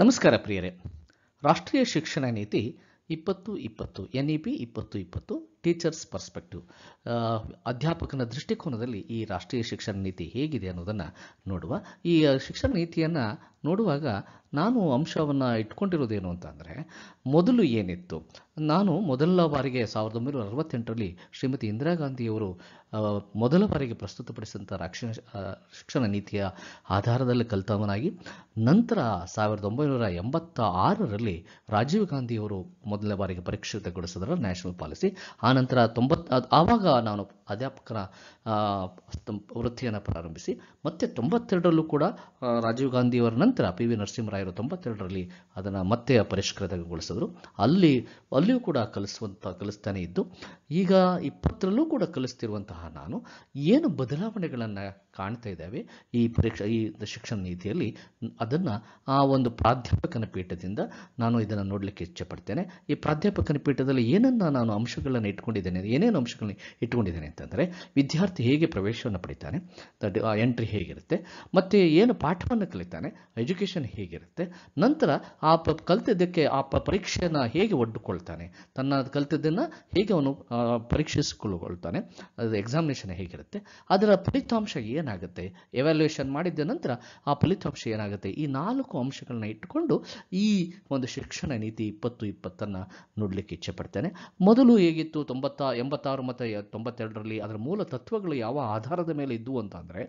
ನಮಸ್ಕಾರ ಪ್ರಿಯರೇ ರಾಷ್ಟ್ರೀಯ ಶಿಕ್ಷಣ ನೀತಿ ಇಪ್ಪತ್ತು ಇಪ್ಪತ್ತು ಎನ್ ಇ ಪಿ ಇಪ್ಪತ್ತು ಇಪ್ಪತ್ತು ಟೀಚರ್ಸ್ ಪರ್ಸ್ಪೆಕ್ಟಿವ್ ಅಧ್ಯಾಪಕನ ದೃಷ್ಟಿಕೋನದಲ್ಲಿ ಈ ರಾಷ್ಟ್ರೀಯ ಶಿಕ್ಷಣ ನೀತಿ ಹೇಗಿದೆ ಅನ್ನೋದನ್ನು ನೋಡುವ ಈ ಶಿಕ್ಷಣ ನೀತಿಯನ್ನು ನೋಡುವಾಗ ನಾನು ಅಂಶವನ್ನು ಇಟ್ಕೊಂಡಿರೋದೇನು ಅಂತಂದರೆ ಮೊದಲು ಏನಿತ್ತು ನಾನು ಮೊದಲ ಬಾರಿಗೆ ಸಾವಿರದ ಒಂಬೈನೂರ ಅರವತ್ತೆಂಟರಲ್ಲಿ ಶ್ರೀಮತಿ ಇಂದಿರಾ ಗಾಂಧಿಯವರು ಮೊದಲ ಬಾರಿಗೆ ಪ್ರಸ್ತುತಪಡಿಸಿದಂಥ ರಕ್ಷಣ ಶಿಕ್ಷಣ ನೀತಿಯ ಆಧಾರದಲ್ಲಿ ಕಲಿತವನಾಗಿ ನಂತರ ಸಾವಿರದ ಒಂಬೈನೂರ ಎಂಬತ್ತ ಆರರಲ್ಲಿ ರಾಜೀವ್ ಗಾಂಧಿಯವರು ಮೊದಲ ಬಾರಿಗೆ ಪರೀಕ್ಷಿತಗೊಳಿಸಿದ್ರು ನ್ಯಾಷನಲ್ ಪಾಲಿಸಿ ಆನಂತರ ತೊಂಬತ್ ಆವಾಗ ನಾನು ಅಧ್ಯಾಪಕರ ವೃತ್ತಿಯನ್ನು ಪ್ರಾರಂಭಿಸಿ ಮತ್ತೆ ತೊಂಬತ್ತೆರಡರಲ್ಲೂ ಕೂಡ ರಾಜೀವ್ ಗಾಂಧಿಯವರ ನಂತರ ಪಿ ವಿ ನರಸಿಂಹರಾಯರು ತೊಂಬತ್ತೆರಡರಲ್ಲಿ ಅದನ್ನು ಮತ್ತೆ ಪರಿಷ್ಕೃತಗೊಳಿಸಿದ್ರು ಅಲ್ಲಿ ಅಲ್ಲಿಯೂ ಕೂಡ ಕಲಿಸುವಂಥ ಕಲಿಸ್ತಾನೆ ಇದ್ದು ಈಗ ಇಪ್ಪತ್ತರಲ್ಲೂ ಕೂಡ ಕಲಿಸ್ತಿರುವಂತಹ ನಾನು ಏನು ಬದಲಾವಣೆಗಳನ್ನು ಕಾಣ್ತಾ ಇದ್ದಾವೆ ಈ ಪರೀಕ್ಷಾ ಈ ಶಿಕ್ಷಣ ನೀತಿಯಲ್ಲಿ ಅದನ್ನು ಆ ಒಂದು ಪ್ರಾಧ್ಯಾಪಕನ ಪೀಠದಿಂದ ನಾನು ಇದನ್ನು ನೋಡಲಿಕ್ಕೆ ಇಚ್ಛೆ ಪಡ್ತೇನೆ ಈ ಪ್ರಾಧ್ಯಾಪಕನ ಪೀಠದಲ್ಲಿ ಏನನ್ನು ನಾನು ಅಂಶಗಳನ್ನು ಇಟ್ಕೊಂಡಿದ್ದೇನೆ ಏನೇನು ಅಂಶಗಳನ್ನ ಇಟ್ಕೊಂಡಿದ್ದೇನೆ ಅಂತಂದರೆ ವಿದ್ಯಾರ್ಥಿ ಹೇಗೆ ಪ್ರವೇಶವನ್ನು ಪಡಿತಾನೆ ಎಂಟ್ರಿ ಹೇಗಿರುತ್ತೆ ಮತ್ತು ಏನು ಪಾಠವನ್ನು ಕಲಿತಾನೆ ಎಜುಕೇಷನ್ ಹೇಗಿರುತ್ತೆ ನಂತರ ಆ ಪ ಕಲಿತಿದ್ದಕ್ಕೆ ಆ ಪ ಪರೀಕ್ಷೆಯನ್ನು ಹೇಗೆ ಒಡ್ಡಿಕೊಳ್ತಾನೆ ತನ್ನ ಕಲಿತದ್ದನ್ನು ಹೇಗೆ ಅವನು ಪರೀಕ್ಷಿಸಿಕೊಳ್ಳುಕೊಳ್ತಾನೆ ಅದು ಎಕ್ಸಾಮಿನೇಷನ್ ಹೇಗಿರುತ್ತೆ ಅದರ ಫಲಿತಾಂಶ ಏನಾಗುತ್ತೆ ಎವ್ಯಾಲ್ಯೂಯೇಷನ್ ಮಾಡಿದ ನಂತರ ಆ ಫಲಿತಾಂಶ ಏನಾಗುತ್ತೆ ಈ ನಾಲ್ಕು ಅಂಶಗಳನ್ನ ಇಟ್ಟುಕೊಂಡು ಈ ಒಂದು ಶಿಕ್ಷಣ ನೀತಿ ಇಪ್ಪತ್ತು ಇಪ್ಪತ್ತನ್ನು ನೋಡಲಿಕ್ಕೆ ಇಚ್ಛೆ ಪಡ್ತೇನೆ ಮೊದಲು ಹೇಗಿತ್ತು ತೊಂಬತ್ತ ಎಂಬತ್ತಾರು ಮತ್ತು ತೊಂಬತ್ತೆರಡರಲ್ಲಿ ಅದರ ಮೂಲ ತತ್ವಗಳು ಯಾವ ಆಧಾರದ ಮೇಲೆ ಇದ್ದವು ಅಂತ ಅಂದರೆ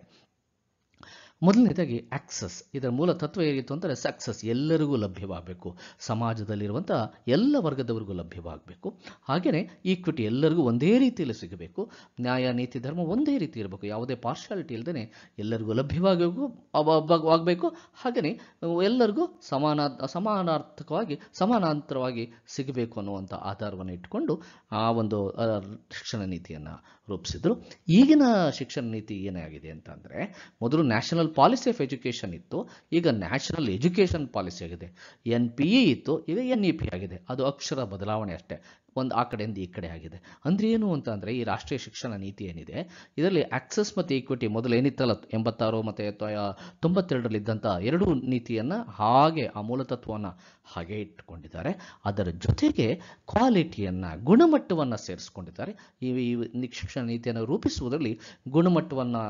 ಮೊದಲನೇದಾಗಿ ಆಕ್ಸಸ್ ಇದರ ಮೂಲ ತತ್ವ ಏನಿತ್ತು ಅಂದರೆ ಸಕ್ಸಸ್ ಎಲ್ಲರಿಗೂ ಲಭ್ಯವಾಗಬೇಕು ಸಮಾಜದಲ್ಲಿರುವಂಥ ಎಲ್ಲ ವರ್ಗದವರಿಗೂ ಲಭ್ಯವಾಗಬೇಕು ಹಾಗೆಯೇ ಈಕ್ವಿಟಿ ಎಲ್ಲರಿಗೂ ಒಂದೇ ರೀತಿಯಲ್ಲಿ ಸಿಗಬೇಕು ನ್ಯಾಯ ನೀತಿ ಧರ್ಮ ಒಂದೇ ರೀತಿ ಇರಬೇಕು ಯಾವುದೇ ಪಾರ್ಶಾಲಿಟಿ ಇಲ್ಲದೇ ಎಲ್ಲರಿಗೂ ಲಭ್ಯವಾಗಬೇಕು ಆಗಬೇಕು ಹಾಗೆಯೇ ಎಲ್ಲರಿಗೂ ಸಮಾನ ಸಮಾನಾರ್ಥಕವಾಗಿ ಸಮಾನಾಂತರವಾಗಿ ಸಿಗಬೇಕು ಅನ್ನುವಂಥ ಆಧಾರವನ್ನು ಇಟ್ಟುಕೊಂಡು ಆ ಒಂದು ಶಿಕ್ಷಣ ನೀತಿಯನ್ನು ರೂಪಿಸಿದ್ರು ಈಗಿನ ಶಿಕ್ಷಣ ನೀತಿ ಏನೇ ಆಗಿದೆ ಅಂತಂದರೆ ಮೊದಲು ನ್ಯಾಷನಲ್ ಪಾಲಿಸಿ ಆಫ್ ಎಜುಕೇಷನ್ ಇತ್ತು ಈಗ ನ್ಯಾಷನಲ್ ಎಜುಕೇಷನ್ ಪಾಲಿಸಿ ಆಗಿದೆ ಎನ್ ಪಿ e ಇತ್ತು ಈಗ ಎನ್ ಇ ಪಿ ಆಗಿದೆ ಅದು ಅಕ್ಷರ ಬದಲಾವಣೆ ಅಷ್ಟೇ ಒಂದು ಆ ಕಡೆಯಿಂದ ಈ ಕಡೆ ಆಗಿದೆ ಅಂದ್ರೆ ಏನು ಅಂತ ಅಂದರೆ ಈ ರಾಷ್ಟ್ರೀಯ ಶಿಕ್ಷಣ ನೀತಿ ಏನಿದೆ ಇದರಲ್ಲಿ ಆಕ್ಸೆಸ್ ಮತ್ತು ಈಕ್ವಿಟಿ ಮೊದಲು ಏನಿತ್ತಲ್ಲ ಎಂಬತ್ತಾರು ಮತ್ತು ತೊಂಬತ್ತೆರಡರಲ್ಲಿದ್ದಂಥ ಎರಡೂ ನೀತಿಯನ್ನು ಹಾಗೆ ಆ ಮೂಲತತ್ವವನ್ನು ಹಾಗೆ ಇಟ್ಟುಕೊಂಡಿದ್ದಾರೆ ಅದರ ಜೊತೆಗೆ ಕ್ವಾಲಿಟಿಯನ್ನು ಗುಣಮಟ್ಟವನ್ನು ಸೇರಿಸ್ಕೊಂಡಿದ್ದಾರೆ ಈ ಶಿಕ್ಷಣ ನೀತಿಯನ್ನು ರೂಪಿಸುವುದರಲ್ಲಿ ಗುಣಮಟ್ಟವನ್ನು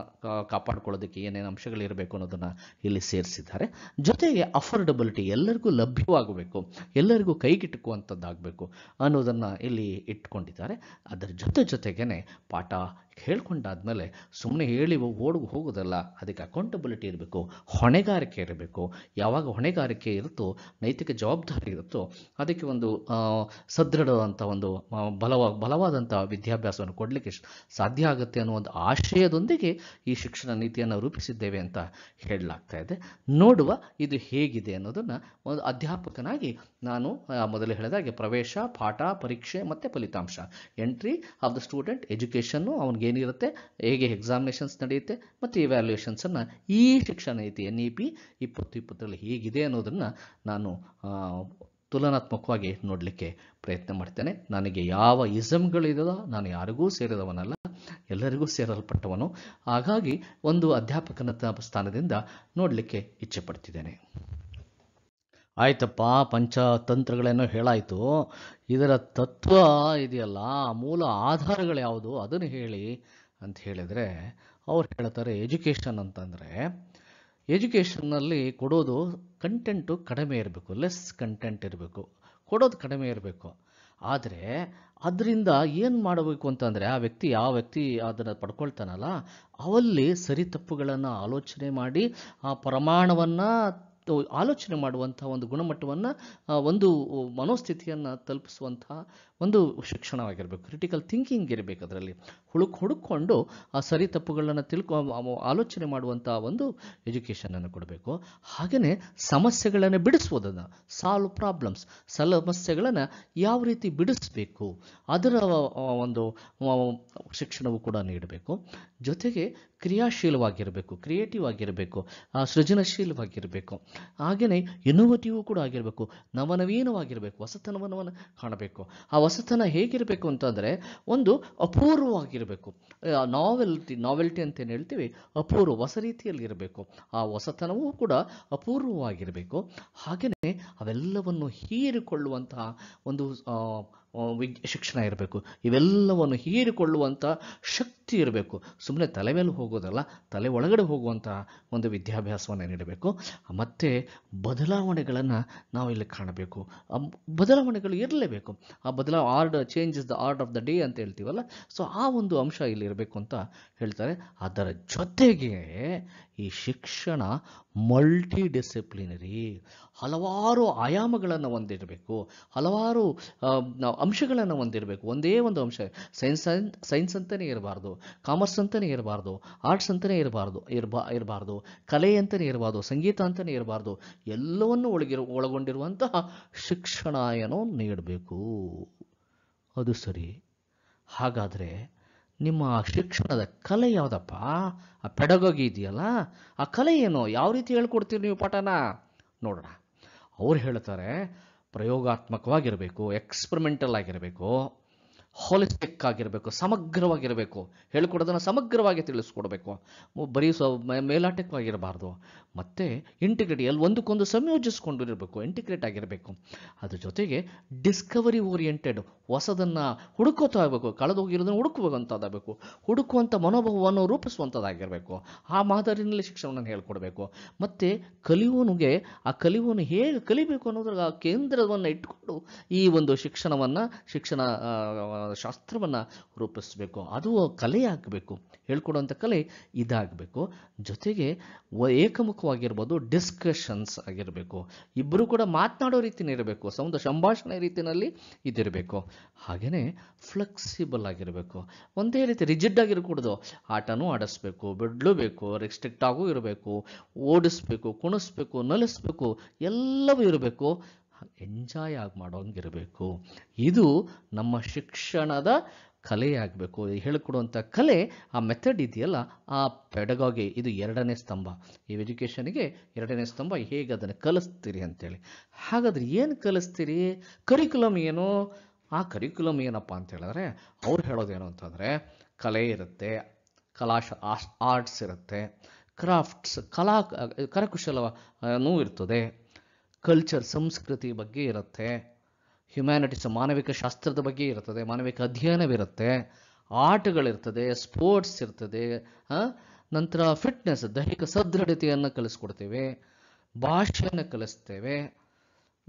ಕಾಪಾಡಿಕೊಳ್ಳೋದಕ್ಕೆ ಏನೇನು ಅಂಶಗಳಿರಬೇಕು ಅನ್ನೋದನ್ನು ಇಲ್ಲಿ ಸೇರಿಸಿದ್ದಾರೆ ಜೊತೆಗೆ ಅಫೋರ್ಡಬಿಲಿಟಿ ಎಲ್ಲರಿಗೂ ಲಭ್ಯವಾಗಬೇಕು ಎಲ್ಲರಿಗೂ ಕೈಗೆಟುಕುವಂಥದ್ದಾಗಬೇಕು ಅನ್ನೋದನ್ನು ಇಲ್ಲಿ ಇಟ್ಕೊಂಡಿದ್ದಾರೆ ಅದರ ಜೊತೆ ಜೊತೆಗೇನೆ ಪಾಠ ಹೇಳ್ಕೊಂಡಾದ್ಮೇಲೆ ಸುಮ್ಮನೆ ಹೇಳಿ ಓಡ್ ಹೋಗೋದಲ್ಲ ಅದಕ್ಕೆ ಅಕೌಂಟಬಿಲಿಟಿ ಇರಬೇಕು ಹೊಣೆಗಾರಿಕೆ ಇರಬೇಕು ಯಾವಾಗ ಹೊಣೆಗಾರಿಕೆ ಇರುತ್ತೋ ನೈತಿಕ ಜವಾಬ್ದಾರಿ ಇರುತ್ತೋ ಅದಕ್ಕೆ ಒಂದು ಸದೃಢವಾದಂಥ ಒಂದು ಬಲವ ಬಲವಾದಂಥ ವಿದ್ಯಾಭ್ಯಾಸವನ್ನು ಕೊಡಲಿಕ್ಕೆ ಸಾಧ್ಯ ಆಗುತ್ತೆ ಅನ್ನೋ ಒಂದು ಆಶಯದೊಂದಿಗೆ ಈ ಶಿಕ್ಷಣ ನೀತಿಯನ್ನು ರೂಪಿಸಿದ್ದೇವೆ ಅಂತ ಹೇಳಲಾಗ್ತಾ ಇದೆ ನೋಡುವ ಇದು ಹೇಗಿದೆ ಅನ್ನೋದನ್ನು ಒಂದು ಅಧ್ಯಾಪಕನಾಗಿ ನಾನು ಮೊದಲು ಹೇಳಿದಾಗೆ ಪ್ರವೇಶ ಪಾಠ ಪರೀಕ್ಷೆ ಮತ್ತು ಫಲಿತಾಂಶ ಎಂಟ್ರಿ ಆಫ್ ದ ಸ್ಟೂಡೆಂಟ್ ಎಜುಕೇಷನ್ನು ಅವನಿಗೆ ಏನಿರುತ್ತೆ ಹೇಗೆ ಎಕ್ಸಾಮಿನೇಷನ್ಸ್ ನಡೆಯುತ್ತೆ ಮತ್ತು ಇವ್ಯಾಲ್ಯೂಯೇಷನ್ಸನ್ನು ಈ ಶಿಕ್ಷಣ ಐತಿ ಎನ್ ಇ ಪಿ ಇಪ್ಪತ್ತು ಇಪ್ಪತ್ತರಲ್ಲಿ ಹೇಗಿದೆ ಅನ್ನೋದನ್ನು ನಾನು ತುಲನಾತ್ಮಕವಾಗಿ ನೋಡಲಿಕ್ಕೆ ಪ್ರಯತ್ನ ಮಾಡ್ತೇನೆ ನನಗೆ ಯಾವ ಇಸಮ್ಗಳಿದೆಯೋ ನಾನು ಯಾರಿಗೂ ಸೇರಿದವನಲ್ಲ ಎಲ್ಲರಿಗೂ ಸೇರಲ್ಪಟ್ಟವನು ಹಾಗಾಗಿ ಒಂದು ಅಧ್ಯಾಪಕನ ಸ್ಥಾನದಿಂದ ನೋಡಲಿಕ್ಕೆ ಇಚ್ಛೆ ಪಡ್ತಿದ್ದೇನೆ ಆಯ್ತಪ್ಪ ಪಂಚತಂತ್ರಗಳೇನೋ ಹೇಳಾಯಿತು ಇದರ ತತ್ವ ಇದೆಯಲ್ಲ ಮೂಲ ಆಧಾರಗಳು ಯಾವುದು ಅದನ್ನು ಹೇಳಿ ಅಂತ ಹೇಳಿದರೆ ಅವ್ರು ಹೇಳ್ತಾರೆ ಎಜುಕೇಷನ್ ಅಂತಂದರೆ ಎಜುಕೇಷನ್ನಲ್ಲಿ ಕೊಡೋದು ಕಂಟೆಂಟು ಕಡಿಮೆ ಇರಬೇಕು ಲೆಸ್ ಕಂಟೆಂಟ್ ಇರಬೇಕು ಕೊಡೋದು ಕಡಿಮೆ ಇರಬೇಕು ಆದರೆ ಅದರಿಂದ ಏನು ಮಾಡಬೇಕು ಅಂತಂದರೆ ಆ ವ್ಯಕ್ತಿ ಯಾವ ವ್ಯಕ್ತಿ ಅದನ್ನು ಪಡ್ಕೊಳ್ತಾನಲ್ಲ ಅವಲ್ಲಿ ಸರಿ ತಪ್ಪುಗಳನ್ನು ಆಲೋಚನೆ ಮಾಡಿ ಆ ಪ್ರಮಾಣವನ್ನು ಆಲೋಚನೆ ಮಾಡುವಂಥ ಒಂದು ಗುಣಮಟ್ಟವನ್ನು ಒಂದು ಮನೋಸ್ಥಿತಿಯನ್ನು ತಲುಪಿಸುವಂತಹ ಒಂದು ಶಿಕ್ಷಣವಾಗಿರಬೇಕು ಕ್ರಿಟಿಕಲ್ ಥಿಂಕಿಂಗ್ ಇರಬೇಕು ಅದರಲ್ಲಿ ಹುಡುಕ್ ಹುಡುಕೊಂಡು ಆ ಸರಿ ತಪ್ಪುಗಳನ್ನು ತಿಳ್ಕೊ ಆಲೋಚನೆ ಮಾಡುವಂಥ ಒಂದು ಎಜುಕೇಷನನ್ನು ಕೊಡಬೇಕು ಹಾಗೆಯೇ ಸಮಸ್ಯೆಗಳನ್ನು ಬಿಡಿಸುವುದನ್ನು ಸಾಲ್ವ್ ಪ್ರಾಬ್ಲಮ್ಸ್ ಸಮಸ್ಯೆಗಳನ್ನು ಯಾವ ರೀತಿ ಬಿಡಿಸಬೇಕು ಅದರ ಒಂದು ಶಿಕ್ಷಣವು ಕೂಡ ನೀಡಬೇಕು ಜೊತೆಗೆ ಕ್ರಿಯಾಶೀಲವಾಗಿರಬೇಕು ಕ್ರಿಯೇಟಿವ್ ಆಗಿರಬೇಕು ಸೃಜನಶೀಲವಾಗಿರಬೇಕು ಹಾಗೆಯೇ ಇನ್ನೋವೇಟಿವ್ ಕೂಡ ಆಗಿರಬೇಕು ನವನವೀನವಾಗಿರಬೇಕು ಹೊಸತನವನ್ನು ಕಾಣಬೇಕು ಆ ಹೊಸತನ ಹೇಗಿರಬೇಕು ಅಂತಂದರೆ ಒಂದು ಅಪೂರ್ವವಾಗಿರಬೇಕು ನಾವೆಲ್ಟಿ ನಾವೆಲ್ಟಿ ಅಂತೇನು ಹೇಳ್ತೀವಿ ಅಪೂರ್ವ ಹೊಸ ರೀತಿಯಲ್ಲಿರಬೇಕು ಆ ಹೊಸತನವೂ ಕೂಡ ಅಪೂರ್ವವಾಗಿರಬೇಕು ಹಾಗೆಯೇ ಅವೆಲ್ಲವನ್ನು ಹೀರಿಕೊಳ್ಳುವಂತಹ ಒಂದು ಶಿಕ್ಷಣ ಇರಬೇಕು ಇವೆಲ್ಲವನ್ನು ಹೀರಿಕೊಳ್ಳುವಂಥ ಶಕ್ತಿ ಇರಬೇಕು ಸುಮ್ಮನೆ ತಲೆ ಮೇಲೆ ಹೋಗೋದಲ್ಲ ತಲೆ ಒಳಗಡೆ ಹೋಗುವಂಥ ಒಂದು ವಿದ್ಯಾಭ್ಯಾಸವನ್ನು ನೀಡಬೇಕು ಮತ್ತು ಬದಲಾವಣೆಗಳನ್ನು ನಾವು ಇಲ್ಲಿ ಕಾಣಬೇಕು ಬದಲಾವಣೆಗಳು ಇರಲೇಬೇಕು ಆ ಬದಲಾವ order change is the order of the day ಅಂತ ಹೇಳ್ತೀವಲ್ಲ ಸೊ ಆ ಒಂದು ಅಂಶ ಇಲ್ಲಿ ಇರಬೇಕು ಅಂತ ಹೇಳ್ತಾರೆ ಅದರ ಜೊತೆಗೆ ಈ ಶಿಕ್ಷಣ ಮಲ್ಟಿ ಡಿಸಿಪ್ಲಿನರಿ ಹಲವಾರು ಆಯಾಮಗಳನ್ನು ಹೊಂದಿರಬೇಕು ಹಲವಾರು ಅಂಶಗಳನ್ನು ಹೊಂದಿರಬೇಕು ಒಂದೇ ಒಂದು ಅಂಶ ಸೈನ್ಸ್ ಸೈನ್ಸ್ ಅಂತಲೇ ಇರಬಾರ್ದು ಕಾಮರ್ಸ್ ಅಂತಲೇ ಇರಬಾರ್ದು ಆರ್ಟ್ಸ್ ಅಂತಲೇ ಇರಬಾರ್ದು ಇರಬಾ ಇರಬಾರ್ದು ಕಲೆ ಅಂತಲೇ ಇರಬಾರ್ದು ಸಂಗೀತ ಅಂತಲೇ ಇರಬಾರ್ದು ಎಲ್ಲವನ್ನು ಒಳಗಿರು ಒಳಗೊಂಡಿರುವಂತಹ ಶಿಕ್ಷಣ ಏನೋ ನೀಡಬೇಕು ಅದು ಸರಿ ಹಾಗಾದರೆ ನಿಮ್ಮ ಶಿಕ್ಷಣದ ಕಲೆ ಯಾವುದಪ್ಪ ಆ ಪೆಡಗೋಗಿ ಇದೆಯಲ್ಲ ಆ ಕಲೆ ಏನು ಯಾವ ರೀತಿ ಹೇಳ್ಕೊಡ್ತೀರಿ ನೀವು ಪಾಠನ ನೋಡೋಣ ಅವ್ರು ಹೇಳ್ತಾರೆ ಪ್ರಯೋಗಾತ್ಮಕವಾಗಿರಬೇಕು ಎಕ್ಸ್ಪರಿಮೆಂಟಲ್ ಆಗಿರಬೇಕು ಆಗಿರಬೇಕು ಸಮಗ್ರವಾಗಿರಬೇಕು ಹೇಳ್ಕೊಡೋದನ್ನು ಸಮಗ್ರವಾಗಿ ತಿಳಿಸ್ಕೊಡ್ಬೇಕು ಬರೀ ಸ್ವ ಮೇಲಾಟಕವಾಗಿರಬಾರ್ದು ಮತ್ತು ಇಂಟಿಗ್ರಿಟಿ ಎಲ್ಲಿ ಒಂದಕ್ಕೊಂದು ಸಂಯೋಜಿಸ್ಕೊಂಡು ಇರಬೇಕು ಇಂಟಿಗ್ರೇಟ್ ಆಗಿರಬೇಕು ಅದ್ರ ಜೊತೆಗೆ ಡಿಸ್ಕವರಿ ಓರಿಯೆಂಟೆಡ್ ಹೊಸದನ್ನು ಹುಡುಕೋತಾ ಆಗಬೇಕು ಕಳೆದೋಗಿರೋದನ್ನು ಹುಡುಕುವಂಥದ್ದಾಗಬೇಕು ಹುಡುಕುವಂಥ ಮನೋಭಾವವನ್ನು ರೂಪಿಸುವಂಥದ್ದಾಗಿರಬೇಕು ಆ ಮಾದರಿನಲ್ಲಿ ಶಿಕ್ಷಣವನ್ನು ಹೇಳ್ಕೊಡ್ಬೇಕು ಮತ್ತು ಕಲಿಯುವನಿಗೆ ಆ ಕಲಿಯುವನು ಹೇಗೆ ಕಲಿಬೇಕು ಅನ್ನೋದ್ರ ಕೇಂದ್ರವನ್ನು ಇಟ್ಟುಕೊಂಡು ಈ ಒಂದು ಶಿಕ್ಷಣವನ್ನು ಶಿಕ್ಷಣ ಶಾಸ್ತ್ರವನ್ನು ರೂಪಿಸಬೇಕು ಅದು ಕಲೆ ಆಗಬೇಕು ಹೇಳ್ಕೊಡುವಂಥ ಕಲೆ ಇದಾಗಬೇಕು ಜೊತೆಗೆ ಏಕಮುಖವಾಗಿರ್ಬೋದು ಡಿಸ್ಕಷನ್ಸ್ ಆಗಿರಬೇಕು ಇಬ್ಬರು ಕೂಡ ಮಾತನಾಡೋ ರೀತಿನೇ ಇರಬೇಕು ಒಂದು ಸಂಭಾಷಣೆ ರೀತಿಯಲ್ಲಿ ಇದಿರಬೇಕು ಹಾಗೆಯೇ ಫ್ಲೆಕ್ಸಿಬಲ್ ಆಗಿರಬೇಕು ಒಂದೇ ರೀತಿ ರಿಜಿಡ್ ಆಗಿರಕೂಡ್ದು ಆಟನೂ ಆಡಿಸ್ಬೇಕು ಬಿಡ್ಲೂಬೇಕು ರೆಸ್ಟ್ರಿಕ್ಟ್ ಆಗೂ ಇರಬೇಕು ಓಡಿಸ್ಬೇಕು ಕುಣಿಸ್ಬೇಕು ನಲಿಸ್ಬೇಕು ಎಲ್ಲವೂ ಇರಬೇಕು ಎಂಜಾಯ್ ಆಗಿ ಮಾಡೋಂಗಿರಬೇಕು ಇದು ನಮ್ಮ ಶಿಕ್ಷಣದ ಕಲೆಯಾಗಬೇಕು ಹೇಳಿಕೊಡುವಂಥ ಕಲೆ ಆ ಮೆಥಡ್ ಇದೆಯಲ್ಲ ಆ ಪೆಡಗಾಗಿ ಇದು ಎರಡನೇ ಸ್ತಂಭ ಈ ಎಜುಕೇಷನಿಗೆ ಎರಡನೇ ಸ್ತಂಭ ಹೇಗೆ ಅದನ್ನು ಕಲಿಸ್ತೀರಿ ಅಂತೇಳಿ ಹಾಗಾದರೆ ಏನು ಕಲಿಸ್ತೀರಿ ಕರಿಕ್ಯುಲಮ್ ಏನು ಆ ಕರಿಕುಲಮ್ ಏನಪ್ಪ ಅಂತ ಹೇಳಿದ್ರೆ ಅವ್ರು ಹೇಳೋದೇನು ಅಂತಂದರೆ ಕಲೆ ಇರುತ್ತೆ ಕಲಾಶ ಆರ್ಟ್ಸ್ ಇರುತ್ತೆ ಕ್ರಾಫ್ಟ್ಸ್ ಕಲಾ ಕರಕುಶಲನೂ ಇರ್ತದೆ ಕಲ್ಚರ್ ಸಂಸ್ಕೃತಿ ಬಗ್ಗೆ ಇರುತ್ತೆ ಹ್ಯುಮ್ಯಾನಿಟೀಸ್ ಮಾನವಿಕ ಶಾಸ್ತ್ರದ ಬಗ್ಗೆ ಇರ್ತದೆ ಮಾನವಿಕ ಅಧ್ಯಯನವಿರುತ್ತೆ ಆಟಗಳಿರ್ತದೆ ಸ್ಪೋರ್ಟ್ಸ್ ಇರ್ತದೆ ನಂತರ ಫಿಟ್ನೆಸ್ ದೈಹಿಕ ಸದೃಢತೆಯನ್ನು ಕಲಿಸ್ಕೊಡ್ತೇವೆ ಭಾಷೆಯನ್ನು ಕಲಿಸ್ತೇವೆ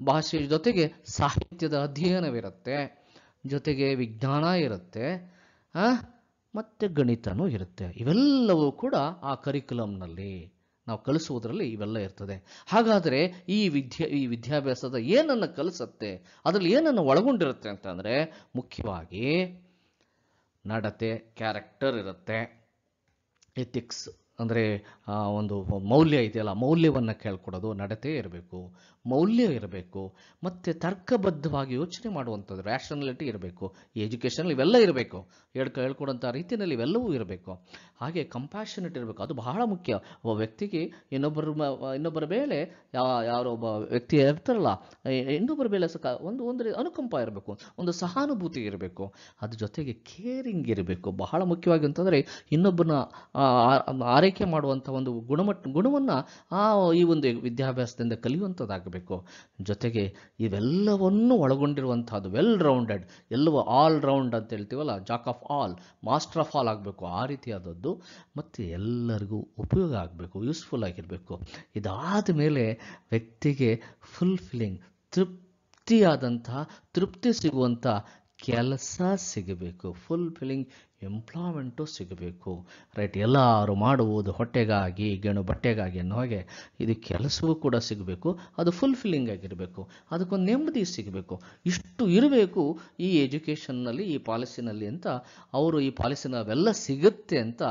ಭಾಷೆ ಜೊತೆಗೆ ಸಾಹಿತ್ಯದ ಅಧ್ಯಯನವಿರುತ್ತೆ ಜೊತೆಗೆ ವಿಜ್ಞಾನ ಇರುತ್ತೆ ಮತ್ತು ಗಣಿತನೂ ಇರುತ್ತೆ ಇವೆಲ್ಲವೂ ಕೂಡ ಆ ಕರಿಕ್ಯುಲಮ್ನಲ್ಲಿ ನಾವು ಕಲಿಸುವುದರಲ್ಲಿ ಇವೆಲ್ಲ ಇರ್ತದೆ ಹಾಗಾದರೆ ಈ ವಿದ್ಯಾ ಈ ವಿದ್ಯಾಭ್ಯಾಸದ ಏನನ್ನು ಕಲಿಸತ್ತೆ ಅದರಲ್ಲಿ ಏನನ್ನು ಒಳಗೊಂಡಿರುತ್ತೆ ಅಂತಂದರೆ ಮುಖ್ಯವಾಗಿ ನಡತೆ ಕ್ಯಾರೆಕ್ಟರ್ ಇರುತ್ತೆ ಎಥಿಕ್ಸ್ ಅಂದರೆ ಒಂದು ಮೌಲ್ಯ ಇದೆಯಲ್ಲ ಮೌಲ್ಯವನ್ನು ಕೇಳ್ಕೊಡೋದು ನಡತೆ ಇರಬೇಕು ಮೌಲ್ಯ ಇರಬೇಕು ಮತ್ತು ತರ್ಕಬದ್ಧವಾಗಿ ಯೋಚನೆ ಮಾಡುವಂಥದ್ದು ರ್ಯಾಷನಲಿಟಿ ಇರಬೇಕು ಎಜುಕೇಷನ್ ಇವೆಲ್ಲ ಇರಬೇಕು ಹೇಳ್ಕ ಹೇಳ್ಕೊಡೋಂಥ ರೀತಿಯಲ್ಲಿ ಇವೆಲ್ಲವೂ ಇರಬೇಕು ಹಾಗೆ ಕಂಪ್ಯಾಷನೇಟ್ ಇರಬೇಕು ಅದು ಬಹಳ ಮುಖ್ಯ ಒಬ್ಬ ವ್ಯಕ್ತಿಗೆ ಇನ್ನೊಬ್ಬರ ಇನ್ನೊಬ್ಬರ ಮೇಲೆ ಯಾರೋ ಒಬ್ಬ ವ್ಯಕ್ತಿ ಇರ್ತಾರಲ್ಲ ಇನ್ನೊಬ್ಬರ ಮೇಲೆ ಸಹ ಒಂದು ಒಂದು ಅನುಕಂಪ ಇರಬೇಕು ಒಂದು ಸಹಾನುಭೂತಿ ಇರಬೇಕು ಅದ್ರ ಜೊತೆಗೆ ಕೇರಿಂಗ್ ಇರಬೇಕು ಬಹಳ ಮುಖ್ಯವಾಗಿ ಅಂತಂದರೆ ಇನ್ನೊಬ್ಬರನ್ನ ಆರೈಕೆ ಮಾಡುವಂಥ ಒಂದು ಗುಣಮಟ್ಟ ಗುಣವನ್ನು ಆ ಈ ಒಂದು ವಿದ್ಯಾಭ್ಯಾಸದಿಂದ ಕಲಿಯುವಂಥದ್ದಾಗಬೇಕು ಬೇಕು ಜೊತೆಗೆ ಇವೆಲ್ಲವನ್ನು ಒಳಗೊಂಡಿರುವಂಥದ್ದು ವೆಲ್ ರೌಂಡೆಡ್ ಎಲ್ಲವೂ ಆಲ್ ರೌಂಡ್ ಅಂತ ಹೇಳ್ತೀವಲ್ಲ jack of all master of all ಆಗಬೇಕು ಆ ರೀತಿಯಾದದ್ದು ಮತ್ತು ಎಲ್ಲರಿಗೂ ಉಪಯೋಗ ಆಗಬೇಕು ಯೂಸ್ಫುಲ್ ಆಗಿರಬೇಕು ಇದಾದ ಮೇಲೆ ವ್ಯಕ್ತಿಗೆ ಫುಲ್ಫಿಲಿಂಗ್ ತೃಪ್ತಿಯಾದಂಥ ತೃಪ್ತಿ ಸಿಗುವಂಥ ಕೆಲಸ ಸಿಗಬೇಕು ಫುಲ್ ಫಿಲ್ಲಿಂಗ್ ಎಂಪ್ಲಾಯ್ಮೆಂಟು ಸಿಗಬೇಕು ರೈಟ್ ಎಲ್ಲರೂ ಮಾಡುವುದು ಹೊಟ್ಟೆಗಾಗಿ ಗೆಣು ಬಟ್ಟೆಗಾಗಿ ಅನ್ನೋ ಹಾಗೆ ಇದು ಕೆಲಸವೂ ಕೂಡ ಸಿಗಬೇಕು ಅದು ಫುಲ್ ಫಿಲ್ಲಿಂಗ್ ಆಗಿರಬೇಕು ಅದಕ್ಕೊಂದು ನೆಮ್ಮದಿ ಸಿಗಬೇಕು ಇಷ್ಟು ಇರಬೇಕು ಈ ಎಜುಕೇಷನ್ನಲ್ಲಿ ಈ ಪಾಲಿಸಿನಲ್ಲಿ ಅಂತ ಅವರು ಈ ಪಾಲಿಸಿನ ಅವೆಲ್ಲ ಸಿಗುತ್ತೆ ಅಂತ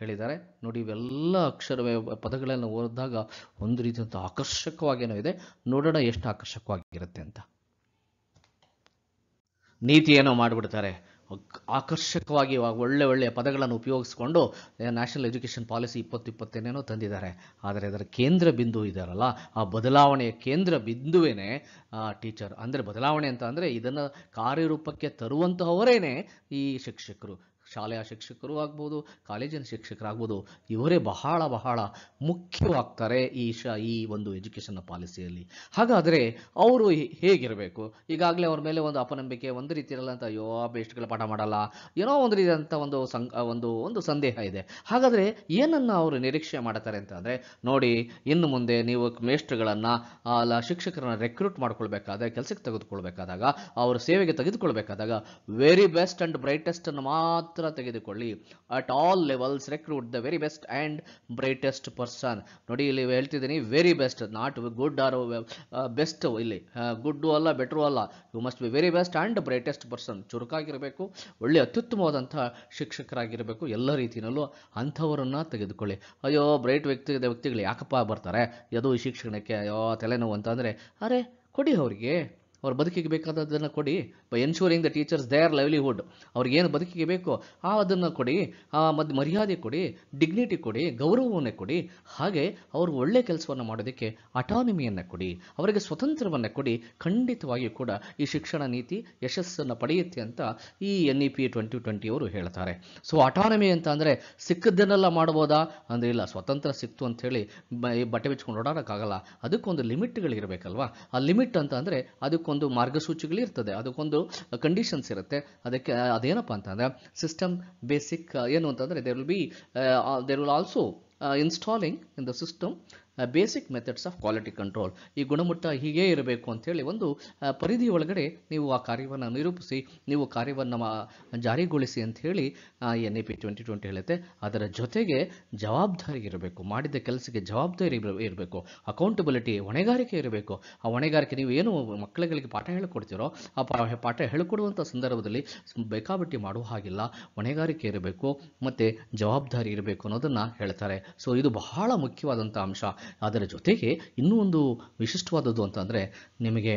ಹೇಳಿದ್ದಾರೆ ನೋಡಿ ಇವೆಲ್ಲ ಅಕ್ಷರ ಪದಗಳನ್ನು ಓದಿದಾಗ ಒಂದು ರೀತಿಯಂಥ ಆಕರ್ಷಕವಾಗೇನೋ ಇದೆ ನೋಡೋಣ ಎಷ್ಟು ಆಕರ್ಷಕವಾಗಿರುತ್ತೆ ಅಂತ ನೀತಿಯನ್ನು ಮಾಡಿಬಿಡ್ತಾರೆ ಆಕರ್ಷಕವಾಗಿ ಒಳ್ಳೆ ಒಳ್ಳೆಯ ಪದಗಳನ್ನು ಉಪಯೋಗಿಸಿಕೊಂಡು ನ್ಯಾಷನಲ್ ಎಜುಕೇಷನ್ ಪಾಲಿಸಿ ಇಪ್ಪತ್ತು ಇಪ್ಪತ್ತೇನೇನೋ ತಂದಿದ್ದಾರೆ ಆದರೆ ಅದರ ಕೇಂದ್ರ ಬಿಂದು ಇದಾರಲ್ಲ ಆ ಬದಲಾವಣೆಯ ಕೇಂದ್ರ ಬಿಂದುವೇನೆ ಟೀಚರ್ ಅಂದರೆ ಬದಲಾವಣೆ ಅಂತ ಅಂದರೆ ಇದನ್ನು ಕಾರ್ಯರೂಪಕ್ಕೆ ತರುವಂತಹವರೇನೆ ಈ ಶಿಕ್ಷಕರು ಶಾಲೆಯ ಶಿಕ್ಷಕರು ಆಗ್ಬೋದು ಕಾಲೇಜಿನ ಶಿಕ್ಷಕರಾಗ್ಬೋದು ಇವರೇ ಬಹಳ ಬಹಳ ಮುಖ್ಯವಾಗ್ತಾರೆ ಈ ಶ ಈ ಒಂದು ಎಜುಕೇಷನ್ನ ಪಾಲಿಸಿಯಲ್ಲಿ ಹಾಗಾದರೆ ಅವರು ಹೇಗಿರಬೇಕು ಈಗಾಗಲೇ ಅವ್ರ ಮೇಲೆ ಒಂದು ಅಪನಂಬಿಕೆ ಒಂದು ರೀತಿ ಅಂತ ಅಯ್ಯೋ ಬೇಸ್ಟ್ಗಳ ಪಾಠ ಮಾಡಲ್ಲ ಏನೋ ಒಂದು ಅಂತ ಒಂದು ಸಂ ಒಂದು ಒಂದು ಸಂದೇಹ ಇದೆ ಹಾಗಾದರೆ ಏನನ್ನು ಅವರು ನಿರೀಕ್ಷೆ ಮಾಡ್ತಾರೆ ಅಂತ ಅಂದರೆ ನೋಡಿ ಇನ್ನು ಮುಂದೆ ನೀವು ಮೇಸ್ಟ್ರುಗಳನ್ನು ಅಲ್ಲ ಶಿಕ್ಷಕರನ್ನು ರೆಕ್ರೂಟ್ ಮಾಡ್ಕೊಳ್ಬೇಕಾದ್ರೆ ಕೆಲಸಕ್ಕೆ ತೆಗೆದುಕೊಳ್ಬೇಕಾದಾಗ ಅವರ ಸೇವೆಗೆ ತೆಗೆದುಕೊಳ್ಬೇಕಾದಾಗ ವೆರಿ ಬೆಸ್ಟ್ ಆ್ಯಂಡ್ ಬ್ರೈಟೆಸ್ಟನ್ನು ಮಾತ್ರ ತೆಗೆದುಕೊಳ್ಳಿ at all levels recruit the very best and brightest person ನೋಡಿ ಇಲ್ಲಿ ಹೇಳ್ತಿದ್ದೀನಿ very best not good or best ಇಲ್ಲಿ ಗುಡ್ಡು uh, ಅಲ್ಲ ಬೆಟ್ರು ಅಲ್ಲ you must be very best and brightest person ಚುರುಕಾಗಿರಬೇಕು ಒಳ್ಳೆ ಅತ್ಯುತ್ತಮವಾದಂಥ ಶಿಕ್ಷಕರಾಗಿರಬೇಕು ಎಲ್ಲ ರೀತಿಯಲ್ಲೂ ಅಂಥವರನ್ನು ತೆಗೆದುಕೊಳ್ಳಿ ಅಯ್ಯೋ ಬ್ರೈಟ್ ವ್ಯಕ್ತಿ ವ್ಯಕ್ತಿಗಳು ಯಾಕಪ್ಪ ಬರ್ತಾರೆ ಅದು ಶಿಕ್ಷಣಕ್ಕೆ ಅಯ್ಯೋ ತಲೆನೋವು ಅಂತಂದರೆ ಅರೆ ಕೊಡಿ ಅವರಿಗೆ ಅವ್ರ ಬದುಕಿಗೆ ಬೇಕಾದದ್ದನ್ನು ಕೊಡಿ by ensuring the teachers their livelihood ಅವ್ರಿಗೇನು ಬದುಕಿಗೆ ಬೇಕೋ ಆ ಅದನ್ನು ಕೊಡಿ ಆ ಮದ್ ಮರ್ಯಾದೆ ಕೊಡಿ ಡಿಗ್ನಿಟಿ ಕೊಡಿ ಗೌರವವನ್ನು ಕೊಡಿ ಹಾಗೆ ಅವರು ಒಳ್ಳೆ ಕೆಲಸವನ್ನು ಮಾಡೋದಕ್ಕೆ ಅಟಾನಮಿಯನ್ನು ಕೊಡಿ ಅವರಿಗೆ ಸ್ವತಂತ್ರವನ್ನು ಕೊಡಿ ಖಂಡಿತವಾಗಿಯೂ ಕೂಡ ಈ ಶಿಕ್ಷಣ ನೀತಿ ಯಶಸ್ಸನ್ನು ಪಡೆಯುತ್ತೆ ಅಂತ ಈ N E P twenty twenty ಅವರು ಹೇಳ್ತಾರೆ ಸೊ ಅಟಾನಮಿ ಅಂತ ಅಂದರೆ ಸಿಕ್ಕದ್ದನ್ನೆಲ್ಲ ಮಾಡ್ಬೋದಾ ಅಂದರೆ ಇಲ್ಲ ಸ್ವತಂತ್ರ ಸಿಕ್ತು ಅಂಥೇಳಿ ಬಟ್ಟೆ ಬಿಚ್ಕೊಂಡು ಓಡಾಡೋಕ್ಕಾಗಲ್ಲ ಅದಕ್ಕೊಂದು ಲಿಮಿಟ್ಗಳಿರಬೇಕಲ್ವಾ ಆ ಲಿಮಿಟ್ ಅಂತ ಅಂದರೆ ಅದಕ್ಕೊಂದು ಒಂದು ಇರ್ತದೆ ಅದಕ್ಕೊಂದು ಕಂಡೀಷನ್ಸ್ ಇರುತ್ತೆ ಅದಕ್ಕೆ ಅದೇನಪ್ಪ ಅಂತಂದ್ರೆ ಸಿಸ್ಟಮ್ ಬೇಸಿಕ್ ಏನು ಅಂತಂದ್ರೆ there will be there will also installing in the system basic methods of quality control ಈ ಗುಣಮಟ್ಟ ಹೀಗೆ ಇರಬೇಕು ಅಂಥೇಳಿ ಒಂದು ಪರಿಧಿ ಒಳಗಡೆ ನೀವು ಆ ಕಾರ್ಯವನ್ನು ನಿರೂಪಿಸಿ ನೀವು ಕಾರ್ಯವನ್ನು ಜಾರಿಗೊಳಿಸಿ ಅಂಥೇಳಿ N E P twenty twenty ಹೇಳುತ್ತೆ ಅದರ ಜೊತೆಗೆ ಜವಾಬ್ದಾರಿ ಇರಬೇಕು ಮಾಡಿದ ಕೆಲಸಕ್ಕೆ ಜವಾಬ್ದಾರಿ ಇರಬೇಕು ಅಕೌಂಟಬಿಲಿಟಿ ಹೊಣೆಗಾರಿಕೆ ಇರಬೇಕು ಆ ಹೊಣೆಗಾರಿಕೆ ನೀವು ಏನು ಮಕ್ಕಳುಗಳಿಗೆ ಪಾಠ ಹೇಳಿಕೊಡ್ತೀರೋ ಆ ಪಾಠ ಹೇಳಿಕೊಡುವಂಥ ಸಂದರ್ಭದಲ್ಲಿ ಬೇಕಾಬಿಟ್ಟಿ ಮಾಡುವ ಹಾಗಿಲ್ಲ ಹೊಣೆಗಾರಿಕೆ ಇರಬೇಕು ಮತ್ತು ಜವಾಬ್ದಾರಿ ಇರಬೇಕು ಅನ್ನೋದನ್ನು ಹೇಳ್ತಾರೆ ಸೊ ಇದು ಬಹಳ ಮುಖ್ಯವಾದಂಥ ಅಂಶ ಅದರ ಜೊತೆಗೆ ಇನ್ನೂ ಒಂದು ವಿಶಿಷ್ಟವಾದದ್ದು ಅಂತಂದರೆ ನಿಮಗೆ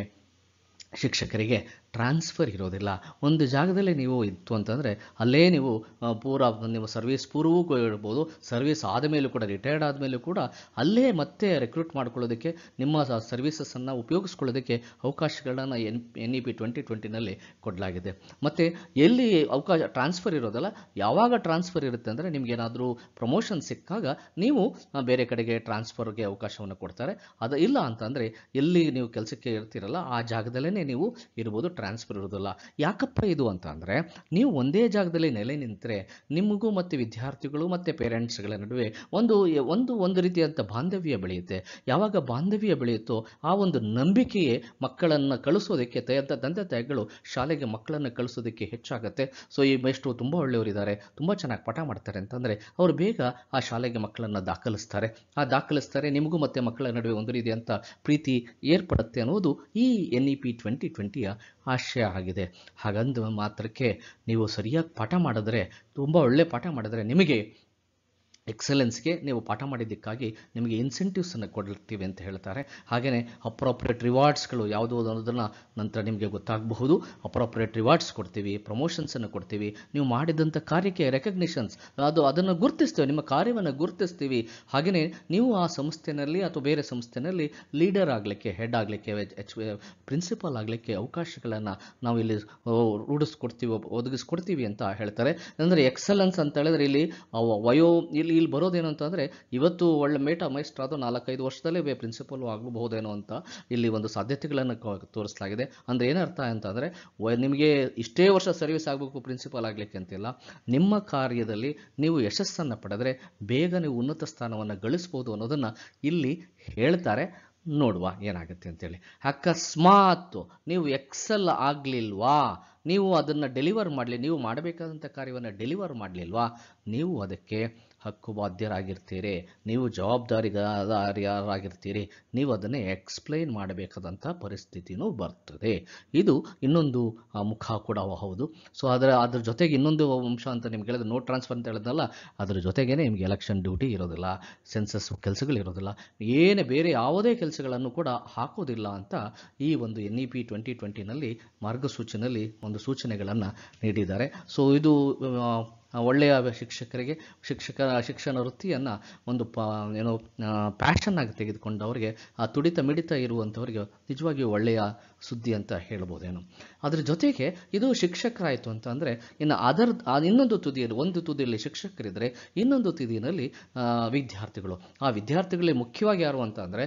ಶಿಕ್ಷಕರಿಗೆ ಟ್ರಾನ್ಸ್ಫರ್ ಇರೋದಿಲ್ಲ ಒಂದು ಜಾಗದಲ್ಲಿ ನೀವು ಇತ್ತು ಅಂತಂದರೆ ಅಲ್ಲೇ ನೀವು ಪೂರ ನಿಮ್ಮ ಸರ್ವಿಸ್ ಪೂರ್ವವೂ ಇರ್ಬೋದು ಸರ್ವಿಸ್ ಆದಮೇಲೂ ಕೂಡ ರಿಟೈರ್ಡ್ ಆದಮೇಲೂ ಕೂಡ ಅಲ್ಲೇ ಮತ್ತೆ ರೆಕ್ರೂಟ್ ಮಾಡ್ಕೊಳ್ಳೋದಕ್ಕೆ ನಿಮ್ಮ ಸರ್ವಿಸಸ್ಸನ್ನು ಉಪಯೋಗಿಸ್ಕೊಳ್ಳೋದಕ್ಕೆ ಅವಕಾಶಗಳನ್ನು N N E e P twenty ಟ್ವೆಂಟಿನಲ್ಲಿ ಕೊಡಲಾಗಿದೆ ಮತ್ತು ಎಲ್ಲಿ ಅವಕಾಶ ಟ್ರಾನ್ಸ್ಫರ್ ಇರೋದಲ್ಲ ಯಾವಾಗ ಟ್ರಾನ್ಸ್ಫರ್ ಇರುತ್ತೆ ಅಂದರೆ ನಿಮಗೇನಾದರೂ ಪ್ರಮೋಷನ್ ಸಿಕ್ಕಾಗ ನೀವು ಬೇರೆ ಕಡೆಗೆ ಟ್ರಾನ್ಸ್ಫರ್ಗೆ ಅವಕಾಶವನ್ನು ಕೊಡ್ತಾರೆ ಅದು ಇಲ್ಲ ಅಂತಂದರೆ ಎಲ್ಲಿ ನೀವು ಕೆಲಸಕ್ಕೆ ಇರ್ತೀರಲ್ಲ ಆ ಜಾಗದಲ್ಲೇ ನೀವು ಇರ್ಬೋದು ಟ್ರಾನ್ಸ್ಫರ್ ಇರೋದಿಲ್ಲ ಯಾಕಪ್ಪ ಇದು ಅಂತ ಅಂದರೆ ನೀವು ಒಂದೇ ಜಾಗದಲ್ಲಿ ನೆಲೆ ನಿಂತರೆ ನಿಮಗೂ ಮತ್ತು ವಿದ್ಯಾರ್ಥಿಗಳು ಮತ್ತು ಪೇರೆಂಟ್ಸ್ಗಳ ನಡುವೆ ಒಂದು ಒಂದು ಒಂದು ರೀತಿಯಾದಂಥ ಬಾಂಧವ್ಯ ಬೆಳೆಯುತ್ತೆ ಯಾವಾಗ ಬಾಂಧವ್ಯ ಬೆಳೆಯುತ್ತೋ ಆ ಒಂದು ನಂಬಿಕೆಯೇ ಮಕ್ಕಳನ್ನು ಕಳಿಸೋದಕ್ಕೆ ತಯಂಥ ತಂದೆ ತಾಯಿಗಳು ಶಾಲೆಗೆ ಮಕ್ಕಳನ್ನು ಕಳಿಸೋದಕ್ಕೆ ಹೆಚ್ಚಾಗುತ್ತೆ ಸೊ ಈ ಮೇಷ್ಟ್ರು ತುಂಬ ಒಳ್ಳೆಯವರಿದ್ದಾರೆ ತುಂಬ ಚೆನ್ನಾಗಿ ಪಾಠ ಮಾಡ್ತಾರೆ ಅಂತಂದರೆ ಅವರು ಬೇಗ ಆ ಶಾಲೆಗೆ ಮಕ್ಕಳನ್ನು ದಾಖಲಿಸ್ತಾರೆ ಆ ದಾಖಲಿಸ್ತಾರೆ ನಿಮಗೂ ಮತ್ತು ಮಕ್ಕಳ ನಡುವೆ ಒಂದು ರೀತಿಯಂಥ ಪ್ರೀತಿ ಏರ್ಪಡುತ್ತೆ ಅನ್ನೋದು ಈ ಎನ್ ಇ ಪಿ ಟ್ವೆಂಟಿ ಟ್ವೆಂಟಿಯ ಆಶಯ ಆಗಿದೆ ಹಾಗಂದು ಮಾತ್ರಕ್ಕೆ ನೀವು ಸರಿಯಾಗಿ ಪಾಠ ಮಾಡಿದ್ರೆ ತುಂಬ ಒಳ್ಳೆಯ ಪಾಠ ಮಾಡಿದ್ರೆ ನಿಮಗೆ ಎಕ್ಸಲೆನ್ಸ್ಗೆ ನೀವು ಪಾಠ ಮಾಡಿದ್ದಕ್ಕಾಗಿ ನಿಮಗೆ ಇನ್ಸೆಂಟಿವ್ಸನ್ನು ಕೊಡ್ತೀವಿ ಅಂತ ಹೇಳ್ತಾರೆ ಹಾಗೆಯೇ ಅಪ್ರೋಪ್ರಿಯೇಟ್ ರಿವಾರ್ಡ್ಸ್ಗಳು ಯಾವುದು ಅನ್ನೋದನ್ನು ನಂತರ ನಿಮಗೆ ಗೊತ್ತಾಗಬಹುದು ಅಪ್ರೋಪ್ರಿಯೇಟ್ ರಿವಾರ್ಡ್ಸ್ ಕೊಡ್ತೀವಿ ಪ್ರಮೋಷನ್ಸನ್ನು ಕೊಡ್ತೀವಿ ನೀವು ಮಾಡಿದಂಥ ಕಾರ್ಯಕ್ಕೆ ರೆಕಗ್ನಿಷನ್ಸ್ ಅದು ಅದನ್ನು ಗುರುತಿಸ್ತೀವಿ ನಿಮ್ಮ ಕಾರ್ಯವನ್ನು ಗುರುತಿಸ್ತೀವಿ ಹಾಗೆಯೇ ನೀವು ಆ ಸಂಸ್ಥೆಯಲ್ಲಿ ಅಥವಾ ಬೇರೆ ಸಂಸ್ಥೆಯಲ್ಲಿ ಲೀಡರ್ ಆಗಲಿಕ್ಕೆ ಹೆಡ್ ಆಗಲಿಕ್ಕೆ ಎಚ್ ಪ್ರಿನ್ಸಿಪಲ್ ಆಗಲಿಕ್ಕೆ ಅವಕಾಶಗಳನ್ನು ನಾವು ಇಲ್ಲಿ ರೂಢಿಸ್ಕೊಡ್ತೀವಿ ಒದಗಿಸ್ಕೊಡ್ತೀವಿ ಅಂತ ಹೇಳ್ತಾರೆ ಅಂದರೆ ಎಕ್ಸಲೆನ್ಸ್ ಅಂತ ಹೇಳಿದ್ರೆ ಇಲ್ಲಿ ವಯೋ ಇಲ್ಲಿ ಇಲ್ಲಿ ಬರೋದೇನು ಅಂತ ಅಂದರೆ ಇವತ್ತು ಒಳ್ಳೆ ಮೇಟ ಮೈಸ್ಟ್ರ್ ಅದು ನಾಲ್ಕೈದು ವರ್ಷದಲ್ಲೇ ಬೇ ಪ್ರಿನ್ಸಿಪಲ್ ಆಗಬಹುದೇನೋ ಅಂತ ಇಲ್ಲಿ ಒಂದು ಸಾಧ್ಯತೆಗಳನ್ನು ತೋರಿಸಲಾಗಿದೆ ಅಂದರೆ ಏನರ್ಥ ಅಂತಂದರೆ ನಿಮಗೆ ಇಷ್ಟೇ ವರ್ಷ ಸರ್ವಿಸ್ ಆಗಬೇಕು ಪ್ರಿನ್ಸಿಪಲ್ ಆಗಲಿಕ್ಕೆ ಅಂತಿಲ್ಲ ನಿಮ್ಮ ಕಾರ್ಯದಲ್ಲಿ ನೀವು ಯಶಸ್ಸನ್ನು ಪಡೆದರೆ ಬೇಗ ನೀವು ಉನ್ನತ ಸ್ಥಾನವನ್ನು ಗಳಿಸ್ಬೋದು ಅನ್ನೋದನ್ನು ಇಲ್ಲಿ ಹೇಳ್ತಾರೆ ನೋಡುವ ಏನಾಗುತ್ತೆ ಅಂತೇಳಿ ಅಕಸ್ಮಾತ್ ನೀವು ಎಕ್ಸೆಲ್ ಆಗಲಿಲ್ವಾ ನೀವು ಅದನ್ನು ಡೆಲಿವರ್ ಮಾಡಲಿ ನೀವು ಮಾಡಬೇಕಾದಂಥ ಕಾರ್ಯವನ್ನು ಡೆಲಿವರ್ ಮಾಡಲಿಲ್ವಾ ನೀವು ಅದಕ್ಕೆ ಹಕ್ಕು ಬಾಧ್ಯರಾಗಿರ್ತೀರಿ ನೀವು ಜವಾಬ್ದಾರಿಗಾರಿಯರಾಗಿರ್ತೀರಿ ನೀವು ಅದನ್ನೇ ಎಕ್ಸ್ಪ್ಲೈನ್ ಮಾಡಬೇಕಾದಂಥ ಪರಿಸ್ಥಿತಿನೂ ಬರ್ತದೆ ಇದು ಇನ್ನೊಂದು ಮುಖ ಕೂಡ ಹೌದು ಸೊ ಅದರ ಅದ್ರ ಜೊತೆಗೆ ಇನ್ನೊಂದು ಅಂಶ ಅಂತ ನಿಮ್ಗೆ ಹೇಳಿದ್ರೆ ನೋಟ್ ಟ್ರಾನ್ಸ್ಫರ್ ಅಂತ ಹೇಳಿದಲ್ಲ ಅದ್ರ ಜೊತೆಗೇ ನಿಮಗೆ ಎಲೆಕ್ಷನ್ ಡ್ಯೂಟಿ ಇರೋದಿಲ್ಲ ಸೆನ್ಸಸ್ ಕೆಲಸಗಳಿರೋದಿಲ್ಲ ಏನೇ ಬೇರೆ ಯಾವುದೇ ಕೆಲಸಗಳನ್ನು ಕೂಡ ಹಾಕೋದಿಲ್ಲ ಅಂತ ಈ ಒಂದು ಎನ್ ಇ ಪಿ ಟ್ವೆಂಟಿ ಟ್ವೆಂಟಿನಲ್ಲಿ ಮಾರ್ಗಸೂಚಿನಲ್ಲಿ ಒಂದು ಸೂಚನೆಗಳನ್ನು ನೀಡಿದ್ದಾರೆ ಸೊ ಇದು ಒಳ್ಳೆಯ ಶಿಕ್ಷಕರಿಗೆ ಶಿಕ್ಷಕರ ಶಿಕ್ಷಣ ವೃತ್ತಿಯನ್ನು ಒಂದು ಪ ಏನೋ ಪ್ಯಾಷನ್ನಾಗಿ ತೆಗೆದುಕೊಂಡವ್ರಿಗೆ ಆ ತುಡಿತ ಮಿಡಿತ ಇರುವಂಥವ್ರಿಗೆ ನಿಜವಾಗಿಯೂ ಒಳ್ಳೆಯ ಸುದ್ದಿ ಅಂತ ಹೇಳ್ಬೋದೇನು ಅದರ ಜೊತೆಗೆ ಇದು ಶಿಕ್ಷಕರಾಯಿತು ಅಂತ ಅಂದರೆ ಇನ್ನು ಅದರ ಇನ್ನೊಂದು ತುದಿಯಲ್ಲಿ ಒಂದು ತುದಿಯಲ್ಲಿ ಶಿಕ್ಷಕರಿದ್ದರೆ ಇನ್ನೊಂದು ತುದಿಯಲ್ಲಿ ವಿದ್ಯಾರ್ಥಿಗಳು ಆ ವಿದ್ಯಾರ್ಥಿಗಳೇ ಮುಖ್ಯವಾಗಿ ಯಾರು ಅಂತ ಅಂದರೆ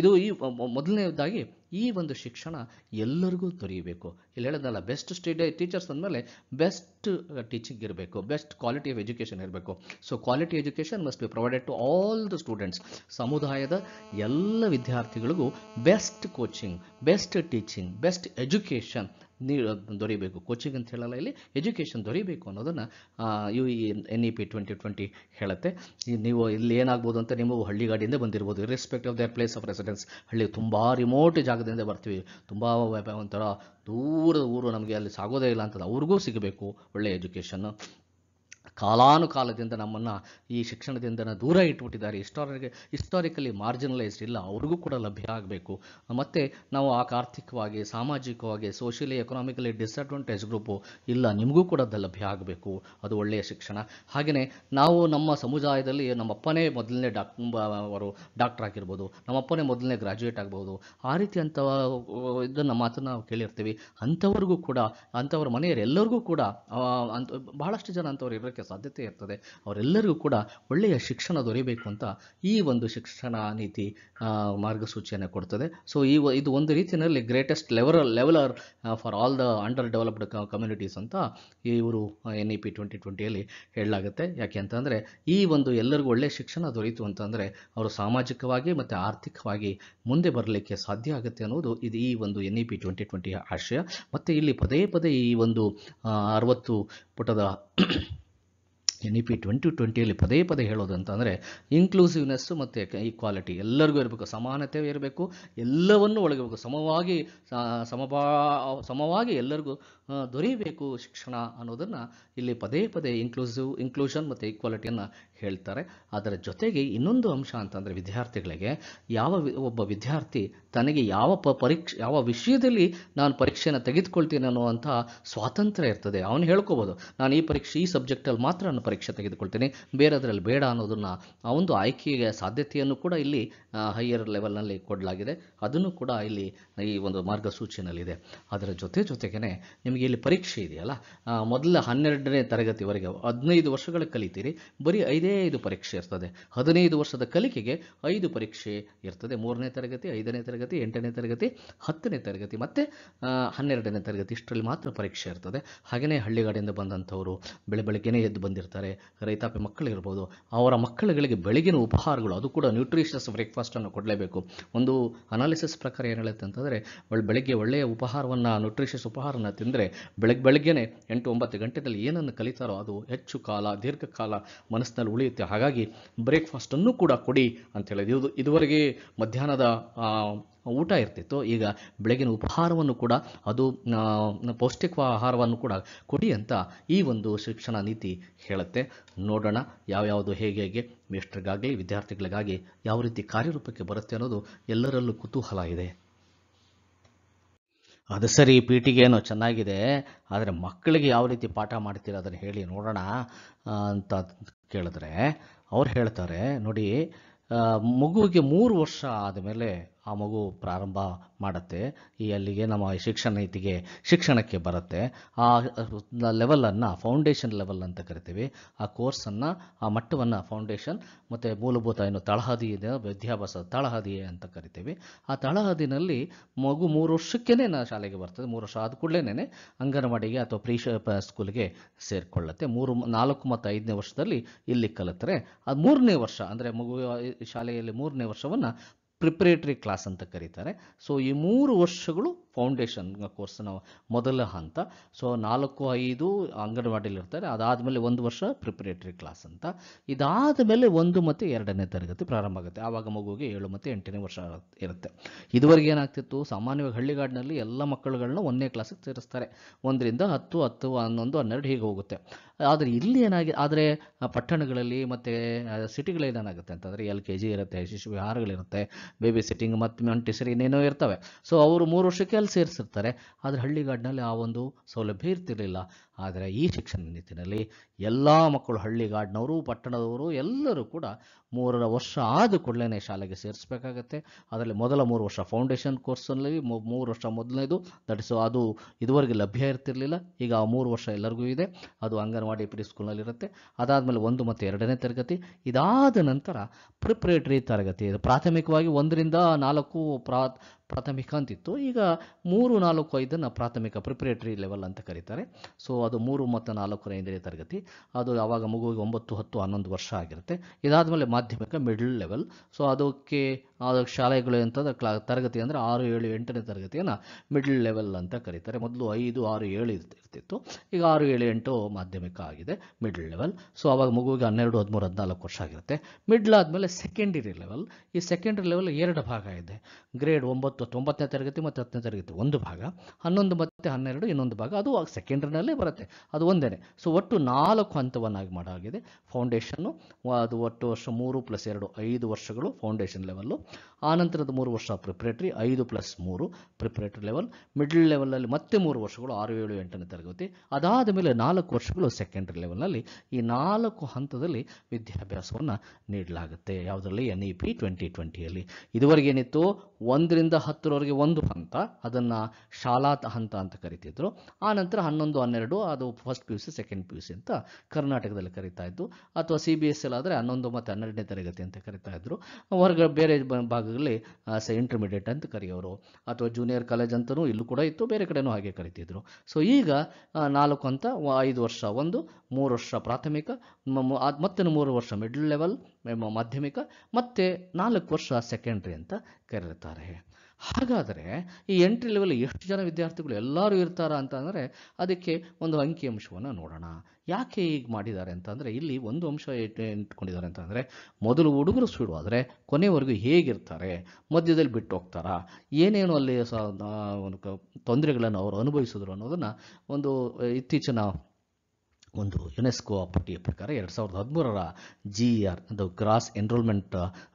ಇದು ಈ ಮೊದಲನೇದಾಗಿ ಈ ಒಂದು ಶಿಕ್ಷಣ ಎಲ್ಲರಿಗೂ ದೊರೆಯಬೇಕು ಇಲ್ಲಿ ಹೇಳೋದಲ್ಲ ಬೆಸ್ಟ್ ಸ್ಟೇಡೇ ಟೀಚರ್ಸ್ ಅಂದಮೇಲೆ ಬೆಸ್ಟ್ ಟೀಚಿಂಗ್ ಇರಬೇಕು ಬೆಸ್ಟ್ ಕ್ವಾಲಿಟಿ ಆಫ್ ಎಜುಕೇಷನ್ ಇರಬೇಕು so quality education must be provided to all the students ಸಮುದಾಯದ ಎಲ್ಲ ವಿದ್ಯಾರ್ಥಿಗಳಿಗೂ best coaching best best teaching best education ನೀ ದೊರೀಬೇಕು ಕೋಚಿಂಗ್ ಅಂತ ಹೇಳಲ್ಲ ಇಲ್ಲಿ ಎಜುಕೇಷನ್ ದೊರೀಬೇಕು ಅನ್ನೋದನ್ನು ಯು E N e E e P twenty e twenty ಹೇಳುತ್ತೆ ನೀವು ಇಲ್ಲಿ ಏನಾಗ್ಬೋದು ಅಂತ ನೀವು ಹಳ್ಳಿಗಾಡಿಯಿಂದ ಬಂದಿರ್ಬೋದು irrespective of their place of residence ಹಳ್ಳಿ ತುಂಬ ರಿಮೋಟ್ ಜಾಗದಿಂದ ಬರ್ತೀವಿ ತುಂಬ ಒಂಥರ ದೂರದ ಊರು ನಮಗೆ ಅಲ್ಲಿ ಸಾಗೋದೇ ಇಲ್ಲ ಅಂತ ಅವ್ರಿಗೂ ಸಿಗಬೇಕು ಒಳ್ಳೆಯ ಎಜುಕೇಷನ್ನು ಕಾಲಾನುಕಾಲದಿಂದ ನಮ್ಮನ್ನು ಈ ಶಿಕ್ಷಣದಿಂದ ದೂರ ಇಟ್ಬಿಟ್ಟಿದ್ದಾರೆ ಇಷ್ಟೋರಿಗೆ ಹಿಸ್ಟಾರಿಕಲಿ ಮಾರ್ಜಿನಲೈಸ್ಡ್ ಇಲ್ಲ ಅವ್ರಿಗೂ ಕೂಡ ಲಭ್ಯ ಆಗಬೇಕು ಮತ್ತು ನಾವು ಆ ಆರ್ಥಿಕವಾಗಿ ಸಾಮಾಜಿಕವಾಗಿ ಸೋಷಿಯಲಿ ಎಕನಾಮಿಕಲಿ ಡಿಸ್ಅಡ್ವಾಂಟೇಜ್ ಗ್ರೂಪು ಇಲ್ಲ ನಿಮಗೂ ಕೂಡ ಅದು ಲಭ್ಯ ಆಗಬೇಕು ಅದು ಒಳ್ಳೆಯ ಶಿಕ್ಷಣ ಹಾಗೆಯೇ ನಾವು ನಮ್ಮ ಸಮುದಾಯದಲ್ಲಿ ನಮ್ಮಪ್ಪನೇ ಮೊದಲನೇ ಡಾಕ್ ಅವರು ಡಾಕ್ಟರ್ ಆಗಿರ್ಬೋದು ನಮ್ಮಪ್ಪನೇ ಮೊದಲನೇ ಗ್ರಾಜುಯೇಟ್ ಆಗ್ಬೋದು ಆ ರೀತಿ ಅಂಥ ಇದನ್ನು ಮಾತನ್ನು ನಾವು ಕೇಳಿರ್ತೀವಿ ಅಂಥವ್ರಿಗೂ ಕೂಡ ಅಂಥವ್ರ ಎಲ್ಲರಿಗೂ ಕೂಡ ಅಂತ ಬಹಳಷ್ಟು ಜನ ಅಂಥವ್ರು ಇರೋಕ್ಕೆ ಸಾಧ್ಯತೆ ಇರ್ತದೆ ಅವರೆಲ್ಲರಿಗೂ ಕೂಡ ಒಳ್ಳೆಯ ಶಿಕ್ಷಣ ದೊರೆಯಬೇಕು ಅಂತ ಈ ಒಂದು ಶಿಕ್ಷಣ ನೀತಿ ಮಾರ್ಗಸೂಚಿಯನ್ನು ಕೊಡ್ತದೆ ಸೊ ಈ ಇದು ಒಂದು ರೀತಿಯಲ್ಲಿ ಗ್ರೇಟೆಸ್ಟ್ ಲೆವರಲ್ leveller for all the under developed communities ಅಂತ ಇವರು ಎನ್ ಇ ಪಿ ಟ್ವೆಂಟಿ ಟ್ವೆಂಟಿಯಲ್ಲಿ ಹೇಳಲಾಗುತ್ತೆ ಯಾಕೆ ಅಂತಂದರೆ ಈ ಒಂದು ಎಲ್ಲರಿಗೂ ಒಳ್ಳೆಯ ಶಿಕ್ಷಣ ದೊರೆಯಿತು ಅಂತಂದರೆ ಅವರು ಸಾಮಾಜಿಕವಾಗಿ ಮತ್ತು ಆರ್ಥಿಕವಾಗಿ ಮುಂದೆ ಬರಲಿಕ್ಕೆ ಸಾಧ್ಯ ಆಗುತ್ತೆ ಅನ್ನೋದು ಇದು ಈ ಒಂದು ಎನ್ ಇ ಪಿ ಟ್ವೆಂಟಿ ಟ್ವೆಂಟಿಯ ಆಶಯ ಮತ್ತು ಇಲ್ಲಿ ಪದೇ ಪದೇ ಈ ಒಂದು ಅರವತ್ತು ಪುಟದ ಎನ್ ಇ ಪಿ ಟ್ವೆಂಟಿ ಟ್ವೆಂಟಿಯಲ್ಲಿ ಪದೇ ಪದೇ ಹೇಳೋದು ಅಂತಂದರೆ ಇನ್ಕ್ಲೂಸಿವ್ನೆಸ್ಸು ಮತ್ತು ಈಕ್ವಾಲಿಟಿ ಎಲ್ಲರಿಗೂ ಇರಬೇಕು ಸಮಾನತೆ ಇರಬೇಕು ಎಲ್ಲವನ್ನು ಒಳಗಬೇಕು ಸಮವಾಗಿ ಸಮಬಾ ಸಮವಾಗಿ ಎಲ್ಲರಿಗೂ ದೊರೆಯಬೇಕು ಶಿಕ್ಷಣ ಅನ್ನೋದನ್ನು ಇಲ್ಲಿ ಪದೇ ಪದೇ ಇನ್ಕ್ಲೂಸಿವ್ ಇನ್ಕ್ಲೂಷನ್ ಮತ್ತು ಈಕ್ವಾಲಿಟಿಯನ್ನು ಹೇಳ್ತಾರೆ ಅದರ ಜೊತೆಗೆ ಇನ್ನೊಂದು ಅಂಶ ಅಂತಂದರೆ ವಿದ್ಯಾರ್ಥಿಗಳಿಗೆ ಯಾವ ಒಬ್ಬ ವಿದ್ಯಾರ್ಥಿ ತನಗೆ ಯಾವ ಪ ಪರೀಕ್ಷೆ ಯಾವ ವಿಷಯದಲ್ಲಿ ನಾನು ಪರೀಕ್ಷೆನ ತೆಗೆದುಕೊಳ್ತೀನಿ ಅನ್ನುವಂಥ ಸ್ವಾತಂತ್ರ್ಯ ಇರ್ತದೆ ಅವನು ಹೇಳ್ಕೋಬೋದು ನಾನು ಈ ಪರೀಕ್ಷೆ ಈ ಸಬ್ಜೆಕ್ಟಲ್ಲಿ ಮಾತ್ರ ನಾನು ಪರೀಕ್ಷೆ ತೆಗೆದುಕೊಳ್ತೀನಿ ಬೇರೆ ಅದರಲ್ಲಿ ಬೇಡ ಅನ್ನೋದನ್ನು ಆ ಒಂದು ಆಯ್ಕೆಗೆ ಸಾಧ್ಯತೆಯನ್ನು ಕೂಡ ಇಲ್ಲಿ ಹೈಯರ್ ಲೆವೆಲ್ನಲ್ಲಿ ಕೊಡಲಾಗಿದೆ ಅದನ್ನು ಕೂಡ ಇಲ್ಲಿ ಈ ಒಂದು ಮಾರ್ಗಸೂಚಿನಲ್ಲಿದೆ ಅದರ ಜೊತೆ ಜೊತೆಗೇ ನಿಮಗೆ ಇಲ್ಲಿ ಪರೀಕ್ಷೆ ಇದೆಯಲ್ಲ ಮೊದಲ ಹನ್ನೆರಡನೇ ತರಗತಿವರೆಗೆ ಹದಿನೈದು ವರ್ಷಗಳ ಕಲಿತೀರಿ ಬರೀ ಐದೇ ಹದಿನೈದು ಪರೀಕ್ಷೆ ಇರ್ತದೆ ಹದಿನೈದು ವರ್ಷದ ಕಲಿಕೆಗೆ ಐದು ಪರೀಕ್ಷೆ ಇರ್ತದೆ ಮೂರನೇ ತರಗತಿ ಐದನೇ ತರಗತಿ ಎಂಟನೇ ತರಗತಿ ಹತ್ತನೇ ತರಗತಿ ಮತ್ತು ಹನ್ನೆರಡನೇ ತರಗತಿ ಇಷ್ಟರಲ್ಲಿ ಮಾತ್ರ ಪರೀಕ್ಷೆ ಇರ್ತದೆ ಹಾಗೆಯೇ ಹಳ್ಳಿಗಾಡಿಂದ ಬಂದಂಥವರು ಬೆಳೆ ಬೆಳಗ್ಗೆನೇ ಎದ್ದು ಬಂದಿರ್ತಾರೆ ರೈತಾಪಿ ಮಕ್ಕಳಿರ್ಬೋದು ಅವರ ಮಕ್ಕಳುಗಳಿಗೆ ಬೆಳಗಿನ ಉಪಹಾರಗಳು ಅದು ಕೂಡ ನ್ಯೂಟ್ರಿಷಿಯಸ್ ಬ್ರೇಕ್ಫಾಸ್ಟನ್ನು ಕೊಡಲೇಬೇಕು ಒಂದು ಅನಾಲಿಸಿಸ್ ಪ್ರಕಾರ ಏನು ಹೇಳುತ್ತೆ ಅಂತಂದರೆ ಒಳ್ಳೆ ಬೆಳಗ್ಗೆ ಒಳ್ಳೆಯ ಉಪಹಾರವನ್ನು ನ್ಯೂಟ್ರಿಷಿಯಸ್ ಉಪಹಾರನ ತಿಂದರೆ ಬೆಳಗ್ಗೆ ಬೆಳಗ್ಗೆನೆ ಎಂಟು ಒಂಬತ್ತು ಗಂಟೆದಲ್ಲಿ ಏನನ್ನು ಕಲಿತಾರೋ ಅದು ಹೆಚ್ಚು ಕಾಲ ದೀರ್ಘಕಾಲ ಮನಸ್ಸಿನಲ್ಲಿ ಉಳಿಯುತ್ತೆ ಹಾಗಾಗಿ ಬ್ರೇಕ್ಫಾಸ್ಟನ್ನು ಕೂಡ ಕೊಡಿ ಅಂತ ಇದು ಇದುವರೆಗೆ ಮಧ್ಯಾಹ್ನದ ಊಟ ಇರ್ತಿತ್ತು ಈಗ ಬೆಳಗಿನ ಉಪಹಾರವನ್ನು ಕೂಡ ಅದು ಪೌಷ್ಟಿಕ ಆಹಾರವನ್ನು ಕೂಡ ಕೊಡಿ ಅಂತ ಈ ಒಂದು ಶಿಕ್ಷಣ ನೀತಿ ಹೇಳುತ್ತೆ ನೋಡೋಣ ಯಾವ್ಯಾವುದು ಹೇಗೆ ಹೇಗೆ ಮೇಷ್ಟ್ರಿಗಾಗಲಿ ವಿದ್ಯಾರ್ಥಿಗಳಿಗಾಗಿ ಯಾವ ರೀತಿ ಕಾರ್ಯರೂಪಕ್ಕೆ ಬರುತ್ತೆ ಅನ್ನೋದು ಎಲ್ಲರಲ್ಲೂ ಕುತೂಹಲ ಇದೆ ಅದು ಸರಿ ಏನು ಚೆನ್ನಾಗಿದೆ ಆದರೆ ಮಕ್ಕಳಿಗೆ ಯಾವ ರೀತಿ ಪಾಠ ಮಾಡ್ತೀರ ಅದನ್ನು ಹೇಳಿ ನೋಡೋಣ ಅಂತ ಕೇಳಿದ್ರೆ ಅವ್ರು ಹೇಳ್ತಾರೆ ನೋಡಿ ಮಗುವಿಗೆ ಮೂರು ವರ್ಷ ಆದಮೇಲೆ ಆ ಮಗು ಪ್ರಾರಂಭ ಮಾಡುತ್ತೆ ಈ ಅಲ್ಲಿಗೆ ನಮ್ಮ ಶಿಕ್ಷಣ ನೀತಿಗೆ ಶಿಕ್ಷಣಕ್ಕೆ ಬರುತ್ತೆ ಆ ಲೆವೆಲನ್ನು ಫೌಂಡೇಶನ್ ಲೆವೆಲ್ ಅಂತ ಕರಿತೀವಿ ಆ ಕೋರ್ಸನ್ನು ಆ ಮಟ್ಟವನ್ನು ಫೌಂಡೇಶನ್ ಮತ್ತು ಮೂಲಭೂತ ಏನು ತಳಹದಿ ಇದೆ ವಿದ್ಯಾಭ್ಯಾಸ ತಳಹದಿ ಅಂತ ಕರಿತೀವಿ ಆ ತಳಹದಿನಲ್ಲಿ ಮಗು ಮೂರು ವರ್ಷಕ್ಕೇ ಶಾಲೆಗೆ ಬರ್ತದೆ ಮೂರು ವರ್ಷ ಆದ ಕೂಡಲೇ ಅಂಗನವಾಡಿಗೆ ಅಥವಾ ಪ್ರೀ ಸ್ಕೂಲ್ಗೆ ಸೇರಿಕೊಳ್ಳುತ್ತೆ ಮೂರು ನಾಲ್ಕು ಮತ್ತು ಐದನೇ ವರ್ಷದಲ್ಲಿ ಇಲ್ಲಿ ಕಲಿತರೆ ಅದು ಮೂರನೇ ವರ್ಷ ಅಂದರೆ ಮಗು ಶಾಲೆಯಲ್ಲಿ ಮೂರನೇ ವರ್ಷವನ್ನು ಪ್ರಿಪ್ರೇಟರಿ ಕ್ಲಾಸ್ ಅಂತ ಕರೀತಾರೆ ಸೊ ಈ ಮೂರು ವರ್ಷಗಳು ಫೌಂಡೇಶನ್ ಕೋರ್ಸ್ನ ಮೊದಲ ಹಂತ ಸೊ ನಾಲ್ಕು ಐದು ಅದಾದ ಅದಾದಮೇಲೆ ಒಂದು ವರ್ಷ ಪ್ರಿಪರೇಟರಿ ಕ್ಲಾಸ್ ಅಂತ ಇದಾದ ಮೇಲೆ ಒಂದು ಮತ್ತು ಎರಡನೇ ತರಗತಿ ಪ್ರಾರಂಭ ಆಗುತ್ತೆ ಆವಾಗ ಮಗುವಿಗೆ ಏಳು ಮತ್ತು ಎಂಟನೇ ವರ್ಷ ಇರುತ್ತೆ ಇದುವರೆಗೆ ಏನಾಗ್ತಿತ್ತು ಸಾಮಾನ್ಯವಾಗಿ ಹಳ್ಳಿಗಾಡಿನಲ್ಲಿ ಎಲ್ಲ ಮಕ್ಕಳುಗಳನ್ನ ಒಂದನೇ ಕ್ಲಾಸಿಗೆ ಸೇರಿಸ್ತಾರೆ ಒಂದರಿಂದ ಹತ್ತು ಹತ್ತು ಹನ್ನೊಂದು ಹನ್ನೆರಡು ಹೀಗೆ ಹೋಗುತ್ತೆ ಆದರೆ ಇಲ್ಲಿ ಏನಾಗಿ ಆದರೆ ಪಟ್ಟಣಗಳಲ್ಲಿ ಮತ್ತು ಸಿಟಿಗಳಲ್ಲಿ ಏನಾಗುತ್ತೆ ಅಂತಂದರೆ ಎಲ್ ಕೆ ಜಿ ಇರುತ್ತೆ ಶಿಶು ವಿಹಾರಗಳಿರುತ್ತೆ ಬೇಬಿ ಸಿಟ್ಟಿಂಗ್ ಮತ್ತು ಮಂಟಿಸರಿ ಇನ್ನೇನೋ ಇರ್ತವೆ ಸೊ ಅವರು ಮೂರು ವರ್ಷಕ್ಕೆ ಸೇರಿಸಿರ್ತಾರೆ ಆದರೆ ಹಳ್ಳಿಗಾಡಿನಲ್ಲಿ ಆ ಒಂದು ಸೌಲಭ್ಯ ಇರ್ತಿರಲಿಲ್ಲ ಆದರೆ ಈ ಶಿಕ್ಷಣ ನಿಟ್ಟಿನಲ್ಲಿ ಎಲ್ಲ ಮಕ್ಕಳು ಹಳ್ಳಿಗಾಡಿನವರು ಪಟ್ಟಣದವರು ಎಲ್ಲರೂ ಕೂಡ ಮೂರರ ವರ್ಷ ಆದ ಕೂಡಲೇ ಶಾಲೆಗೆ ಸೇರಿಸಬೇಕಾಗತ್ತೆ ಅದರಲ್ಲಿ ಮೊದಲ ಮೂರು ವರ್ಷ ಫೌಂಡೇಶನ್ ಕೋರ್ಸಲ್ಲಿ ಮೂರು ವರ್ಷ ಮೊದಲನೇದು ದಟ್ ಇಸ್ ಅದು ಇದುವರೆಗೆ ಲಭ್ಯ ಇರ್ತಿರಲಿಲ್ಲ ಈಗ ಆ ಮೂರು ವರ್ಷ ಎಲ್ಲರಿಗೂ ಇದೆ ಅದು ಅಂಗನವಾಡಿ ಪ್ರಿ ಸ್ಕೂಲ್ನಲ್ಲಿರುತ್ತೆ ಅದಾದಮೇಲೆ ಒಂದು ಮತ್ತು ಎರಡನೇ ತರಗತಿ ಇದಾದ ನಂತರ ಪ್ರಿಪ್ರೇಟರಿ ತರಗತಿ ಇದು ಪ್ರಾಥಮಿಕವಾಗಿ ಒಂದರಿಂದ ನಾಲ್ಕು ಪ್ರಾ ಪ್ರಾಥಮಿಕ ಅಂತಿತ್ತು ಈಗ ಮೂರು ನಾಲ್ಕು ಐದನ್ನು ಪ್ರಾಥಮಿಕ ಪ್ರಿಪ್ರೇಟರಿ ಲೆವೆಲ್ ಅಂತ ಕರೀತಾರೆ ಸೊ ಅದು ಮೂರು ಮತ್ತು ನಾಲ್ಕು ಐದನೇ ತರಗತಿ ಅದು ಆವಾಗ ಮಗುವಿಗೆ ಒಂಬತ್ತು ಹತ್ತು ಹನ್ನೊಂದು ವರ್ಷ ಆಗಿರುತ್ತೆ ಇದಾದ ಮೇಲೆ ಮಾಧ್ಯಮಿಕ ಮಿಡ್ಲ್ ಲೆವೆಲ್ ಸೊ ಅದಕ್ಕೆ ಅದಕ್ಕೆ ಶಾಲೆಗಳು ಎಂಥದ್ದು ಕ್ಲಾ ತರಗತಿ ಅಂದರೆ ಆರು ಏಳು ಎಂಟನೇ ತರಗತಿಯನ್ನು ಮಿಡ್ಲ್ ಲೆವೆಲ್ ಅಂತ ಕರೀತಾರೆ ಮೊದಲು ಐದು ಆರು ಏಳು ಇರ್ತಿತ್ತು ಈಗ ಆರು ಏಳು ಎಂಟು ಮಾಧ್ಯಮಿಕ ಆಗಿದೆ ಮಿಡ್ಲ್ ಲೆವೆಲ್ ಸೊ ಆವಾಗ ಮಗುವಿಗೆ ಹನ್ನೆರಡು ಹದಿಮೂರು ಹದಿನಾಲ್ಕು ವರ್ಷ ಆಗಿರುತ್ತೆ ಮಿಡ್ಲ್ ಆದಮೇಲೆ ಸೆಕೆಂಡರಿ ಲೆವೆಲ್ ಈ ಸೆಕೆಂಡರಿ ಲೆವೆಲ್ ಎರಡು ಭಾಗ ಇದೆ ಗ್ರೇಡ್ ಒಂಬತ್ತು ತೊಂಬತ್ತನೇ ತರಗತಿ ಮತ್ತು ಹತ್ತನೇ ತರಗತಿ ಒಂದು ಭಾಗ ಹನ್ನೊಂದು ಮತ್ತು ಹನ್ನೆರಡು ಇನ್ನೊಂದು ಭಾಗ ಅದು ಸೆಕೆಂಡರಿನಲ್ಲೇ ಬರುತ್ತೆ ಬರುತ್ತೆ ಅದು ಒಂದೇನೆ ಸೊ ಒಟ್ಟು ನಾಲ್ಕು ಹಂತವನ್ನಾಗಿ ಮಾಡಲಾಗಿದೆ ಫೌಂಡೇಶನ್ನು ಅದು ಒಟ್ಟು ವರ್ಷ ಮೂರು ಪ್ಲಸ್ ಎರಡು ಐದು ವರ್ಷಗಳು ಫೌಂಡೇಶನ್ ಲೆವೆಲ್ಲು ಆನಂತರದ ಮೂರು ವರ್ಷ ಪ್ರಿಪ್ರೇಟ್ರಿ ಐದು ಪ್ಲಸ್ ಮೂರು ಪ್ರಿಪ್ರೇಟ್ರಿ ಲೆವೆಲ್ ಮಿಡ್ಲ್ ಲೆವೆಲಲ್ಲಿ ಮತ್ತೆ ಮೂರು ವರ್ಷಗಳು ಆರು ಏಳು ಎಂಟನೇ ತರಗತಿ ಅದಾದ ಮೇಲೆ ನಾಲ್ಕು ವರ್ಷಗಳು ಸೆಕೆಂಡ್ರಿ ಲೆವೆಲ್ನಲ್ಲಿ ಈ ನಾಲ್ಕು ಹಂತದಲ್ಲಿ ವಿದ್ಯಾಭ್ಯಾಸವನ್ನು ನೀಡಲಾಗುತ್ತೆ ಯಾವುದರಲ್ಲಿ N E e P twenty ಟ್ವೆಂಟಿಯಲ್ಲಿ ಇದುವರೆಗೆ ಏನಿತ್ತು ಒಂದರಿಂದ ಹತ್ತರವರೆಗೆ ಒಂದು ಹಂತ ಅದನ್ನು ಶಾಲಾ ಹಂತ ಅಂತ ಕರಿತಿದ್ರು ಆ ನಂತರ ಹನ್ನೊಂದು ಹನ್ನೆರಡು ಅದು first P U C second P U C ಅಂತ ಕರ್ನಾಟಕದಲ್ಲಿ ಕರಿತಾ ಇದ್ದು ಅಥವಾ ಸಿ ಬಿ ಎಸ್ ಎಲ್ ಆದರೆ ಹನ್ನೊಂದು ಮತ್ತು ಹನ್ನೆರಡನೇ ತರಗತಿ ಅಂತ ಕರಿತಾ ಇದ್ದರು ಹೊರಗೆ ಬೇರೆ ಭಾಗಗಳಲ್ಲಿ ಸ ಇಂಟರ್ಮಿಡಿಯೇಟ್ ಅಂತ ಕರೆಯೋರು ಅಥವಾ ಜೂನಿಯರ್ ಕಾಲೇಜ್ ಅಂತಲೂ ಇಲ್ಲೂ ಕೂಡ ಇತ್ತು ಬೇರೆ ಕಡೆಯೂ ಹಾಗೆ ಕರಿತಿದ್ರು ಸೊ ಈಗ ನಾಲ್ಕು ಅಂತ ಐದು ವರ್ಷ ಒಂದು ಮೂರು ವರ್ಷ ಪ್ರಾಥಮಿಕ ಮತ್ತೆ ಮೂರು ವರ್ಷ ಮಿಡ್ಲ್ ಲೆವೆಲ್ ಮಾಧ್ಯಮಿಕ ಮತ್ತು ನಾಲ್ಕು ವರ್ಷ ಸೆಕೆಂಡ್ರಿ ಅಂತ ಕರೀತಾರೆ ಹಾಗಾದರೆ ಈ ಎಂಟ್ರಿ ಲೆವೆಲ್ ಎಷ್ಟು ಜನ ವಿದ್ಯಾರ್ಥಿಗಳು ಎಲ್ಲರೂ ಇರ್ತಾರಾ ಅಂತ ಅಂದರೆ ಅದಕ್ಕೆ ಒಂದು ಅಂಕಿಅಂಶವನ್ನು ನೋಡೋಣ ಯಾಕೆ ಈಗ ಮಾಡಿದ್ದಾರೆ ಅಂತಂದರೆ ಇಲ್ಲಿ ಒಂದು ಅಂಶ ಇಟ್ಕೊಂಡಿದ್ದಾರೆ ಅಂತಂದರೆ ಮೊದಲು ಹುಡುಗರು ಸುಡು ಕೊನೆವರೆಗೂ ಹೇಗಿರ್ತಾರೆ ಮಧ್ಯದಲ್ಲಿ ಬಿಟ್ಟು ಹೋಗ್ತಾರಾ ಏನೇನು ಅಲ್ಲಿ ಸ ತೊಂದರೆಗಳನ್ನು ಅವರು ಅನುಭವಿಸಿದ್ರು ಅನ್ನೋದನ್ನು ಒಂದು ಇತ್ತೀಚಿನ ಒಂದು ಯುನೆಸ್ಕೋ ಪಟ್ಟಿಯ ಪ್ರಕಾರ ಎರಡು ಸಾವಿರದ ಹದಿಮೂರರ ಜಿ ಇ ಆರ್ ಅದು ಗ್ರಾಸ್ ಎನ್ರೋಲ್ಮೆಂಟ್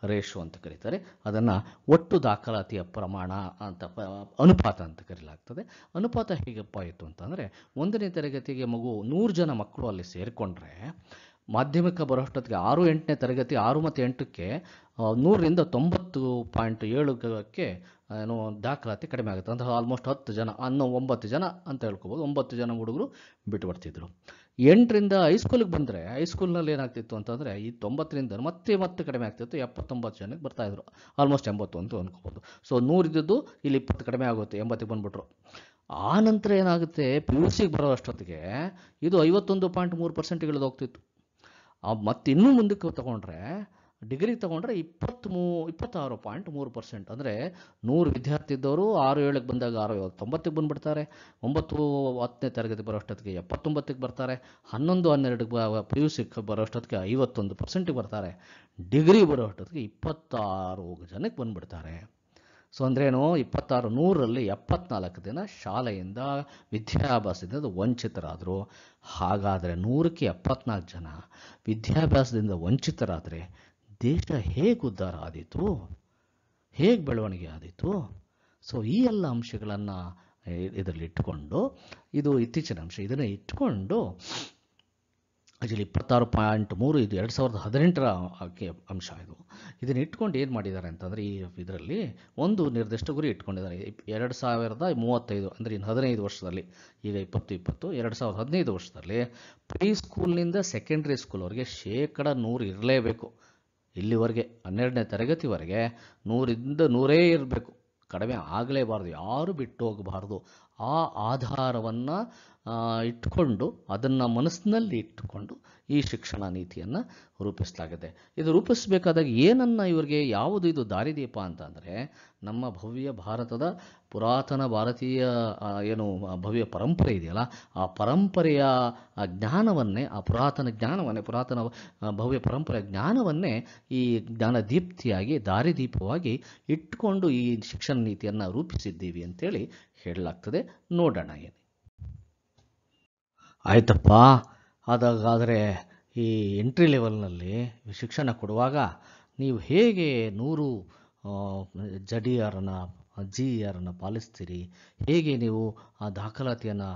ರೇಷೋ ಅಂತ ಕರೀತಾರೆ ಅದನ್ನು ಒಟ್ಟು ದಾಖಲಾತಿಯ ಪ್ರಮಾಣ ಅಂತ ಅನುಪಾತ ಅಂತ ಕರೀಲಾಗ್ತದೆ ಅನುಪಾತ ಹೇಗಪ್ಪ ಆಯಿತು ಅಂತಂದರೆ ಒಂದನೇ ತರಗತಿಗೆ ಮಗು ನೂರು ಜನ ಮಕ್ಕಳು ಅಲ್ಲಿ ಸೇರಿಕೊಂಡ್ರೆ ಮಾಧ್ಯಮಿಕ ಬರೋಷ್ಟೊತ್ತಿಗೆ ಆರು ಎಂಟನೇ ತರಗತಿ ಆರು ಮತ್ತು ಎಂಟಕ್ಕೆ ನೂರರಿಂದ ತೊಂಬತ್ತು ಪಾಯಿಂಟ್ ಏಳುಕ್ಕೆ ಏನು ದಾಖಲಾತಿ ಕಡಿಮೆ ಆಗುತ್ತೆ ಅಂದರೆ ಆಲ್ಮೋಸ್ಟ್ ಹತ್ತು ಜನ ಅನ್ನೋ ಒಂಬತ್ತು ಜನ ಅಂತ ಹೇಳ್ಕೊಬೋದು ಒಂಬತ್ತು ಜನ ಹುಡುಗರು ಬಿಟ್ಟು ಬರ್ತಿದ್ರು ಎಂಟರಿಂದ ಹೈಸ್ಕೂಲಿಗೆ ಬಂದರೆ ಹೈಸ್ಕೂಲ್ನಲ್ಲಿ ಏನಾಗ್ತಿತ್ತು ಅಂತಂದರೆ ಈ ತೊಂಬತ್ತರಿಂದ ಮತ್ತೆ ಮತ್ತೆ ಕಡಿಮೆ ಆಗ್ತಿತ್ತು ಎಪ್ಪತ್ತೊಂಬತ್ತು ಜನಕ್ಕೆ ಬರ್ತಾಯಿದ್ರು ಆಲ್ಮೋಸ್ಟ್ ಎಂಬತ್ತು ಅಂತ ಅಂದ್ಕೋಬೋದು ಸೊ ನೂರಿದ್ದು ಇಲ್ಲಿ ಇಪ್ಪತ್ತು ಕಡಿಮೆ ಆಗುತ್ತೆ ಎಂಬತ್ತಿಗೆ ಬಂದುಬಿಟ್ರು ಆ ನಂತರ ಏನಾಗುತ್ತೆ ಪಿ ಯು ಸಿಗೆ ಬರೋ ಅಷ್ಟೊತ್ತಿಗೆ ಇದು ಐವತ್ತೊಂದು ಪಾಯಿಂಟ್ ಮೂರು ಪರ್ಸೆಂಟ್ಗಳದ್ದು ಹೋಗ್ತಿತ್ತು ಮತ್ತು ಇನ್ನೂ ಮುಂದಕ್ಕೆ ತಗೊಂಡ್ರೆ ಡಿಗ್ರಿ ತೊಗೊಂಡ್ರೆ ಇಪ್ಪತ್ತ್ಮೂ ಇಪ್ಪತ್ತಾರು ಪಾಯಿಂಟ್ ಮೂರು ಪರ್ಸೆಂಟ್ ಅಂದರೆ ನೂರು ವಿದ್ಯಾರ್ಥಿ ಇದ್ದವರು ಆರು ಏಳಕ್ಕೆ ಬಂದಾಗ ಆರು ತೊಂಬತ್ತಕ್ಕೆ ಬಂದುಬಿಡ್ತಾರೆ ಒಂಬತ್ತು ಹತ್ತನೇ ತರಗತಿ ಬರೋಷ್ಟೊತ್ತಿಗೆ ಎಪ್ಪತ್ತೊಂಬತ್ತಕ್ಕೆ ಬರ್ತಾರೆ ಹನ್ನೊಂದು ಹನ್ನೆರಡಕ್ಕೆ ಪಿ ಯು ಬರೋ ಬರೋಷ್ಟೊತ್ತಿಗೆ ಐವತ್ತೊಂದು ಪರ್ಸೆಂಟಿಗೆ ಬರ್ತಾರೆ ಡಿಗ್ರಿ ಬರೋಷ್ಟೊತ್ತಿಗೆ ಇಪ್ಪತ್ತಾರು ಜನಕ್ಕೆ ಬಂದುಬಿಡ್ತಾರೆ ಸೊ ಅಂದ್ರೇನು ಇಪ್ಪತ್ತಾರು ನೂರರಲ್ಲಿ ಎಪ್ಪತ್ನಾಲ್ಕು ದಿನ ಶಾಲೆಯಿಂದ ವಿದ್ಯಾಭ್ಯಾಸದಿಂದ ವಂಚಿತರಾದರು ಹಾಗಾದರೆ ನೂರಕ್ಕೆ ಎಪ್ಪತ್ನಾಲ್ಕು ಜನ ವಿದ್ಯಾಭ್ಯಾಸದಿಂದ ವಂಚಿತರಾದರೆ ದೇಶ ಹೇಗೆ ಉದ್ಧಾರ ಆದೀತು ಹೇಗೆ ಬೆಳವಣಿಗೆ ಆದೀತು ಸೊ ಈ ಎಲ್ಲ ಅಂಶಗಳನ್ನು ಇದರಲ್ಲಿ ಇಟ್ಕೊಂಡು ಇದು ಇತ್ತೀಚಿನ ಅಂಶ ಇದನ್ನು ಇಟ್ಕೊಂಡು ಆ್ಯಕ್ಚುಲಿ ಇಪ್ಪತ್ತಾರು ಪಾಯಿಂಟ್ ಮೂರು ಇದು ಎರಡು ಸಾವಿರದ ಹದಿನೆಂಟರ ಅಂಶ ಇದು ಇದನ್ನು ಇಟ್ಕೊಂಡು ಏನು ಮಾಡಿದ್ದಾರೆ ಅಂತಂದರೆ ಈ ಇದರಲ್ಲಿ ಒಂದು ನಿರ್ದಿಷ್ಟ ಗುರಿ ಇಟ್ಕೊಂಡಿದ್ದಾರೆ ಎರಡು ಸಾವಿರದ ಮೂವತ್ತೈದು ಅಂದರೆ ಇನ್ನು ಹದಿನೈದು ವರ್ಷದಲ್ಲಿ ಈಗ ಇಪ್ಪತ್ತು ಇಪ್ಪತ್ತು ಎರಡು ಸಾವಿರದ ಹದಿನೈದು ವರ್ಷದಲ್ಲಿ ಪ್ರೀ ಸ್ಕೂಲ್ನಿಂದ ಸೆಕೆಂಡ್ರಿ ಅವರಿಗೆ ಶೇಕಡ ನೂರು ಇರಲೇಬೇಕು ಇಲ್ಲಿವರೆಗೆ ಹನ್ನೆರಡನೇ ತರಗತಿವರೆಗೆ ನೂರಿಂದ ನೂರೇ ಇರಬೇಕು ಕಡಿಮೆ ಆಗಲೇಬಾರ್ದು ಯಾರು ಬಿಟ್ಟು ಹೋಗಬಾರ್ದು ಆ ಆಧಾರವನ್ನು ಇಟ್ಟುಕೊಂಡು ಅದನ್ನು ಮನಸ್ಸಿನಲ್ಲಿ ಇಟ್ಟುಕೊಂಡು ಈ ಶಿಕ್ಷಣ ನೀತಿಯನ್ನು ರೂಪಿಸಲಾಗಿದೆ ಇದು ರೂಪಿಸಬೇಕಾದಾಗ ಏನನ್ನು ಇವರಿಗೆ ಯಾವುದು ಇದು ದಾರಿದೀಪ ಅಂತಂದರೆ ನಮ್ಮ ಭವ್ಯ ಭಾರತದ ಪುರಾತನ ಭಾರತೀಯ ಏನು ಭವ್ಯ ಪರಂಪರೆ ಇದೆಯಲ್ಲ ಆ ಪರಂಪರೆಯ ಜ್ಞಾನವನ್ನೇ ಆ ಪುರಾತನ ಜ್ಞಾನವನ್ನೇ ಪುರಾತನ ಭವ್ಯ ಪರಂಪರೆಯ ಜ್ಞಾನವನ್ನೇ ಈ ಜ್ಞಾನ ದೀಪ್ತಿಯಾಗಿ ದಾರಿದೀಪವಾಗಿ ಇಟ್ಟುಕೊಂಡು ಈ ಶಿಕ್ಷಣ ನೀತಿಯನ್ನು ರೂಪಿಸಿದ್ದೀವಿ ಅಂತೇಳಿ ಹೇಳಲಾಗ್ತದೆ ನೋಡೋಣ ಏನು ಆಯ್ತಪ್ಪ ಅದಾಗಾದರೆ ಈ ಎಂಟ್ರಿ ಲೆವೆಲ್ನಲ್ಲಿ ಶಿಕ್ಷಣ ಕೊಡುವಾಗ ನೀವು ಹೇಗೆ ನೂರು ಜಡಿ ಆರನ್ನು e ಜಿ ಇ ಆರನ್ನು ಪಾಲಿಸ್ತೀರಿ ಹೇಗೆ ನೀವು ಆ ದಾಖಲಾತಿಯನ್ನು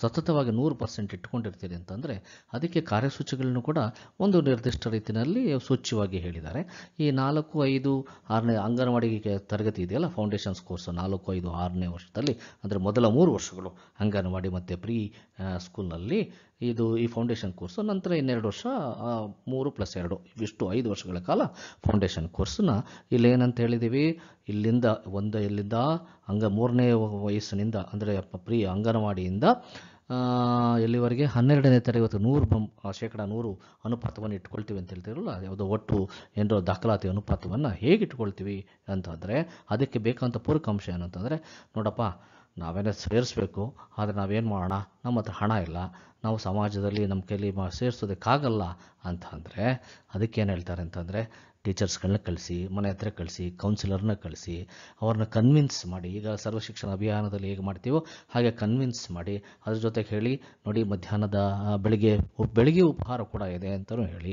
ಸತತವಾಗಿ ನೂರು ಪರ್ಸೆಂಟ್ ಇಟ್ಕೊಂಡಿರ್ತೀರಿ ಅಂತಂದರೆ ಅದಕ್ಕೆ ಕಾರ್ಯಸೂಚಿಗಳನ್ನು ಕೂಡ ಒಂದು ನಿರ್ದಿಷ್ಟ ರೀತಿಯಲ್ಲಿ ಸೂಚ್ಯವಾಗಿ ಹೇಳಿದ್ದಾರೆ ಈ ನಾಲ್ಕು ಐದು ಆರನೇ ಅಂಗನವಾಡಿ ತರಗತಿ ಇದೆಯಲ್ಲ ಫೌಂಡೇಶನ್ಸ್ ಕೋರ್ಸ್ ನಾಲ್ಕು ಐದು ಆರನೇ ವರ್ಷದಲ್ಲಿ ಅಂದರೆ ಮೊದಲ ಮೂರು ವರ್ಷಗಳು ಅಂಗನವಾಡಿ ಮತ್ತು ಪ್ರೀ ಸ್ಕೂಲ್ನಲ್ಲಿ ಇದು ಈ ಫೌಂಡೇಶನ್ ಕೋರ್ಸು ನಂತರ ಇನ್ನೆರಡು ವರ್ಷ ಮೂರು ಪ್ಲಸ್ ಎರಡು ಇಷ್ಟು ಐದು ವರ್ಷಗಳ ಕಾಲ ಫೌಂಡೇಶನ್ ಕೋರ್ಸನ್ನ ಇಲ್ಲೇನಂತ ಹೇಳಿದ್ದೀವಿ ಇಲ್ಲಿಂದ ಒಂದು ಇಲ್ಲಿಂದ ಅಂಗ ಮೂರನೇ ವಯಸ್ಸಿನಿಂದ ಅಂದರೆ ಪ್ರಿಯ ಅಂಗನವಾಡಿಯಿಂದ ಇಲ್ಲಿವರೆಗೆ ಹನ್ನೆರಡನೇ ತರಗತಿ ನೂರು ಬಂ ಶೇಕಡ ನೂರು ಅನುಪಾತವನ್ನು ಇಟ್ಕೊಳ್ತೀವಿ ಅಂತ ಹೇಳ್ತಿರಲ್ಲ ಯಾವುದೋ ಒಟ್ಟು ಏನರೋ ದಾಖಲಾತಿ ಅನುಪಾತವನ್ನು ಹೇಗೆ ಇಟ್ಕೊಳ್ತೀವಿ ಅಂತಂದರೆ ಅದಕ್ಕೆ ಬೇಕಾದಂಥ ಪೂರಕ ಅಂಶ ಏನಂತಂದರೆ ನೋಡಪ್ಪ ನಾವೇನೇ ಸೇರಿಸ್ಬೇಕು ಆದರೆ ನಾವೇನು ಮಾಡೋಣ ನಮ್ಮ ಹತ್ರ ಹಣ ಇಲ್ಲ ನಾವು ಸಮಾಜದಲ್ಲಿ ನಮ್ಮ ಕೈಲಿ ಮಾ ಸೇರ್ಸೋದಕ್ಕಾಗಲ್ಲ ಅಂತ ಅದಕ್ಕೇನು ಹೇಳ್ತಾರೆ ಅಂತಂದರೆ ಟೀಚರ್ಸ್ಗಳನ್ನ ಕಳಿಸಿ ಮನೆ ಹತ್ರ ಕಳಿಸಿ ಕೌನ್ಸಿಲರ್ನ ಕಳಿಸಿ ಅವ್ರನ್ನ ಕನ್ವಿನ್ಸ್ ಮಾಡಿ ಈಗ ಸರ್ವ ಶಿಕ್ಷಣ ಅಭಿಯಾನದಲ್ಲಿ ಹೇಗೆ ಮಾಡ್ತೀವೋ ಹಾಗೆ ಕನ್ವಿನ್ಸ್ ಮಾಡಿ ಅದ್ರ ಜೊತೆಗೆ ಹೇಳಿ ನೋಡಿ ಮಧ್ಯಾಹ್ನದ ಬೆಳಿಗ್ಗೆ ಬೆಳಿಗ್ಗೆ ಉಪಹಾರ ಕೂಡ ಇದೆ ಅಂತಲೂ ಹೇಳಿ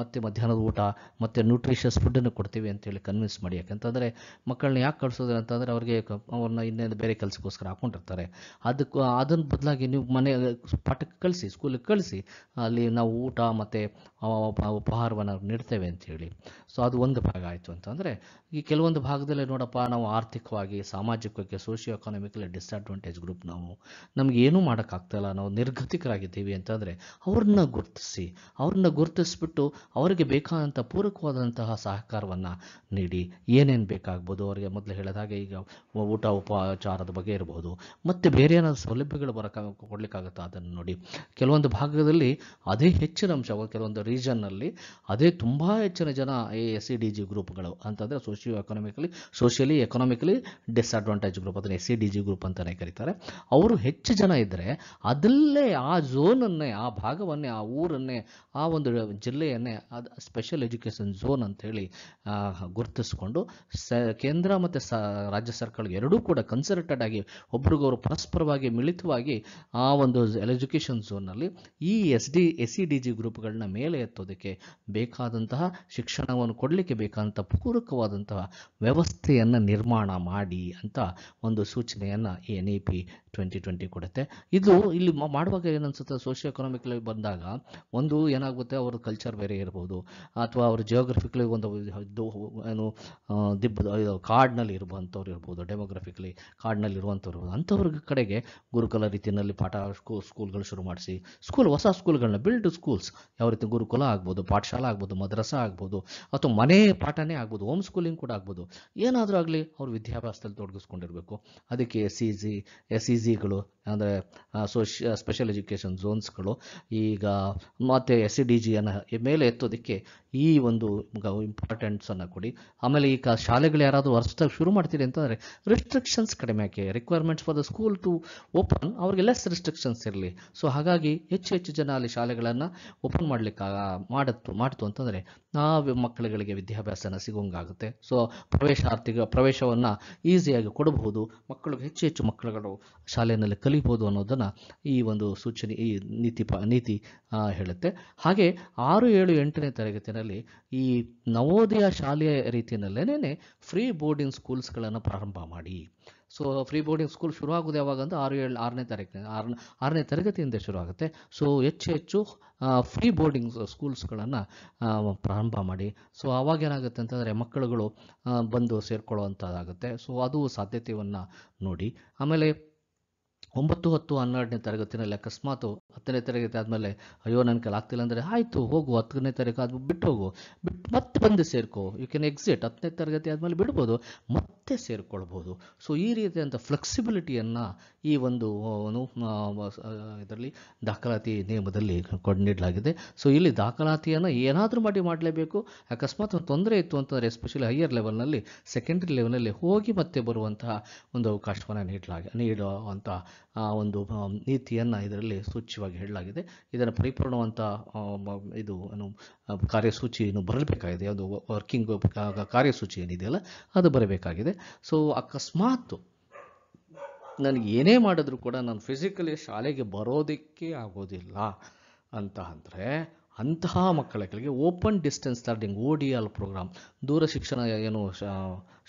ಮತ್ತೆ ಮಧ್ಯಾಹ್ನದ ಊಟ ಮತ್ತು ನ್ಯೂಟ್ರಿಷಿಯಸ್ ಫುಡ್ಡನ್ನು ಕೊಡ್ತೀವಿ ಅಂತೇಳಿ ಕನ್ವಿನ್ಸ್ ಮಾಡಿ ಯಾಕಂತಂದರೆ ಮಕ್ಕಳನ್ನ ಯಾಕೆ ಕಳಿಸೋದು ಅಂತಂದರೆ ಅವ್ರಿಗೆ ಅವ್ರನ್ನ ಇನ್ನೇನು ಬೇರೆ ಕೆಲಸಕ್ಕೋಸ್ಕರ ಹಾಕ್ಕೊಂಡಿರ್ತಾರೆ ಅದಕ್ಕೆ ಅದನ್ನ ಬದಲಾಗಿ ನೀವು ಮನೆ ಪಾಠಕ್ಕೆ ಕಳಿಸಿ ಸ್ಕೂಲಿಗೆ ಕಳಿಸಿ ಅಲ್ಲಿ ನಾವು ಊಟ ಮತ್ತು ಉಪಹಾರವನ್ನು ನೀಡ್ತೇವೆ ಹೇಳಿ ಸೊ ಅದು ಒಂದು ಭಾಗ ಆಯಿತು ಅಂತಂದರೆ ಈ ಕೆಲವೊಂದು ಭಾಗದಲ್ಲಿ ನೋಡಪ್ಪ ನಾವು ಆರ್ಥಿಕವಾಗಿ ಸಾಮಾಜಿಕವಾಗಿ ಸೋಷಿಯೋ ಎಕಾನಮಿಕಲಿ ಡಿಸ್ಅಡ್ವಾಂಟೇಜ್ ಗ್ರೂಪ್ ನಾವು ಮಾಡೋಕ್ಕಾಗ್ತಾ ಇಲ್ಲ ನಾವು ನಿರ್ಗತಿಕರಾಗಿದ್ದೀವಿ ಅಂತಂದರೆ ಅವ್ರನ್ನ ಗುರುತಿಸಿ ಅವ್ರನ್ನ ಗುರುತಿಸ್ಬಿಟ್ಟು ಅವರಿಗೆ ಬೇಕಾದಂಥ ಪೂರಕವಾದಂತಹ ಸಹಕಾರವನ್ನು ನೀಡಿ ಏನೇನು ಬೇಕಾಗ್ಬೋದು ಅವರಿಗೆ ಮೊದಲು ಹೇಳಿದ ಹಾಗೆ ಈಗ ಊಟ ಉಪಚಾರದ ಬಗ್ಗೆ ಇರ್ಬೋದು ಮತ್ತು ಬೇರೆ ಏನಾದರೂ ಸೌಲಭ್ಯಗಳು ಬರೋಕ್ಕಾಗ ಕೊಡಲಿಕ್ಕಾಗುತ್ತಾ ಅದನ್ನು ನೋಡಿ ಕೆಲವೊಂದು ಭಾಗದಲ್ಲಿ ಅದೇ ಹೆಚ್ಚಿನ ಅಂಶ ಕೆಲವೊಂದು ರೀಜನ್ನಲ್ಲಿ ಅದೇ ತುಂಬ ಹೆಚ್ಚಿನ ಜನ A S C D G ಗ್ರೂಪ್ಗಳು ಅಂತಂದರೆ socio economically socially economically disadvantage group ಅದನ್ನು S C D G group ಅಂತಲೇ ಕರೀತಾರೆ ಅವರು ಹೆಚ್ಚು ಜನ ಇದ್ದರೆ ಅದಲ್ಲೇ ಆ ಝೋನನ್ನೇ ಆ ಭಾಗವನ್ನೇ ಆ ಊರನ್ನೇ ಆ ಒಂದು ಜಿಲ್ಲೆಯನ್ನೇ ಅದು ಸ್ಪೆಷಲ್ ಎಜುಕೇಷನ್ ಝೋನ್ ಅಂತೇಳಿ ಗುರುತಿಸ್ಕೊಂಡು ಸ ಕೇಂದ್ರ ಮತ್ತು ಸ ರಾಜ್ಯ ಸರ್ಕಾರಗಳು ಎರಡೂ ಕೂಡ ಕನ್ಸರ್ಟೆಡ್ ಆಗಿ ಒಬ್ರಿಗೊಬ್ರು ಪರಸ್ಪರವಾಗಿ ಮಿಳಿತವಾಗಿ ಆ ಒಂದು ಎಜುಕೇಷನ್ ಝೋನ್ನಲ್ಲಿ ಈ S D S C D G ಗ್ರೂಪ್ಗಳನ್ನ ಮೇಲೆ ಎತ್ತೋದಕ್ಕೆ ಬೇಕಾದಂತಹ ಶಿಕ್ಷಣವನ್ನು ಕೊಡಲಿಕ್ಕೆ ಬೇಕಾದಂಥ ಪೂರಕವಾದಂತಹ ವ್ಯವಸ್ಥೆಯನ್ನು ನಿರ್ಮಾಣ ಮಾಡಿ ಅಂತ ಒಂದು ಸೂಚನೆಯನ್ನು ಈ N E P twenty twenty ಕೊಡುತ್ತೆ ಇದು ಇಲ್ಲಿ ಮಾಡುವಾಗ ಏನನ್ಸುತ್ತೆ ಸೋಷಿಯೋ ಎಕನಾಮಿಕಲಿ ಬಂದಾಗ ಒಂದು ಏನಾಗುತ್ತೆ ಅವ್ರ ಕಲ್ಚರ್ ಬೇರೆ ಇರ್ಬೋದು ಅಥವಾ ಅವ್ರ ಜಿಯೋಗ್ರಫಿಕಲಿ ಒಂದು ಏನು ದಿಬ್ಬ ಕಾರ್ಡ್ನಲ್ಲಿ ಇರುವಂಥವ್ರು ಇರ್ಬೋದು ಡೆಮೋಗ್ರಫಿಕಲಿ ಕಾರ್ಡ್ನಲ್ಲಿ ಇರುವಂಥವ್ರು ಇರ್ಬೋದು ಅಂಥವ್ರ ಕಡೆಗೆ ಗುರುಕುಲ ರೀತಿಯಲ್ಲಿ ಪಾಠ ಸ್ಕೂಲ್ಗಳು ಶುರು ಮಾಡಿಸಿ ಸ್ಕೂಲ್ ಹೊಸ ಸ್ಕೂಲ್ಗಳನ್ನ ಬಿಲ್ಡ್ ಸ್ಕೂಲ್ಸ್ ಯಾವ ರೀತಿ ಗುರುಕುಲ ಆಗ್ಬೋದು ಪಾಠಶಾಲ ಆಗ್ಬೋದು ಮದ್ರಸಾ ಆಗ್ಬೋದು ಅಥವಾ ಮನೆ ಪಾಠನೇ ಆಗ್ಬೋದು ಹೋಮ್ ಸ್ಕೂಲಿಂಗ್ ಕೂಡ ಆಗ್ಬೋದು ಏನಾದರೂ ಆಗಲಿ ಅವ್ರು ವಿದ್ಯಾಭ್ಯಾಸದಲ್ಲಿ ತೊಡಗಿಸ್ಕೊಂಡಿರಬೇಕು ಅದಕ್ಕೆ S C G S E ಜಿಗಳು ಅಂದರೆ ಸೋಶ ಸ್ಪೆಷಲ್ ಎಜುಕೇಷನ್ ಝೋನ್ಸ್ಗಳು ಈಗ ಮತ್ತು ಎಸ್ ಸಿ e ಡಿ ಜಿಯನ್ನು ಮೇಲೆ ಎತ್ತೋದಕ್ಕೆ ಈ ಒಂದು ಇಂಪಾರ್ಟೆನ್ಸನ್ನು ಕೊಡಿ ಆಮೇಲೆ ಈಗ ಶಾಲೆಗಳು ಯಾರಾದರೂ ವರ್ಷದಾಗ ಶುರು ಮಾಡ್ತೀರಿ ಅಂತಂದರೆ ರಿಸ್ಟ್ರಿಕ್ಷನ್ಸ್ ಕಡಿಮೆ ಆಕೆ requirements for the school to open ಅವ್ರಿಗೆ ಲೆಸ್ ರಿಸ್ಟ್ರಿಕ್ಷನ್ಸ್ ಇರಲಿ ಸೊ ಹಾಗಾಗಿ ಹೆಚ್ಚು ಹೆಚ್ಚು ಜನ ಅಲ್ಲಿ ಶಾಲೆಗಳನ್ನು ಓಪನ್ ಮಾಡಲಿಕ್ಕೆ ಮಾಡತ್ತು ಮಾಡ್ತು ಅಂತಂದರೆ ನಾವು ಮಕ್ಕಳಿಗೆ ಶಾಲೆಗಳಿಗೆ ವಿದ್ಯಾಭ್ಯಾಸನ ಸಿಗೋಂಗಾಗುತ್ತೆ ಸೊ ಪ್ರವೇಶಾರ್ಥಿಗ ಪ್ರವೇಶವನ್ನು ಈಸಿಯಾಗಿ ಕೊಡಬಹುದು ಮಕ್ಕಳಿಗೆ ಹೆಚ್ಚು ಹೆಚ್ಚು ಮಕ್ಕಳುಗಳು ಶಾಲೆಯಲ್ಲಿ ಕಲಿಬಹುದು ಅನ್ನೋದನ್ನು ಈ ಒಂದು ಸೂಚನೆ ಈ ನೀತಿ ಪ ನೀತಿ ಹೇಳುತ್ತೆ ಹಾಗೆ ಆರು ಏಳು ಎಂಟನೇ ತರಗತಿಯಲ್ಲಿ ಈ ನವೋದಯ ಶಾಲೆಯ ರೀತಿಯಲ್ಲೇ ಫ್ರೀ ಬೋರ್ಡಿಂಗ್ ಸ್ಕೂಲ್ಸ್ಗಳನ್ನು ಪ್ರಾರಂಭ ಮಾಡಿ ಸೊ ಫ್ರೀ ಬೋರ್ಡಿಂಗ್ ಸ್ಕೂಲ್ ಶುರು ಆಗೋದು ಯಾವಾಗ ಅಂದರೆ ಆರು ಏಳು ಆರನೇ ತಾರೀಕಿನ ಆರು ಆರನೇ ತರಗತಿಯಿಂದ ಶುರು ಆಗುತ್ತೆ ಸೊ ಹೆಚ್ಚು ಹೆಚ್ಚು ಫ್ರೀ ಬೋರ್ಡಿಂಗ್ ಸ್ಕೂಲ್ಸ್ಗಳನ್ನು ಪ್ರಾರಂಭ ಮಾಡಿ ಸೊ ಆವಾಗ ಏನಾಗುತ್ತೆ ಅಂತಂದರೆ ಮಕ್ಕಳುಗಳು ಬಂದು ಸೇರಿಕೊಳ್ಳುವಂಥದ್ದಾಗುತ್ತೆ ಸೊ ಅದು ಸಾಧ್ಯತೆಯನ್ನು ನೋಡಿ ಆಮೇಲೆ ಒಂಬತ್ತು ಹತ್ತು ಹನ್ನೆರಡನೇ ತರಗತಿನಲ್ಲಿ ಅಕಸ್ಮಾತು ಹತ್ತನೇ ತರಗತಿ ಆದಮೇಲೆ ಅಯ್ಯೋ ನನ್ನ ಕೈಲಿ ಆಗ್ತಿಲ್ಲ ಅಂದರೆ ಆಯಿತು ಹೋಗು ಹತ್ತನೇ ತರಗತಿ ಆದ್ಮೇಲೆ ಬಿಟ್ಟು ಹೋಗು ಬಿಟ್ಟು ಮತ್ತೆ ಬಂದು ಸೇರ್ಕೋ ಯು ಕ್ಯಾನ್ ಎಕ್ಸಿಟ್ ಹತ್ತನೇ ತರಗತಿ ಆದಮೇಲೆ ಬಿಡ್ಬೋದು ಮತ್ತೆ ಸೇರಿಕೊಳ್ಬೋದು ಸೊ ಈ ರೀತಿಯಾದಂಥ ಫ್ಲೆಕ್ಸಿಬಿಲಿಟಿಯನ್ನು ಈ ಒಂದು ಇದರಲ್ಲಿ ದಾಖಲಾತಿ ನಿಯಮದಲ್ಲಿ ಕೊಡ್ ನೀಡಲಾಗಿದೆ ಸೊ ಇಲ್ಲಿ ದಾಖಲಾತಿಯನ್ನು ಏನಾದರೂ ಮಾಡಿ ಮಾಡಲೇಬೇಕು ಅಕಸ್ಮಾತ್ ಒಂದು ತೊಂದರೆ ಇತ್ತು ಅಂತಂದರೆ ಎಸ್ಪೆಷಲಿ ಹೈಯರ್ ಲೆವೆಲ್ನಲ್ಲಿ ಸೆಕೆಂಡ್ರಿ ಲೆವೆಲ್ನಲ್ಲಿ ಹೋಗಿ ಮತ್ತೆ ಬರುವಂತಹ ಒಂದು ಅವಕಾಶವನ್ನು ನೀಡಲಾಗಿ ನೀಡುವಂಥ ಆ ಒಂದು ನೀತಿಯನ್ನು ಇದರಲ್ಲಿ ಸೂಚ್ಯವಾಗಿ ಹೇಳಲಾಗಿದೆ ಇದನ್ನು ಪರಿಪೂರ್ಣವಂತ ಇದು ಕಾರ್ಯಸೂಚಿ ಏನು ಬರಬೇಕಾಗಿದೆ ಅದು ವರ್ಕಿಂಗ್ ಕಾರ್ಯಸೂಚಿ ಏನಿದೆಯಲ್ಲ ಅದು ಬರಬೇಕಾಗಿದೆ ಸೊ ಅಕಸ್ಮಾತ್ ನನಗೆ ಏನೇ ಮಾಡಿದ್ರು ಕೂಡ ನಾನು ಫಿಸಿಕಲಿ ಶಾಲೆಗೆ ಬರೋದಕ್ಕೆ ಆಗೋದಿಲ್ಲ ಅಂತ ಅಂದರೆ ಅಂತಹ ಮಕ್ಕಳಿಗೆ open distance learning O D L programme ದೂರ ಶಿಕ್ಷಣ ಏನು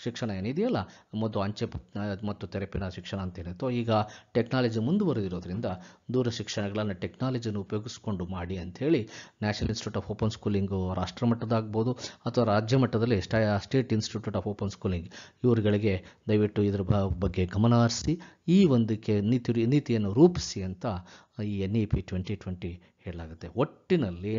ಶಿಕ್ಷಣ ಏನಿದೆಯಲ್ಲ ಮತ್ತು ಅಂಚೆ ಮತ್ತು ತೆರಪಿನ ಶಿಕ್ಷಣ ಅಂತೇನಿತ್ತು ಈಗ ಟೆಕ್ನಾಲಜಿ ಮುಂದುವರೆದಿರೋದ್ರಿಂದ ದೂರ ಶಿಕ್ಷಣಗಳನ್ನು ಟೆಕ್ನಾಲಜಿಯನ್ನು ಉಪಯೋಗಿಸಿಕೊಂಡು ಮಾಡಿ ಅಂಥೇಳಿ national institute of open schooling ರಾಷ್ಟ್ರ ಮಟ್ಟದಾಗ್ಬೋದು ಅಥವಾ ರಾಜ್ಯ ಮಟ್ಟದಲ್ಲಿ state institute of open schooling ಇವರುಗಳಿಗೆ ದಯವಿಟ್ಟು ಇದರ ಬಗ್ಗೆ ಗಮನ ಹರಿಸಿ ಈ ಒಂದಕ್ಕೆ ನೀತಿ ನೀತಿಯನ್ನು ರೂಪಿಸಿ ಅಂತ ಈ N E P twenty twenty ಹೇಳಲಾಗುತ್ತೆ ಒಟ್ಟಿನಲ್ಲಿ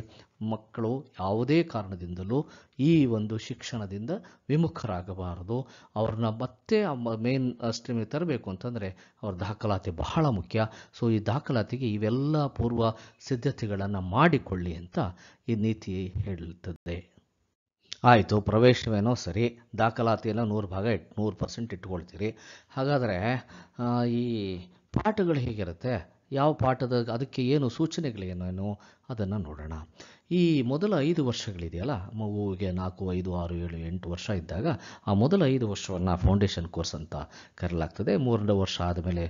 ಮಕ್ಕಳು ಯಾವುದೇ ಕಾರಣದಿಂದಲೂ ಈ ಒಂದು ಶಿಕ್ಷಣದಿಂದ ವಿಮುಖರಾಗಬಾರದು ಅವ್ರನ್ನ ಮತ್ತೆ ಮೇನ್ ಸ್ಟ್ರೀಮಿಗೆ ತರಬೇಕು ಅಂತಂದರೆ ಅವ್ರ ದಾಖಲಾತಿ ಬಹಳ ಮುಖ್ಯ ಸೊ ಈ ದಾಖಲಾತಿಗೆ ಇವೆಲ್ಲ ಪೂರ್ವ ಸಿದ್ಧತೆಗಳನ್ನು ಮಾಡಿಕೊಳ್ಳಿ ಅಂತ ಈ ನೀತಿ ಹೇಳುತ್ತದೆ ಆಯಿತು ಪ್ರವೇಶವೇನೋ ಸರಿ ದಾಖಲಾತಿಯನ್ನು ನೂರು ಭಾಗ ಇಟ್ ನೂರು ಪರ್ಸೆಂಟ್ ಇಟ್ಕೊಳ್ತೀರಿ ಹಾಗಾದರೆ ಈ ಪಾಠಗಳು ಹೇಗಿರುತ್ತೆ ಯಾವ ಪಾಠದ ಅದಕ್ಕೆ ಏನು ಸೂಚನೆಗಳೇನೇನು ಅದನ್ನು ನೋಡೋಣ ಈ ಮೊದಲ ಐದು ವರ್ಷಗಳಿದೆಯಲ್ಲ ಮಗುವಿಗೆ ನಾಲ್ಕು ಐದು ಆರು ಏಳು ಎಂಟು ವರ್ಷ ಇದ್ದಾಗ ಆ ಮೊದಲ ಐದು ವರ್ಷವನ್ನು ಫೌಂಡೇಶನ್ ಕೋರ್ಸ್ ಅಂತ ಕರೆಯಲಾಗ್ತದೆ ಮೂರನೇ ವರ್ಷ ಆದಮೇಲೆ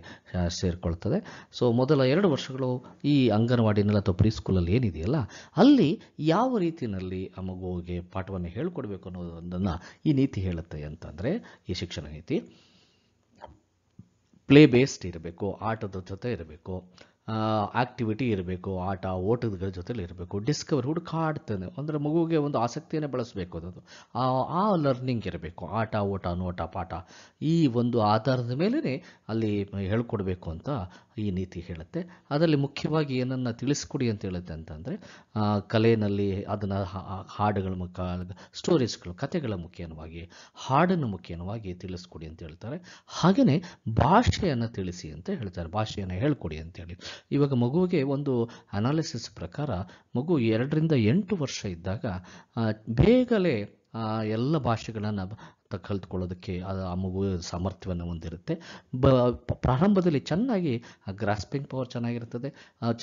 ಸೇರಿಕೊಳ್ತದೆ ಸೊ ಮೊದಲ ಎರಡು ವರ್ಷಗಳು ಈ ಅಂಗನವಾಡಿನಲ್ಲಿ ಅಥವಾ ಪ್ರೀ ಸ್ಕೂಲಲ್ಲಿ ಏನಿದೆಯಲ್ಲ ಅಲ್ಲಿ ಯಾವ ರೀತಿಯಲ್ಲಿ ಆ ಮಗುವಿಗೆ ಪಾಠವನ್ನು ಹೇಳಿಕೊಡ್ಬೇಕು ಅನ್ನೋದೊಂದನ್ನು ಈ ನೀತಿ ಹೇಳುತ್ತೆ ಅಂತಂದರೆ ಈ ಶಿಕ್ಷಣ ನೀತಿ ಪ್ಲೇ ಬೇಸ್ಡ್ ಇರಬೇಕು ಆಟದ ಜೊತೆ ಇರಬೇಕು ಆ್ಯಕ್ಟಿವಿಟಿ ಇರಬೇಕು ಆಟ ಓಟದಗಳ ಜೊತೆಲಿ ಇರಬೇಕು ಡಿಸ್ಕವರ್ ಹುಡುಕಾಡ್ತಾನೆ ಅಂದರೆ ಮಗುವಿಗೆ ಒಂದು ಆಸಕ್ತಿಯನ್ನು ಬಳಸಬೇಕು ಅದು ಆ ಲರ್ನಿಂಗ್ ಇರಬೇಕು ಆಟ ಓಟ ನೋಟ ಪಾಠ ಈ ಒಂದು ಆಧಾರದ ಮೇಲೇ ಅಲ್ಲಿ ಹೇಳ್ಕೊಡ್ಬೇಕು ಅಂತ ಈ ನೀತಿ ಹೇಳುತ್ತೆ ಅದರಲ್ಲಿ ಮುಖ್ಯವಾಗಿ ಏನನ್ನು ತಿಳಿಸ್ಕೊಡಿ ಅಂತ ಹೇಳುತ್ತೆ ಅಂತಂದರೆ ಕಲೆಯಲ್ಲಿ ಅದನ್ನು ಹಾಡುಗಳ ಮುಖ ಸ್ಟೋರೀಸ್ಗಳು ಕಥೆಗಳ ಮುಖೇನವಾಗಿ ಹಾಡನ್ನು ಮುಖ್ಯನವಾಗಿ ತಿಳಿಸ್ಕೊಡಿ ಅಂತ ಹೇಳ್ತಾರೆ ಹಾಗೆಯೇ ಭಾಷೆಯನ್ನು ತಿಳಿಸಿ ಅಂತ ಹೇಳ್ತಾರೆ ಭಾಷೆಯನ್ನು ಹೇಳ್ಕೊಡಿ ಅಂತೇಳಿ ಇವಾಗ ಮಗುವಿಗೆ ಒಂದು ಅನಾಲಿಸಿಸ್ ಪ್ರಕಾರ ಮಗು ಎರಡರಿಂದ ಎಂಟು ವರ್ಷ ಇದ್ದಾಗ ಬೇಗಲೇ ಎಲ್ಲ ಭಾಷೆಗಳನ್ನು ಅದು ಆ ಮಗು ಸಾಮರ್ಥ್ಯವನ್ನು ಹೊಂದಿರುತ್ತೆ ಬ ಪ್ರಾರಂಭದಲ್ಲಿ ಚೆನ್ನಾಗಿ ಆ ಗ್ರಾಸ್ಪಿಂಗ್ ಪವರ್ ಚೆನ್ನಾಗಿರ್ತದೆ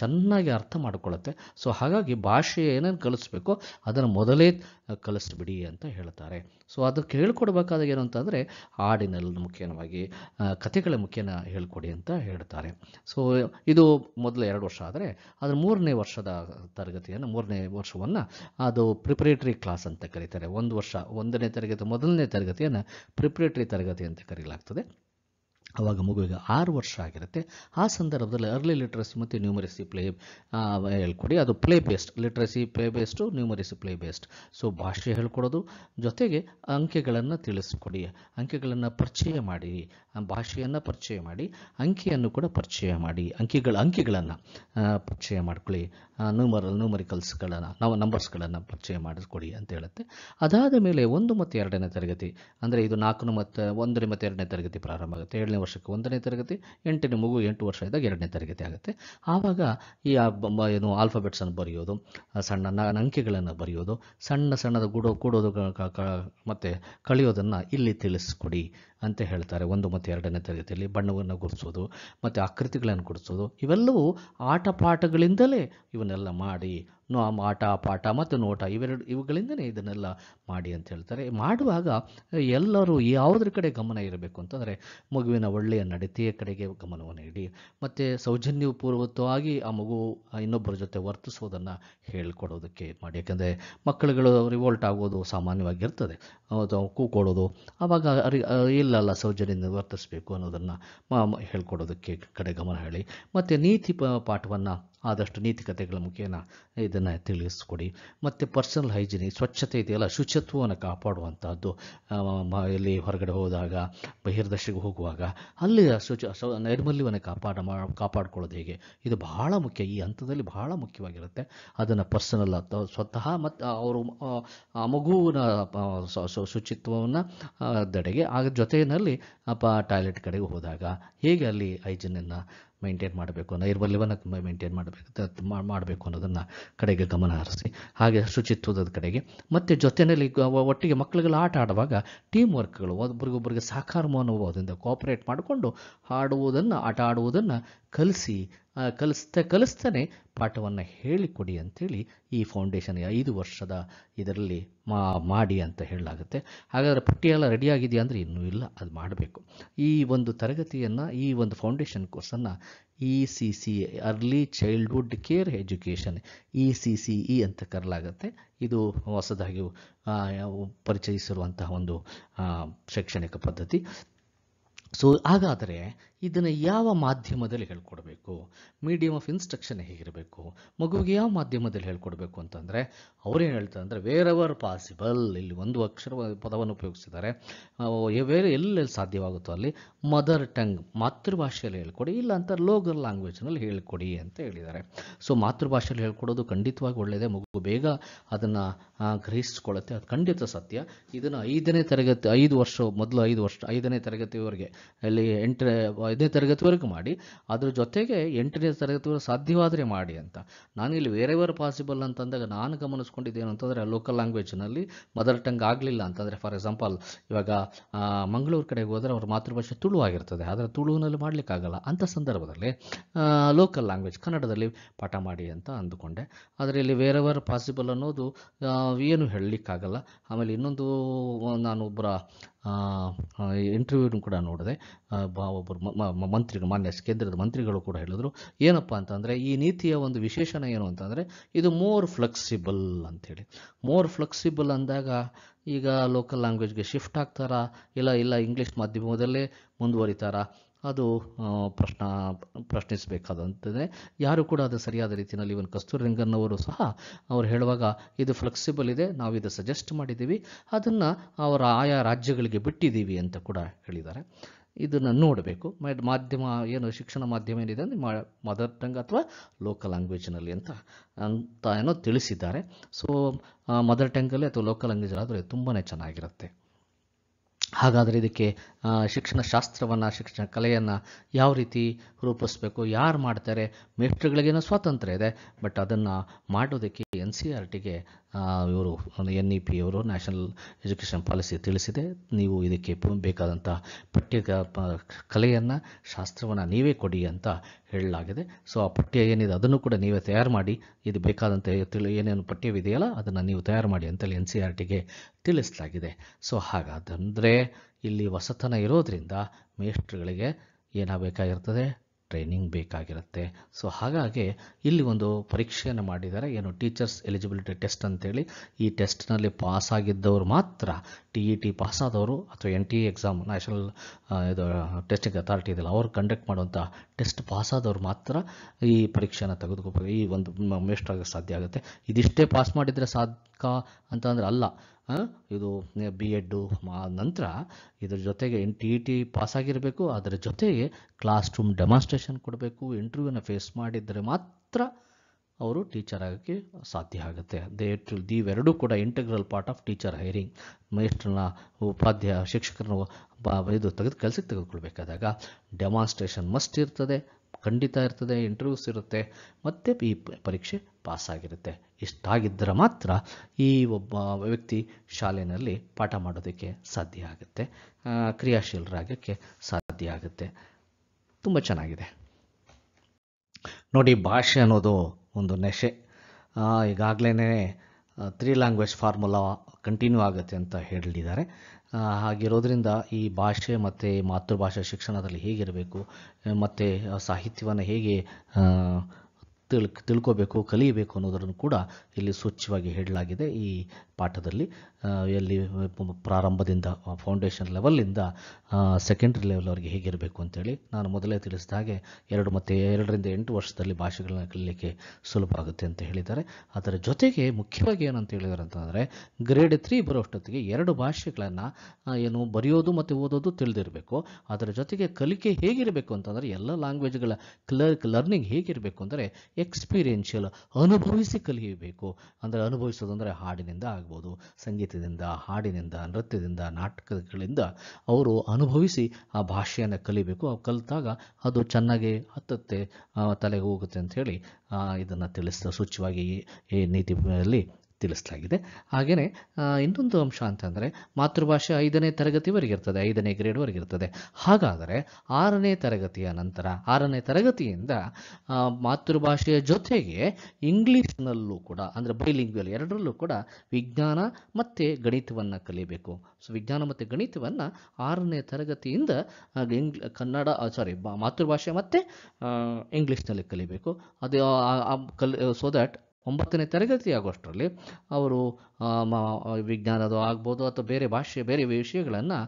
ಚೆನ್ನಾಗಿ ಅರ್ಥ ಮಾಡಿಕೊಳ್ಳುತ್ತೆ ಸೊ ಹಾಗಾಗಿ ಭಾಷೆ ಏನೇನು ಕಲಿಸ್ಬೇಕೋ ಅದನ್ನು ಮೊದಲೇ ಕಲಿಸ್ಬಿಡಿ ಅಂತ ಹೇಳ್ತಾರೆ ಸೊ ಅದಕ್ಕೆ ಹೇಳ್ಕೊಡ್ಬೇಕಾದ ಏನು ಅಂತಂದರೆ ಹಾಡಿನಲ್ಲಿ ಮುಖ್ಯವಾಗಿ ಕಥೆಗಳ ಮುಖ್ಯನ ಹೇಳ್ಕೊಡಿ ಅಂತ ಹೇಳ್ತಾರೆ ಸೊ ಇದು ಮೊದಲು ಎರಡು ವರ್ಷ ಆದರೆ ಅದರ ಮೂರನೇ ವರ್ಷದ ತರಗತಿಯನ್ನು ಮೂರನೇ ವರ್ಷವನ್ನು ಅದು ಪ್ರಿಪರೇಟರಿ ಕ್ಲಾಸ್ ಅಂತ ಕರೀತಾರೆ ಒಂದು ವರ್ಷ ಒಂದನೇ ತರಗತಿ ಮೊದಲನೇ ತರಗತಿ ತರಗತಿಯನ್ನು ಪ್ರಿಪ್ರೇಟರಿ ತರಗತಿ ಅಂತ ಕರೆಯಲಾಗ್ತದೆ ಆವಾಗ ಮಗುವಿಗೆ ಆರು ವರ್ಷ ಆಗಿರುತ್ತೆ ಆ ಸಂದರ್ಭದಲ್ಲಿ ಅರ್ಲಿ ಲಿಟ್ರಸಿ ಮತ್ತು ನ್ಯೂಮರಿಸಿ ಪ್ಲೇ ಹೇಳ್ಕೊಡಿ ಅದು play based literacy play based numeracy play based so ಭಾಷೆ ಹೇಳ್ಕೊಡೋದು ಜೊತೆಗೆ ಅಂಕೆಗಳನ್ನು ತಿಳಿಸ್ಕೊಡಿ ಅಂಕೆಗಳನ್ನು ಪರಿಚಯ ಮಾಡಿ ಭಾಷೆಯನ್ನು ಪರಿಚಯ ಮಾಡಿ ಅಂಕಿಯನ್ನು ಕೂಡ ಪರಿಚಯ ಮಾಡಿ ಅಂಕಿಗಳ ಅಂಕಿಗಳನ್ನು ಪರಿಚಯ ಮಾಡ್ಕೊಳ್ಳಿ ನ್ಯೂಮರ ನ್ಯೂಮರಿಕಲ್ಸ್ಗಳನ್ನು ನಾವು ನಂಬರ್ಸ್ಗಳನ್ನು ಪರಿಚಯ ಮಾಡಿಸ್ಕೊಡಿ ಅಂತ ಹೇಳುತ್ತೆ ಅದಾದ ಮೇಲೆ ಒಂದು ಮತ್ತು ಎರಡನೇ ತರಗತಿ ಅಂದರೆ ಇದು ನಾಲ್ಕನೇ ಮತ್ತು ಒಂದನೇ ಮತ್ತು ಎರಡನೇ ತರಗತಿ ಪ್ರಾರಂಭ ಆಗುತ್ತೆ ಏಳನೇ ವರ್ಷಕ್ಕೆ ಒಂದನೇ ತರಗತಿ ಎಂಟನೇ ಮಗು ಎಂಟು ವರ್ಷ ಇದ್ದಾಗ ಎರಡನೇ ತರಗತಿ ಆಗುತ್ತೆ ಆವಾಗ ಈ ಏನು ಆಲ್ಫಾಬೆಟ್ಸನ್ನು ಬರೆಯೋದು ಸಣ್ಣ ಅಂಕೆಗಳನ್ನು ಬರೆಯೋದು ಸಣ್ಣ ಸಣ್ಣದ ಗುಡೋ ಕೂಡೋದು ಮತ್ತು ಕಳೆಯೋದನ್ನು ಇಲ್ಲಿ ತಿಳಿಸ್ಕೊಡಿ ಅಂತ ಹೇಳ್ತಾರೆ ಒಂದು ಮತ್ತು ಎರಡನೇ ತರಗತಿಯಲ್ಲಿ ಬಣ್ಣವನ್ನು ಗುರುತಿಸೋದು ಮತ್ತು ಆಕೃತಿಗಳನ್ನು ಗುರುತಿಸೋದು ಇವೆಲ್ಲವೂ ಆಟ ಪಾಠಗಳಿಂದಲೇ ಇವನ್ನೆಲ್ಲ ಮಾಡಿ ನೋ ಆಟ ಪಾಠ ಮತ್ತು ನೋಟ ಇವೆರಡು ಇವುಗಳಿಂದಲೇ ಇದನ್ನೆಲ್ಲ ಮಾಡಿ ಅಂತ ಹೇಳ್ತಾರೆ ಮಾಡುವಾಗ ಎಲ್ಲರೂ ಯಾವುದ್ರ ಕಡೆ ಗಮನ ಇರಬೇಕು ಅಂತಂದರೆ ಮಗುವಿನ ಒಳ್ಳೆಯ ನಡತೆಯ ಕಡೆಗೆ ಗಮನವನ್ನು ಇಡಿ ಮತ್ತು ಸೌಜನ್ಯ ಆ ಮಗು ಇನ್ನೊಬ್ಬರ ಜೊತೆ ವರ್ತಿಸೋದನ್ನು ಹೇಳಿಕೊಡೋದಕ್ಕೆ ಮಾಡಿ ಯಾಕೆಂದರೆ ಮಕ್ಕಳುಗಳು ರಿವೋಲ್ಟ್ ಆಗೋದು ಸಾಮಾನ್ಯವಾಗಿರ್ತದೆ ಕೂಕೊಳ್ಳೋದು ಕೂಕೊಡೋದು ಆವಾಗ ಅರಿ ಇಲ್ಲಲ್ಲ ಸೌಜನ್ಯದಿಂದ ವರ್ತಿಸ್ಬೇಕು ಅನ್ನೋದನ್ನು ಹೇಳ್ಕೊಡೋದಕ್ಕೆ ಕಡೆ ಗಮನ ಹೇಳಿ ಮತ್ತು ನೀತಿ ಪಾಠವನ್ನು ಆದಷ್ಟು ನೀತಿಕತೆಗಳ ಮುಖೇನ ಇದನ್ನು ತಿಳಿಸ್ಕೊಡಿ ಮತ್ತು ಪರ್ಸನಲ್ ಹೈಜಿನಿ ಸ್ವಚ್ಛತೆ ಇದೆಯಲ್ಲ ಶುಚಿತ್ವವನ್ನು ಕಾಪಾಡುವಂಥದ್ದು ಇಲ್ಲಿ ಹೊರಗಡೆ ಹೋದಾಗ ಬಹಿರ್ದಶೆಗೆ ಹೋಗುವಾಗ ಅಲ್ಲಿ ಶುಚಿ ನೈರ್ಮಲ್ಯವನ್ನು ಕಾಪಾಡ ಮಾ ಕಾಪಾಡ್ಕೊಳ್ಳೋದು ಹೇಗೆ ಇದು ಬಹಳ ಮುಖ್ಯ ಈ ಹಂತದಲ್ಲಿ ಬಹಳ ಮುಖ್ಯವಾಗಿರುತ್ತೆ ಅದನ್ನು ಪರ್ಸನಲ್ ಅಥವಾ ಸ್ವತಃ ಮತ್ತು ಅವರು ಆ ಮಗುವಿನ ಶುಚಿತ್ವವನ್ನು ದಡೆಗೆ ಆಗ ಜೊತೆಯಲ್ಲಿ ಅಪ್ಪ ಟಾಯ್ಲೆಟ್ ಕಡೆಗೆ ಹೋದಾಗ ಹೇಗೆ ಅಲ್ಲಿ ಹೈಜಿನನ್ನು ಮೈಂಟೇನ್ ಮಾಡಬೇಕು ನೈರ್ಮಲ್ಯವನ್ನು ಮೇಂಟೈನ್ ಮಾಡಬೇಕು ಮಾಡಬೇಕು ಅನ್ನೋದನ್ನು ಕಡೆಗೆ ಗಮನ ಹರಿಸಿ ಹಾಗೆ ಶುಚಿತ್ವದ ಕಡೆಗೆ ಮತ್ತು ಜೊತೆಯಲ್ಲಿ ಒಟ್ಟಿಗೆ ಮಕ್ಳುಗಳು ಆಟ ಆಡುವಾಗ ಟೀಮ್ ವರ್ಕ್ಗಳು ಒಬ್ರಿಗೊಬ್ಬರಿಗೆ ಸಹಕಾರ ಮನೋಭಾವದಿಂದ ಕೋಆಪರೇಟ್ ಮಾಡಿಕೊಂಡು ಆಡುವುದನ್ನು ಆಟ ಆಡುವುದನ್ನು ಕಲಿಸಿ ಕಲಿಸ್ತಾ ಕಲಿಸ್ತಾನೆ ಪಾಠವನ್ನು ಹೇಳಿಕೊಡಿ ಅಂಥೇಳಿ ಈ ಫೌಂಡೇಶನ್ ಐದು ವರ್ಷದ ಇದರಲ್ಲಿ ಮಾ ಮಾಡಿ ಅಂತ ಹೇಳಲಾಗುತ್ತೆ ಹಾಗಾದರೆ ಪಟ್ಟಿಯೆಲ್ಲ ರೆಡಿಯಾಗಿದೆಯಾ ಅಂದರೆ ಇನ್ನೂ ಇಲ್ಲ ಅದು ಮಾಡಬೇಕು ಈ ಒಂದು ತರಗತಿಯನ್ನು ಈ ಒಂದು ಫೌಂಡೇಶನ್ ಕೋರ್ಸನ್ನು E C C early childhood care education E C C E ಅಂತ ಕರಲಾಗುತ್ತೆ ಇದು ಹೊಸದಾಗಿ ಪರಿಚಯಿಸಿರುವಂತಹ ಒಂದು ಶೈಕ್ಷಣಿಕ ಪದ್ಧತಿ ಸೊ ಹಾಗಾದರೆ ಇದನ್ನು ಯಾವ ಮಾಧ್ಯಮದಲ್ಲಿ ಹೇಳ್ಕೊಡ್ಬೇಕು ಮೀಡಿಯಮ್ ಆಫ್ ಇನ್ಸ್ಟ್ರಕ್ಷನ್ ಹೇಗಿರಬೇಕು ಮಗುವಿಗೆ ಯಾವ ಮಾಧ್ಯಮದಲ್ಲಿ ಹೇಳ್ಕೊಡ್ಬೇಕು ಅಂತಂದರೆ ಅವ್ರೇನು ಹೇಳ್ತಾರೆ ಅಂದರೆ ವೇರ್ ಅವರ್ ಪಾಸಿಬಲ್ ಇಲ್ಲಿ ಒಂದು ಅಕ್ಷರ ಪದವನ್ನು ಉಪಯೋಗಿಸಿದ್ದಾರೆ ಬೇರೆ ಎಲ್ಲೆಲ್ಲಿ ಸಾಧ್ಯವಾಗುತ್ತೋ ಅಲ್ಲಿ ಮದರ್ ಟಂಗ್ ಮಾತೃಭಾಷೆಯಲ್ಲಿ ಹೇಳ್ಕೊಡಿ ಇಲ್ಲ ಅಂತ ಲೋಕಲ್ ಲ್ಯಾಂಗ್ವೇಜ್ನಲ್ಲಿ ಹೇಳ್ಕೊಡಿ ಅಂತ ಹೇಳಿದ್ದಾರೆ ಸೊ ಮಾತೃಭಾಷೆಯಲ್ಲಿ ಹೇಳ್ಕೊಡೋದು ಖಂಡಿತವಾಗಿ ಒಳ್ಳೆಯದೇ ಮಗು ಬೇಗ ಅದನ್ನು ಗ್ರಹಿಸಿಕೊಳ್ಳುತ್ತೆ ಅದು ಖಂಡಿತ ಸತ್ಯ ಇದನ್ನು ಐದನೇ ತರಗತಿ ಐದು ವರ್ಷ ಮೊದಲು ಐದು ವರ್ಷ ಐದನೇ ತರಗತಿವರೆಗೆ ಅಲ್ಲಿ ಎಂಟ್ರೆ ಐದನೇ ತರಗತಿವರೆಗೂ ಮಾಡಿ ಅದ್ರ ಜೊತೆಗೆ ಎಂಟನೇ ತರಗತಿವರೆಗೆ ಸಾಧ್ಯವಾದರೆ ಮಾಡಿ ಅಂತ ನಾನು ಇಲ್ಲಿ ವೇರೆವರ್ ಪಾಸಿಬಲ್ ಅಂತಂದಾಗ ನಾನು ಗಮನಿಸ್ಕೊಂಡಿದ್ದೇನು ಅಂತಂದರೆ ಲೋಕಲ್ ಲ್ಯಾಂಗ್ವೇಜ್ನಲ್ಲಿ ಮದರ್ ಟಂಗ್ ಆಗಲಿಲ್ಲ ಅಂತಂದರೆ ಫಾರ್ ಎಕ್ಸಾಂಪಲ್ ಇವಾಗ ಮಂಗಳೂರು ಕಡೆಗೆ ಹೋದರೆ ಅವ್ರ ಮಾತೃಭಾಷೆ ತುಳು ಆಗಿರ್ತದೆ ಆದರೆ ತುಳುವಿನಲ್ಲಿ ಮಾಡಲಿಕ್ಕಾಗಲ್ಲ ಅಂಥ ಸಂದರ್ಭದಲ್ಲಿ ಲೋಕಲ್ ಲ್ಯಾಂಗ್ವೇಜ್ ಕನ್ನಡದಲ್ಲಿ ಪಾಠ ಮಾಡಿ ಅಂತ ಅಂದುಕೊಂಡೆ ಆದರೆ ಇಲ್ಲಿ ವೇರ್ ಪಾಸಿಬಲ್ ಅನ್ನೋದು ಏನು ಹೇಳಲಿಕ್ಕಾಗಲ್ಲ ಆಮೇಲೆ ಇನ್ನೊಂದು ನಾನು ಒಬ್ಬರ ಇಂಟರ್ವ್ಯೂ ಕೂಡ ನೋಡಿದೆ ಬಾ ಒಬ್ಬರು ಮಂತ್ರಿಗಳು ಮಾನ್ಯ ಕೇಂದ್ರದ ಮಂತ್ರಿಗಳು ಕೂಡ ಹೇಳಿದ್ರು ಏನಪ್ಪ ಅಂತಂದರೆ ಈ ನೀತಿಯ ಒಂದು ವಿಶೇಷಣ ಏನು ಅಂತಂದರೆ ಇದು ಮೋರ್ ಫ್ಲೆಕ್ಸಿಬಲ್ ಅಂಥೇಳಿ ಮೋರ್ ಫ್ಲೆಕ್ಸಿಬಲ್ ಅಂದಾಗ ಈಗ ಲೋಕಲ್ ಲ್ಯಾಂಗ್ವೇಜ್ಗೆ ಶಿಫ್ಟ್ ಆಗ್ತಾರಾ ಇಲ್ಲ ಇಲ್ಲ ಇಂಗ್ಲೀಷ್ ಮಾಧ್ಯಮದಲ್ಲೇ ಮುಂದುವರಿತಾರಾ ಅದು ಪ್ರಶ್ನ ಪ್ರಶ್ನಿಸಬೇಕಾದಂಥದ್ದೇ ಯಾರು ಕೂಡ ಅದು ಸರಿಯಾದ ರೀತಿಯಲ್ಲಿ ಇವನ್ ಕಸ್ತೂರ್ ಅವರು ಸಹ ಅವ್ರು ಹೇಳುವಾಗ ಇದು ಫ್ಲೆಕ್ಸಿಬಲ್ ಇದೆ ನಾವು ಇದು ಸಜೆಸ್ಟ್ ಮಾಡಿದ್ದೀವಿ ಅದನ್ನು ಅವರ ಆಯಾ ರಾಜ್ಯಗಳಿಗೆ ಬಿಟ್ಟಿದ್ದೀವಿ ಅಂತ ಕೂಡ ಹೇಳಿದ್ದಾರೆ ಇದನ್ನು ನೋಡಬೇಕು ಮಾಧ್ಯಮ ಏನು ಶಿಕ್ಷಣ ಮಾಧ್ಯಮ ಏನಿದೆ ಅಂದರೆ ಮದರ್ ಟಂಗ್ ಅಥವಾ ಲೋಕಲ್ ಲ್ಯಾಂಗ್ವೇಜ್ನಲ್ಲಿ ಅಂತ ಅಂತ ಏನೋ ತಿಳಿಸಿದ್ದಾರೆ ಸೊ ಮದರ್ ಟಂಗಲ್ಲಿ ಅಥವಾ ಲೋಕಲ್ ಲ್ಯಾಂಗ್ವೇಜಲ್ಲಿ ಆದರೆ ತುಂಬಾ ಚೆನ್ನಾಗಿರುತ್ತೆ ಹಾಗಾದರೆ ಇದಕ್ಕೆ ಶಿಕ್ಷಣ ಶಾಸ್ತ್ರವನ್ನು ಶಿಕ್ಷಣ ಕಲೆಯನ್ನು ಯಾವ ರೀತಿ ರೂಪಿಸಬೇಕು ಯಾರು ಮಾಡ್ತಾರೆ ಮೇಷ್ಟ್ರುಗಳಿಗೇನೋ ಸ್ವಾತಂತ್ರ್ಯ ಇದೆ ಬಟ್ ಅದನ್ನು ಮಾಡೋದಕ್ಕೆ ಎನ್ ಸಿ ಆರ್ ಟಿಗೆ ಇವರು ಎನ್ ಇ ಪಿ ಅವರು ನ್ಯಾಷನಲ್ ಎಜುಕೇಷನ್ ಪಾಲಿಸಿ ತಿಳಿಸಿದೆ ನೀವು ಇದಕ್ಕೆ ಬೇಕಾದಂಥ ಪಠ್ಯ ಕಲೆಯನ್ನು ಶಾಸ್ತ್ರವನ್ನು ನೀವೇ ಕೊಡಿ ಅಂತ ಹೇಳಲಾಗಿದೆ ಸೊ ಆ ಪಠ್ಯ ಏನಿದೆ ಅದನ್ನು ಕೂಡ ನೀವೇ ತಯಾರು ಮಾಡಿ ಇದು ಬೇಕಾದಂಥ ತಿಳಿ ಏನೇನು ಪಠ್ಯವಿದೆಯಲ್ಲ ಅದನ್ನು ನೀವು ತಯಾರು ಮಾಡಿ ಅಂತೇಳಿ ಎನ್ ಸಿ ಆರ್ ಟಿಗೆ ತಿಳಿಸಲಾಗಿದೆ ಸೊ ಹಾಗಾದಂದರೆ ಇಲ್ಲಿ ವಸತನ ಇರೋದರಿಂದ ಮೇಷ್ಟ್ರುಗಳಿಗೆ ಏನಾಗಬೇಕಾಗಿರ್ತದೆ ಟ್ರೈನಿಂಗ್ ಬೇಕಾಗಿರುತ್ತೆ ಸೊ ಹಾಗಾಗಿ ಇಲ್ಲಿ ಒಂದು ಪರೀಕ್ಷೆಯನ್ನು ಮಾಡಿದ್ದಾರೆ ಏನು ಟೀಚರ್ಸ್ ಎಲಿಜಿಬಿಲಿಟಿ ಟೆಸ್ಟ್ ಅಂತೇಳಿ ಈ ಟೆಸ್ಟ್ನಲ್ಲಿ ಪಾಸ್ ಆಗಿದ್ದವರು ಮಾತ್ರ ಟಿ ಇ ಟಿ ಪಾಸ್ ಆದವರು ಅಥವಾ ಎನ್ ಟಿ ಎಕ್ಸಾಮ್ ನ್ಯಾಷನಲ್ ಇದು ಟೆಸ್ಟಿಂಗ್ ಅಥಾರಿಟಿ ಇದೆಯಲ್ಲ ಅವರು ಕಂಡಕ್ಟ್ ಮಾಡುವಂಥ ಟೆಸ್ಟ್ ಪಾಸ್ ಆದವರು ಮಾತ್ರ ಈ ಪರೀಕ್ಷೆಯನ್ನು ತೆಗೆದುಕೋಬೇಕು ಈ ಒಂದು ಆಗೋಕ್ಕೆ ಸಾಧ್ಯ ಆಗುತ್ತೆ ಇದಿಷ್ಟೇ ಪಾಸ್ ಮಾಡಿದರೆ ಸಾಧ್ಯ ಅಂತಂದರೆ ಅಲ್ಲ ಇದು ಬಿ ಎಡ್ಡು ಮಾ ನಂತರ ಇದ್ರ ಜೊತೆಗೆ ಎನ್ ಟಿ ಇ ಟಿ ಪಾಸಾಗಿರಬೇಕು ಅದರ ಜೊತೆಗೆ ಕ್ಲಾಸ್ ರೂಮ್ ಡೆಮಾನ್ಸ್ಟ್ರೇಷನ್ ಕೊಡಬೇಕು ಇಂಟರ್ವ್ಯೂನ ಫೇಸ್ ಮಾಡಿದರೆ ಮಾತ್ರ ಅವರು ಟೀಚರ್ ಆಗೋಕ್ಕೆ ಸಾಧ್ಯ ಆಗುತ್ತೆ ದೇಟ್ ಇವೆರಡೂ ಕೂಡ integral part of teacher hiring ಮೇಸ್ಟ್ರನ್ನ ಉಪಾಧ್ಯಾಯ ಶಿಕ್ಷಕರನ್ನು ಇದು ತೆಗೆದು ಕೆಲಸಕ್ಕೆ ತೆಗೆದುಕೊಳ್ಬೇಕಾದಾಗ ಡೆಮಾನ್ಸ್ಟ್ರೇಷನ್ ಮಸ್ಟ್ ಇರ್ತದೆ ಖಂಡಿತ ಇರ್ತದೆ ಇಂಟರ್ವ್ಯೂಸ್ ಇರುತ್ತೆ ಮತ್ತು ಈ ಪರೀಕ್ಷೆ ಪಾಸಾಗಿರುತ್ತೆ ಇಷ್ಟಾಗಿದ್ದರೆ ಮಾತ್ರ ಈ ಒಬ್ಬ ವ್ಯಕ್ತಿ ಶಾಲೆಯಲ್ಲಿ ಪಾಠ ಮಾಡೋದಕ್ಕೆ ಸಾಧ್ಯ ಆಗುತ್ತೆ ಕ್ರಿಯಾಶೀಲರಾಗೋಕ್ಕೆ ಸಾಧ್ಯ ಆಗುತ್ತೆ ತುಂಬ ಚೆನ್ನಾಗಿದೆ ನೋಡಿ ಭಾಷೆ ಅನ್ನೋದು ಒಂದು ನೆಶೆ ಈಗಾಗಲೇ ತ್ರೀ ಲ್ಯಾಂಗ್ವೇಜ್ ಫಾರ್ಮುಲಾ ಕಂಟಿನ್ಯೂ ಆಗುತ್ತೆ ಅಂತ ಹೇಳಿದ್ದಾರೆ ಹಾಗಿರೋದ್ರಿಂದ ಈ ಭಾಷೆ ಮತ್ತು ಮಾತೃಭಾಷೆ ಶಿಕ್ಷಣದಲ್ಲಿ ಹೇಗಿರಬೇಕು ಮತ್ತು ಸಾಹಿತ್ಯವನ್ನು ಹೇಗೆ ತಿಳ್ಕ ತಿಳ್ಕೊಬೇಕು ಕಲಿಯಬೇಕು ಅನ್ನೋದನ್ನು ಕೂಡ ಇಲ್ಲಿ ಸೂಚ್ಯವಾಗಿ ಹೇಳಲಾಗಿದೆ ಈ ಪಾಠದಲ್ಲಿ ಎಲ್ಲಿ ಪ್ರಾರಂಭದಿಂದ ಫೌಂಡೇಶನ್ ಲೆವೆಲಿಂದ ಸೆಕೆಂಡ್ರಿ ಲೆವೆಲ್ವರೆಗೆ ಹೇಗಿರಬೇಕು ಅಂತೇಳಿ ನಾನು ಮೊದಲೇ ತಿಳಿಸಿದ ಹಾಗೆ ಎರಡು ಮತ್ತು ಎರಡರಿಂದ ಎಂಟು ವರ್ಷದಲ್ಲಿ ಭಾಷೆಗಳನ್ನ ಕಲಿಯಲಿಕ್ಕೆ ಸುಲಭ ಆಗುತ್ತೆ ಅಂತ ಹೇಳಿದ್ದಾರೆ ಅದರ ಜೊತೆಗೆ ಮುಖ್ಯವಾಗಿ ಏನಂತ ಹೇಳಿದ್ದಾರೆ ಅಂತಂದರೆ ಗ್ರೇಡ್ ತ್ರೀ ಬರೋಷ್ಟೊತ್ತಿಗೆ ಎರಡು ಭಾಷೆಗಳನ್ನು ಏನು ಬರೆಯೋದು ಮತ್ತು ಓದೋದು ತಿಳಿದಿರಬೇಕು ಅದರ ಜೊತೆಗೆ ಕಲಿಕೆ ಹೇಗಿರಬೇಕು ಅಂತಂದರೆ ಎಲ್ಲ ಲ್ಯಾಂಗ್ವೇಜ್ಗಳ ಕ್ಲರ್ಕ್ ಲರ್ನಿಂಗ್ ಹೇಗಿರಬೇಕು ಅಂದರೆ ಎಕ್ಸ್ಪೀರಿಯೆನ್ಷಿಯಲ್ ಅನುಭವಿಸಿ ಕಲಿಯಬೇಕು ಅಂದರೆ ಅನುಭವಿಸೋದಂದರೆ ಹಾಡಿನಿಂದ ಆಗಬೇಕು ಆಗ್ಬೋದು ಸಂಗೀತದಿಂದ ಹಾಡಿನಿಂದ ನೃತ್ಯದಿಂದ ನಾಟಕಗಳಿಂದ ಅವರು ಅನುಭವಿಸಿ ಆ ಭಾಷೆಯನ್ನು ಕಲಿಬೇಕು ಕಲ್ತಾಗ ಕಲಿತಾಗ ಅದು ಚೆನ್ನಾಗಿ ಹತ್ತತ್ತೆ ತಲೆಗೆ ಹೋಗುತ್ತೆ ಅಂಥೇಳಿ ಇದನ್ನು ತಿಳಿಸ್ತಾ ಸೂಚ್ಯವಾಗಿ ಈ ನೀತಿಯಲ್ಲಿ ತಿಳಿಸಲಾಗಿದೆ ಹಾಗೆಯೇ ಇನ್ನೊಂದು ಅಂಶ ಅಂತಂದರೆ ಮಾತೃಭಾಷೆ ಐದನೇ ತರಗತಿವರೆಗೆ ಇರ್ತದೆ ಐದನೇ ಗ್ರೇಡ್ವರೆಗೆ ಇರ್ತದೆ ಹಾಗಾದರೆ ಆರನೇ ತರಗತಿಯ ನಂತರ ಆರನೇ ತರಗತಿಯಿಂದ ಮಾತೃಭಾಷೆಯ ಜೊತೆಗೆ ಇಂಗ್ಲೀಷ್ನಲ್ಲೂ ಕೂಡ ಅಂದರೆ ಬೈಲಿಂಗ್ವಲ್ ಎರಡರಲ್ಲೂ ಕೂಡ ವಿಜ್ಞಾನ ಮತ್ತು ಗಣಿತವನ್ನು ಕಲಿಬೇಕು ಸೊ ವಿಜ್ಞಾನ ಮತ್ತು ಗಣಿತವನ್ನು ಆರನೇ ತರಗತಿಯಿಂದ ಇಂಗ್ ಕನ್ನಡ ಸಾರಿ ಮಾತೃಭಾಷೆ ಮತ್ತು ಇಂಗ್ಲೀಷ್ನಲ್ಲಿ ಕಲಿಬೇಕು ಅದು ಕಲ್ ಸೊ ದ್ಯಾಟ್ ಒಂಬತ್ತನೇ ತರಗತಿ ಆಗೋಷ್ಟರಲ್ಲಿ ಅವರು ವಿಜ್ಞಾನದ ಆಗ್ಬೋದು ಅಥವಾ ಬೇರೆ ಭಾಷೆ ಬೇರೆ ವಿಷಯಗಳನ್ನು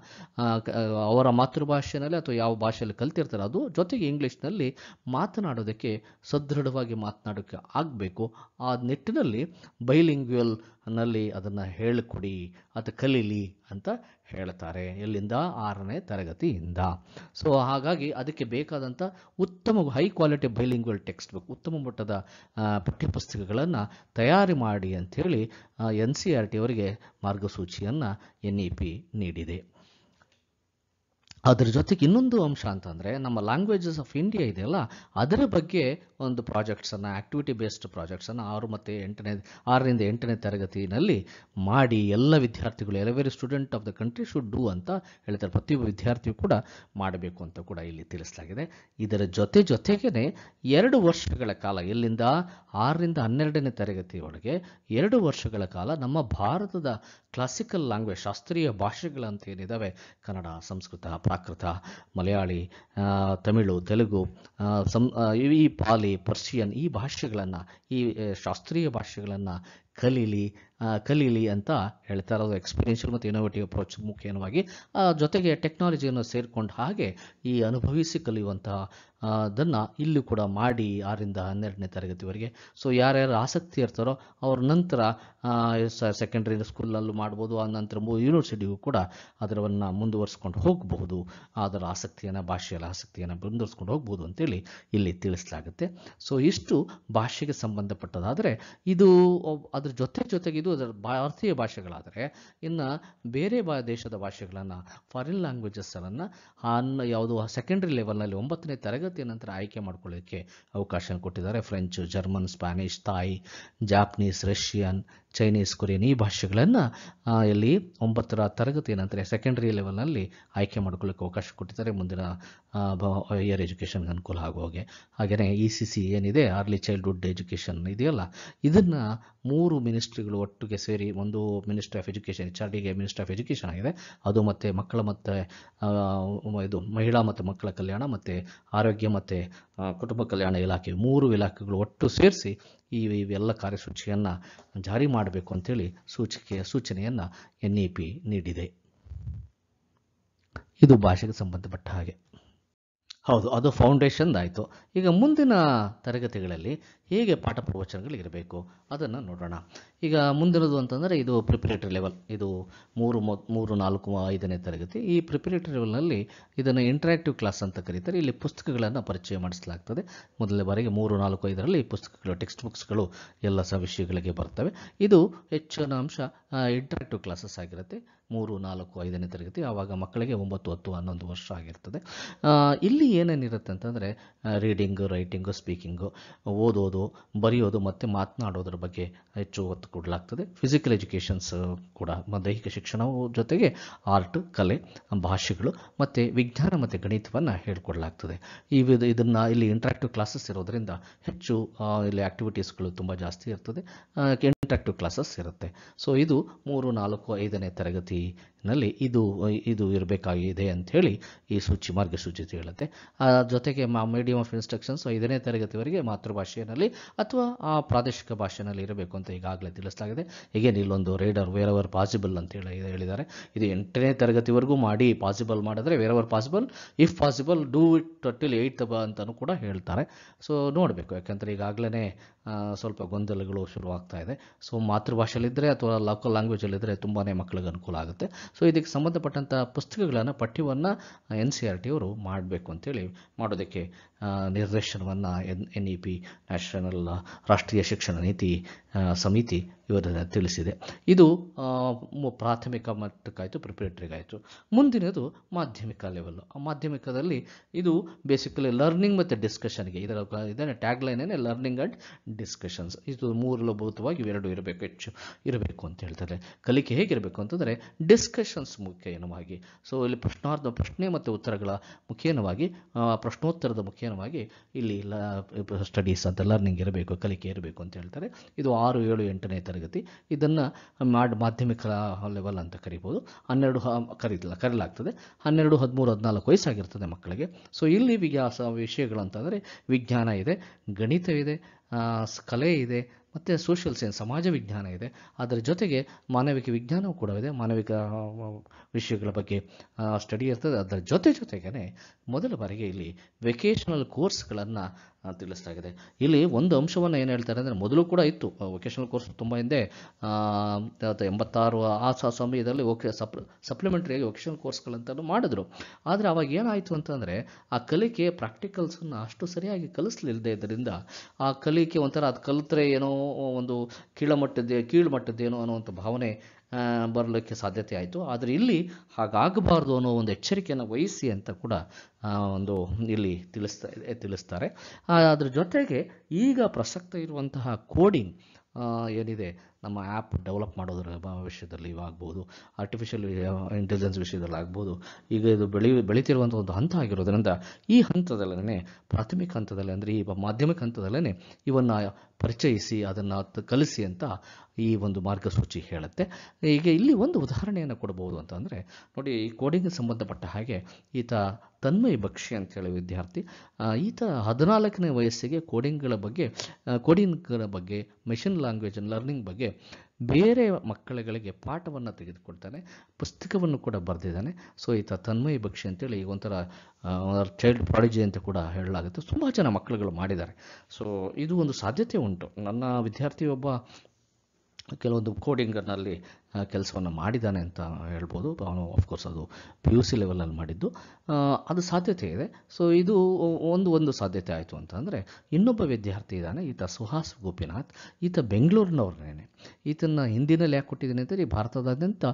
ಅವರ ಮಾತೃಭಾಷೆಯಲ್ಲಿ ಅಥವಾ ಯಾವ ಭಾಷೆಯಲ್ಲಿ ಕಲ್ತಿರ್ತಾರೆ ಅದು ಜೊತೆಗೆ ಇಂಗ್ಲೀಷ್ನಲ್ಲಿ ಮಾತನಾಡೋದಕ್ಕೆ ಸದೃಢವಾಗಿ ಮಾತನಾಡೋಕ್ಕೆ ಆಗಬೇಕು ಆ ನಿಟ್ಟಿನಲ್ಲಿ ಬೈಲಿಂಗ್ವಲ್ ನಲ್ಲಿ ಅದನ್ನು ಹೇಳಿಕೊಡಿ ಅದು ಕಲೀಲಿ ಅಂತ ಹೇಳ್ತಾರೆ ಎಲ್ಲಿಂದ ಆರನೇ ತರಗತಿಯಿಂದ ಸೊ ಹಾಗಾಗಿ ಅದಕ್ಕೆ ಬೇಕಾದಂಥ ಉತ್ತಮ high quality bilingual text book ಉತ್ತಮ ಮಟ್ಟದ ಪಠ್ಯಪುಸ್ತಕಗಳನ್ನು ತಯಾರಿ ಮಾಡಿ ಅಂಥೇಳಿ ಎನ್ ಸಿ ಆರ್ ಟಿ ಅವರಿಗೆ ಮಾರ್ಗಸೂಚಿಯನ್ನು ಎನ್ ಇ e ಪಿ ನೀಡಿದೆ ಅದ್ರ ಜೊತೆಗೆ ಇನ್ನೊಂದು ಅಂಶ ಅಂತಂದರೆ ನಮ್ಮ ಲ್ಯಾಂಗ್ವೇಜಸ್ ಆಫ್ ಇಂಡಿಯಾ ಇದೆಯಲ್ಲ ಅದರ ಬಗ್ಗೆ ಒಂದು ಪ್ರಾಜೆಕ್ಟ್ಸನ್ನು ಆ್ಯಕ್ಟಿವಿಟಿ ಬೇಸ್ಡ್ ಪ್ರಾಜೆಕ್ಟ್ಸನ್ನು ಆರು ಮತ್ತು ಎಂಟನೇ ಆರರಿಂದ ಎಂಟನೇ ತರಗತಿಯಲ್ಲಿ ಮಾಡಿ ಎಲ್ಲ ವಿದ್ಯಾರ್ಥಿಗಳು every student of the country should do ಅಂತ ಹೇಳ್ತಾರೆ ಪ್ರತಿಯೊಬ್ಬ ವಿದ್ಯಾರ್ಥಿಯು ಕೂಡ ಮಾಡಬೇಕು ಅಂತ ಕೂಡ ಇಲ್ಲಿ ತಿಳಿಸಲಾಗಿದೆ ಇದರ ಜೊತೆ ಜೊತೆಗೇ ಎರಡು ವರ್ಷಗಳ ಕಾಲ ಎಲ್ಲಿಂದ ಆರರಿಂದ ಹನ್ನೆರಡನೇ ತರಗತಿಯೊಳಗೆ ಎರಡು ವರ್ಷಗಳ ಕಾಲ ನಮ್ಮ ಭಾರತದ ಕ್ಲಾಸಿಕಲ್ ಲ್ಯಾಂಗ್ವೇಜ್ ಶಾಸ್ತ್ರೀಯ ಏನಿದ್ದಾವೆ ಕನ್ನಡ ಸಂಸ್ಕೃತ ಪ್ರಾಕೃತ ಮಲಯಾಳಿ ತಮಿಳು ತೆಲುಗು ಸಂ ಈ ಪಾಲಿ ಪರ್ಷಿಯನ್ ಈ ಭಾಷೆಗಳನ್ನು ಈ ಶಾಸ್ತ್ರೀಯ ಭಾಷೆಗಳನ್ನು ಕಲೀಲಿ ಕಲೀಲಿ ಅಂತ ಹೇಳ್ತಾ ಇರೋದು ಎಕ್ಸ್ಪೀರಿಯನ್ಷಿಯಲ್ ಮತ್ತು ಇನೋವೇಟಿವ್ ಅಪ್ರೋಚ್ ಮುಖ್ಯವಾಗಿ ಜೊತೆಗೆ ಟೆಕ್ನಾಲಜಿಯನ್ನು ಸೇರಿಕೊಂಡು ಹಾಗೆ ಈ ಅನುಭವಿಸಿ ಕಲಿಯುವಂತಹ ಅದನ್ನು ಇಲ್ಲಿ ಕೂಡ ಮಾಡಿ ಆರಿಂದ ಹನ್ನೆರಡನೇ ತರಗತಿವರೆಗೆ ಸೊ ಯಾರ್ಯಾರು ಆಸಕ್ತಿ ಇರ್ತಾರೋ ಅವ್ರ ನಂತರ ಸೆಕೆಂಡ್ರಿ ಸ್ಕೂಲಲ್ಲೂ ಮಾಡ್ಬೋದು ಆ ನಂತರ ಯೂನಿವರ್ಸಿಟಿಗೂ ಕೂಡ ಅದರವನ್ನು ಮುಂದುವರಿಸ್ಕೊಂಡು ಹೋಗಬಹುದು ಅದರ ಆಸಕ್ತಿಯನ್ನು ಭಾಷೆಯಲ್ಲಿ ಆಸಕ್ತಿಯನ್ನು ಮುಂದುವರಿಸ್ಕೊಂಡು ಹೋಗ್ಬೋದು ಅಂತೇಳಿ ಇಲ್ಲಿ ತಿಳಿಸಲಾಗುತ್ತೆ ಸೊ ಇಷ್ಟು ಭಾಷೆಗೆ ಸಂಬಂಧಪಟ್ಟದಾದರೆ ಇದು ಅದ್ರ ಜೊತೆ ಜೊತೆಗೆ ಇದು ಅದರ ಭಾರತೀಯ ಭಾಷೆಗಳಾದರೆ ಇನ್ನು ಬೇರೆ ಬಾ ದೇಶದ ಭಾಷೆಗಳನ್ನು ಫಾರಿನ್ ಲ್ಯಾಂಗ್ವೇಜಸ್ಗಳನ್ನು ಅನ್ನ ಯಾವುದು ಸೆಕೆಂಡ್ರಿ ಲೆವೆಲ್ನಲ್ಲಿ ಒಂಬತ್ತನೇ ತರಗತಿ ನಂತರ ಆಯ್ಕೆ ಮಾಡ್ಕೊಳ್ಳೋಕೆ ಅವಕಾಶ ಕೊಟ್ಟಿದ್ದಾರೆ French German Spanish Thai Japanese Russian Chinese Korean ಈ ಭಾಷೆಗಳನ್ನು ಇಲ್ಲಿ ಒಂಬತ್ತರ ತರಗತಿ ನಂತರ ಸೆಕೆಂಡ್ರಿ ಲೆವೆಲ್ನಲ್ಲಿ ಆಯ್ಕೆ ಮಾಡ್ಕೊಳ್ಳೋಕೆ ಅವಕಾಶ ಕೊಟ್ಟಿದ್ದಾರೆ ಮುಂದಿನ ಹೈಯರ್ ಎಜುಕೇಷನ್ಗೆ ಅನುಕೂಲ ಆಗೋ ಹಾಗೆ ಹಾಗೆಯೇ ಇ e ಸಿ ಸಿ ಏನಿದೆ ಅರ್ಲಿ ಚೈಲ್ಡ್ಹುಡ್ ಎಜುಕೇಷನ್ ಇದೆಯಲ್ಲ ಇದನ್ನು ಮೂರು ಮಿನಿಸ್ಟ್ರಿಗಳು ಒಟ್ಟಿಗೆ ಸೇರಿ ಒಂದು ministry of education H R ಡಿಗೆ ಮಿನಿಸ್ಟ್ರಿ ಆಫ್ ಎಜುಕೇಷನ್ ಆಗಿದೆ ಅದು ಮತ್ತು ಮಕ್ಕಳ ಮತ್ತು ಇದು ಮಹಿಳಾ ಮತ್ತು ಮಕ್ಕಳ ಕಲ್ಯಾಣ ಮತ್ತು ಆರೋಗ್ಯ ಮತ್ತು ಕುಟುಂಬ ಕಲ್ಯಾಣ ಇಲಾಖೆ ಮೂರು ಇಲಾಖೆಗಳು ಒಟ್ಟು ಸೇರಿಸಿ ಈ ಇವೆಲ್ಲ ಕಾರ್ಯಸೂಚಿಯನ್ನು ಜಾರಿ ಮಾಡಬೇಕು ಅಂತೇಳಿ ಸೂಚಿಕೆ ಸೂಚನೆಯನ್ನು ಎನ್ ಇ e ಪಿ ನೀಡಿದೆ ಇದು ಭಾಷೆಗೆ ಸಂಬಂಧಪಟ್ಟ ಹಾಗೆ ಹೌದು ಅದು ಆಯಿತು ಈಗ ಮುಂದಿನ ತರಗತಿಗಳಲ್ಲಿ ಹೇಗೆ ಪಾಠ ಪ್ರವಚನಗಳು ಇರಬೇಕು ಅದನ್ನು ನೋಡೋಣ ಈಗ ಮುಂದಿನದು ಅಂತಂದರೆ ಇದು ಪ್ರಿಪರೇಟರಿ ಲೆವೆಲ್ ಇದು ಮೂರು ಮೂರು ನಾಲ್ಕು ಐದನೇ ತರಗತಿ ಈ ಪ್ರಿಪರೇಟರಿ ಲೆವೆಲ್ನಲ್ಲಿ ಇದನ್ನು ಇಂಟ್ರಾಕ್ಟಿವ್ ಕ್ಲಾಸ್ ಅಂತ ಕರೀತಾರೆ ಇಲ್ಲಿ ಪುಸ್ತಕಗಳನ್ನು ಪರಿಚಯ ಮಾಡಿಸಲಾಗ್ತದೆ ಮೊದಲನೇ ಬಾರಿಗೆ ಮೂರು ನಾಲ್ಕು ಐದರಲ್ಲಿ ಪುಸ್ತಕಗಳು ಟೆಕ್ಸ್ಟ್ ಬುಕ್ಸ್ಗಳು ಎಲ್ಲ ಸಹ ವಿಷಯಗಳಿಗೆ ಬರ್ತವೆ ಇದು ಹೆಚ್ಚಿನ ಅಂಶ ಇಂಟ್ರಾಕ್ಟಿವ್ ಕ್ಲಾಸಸ್ ಆಗಿರುತ್ತೆ ಮೂರು ನಾಲ್ಕು ಐದನೇ ತರಗತಿ ಆವಾಗ ಮಕ್ಕಳಿಗೆ ಒಂಬತ್ತು ಹತ್ತು ಹನ್ನೊಂದು ವರ್ಷ ಆಗಿರ್ತದೆ ಇಲ್ಲಿ ಏನೇನಿರುತ್ತೆ ಅಂತಂದರೆ ರೀಡಿಂಗು ರೈಟಿಂಗು ಸ್ಪೀಕಿಂಗು ಓದೋದು ಬರೆಯೋದು ಮತ್ತು ಮಾತನಾಡೋದ್ರ ಬಗ್ಗೆ ಹೆಚ್ಚು ಒತ್ತು ಕೊಡಲಾಗ್ತದೆ ಫಿಸಿಕಲ್ ಎಜುಕೇಷನ್ಸ್ ಕೂಡ ದೈಹಿಕ ಶಿಕ್ಷಣವು ಜೊತೆಗೆ ಆರ್ಟ್ ಕಲೆ ಭಾಷೆಗಳು ಮತ್ತು ವಿಜ್ಞಾನ ಮತ್ತು ಗಣಿತವನ್ನು ಹೇಳ್ಕೊಡ್ಲಾಗ್ತದೆ ಈ ವಿಧ ಇದನ್ನು ಇಲ್ಲಿ ಇಂಟ್ರಾಕ್ಟಿವ್ ಕ್ಲಾಸಸ್ ಇರೋದರಿಂದ ಹೆಚ್ಚು ಇಲ್ಲಿ ಆ್ಯಕ್ಟಿವಿಟೀಸ್ಗಳು ತುಂಬ ಜಾಸ್ತಿ ಇರ್ತದೆ ಟು ಕ್ಲಾಸಸ್ ಇರುತ್ತೆ ಸೊ ಇದು ಮೂರು ನಾಲ್ಕು ಐದನೇ ತರಗತಿನಲ್ಲಿ ಇದು ಇದು ಇರಬೇಕಾಗಿದೆ ಅಂಥೇಳಿ ಈ ಸೂಚಿ ಮಾರ್ಗಸೂಚಿ ಹೇಳುತ್ತೆ ಜೊತೆಗೆ ಮಾ ಮೀಡಿಯಮ್ ಆಫ್ ಇನ್ಸ್ಟ್ರಕ್ಷನ್ಸ್ ಐದನೇ ತರಗತಿವರೆಗೆ ಮಾತೃಭಾಷೆಯಲ್ಲಿ ಅಥವಾ ಆ ಪ್ರಾದೇಶಿಕ ಭಾಷೆಯಲ್ಲಿ ಇರಬೇಕು ಅಂತ ಈಗಾಗಲೇ ತಿಳಿಸಲಾಗಿದೆ ಹೀಗೆ ಇಲ್ಲೊಂದು ರೇಡರ್ ಅವರ್ ಪಾಸಿಬಲ್ ಅಂತ ಹೇಳಿ ಹೇಳಿದ್ದಾರೆ ಇದು ಎಂಟನೇ ತರಗತಿವರೆಗೂ ಮಾಡಿ ಪಾಸಿಬಲ್ ಮಾಡಿದ್ರೆ wherever possible if possible do it till eight ಅಂತಲೂ ಕೂಡ ಹೇಳ್ತಾರೆ ಸೊ ನೋಡಬೇಕು ಯಾಕಂದರೆ ಈಗಾಗಲೇ ಸ್ವಲ್ಪ ಗೊಂದಲಗಳು ಶುರುವಾಗ್ತಾ ಇದೆ ಸೊ ಮಾತೃಭಾಷೆಯಲ್ಲಿದ್ದರೆ ಅಥವಾ ಲೋಕಲ್ ಲ್ಯಾಂಗ್ವೇಜಲ್ಲಿದ್ದರೆ ತುಂಬಾ ಮಕ್ಕಳಿಗೆ ಅನುಕೂಲ ಆಗುತ್ತೆ ಸೊ ಇದಕ್ಕೆ ಸಂಬಂಧಪಟ್ಟಂಥ ಪುಸ್ತಕಗಳನ್ನು ಪಠ್ಯವನ್ನು ಎನ್ ಸಿ ಆರ್ ಅವರು ಮಾಡಬೇಕು ಅಂತೇಳಿ ಮಾಡೋದಕ್ಕೆ ನಿರ್ದೇಶನವನ್ನು N N E P national ರಾಷ್ಟ್ರೀಯ ಶಿಕ್ಷಣ ನೀತಿ ಸಮಿತಿ ಇವರೆಲ್ಲ ತಿಳಿಸಿದೆ ಇದು ಪ್ರಾಥಮಿಕ ಮಟ್ಟಕ್ಕಾಯಿತು ಪ್ರಿಪ್ರೇಟ್ರಿಗಾಯಿತು ಮುಂದಿನದು ಮಾಧ್ಯಮಿಕ ಲೆವೆಲ್ಲು ಮಾಧ್ಯಮಿಕದಲ್ಲಿ ಇದು ಬೇಸಿಕಲಿ ಲರ್ನಿಂಗ್ ಮತ್ತು ಡಿಸ್ಕಷನ್ಗೆ ಇದರ ಇದನ್ನು ಟ್ಯಾಗ್ಲೈನ್ ಏನೇ ಲರ್ನಿಂಗ್ ಆ್ಯಂಡ್ ಡಿಸ್ಕಷನ್ಸ್ ಇದು ಮೂಲಭೂತವಾಗಿ ಇವೆರಡು ಇರಬೇಕು ಹೆಚ್ಚು ಇರಬೇಕು ಅಂತ ಹೇಳ್ತಾರೆ ಕಲಿಕೆ ಹೇಗಿರಬೇಕು ಅಂತಂದರೆ ಡಿಸ್ಕಷನ್ಸ್ ಮುಖೇನವಾಗಿ ಸೊ ಇಲ್ಲಿ ಪ್ರಶ್ನಾರ್ಧ ಪ್ರಶ್ನೆ ಮತ್ತು ಉತ್ತರಗಳ ಮುಖೇನವಾಗಿ ಪ್ರಶ್ನೋತ್ತರದ ಮುಖ್ಯ ಇಲ್ಲಿ ಸ್ಟಡೀಸ್ ಅಂತ ಲರ್ನಿಂಗ್ ಇರಬೇಕು ಕಲಿಕೆ ಇರಬೇಕು ಅಂತ ಹೇಳ್ತಾರೆ ಇದು ಆರು ಏಳು ಎಂಟನೇ ತರಗತಿ ಇದನ್ನು ಮಾಡಿ ಮಾಧ್ಯಮಿಕ ಲೆವೆಲ್ ಅಂತ ಕರಿಬೋದು ಹನ್ನೆರಡು ಕರೀತಿಲ್ಲ ಕರೆಯಲಾಗ್ತದೆ ಹನ್ನೆರಡು ಹದಿಮೂರು ಹದಿನಾಲ್ಕು ವಯಸ್ಸಾಗಿರ್ತದೆ ಮಕ್ಕಳಿಗೆ ಸೊ ಇಲ್ಲಿ ವಿಜ್ಞಾಸ ವಿಷಯಗಳಂತಂದರೆ ವಿಜ್ಞಾನ ಇದೆ ಗಣಿತವಿದೆ ಕಲೆ ಇದೆ ಮತ್ತು ಸೋಷಿಯಲ್ ಸೈನ್ಸ್ ಸಮಾಜ ವಿಜ್ಞಾನ ಇದೆ ಅದರ ಜೊತೆಗೆ ಮಾನವಿಕ ವಿಜ್ಞಾನವೂ ಕೂಡ ಇದೆ ಮಾನವಿಕ ವಿಷಯಗಳ ಬಗ್ಗೆ ಸ್ಟಡಿ ಇರ್ತದೆ ಅದರ ಜೊತೆ ಜೊತೆಗೇ ಮೊದಲ ಬಾರಿಗೆ ಇಲ್ಲಿ ವೆಕೇಷನಲ್ ಕೋರ್ಸ್ಗಳನ್ನು ಇದೆ ಇಲ್ಲಿ ಒಂದು ಅಂಶವನ್ನು ಏನು ಹೇಳ್ತಾರೆ ಅಂದರೆ ಮೊದಲು ಕೂಡ ಇತ್ತು ವೊಕೇಶನಲ್ ಕೋರ್ಸ್ ತುಂಬ ಹಿಂದೆ ಎಂಬತ್ತಾರು ಆ ಸಮಯದಲ್ಲಿ ಓಕೆ ಸಪ್ ಸಪ್ಲಿಮೆಂಟ್ರಿಯಾಗಿ ವೊಕೇಶನಲ್ ಕೋರ್ಸ್ಗಳಂತಲೂ ಮಾಡಿದ್ರು ಆದರೆ ಅವಾಗ ಏನಾಯಿತು ಅಂತಂದರೆ ಆ ಕಲಿಕೆ ಪ್ರಾಕ್ಟಿಕಲ್ಸನ್ನು ಅಷ್ಟು ಸರಿಯಾಗಿ ಕಲಿಸ್ಲಿಲ್ಲದೆ ಇದರಿಂದ ಆ ಕಲಿಕೆ ಒಂಥರ ಅದು ಕಲಿತರೆ ಏನೋ ಒಂದು ಕೀಳಮಟ್ಟದ್ದೇ ಕೀಳುಮಟ್ಟದ್ದೇನೋ ಅನ್ನುವಂಥ ಭಾವನೆ ಬರಲಿಕ್ಕೆ ಸಾಧ್ಯತೆ ಆಯಿತು ಆದರೆ ಇಲ್ಲಿ ಹಾಗಾಗಬಾರ್ದು ಅನ್ನೋ ಒಂದು ಎಚ್ಚರಿಕೆಯನ್ನು ವಹಿಸಿ ಅಂತ ಕೂಡ ಒಂದು ಇಲ್ಲಿ ತಿಳಿಸ್ತಾ ತಿಳಿಸ್ತಾರೆ ಅದರ ಜೊತೆಗೆ ಈಗ ಪ್ರಸಕ್ತ ಇರುವಂತಹ ಕೋಡಿಂಗ್ ಏನಿದೆ ನಮ್ಮ ಆ್ಯಪ್ ಡೆವಲಪ್ ಮಾಡೋದ್ರ ವಿಷಯದಲ್ಲಿ ಆಗ್ಬೋದು ಆರ್ಟಿಫಿಷಿಯಲ್ ಇಂಟೆಲಿಜೆನ್ಸ್ ವಿಷಯದಲ್ಲಿ ಆಗ್ಬೋದು ಈಗ ಇದು ಬೆಳಿ ಬೆಳೀತಿರುವಂಥ ಒಂದು ಹಂತ ಆಗಿರೋದ್ರಿಂದ ಈ ಹಂತದಲ್ಲೇ ಪ್ರಾಥಮಿಕ ಹಂತದಲ್ಲಿ ಅಂದರೆ ಈ ಮಾಧ್ಯಮಿಕ ಹಂತದಲ್ಲೇ ಇವನ್ನು ಪರಿಚಯಿಸಿ ಅದನ್ನು ಕಲಿಸಿ ಅಂತ ಈ ಒಂದು ಮಾರ್ಗಸೂಚಿ ಹೇಳುತ್ತೆ ಈಗ ಇಲ್ಲಿ ಒಂದು ಉದಾಹರಣೆಯನ್ನು ಕೊಡಬಹುದು ಅಂತಂದರೆ ನೋಡಿ ಈ ಕೋಡಿಂಗ್ಗೆ ಸಂಬಂಧಪಟ್ಟ ಹಾಗೆ ಈತ ತನ್ಮಯ್ ಬಕ್ಷಿ ಅಂತೇಳಿ ವಿದ್ಯಾರ್ಥಿ ಈತ ಹದಿನಾಲ್ಕನೇ ವಯಸ್ಸಿಗೆ ಕೋಡಿಂಗ್ಗಳ ಬಗ್ಗೆ ಕೋಡಿಂಗ್ಗಳ ಬಗ್ಗೆ ಮೆಷಿನ್ ಲ್ಯಾಂಗ್ವೇಜ್ ಲರ್ನಿಂಗ್ ಬಗ್ಗೆ ಬೇರೆ ಮಕ್ಕಳುಗಳಿಗೆ ಪಾಠವನ್ನು ತೆಗೆದುಕೊಡ್ತಾನೆ ಪುಸ್ತಕವನ್ನು ಕೂಡ ಬರೆದಿದ್ದಾನೆ ಸೊ ಈತ ತನ್ಮಯ ಭಕ್ಷಿ ಅಂತೇಳಿ ಈಗ ಒಂಥರ ಚೈಲ್ಡ್ ಪ್ರಾಡಿಜಿ ಅಂತ ಕೂಡ ಹೇಳಲಾಗುತ್ತೆ ತುಂಬ ಜನ ಮಕ್ಕಳುಗಳು ಮಾಡಿದ್ದಾರೆ ಸೊ ಇದು ಒಂದು ಸಾಧ್ಯತೆ ಉಂಟು ನನ್ನ ವಿದ್ಯಾರ್ಥಿ ಒಬ್ಬ ಕೆಲವೊಂದು ಕೋಡಿಂಗರ್ನಲ್ಲಿ ಕೆಲಸವನ್ನು ಮಾಡಿದ್ದಾನೆ ಅಂತ ಹೇಳ್ಬೋದು ಅವನು ಆಫ್ಕೋರ್ಸ್ ಅದು ಪಿ ಯು ಸಿ ಲೆವೆಲಲ್ಲಿ ಮಾಡಿದ್ದು ಅದು ಸಾಧ್ಯತೆ ಇದೆ ಸೊ ಇದು ಒಂದು ಒಂದು ಸಾಧ್ಯತೆ ಆಯಿತು ಅಂತಂದರೆ ಇನ್ನೊಬ್ಬ ವಿದ್ಯಾರ್ಥಿ ಇದ್ದಾನೆ ಈತ ಸುಹಾಸ್ ಗೋಪಿನಾಥ್ ಈತ ಬೆಂಗಳೂರಿನವ್ರನ್ನೇ ಈತನ ಹಿಂದಿನಲ್ಲಿ ಯಾಕೆ ಕೊಟ್ಟಿದ್ದೀನಿ ಅಂತೇಳಿ ಭಾರತದಾದ್ಯಂತ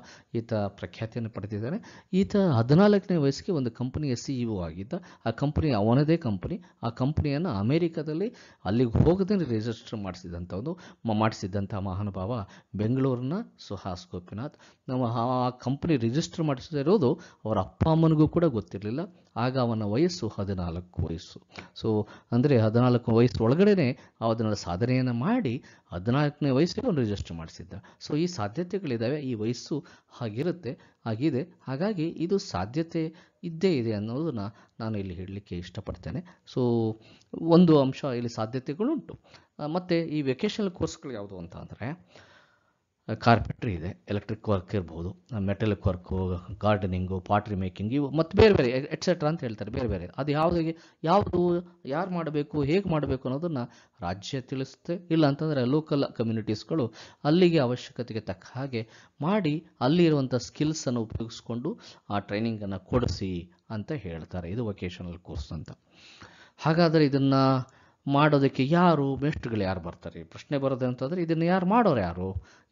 ಈತ ಪ್ರಖ್ಯಾತಿಯನ್ನು ಪಡೆದಿದ್ದಾನೆ ಈತ ಹದಿನಾಲ್ಕನೇ ವಯಸ್ಸಿಗೆ ಒಂದು ಕಂಪನಿಯ ಸಿ ಇ ಒ ಆಗಿದ್ದ ಆ ಕಂಪನಿ ಅವನದೇ ಕಂಪನಿ ಆ ಕಂಪನಿಯನ್ನು ಅಮೇರಿಕಾದಲ್ಲಿ ಅಲ್ಲಿಗೆ ಹೋಗದೇ ರಿಜಿಸ್ಟರ್ ಮಾಡಿಸಿದಂಥ ಒಂದು ಮಾಡಿಸಿದ್ದಂಥ ಮಹಾನುಭಾವ ಬೆಂಗಳೂರಿನ ಸುಹಾಸ್ ಗೋಪಿನಾಥ್ ನಮ್ಮ ಆ ಕಂಪ್ನಿ ರಿಜಿಸ್ಟರ್ ಇರೋದು ಅವರ ಅಪ್ಪ ಅಮ್ಮನಿಗೂ ಕೂಡ ಗೊತ್ತಿರಲಿಲ್ಲ ಆಗ ಅವನ ವಯಸ್ಸು ಹದಿನಾಲ್ಕು ವಯಸ್ಸು ಸೊ ಅಂದರೆ ಹದಿನಾಲ್ಕು ವಯಸ್ಸು ಒಳಗಡೆನೆ ಅದನ್ನ ಸಾಧನೆಯನ್ನು ಮಾಡಿ ಹದಿನಾಲ್ಕನೇ ವಯಸ್ಸಿಗೆ ಅವನು ರಿಜಿಸ್ಟರ್ ಮಾಡಿಸಿದ್ದ ಸೊ ಈ ಸಾಧ್ಯತೆಗಳಿದ್ದಾವೆ ಈ ವಯಸ್ಸು ಹಾಗಿರುತ್ತೆ ಆಗಿದೆ ಹಾಗಾಗಿ ಇದು ಸಾಧ್ಯತೆ ಇದ್ದೇ ಇದೆ ಅನ್ನೋದನ್ನು ನಾನು ಇಲ್ಲಿ ಹೇಳಲಿಕ್ಕೆ ಇಷ್ಟಪಡ್ತೇನೆ ಸೊ ಒಂದು ಅಂಶ ಇಲ್ಲಿ ಸಾಧ್ಯತೆಗಳುಂಟು ಮತ್ತು ಈ ವೆಕೇಷನಲ್ ಕೋರ್ಸ್ಗಳು ಯಾವುದು ಅಂತ ಅಂದರೆ ಕಾರ್ಪೆಟ್ರಿ ಇದೆ ಎಲೆಕ್ಟ್ರಿಕ್ ವರ್ಕ್ ಇರ್ಬೋದು metallic work gardening pottery making ಇವು ಮತ್ತು ಬೇರೆ ಬೇರೆ ಎಟ್ಸೆಟ್ರಾ ಅಂತ ಹೇಳ್ತಾರೆ ಬೇರೆ ಬೇರೆ ಅದು ಯಾವುದಿಗೆ ಯಾವುದು ಯಾರು ಮಾಡಬೇಕು ಹೇಗೆ ಮಾಡಬೇಕು ಅನ್ನೋದನ್ನು ರಾಜ್ಯ ತಿಳಿಸುತ್ತೆ ಇಲ್ಲ ಅಂತಂದರೆ ಲೋಕಲ್ ಕಮ್ಯುನಿಟೀಸ್ಗಳು ಅಲ್ಲಿಗೆ ಅವಶ್ಯಕತೆಗೆ ತಕ್ಕ ಹಾಗೆ ಮಾಡಿ ಅಲ್ಲಿರುವಂಥ ಸ್ಕಿಲ್ಸನ್ನು ಉಪಯೋಗಿಸ್ಕೊಂಡು ಆ ಟ್ರೈನಿಂಗನ್ನು ಕೊಡಿಸಿ ಅಂತ ಹೇಳ್ತಾರೆ ಇದು ವೊಕೇಶನಲ್ ಕೋರ್ಸ್ ಅಂತ ಹಾಗಾದರೆ ಇದನ್ನು ಮಾಡೋದಕ್ಕೆ ಯಾರು ಮೇಸ್ಟ್ಗಳು ಯಾರು ಬರ್ತಾರೆ ಪ್ರಶ್ನೆ ಬರೋದು ಅಂತಂದರೆ ಇದನ್ನು ಯಾರು ಮಾಡೋರು ಯಾರು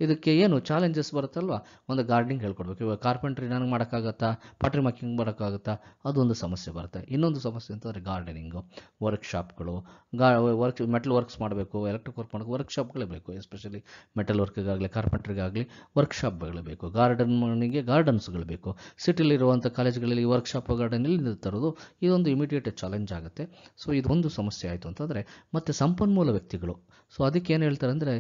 ಇದಕ್ಕೆ ಏನು ಚಾಲೆಂಜಸ್ ಬರುತ್ತಲ್ವ ಒಂದು ಗಾರ್ಡನಿಂಗ್ ಹೇಳ್ಕೊಡ್ಬೇಕು ಇವಾಗ ಕಾರ್ಪೆಂಟ್ರಿ ನನಗೆ ಮಾಡೋಕ್ಕಾಗತ್ತಾ ಪಾಟ್ರಿ ಮಾಕಿಂಗ್ ಮಾಡೋಕ್ಕಾಗತ್ತಾ ಅದೊಂದು ಸಮಸ್ಯೆ ಬರುತ್ತೆ ಇನ್ನೊಂದು ಸಮಸ್ಯೆ ಅಂತಂದರೆ ಗಾರ್ಡನಿಂಗು ವರ್ಕ್ಶಾಪ್ಗಳು ಗಾ ವರ್ಕ್ ಮೆಟಲ್ ವರ್ಕ್ಸ್ ಮಾಡಬೇಕು ಎಲೆಕ್ಟ್ರಿಕ್ ವರ್ಕ್ ಮಾಡೋಕ್ಕೆ ವರ್ಕ್ಶಾಪ್ಗಳೇ ಬೇಕು ಎಸ್ಪೆಷಲಿ ಮೆಟಲ್ ವರ್ಕ್ಗಾಗಲಿ ಕಾರ್ಪೆಂಟ್ರಿಗಾಗಲಿ ವರ್ಕ್ಶಾಪ್ಗಳೇ ಬೇಕು ಗಾರ್ಡನ್ಗೆ ಗಾರ್ಡನ್ಸ್ಗಳು ಬೇಕು ಸಿಟಿಲಿರುವಂಥ ಕಾಲೇಜ್ಗಳಲ್ಲಿ ವರ್ಕ್ಶಾಪ್ ಗಾರ್ಡನ್ ಇಲ್ಲಿ ತರೋದು ಇದೊಂದು ಇಮಿಡಿಯೇಟ್ ಚಾಲೆಂಜ್ ಆಗುತ್ತೆ ಸೊ ಇದೊಂದು ಸಮಸ್ಯೆ ಆಯಿತು ಅಂತಂದರೆ ಮತ್ತು ಸಂಪನ್ಮೂಲ ವ್ಯಕ್ತಿಗಳು ಸೊ ಅದಕ್ಕೆ ಏನು ಹೇಳ್ತಾರೆ ಅಂದರೆ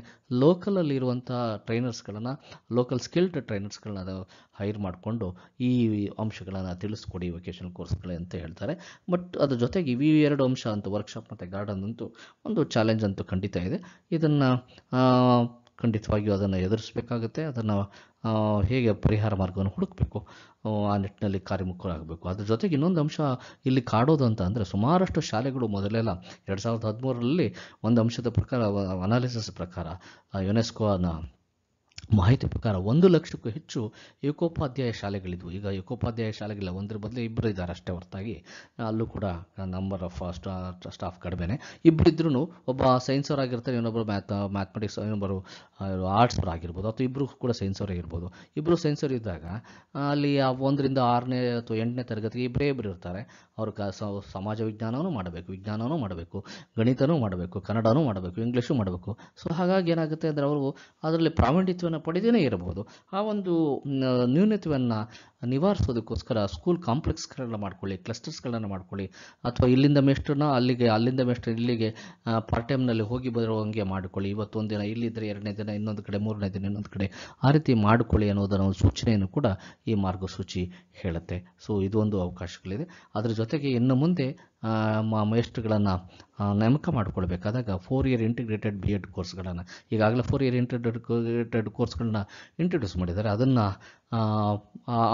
ಲೋಕಲಲ್ಲಿರುವಂಥ ಟ್ರೈನರ್ಸ್ಗಳನ್ನು ಲೋಕಲ್ ಸ್ಕಿಲ್ಡ್ ಟ್ರೈನರ್ಸ್ಗಳನ್ನ ಹೈರ್ ಮಾಡಿಕೊಂಡು ಈ ಅಂಶಗಳನ್ನು ತಿಳಿಸ್ಕೊಡಿ ವೊಕೇಶನಲ್ ಕೋರ್ಸ್ಗಳೇ ಅಂತ ಹೇಳ್ತಾರೆ ಬಟ್ ಅದ್ರ ಜೊತೆಗೆ ಈ ಎರಡು ಅಂಶ ಅಂತ ವರ್ಕ್ಶಾಪ್ ಮತ್ತು ಗಾರ್ಡನ್ ಅಂತೂ ಒಂದು ಚಾಲೆಂಜ್ ಅಂತೂ ಖಂಡಿತ ಇದೆ ಇದನ್ನು ಖಂಡಿತವಾಗಿಯೂ ಅದನ್ನು ಎದುರಿಸಬೇಕಾಗುತ್ತೆ ಅದನ್ನು ಹೇಗೆ ಪರಿಹಾರ ಮಾರ್ಗವನ್ನು ಹುಡುಕಬೇಕು ಆ ನಿಟ್ಟಿನಲ್ಲಿ ಕಾರ್ಯಮುಖರಾಗಬೇಕು ಅದ್ರ ಜೊತೆಗೆ ಇನ್ನೊಂದು ಅಂಶ ಇಲ್ಲಿ ಕಾಡೋದು ಅಂತ ಅಂದರೆ ಸುಮಾರಷ್ಟು ಶಾಲೆಗಳು ಮೊದಲೆಲ್ಲ ಎರಡು ಸಾವಿರದ ಹದಿಮೂರರಲ್ಲಿ ಒಂದು ಅಂಶದ ಪ್ರಕಾರ ಅನಾಲಿಸಿಸ್ ಪ್ರಕಾರ ಯುನೆಸ್ಕೋನ ಮಾಹಿತಿ ಪ್ರಕಾರ ಒಂದು ಲಕ್ಷಕ್ಕೂ ಹೆಚ್ಚು ಏಕೋಪಾಧ್ಯಾಯ ಶಾಲೆಗಳಿದ್ವು ಈಗ ಏಕೋಪಾಧ್ಯಾಯ ಶಾಲೆಗಳಿಲ್ಲ ಒಂದರ ಬದಲು ಇಬ್ಬರು ಇದ್ದಾರೆ ಅಷ್ಟೇ ಹೊರತಾಗಿ ಅಲ್ಲೂ ಕೂಡ ನಂಬರ್ ಆಫ್ ಸ್ಟಾ ಸ್ಟಾಫ್ ಇಬ್ಬರು ಇದ್ರೂ ಒಬ್ಬ ಸೈನ್ಸರ್ ಆಗಿರ್ತಾರೆ uh, ಇನ್ನೊಬ್ಬರು ಮ್ಯಾಥ್ ಮ್ಯಾಥಮೆಟಿಕ್ಸ್ ಇನ್ನೊಬ್ಬರು ಆರ್ಟ್ಸ್ ಆಗಿರ್ಬೋದು ಅಥವಾ ಇಬ್ಬರು ಕೂಡ ಸೈನ್ಸವ್ರೇ ಇರ್ಬೋದು ಇಬ್ಬರು ಸೈನ್ಸರ್ ಇದ್ದಾಗ ಅಲ್ಲಿ ಒಂದರಿಂದ ಆರನೇ ಅಥವಾ ಎಂಟನೇ ತರಗತಿಗೆ ಇಬ್ಬರೇ ಇಬ್ಬರು ಇರ್ತಾರೆ ಅವರು ಕ ಸಮಾಜ ವಿಜ್ಞಾನವೂ ಮಾಡಬೇಕು ವಿಜ್ಞಾನವೂ ಮಾಡಬೇಕು ಗಣಿತನೂ ಮಾಡಬೇಕು ಕನ್ನಡನೂ ಮಾಡಬೇಕು ಇಂಗ್ಲೀಷು ಮಾಡಬೇಕು ಸೊ ಹಾಗಾಗಿ ಏನಾಗುತ್ತೆ ಅಂದರೆ ಅವರು ಅದರಲ್ಲಿ ಪ್ರಾವೀಣ್ಯತ್ವ ಶಿಕ್ಷಣವನ್ನು ಪಡೆದೇ ಇರಬಹುದು ಆ ಒಂದು ನ್ಯೂನತೆಯನ್ನು ನಿವಾರಿಸೋದಕ್ಕೋಸ್ಕರ ಸ್ಕೂಲ್ ಕಾಂಪ್ಲೆಕ್ಸ್ಗಳನ್ನ ಮಾಡ್ಕೊಳ್ಳಿ ಕ್ಲಸ್ಟರ್ಸ್ಗಳನ್ನು ಮಾಡ್ಕೊಳ್ಳಿ ಅಥವಾ ಇಲ್ಲಿಂದ ಮೇಷ್ಟ್ರನ್ನ ಅಲ್ಲಿಗೆ ಅಲ್ಲಿಂದ ಮೇಷ್ಟ್ರ ಇಲ್ಲಿಗೆ ಪಾರ್ಟ್ ಟೈಮ್ನಲ್ಲಿ ಹೋಗಿ ಬರೋಂಗೆ ಮಾಡಿಕೊಳ್ಳಿ ಇವತ್ತೊಂದು ದಿನ ಇಲ್ಲಿದ್ದರೆ ಎರಡನೇ ದಿನ ಇನ್ನೊಂದು ಕಡೆ ಮೂರನೇ ದಿನ ಇನ್ನೊಂದು ಕಡೆ ಆ ರೀತಿ ಮಾಡಿಕೊಳ್ಳಿ ಅನ್ನೋದರ ಒಂದು ಸೂಚನೆಯನ್ನು ಕೂಡ ಈ ಮಾರ್ಗಸೂಚಿ ಹೇಳುತ್ತೆ ಸೊ ಇದು ಒಂದು ಅವಕಾಶಗಳಿದೆ ಅದರ ಜೊತೆಗೆ ಇನ್ನು ಮುಂದೆ ಮೇಷ್ಟ್ರುಗಳನ್ನು ನೇಮಕ ಮಾಡಿಕೊಳ್ಬೇಕಾದಾಗ four year integrated B Ed ಕೋರ್ಸ್ಗಳನ್ನು ಈಗಾಗಲೇ ಫೋರ್ ಇಯರ್ ಇಂಟಿಗ್ರೇಟೆಡ್ ಕೋರ್ಸ್ಗಳನ್ನ ಇಂಟ್ರಡ್ಯೂಸ್ ಮಾಡಿದ್ದಾರೆ ಅದನ್ನು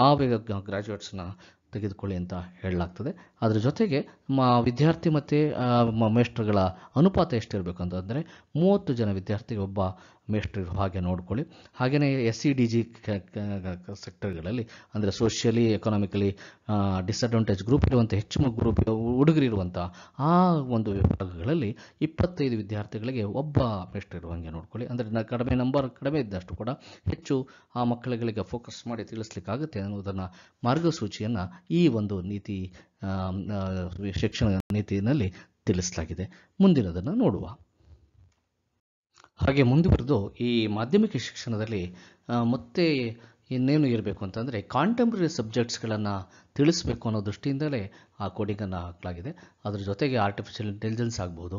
ಆ ವೇಗ ಗ್ರ್ಯಾಜುಯೇಟ್ಸ್ನ ತೆಗೆದುಕೊಳ್ಳಿ ಅಂತ ಹೇಳಲಾಗ್ತದೆ ಅದರ ಜೊತೆಗೆ ಮಾ ವಿದ್ಯಾರ್ಥಿ ಮತ್ತು ಮೇಸ್ಟ್ರುಗಳ ಅನುಪಾತ ಎಷ್ಟಿರಬೇಕು ಅಂತಂದರೆ ಮೂವತ್ತು ಜನ ವಿದ್ಯಾರ್ಥಿ ಒಬ್ಬ ಮೇಷ್ಟ್ರು ಹಾಗೆ ನೋಡ್ಕೊಳ್ಳಿ ಹಾಗೆಯೇ ಎಸ್ ಸಿ ಡಿ ಜಿ ಸೆಕ್ಟರ್ಗಳಲ್ಲಿ ಅಂದರೆ ಸೋಷಿಯಲಿ ಎಕನಾಮಿಕಲಿ ಡಿಸ್ಅಡ್ವಾಂಟೇಜ್ ಗ್ರೂಪ್ ಇರುವಂಥ ಹೆಚ್ಚು ಗ್ರೂಪ್ ಹುಡುಗರಿರುವಂಥ ಆ ಒಂದು ವಿಭಾಗಗಳಲ್ಲಿ ಇಪ್ಪತ್ತೈದು ವಿದ್ಯಾರ್ಥಿಗಳಿಗೆ ಒಬ್ಬ ಇರುವ ಇರುವಂಗೆ ನೋಡ್ಕೊಳ್ಳಿ ಅಂದರೆ ಕಡಿಮೆ ನಂಬರ್ ಕಡಿಮೆ ಇದ್ದಷ್ಟು ಕೂಡ ಹೆಚ್ಚು ಆ ಮಕ್ಕಳುಗಳಿಗೆ ಫೋಕಸ್ ಮಾಡಿ ತಿಳಿಸ್ಲಿಕ್ಕಾಗುತ್ತೆ ಅನ್ನೋದನ್ನು ಮಾರ್ಗಸೂಚಿಯನ್ನು ಈ ಒಂದು ನೀತಿ ಶಿಕ್ಷಣ ನೀತಿಯಲ್ಲಿ ತಿಳಿಸಲಾಗಿದೆ ಮುಂದಿನದನ್ನು ನೋಡುವ ಹಾಗೆ ಮುಂದುವರೆದು ಈ ಮಾಧ್ಯಮಿಕ ಶಿಕ್ಷಣದಲ್ಲಿ ಮತ್ತೆ ಇನ್ನೇನು ಇರಬೇಕು ಅಂತಂದರೆ ಕಾಂಟೆಂಪ್ರರಿ ಸಬ್ಜೆಕ್ಟ್ಸ್ಗಳನ್ನು ತಿಳಿಸಬೇಕು ಅನ್ನೋ ದೃಷ್ಟಿಯಿಂದಲೇ ಆ ಕೋಡಿಂಗನ್ನು ಹಾಕಲಾಗಿದೆ ಅದ್ರ ಜೊತೆಗೆ ಆರ್ಟಿಫಿಷಿಯಲ್ ಇಂಟೆಲಿಜೆನ್ಸ್ ಆಗ್ಬೋದು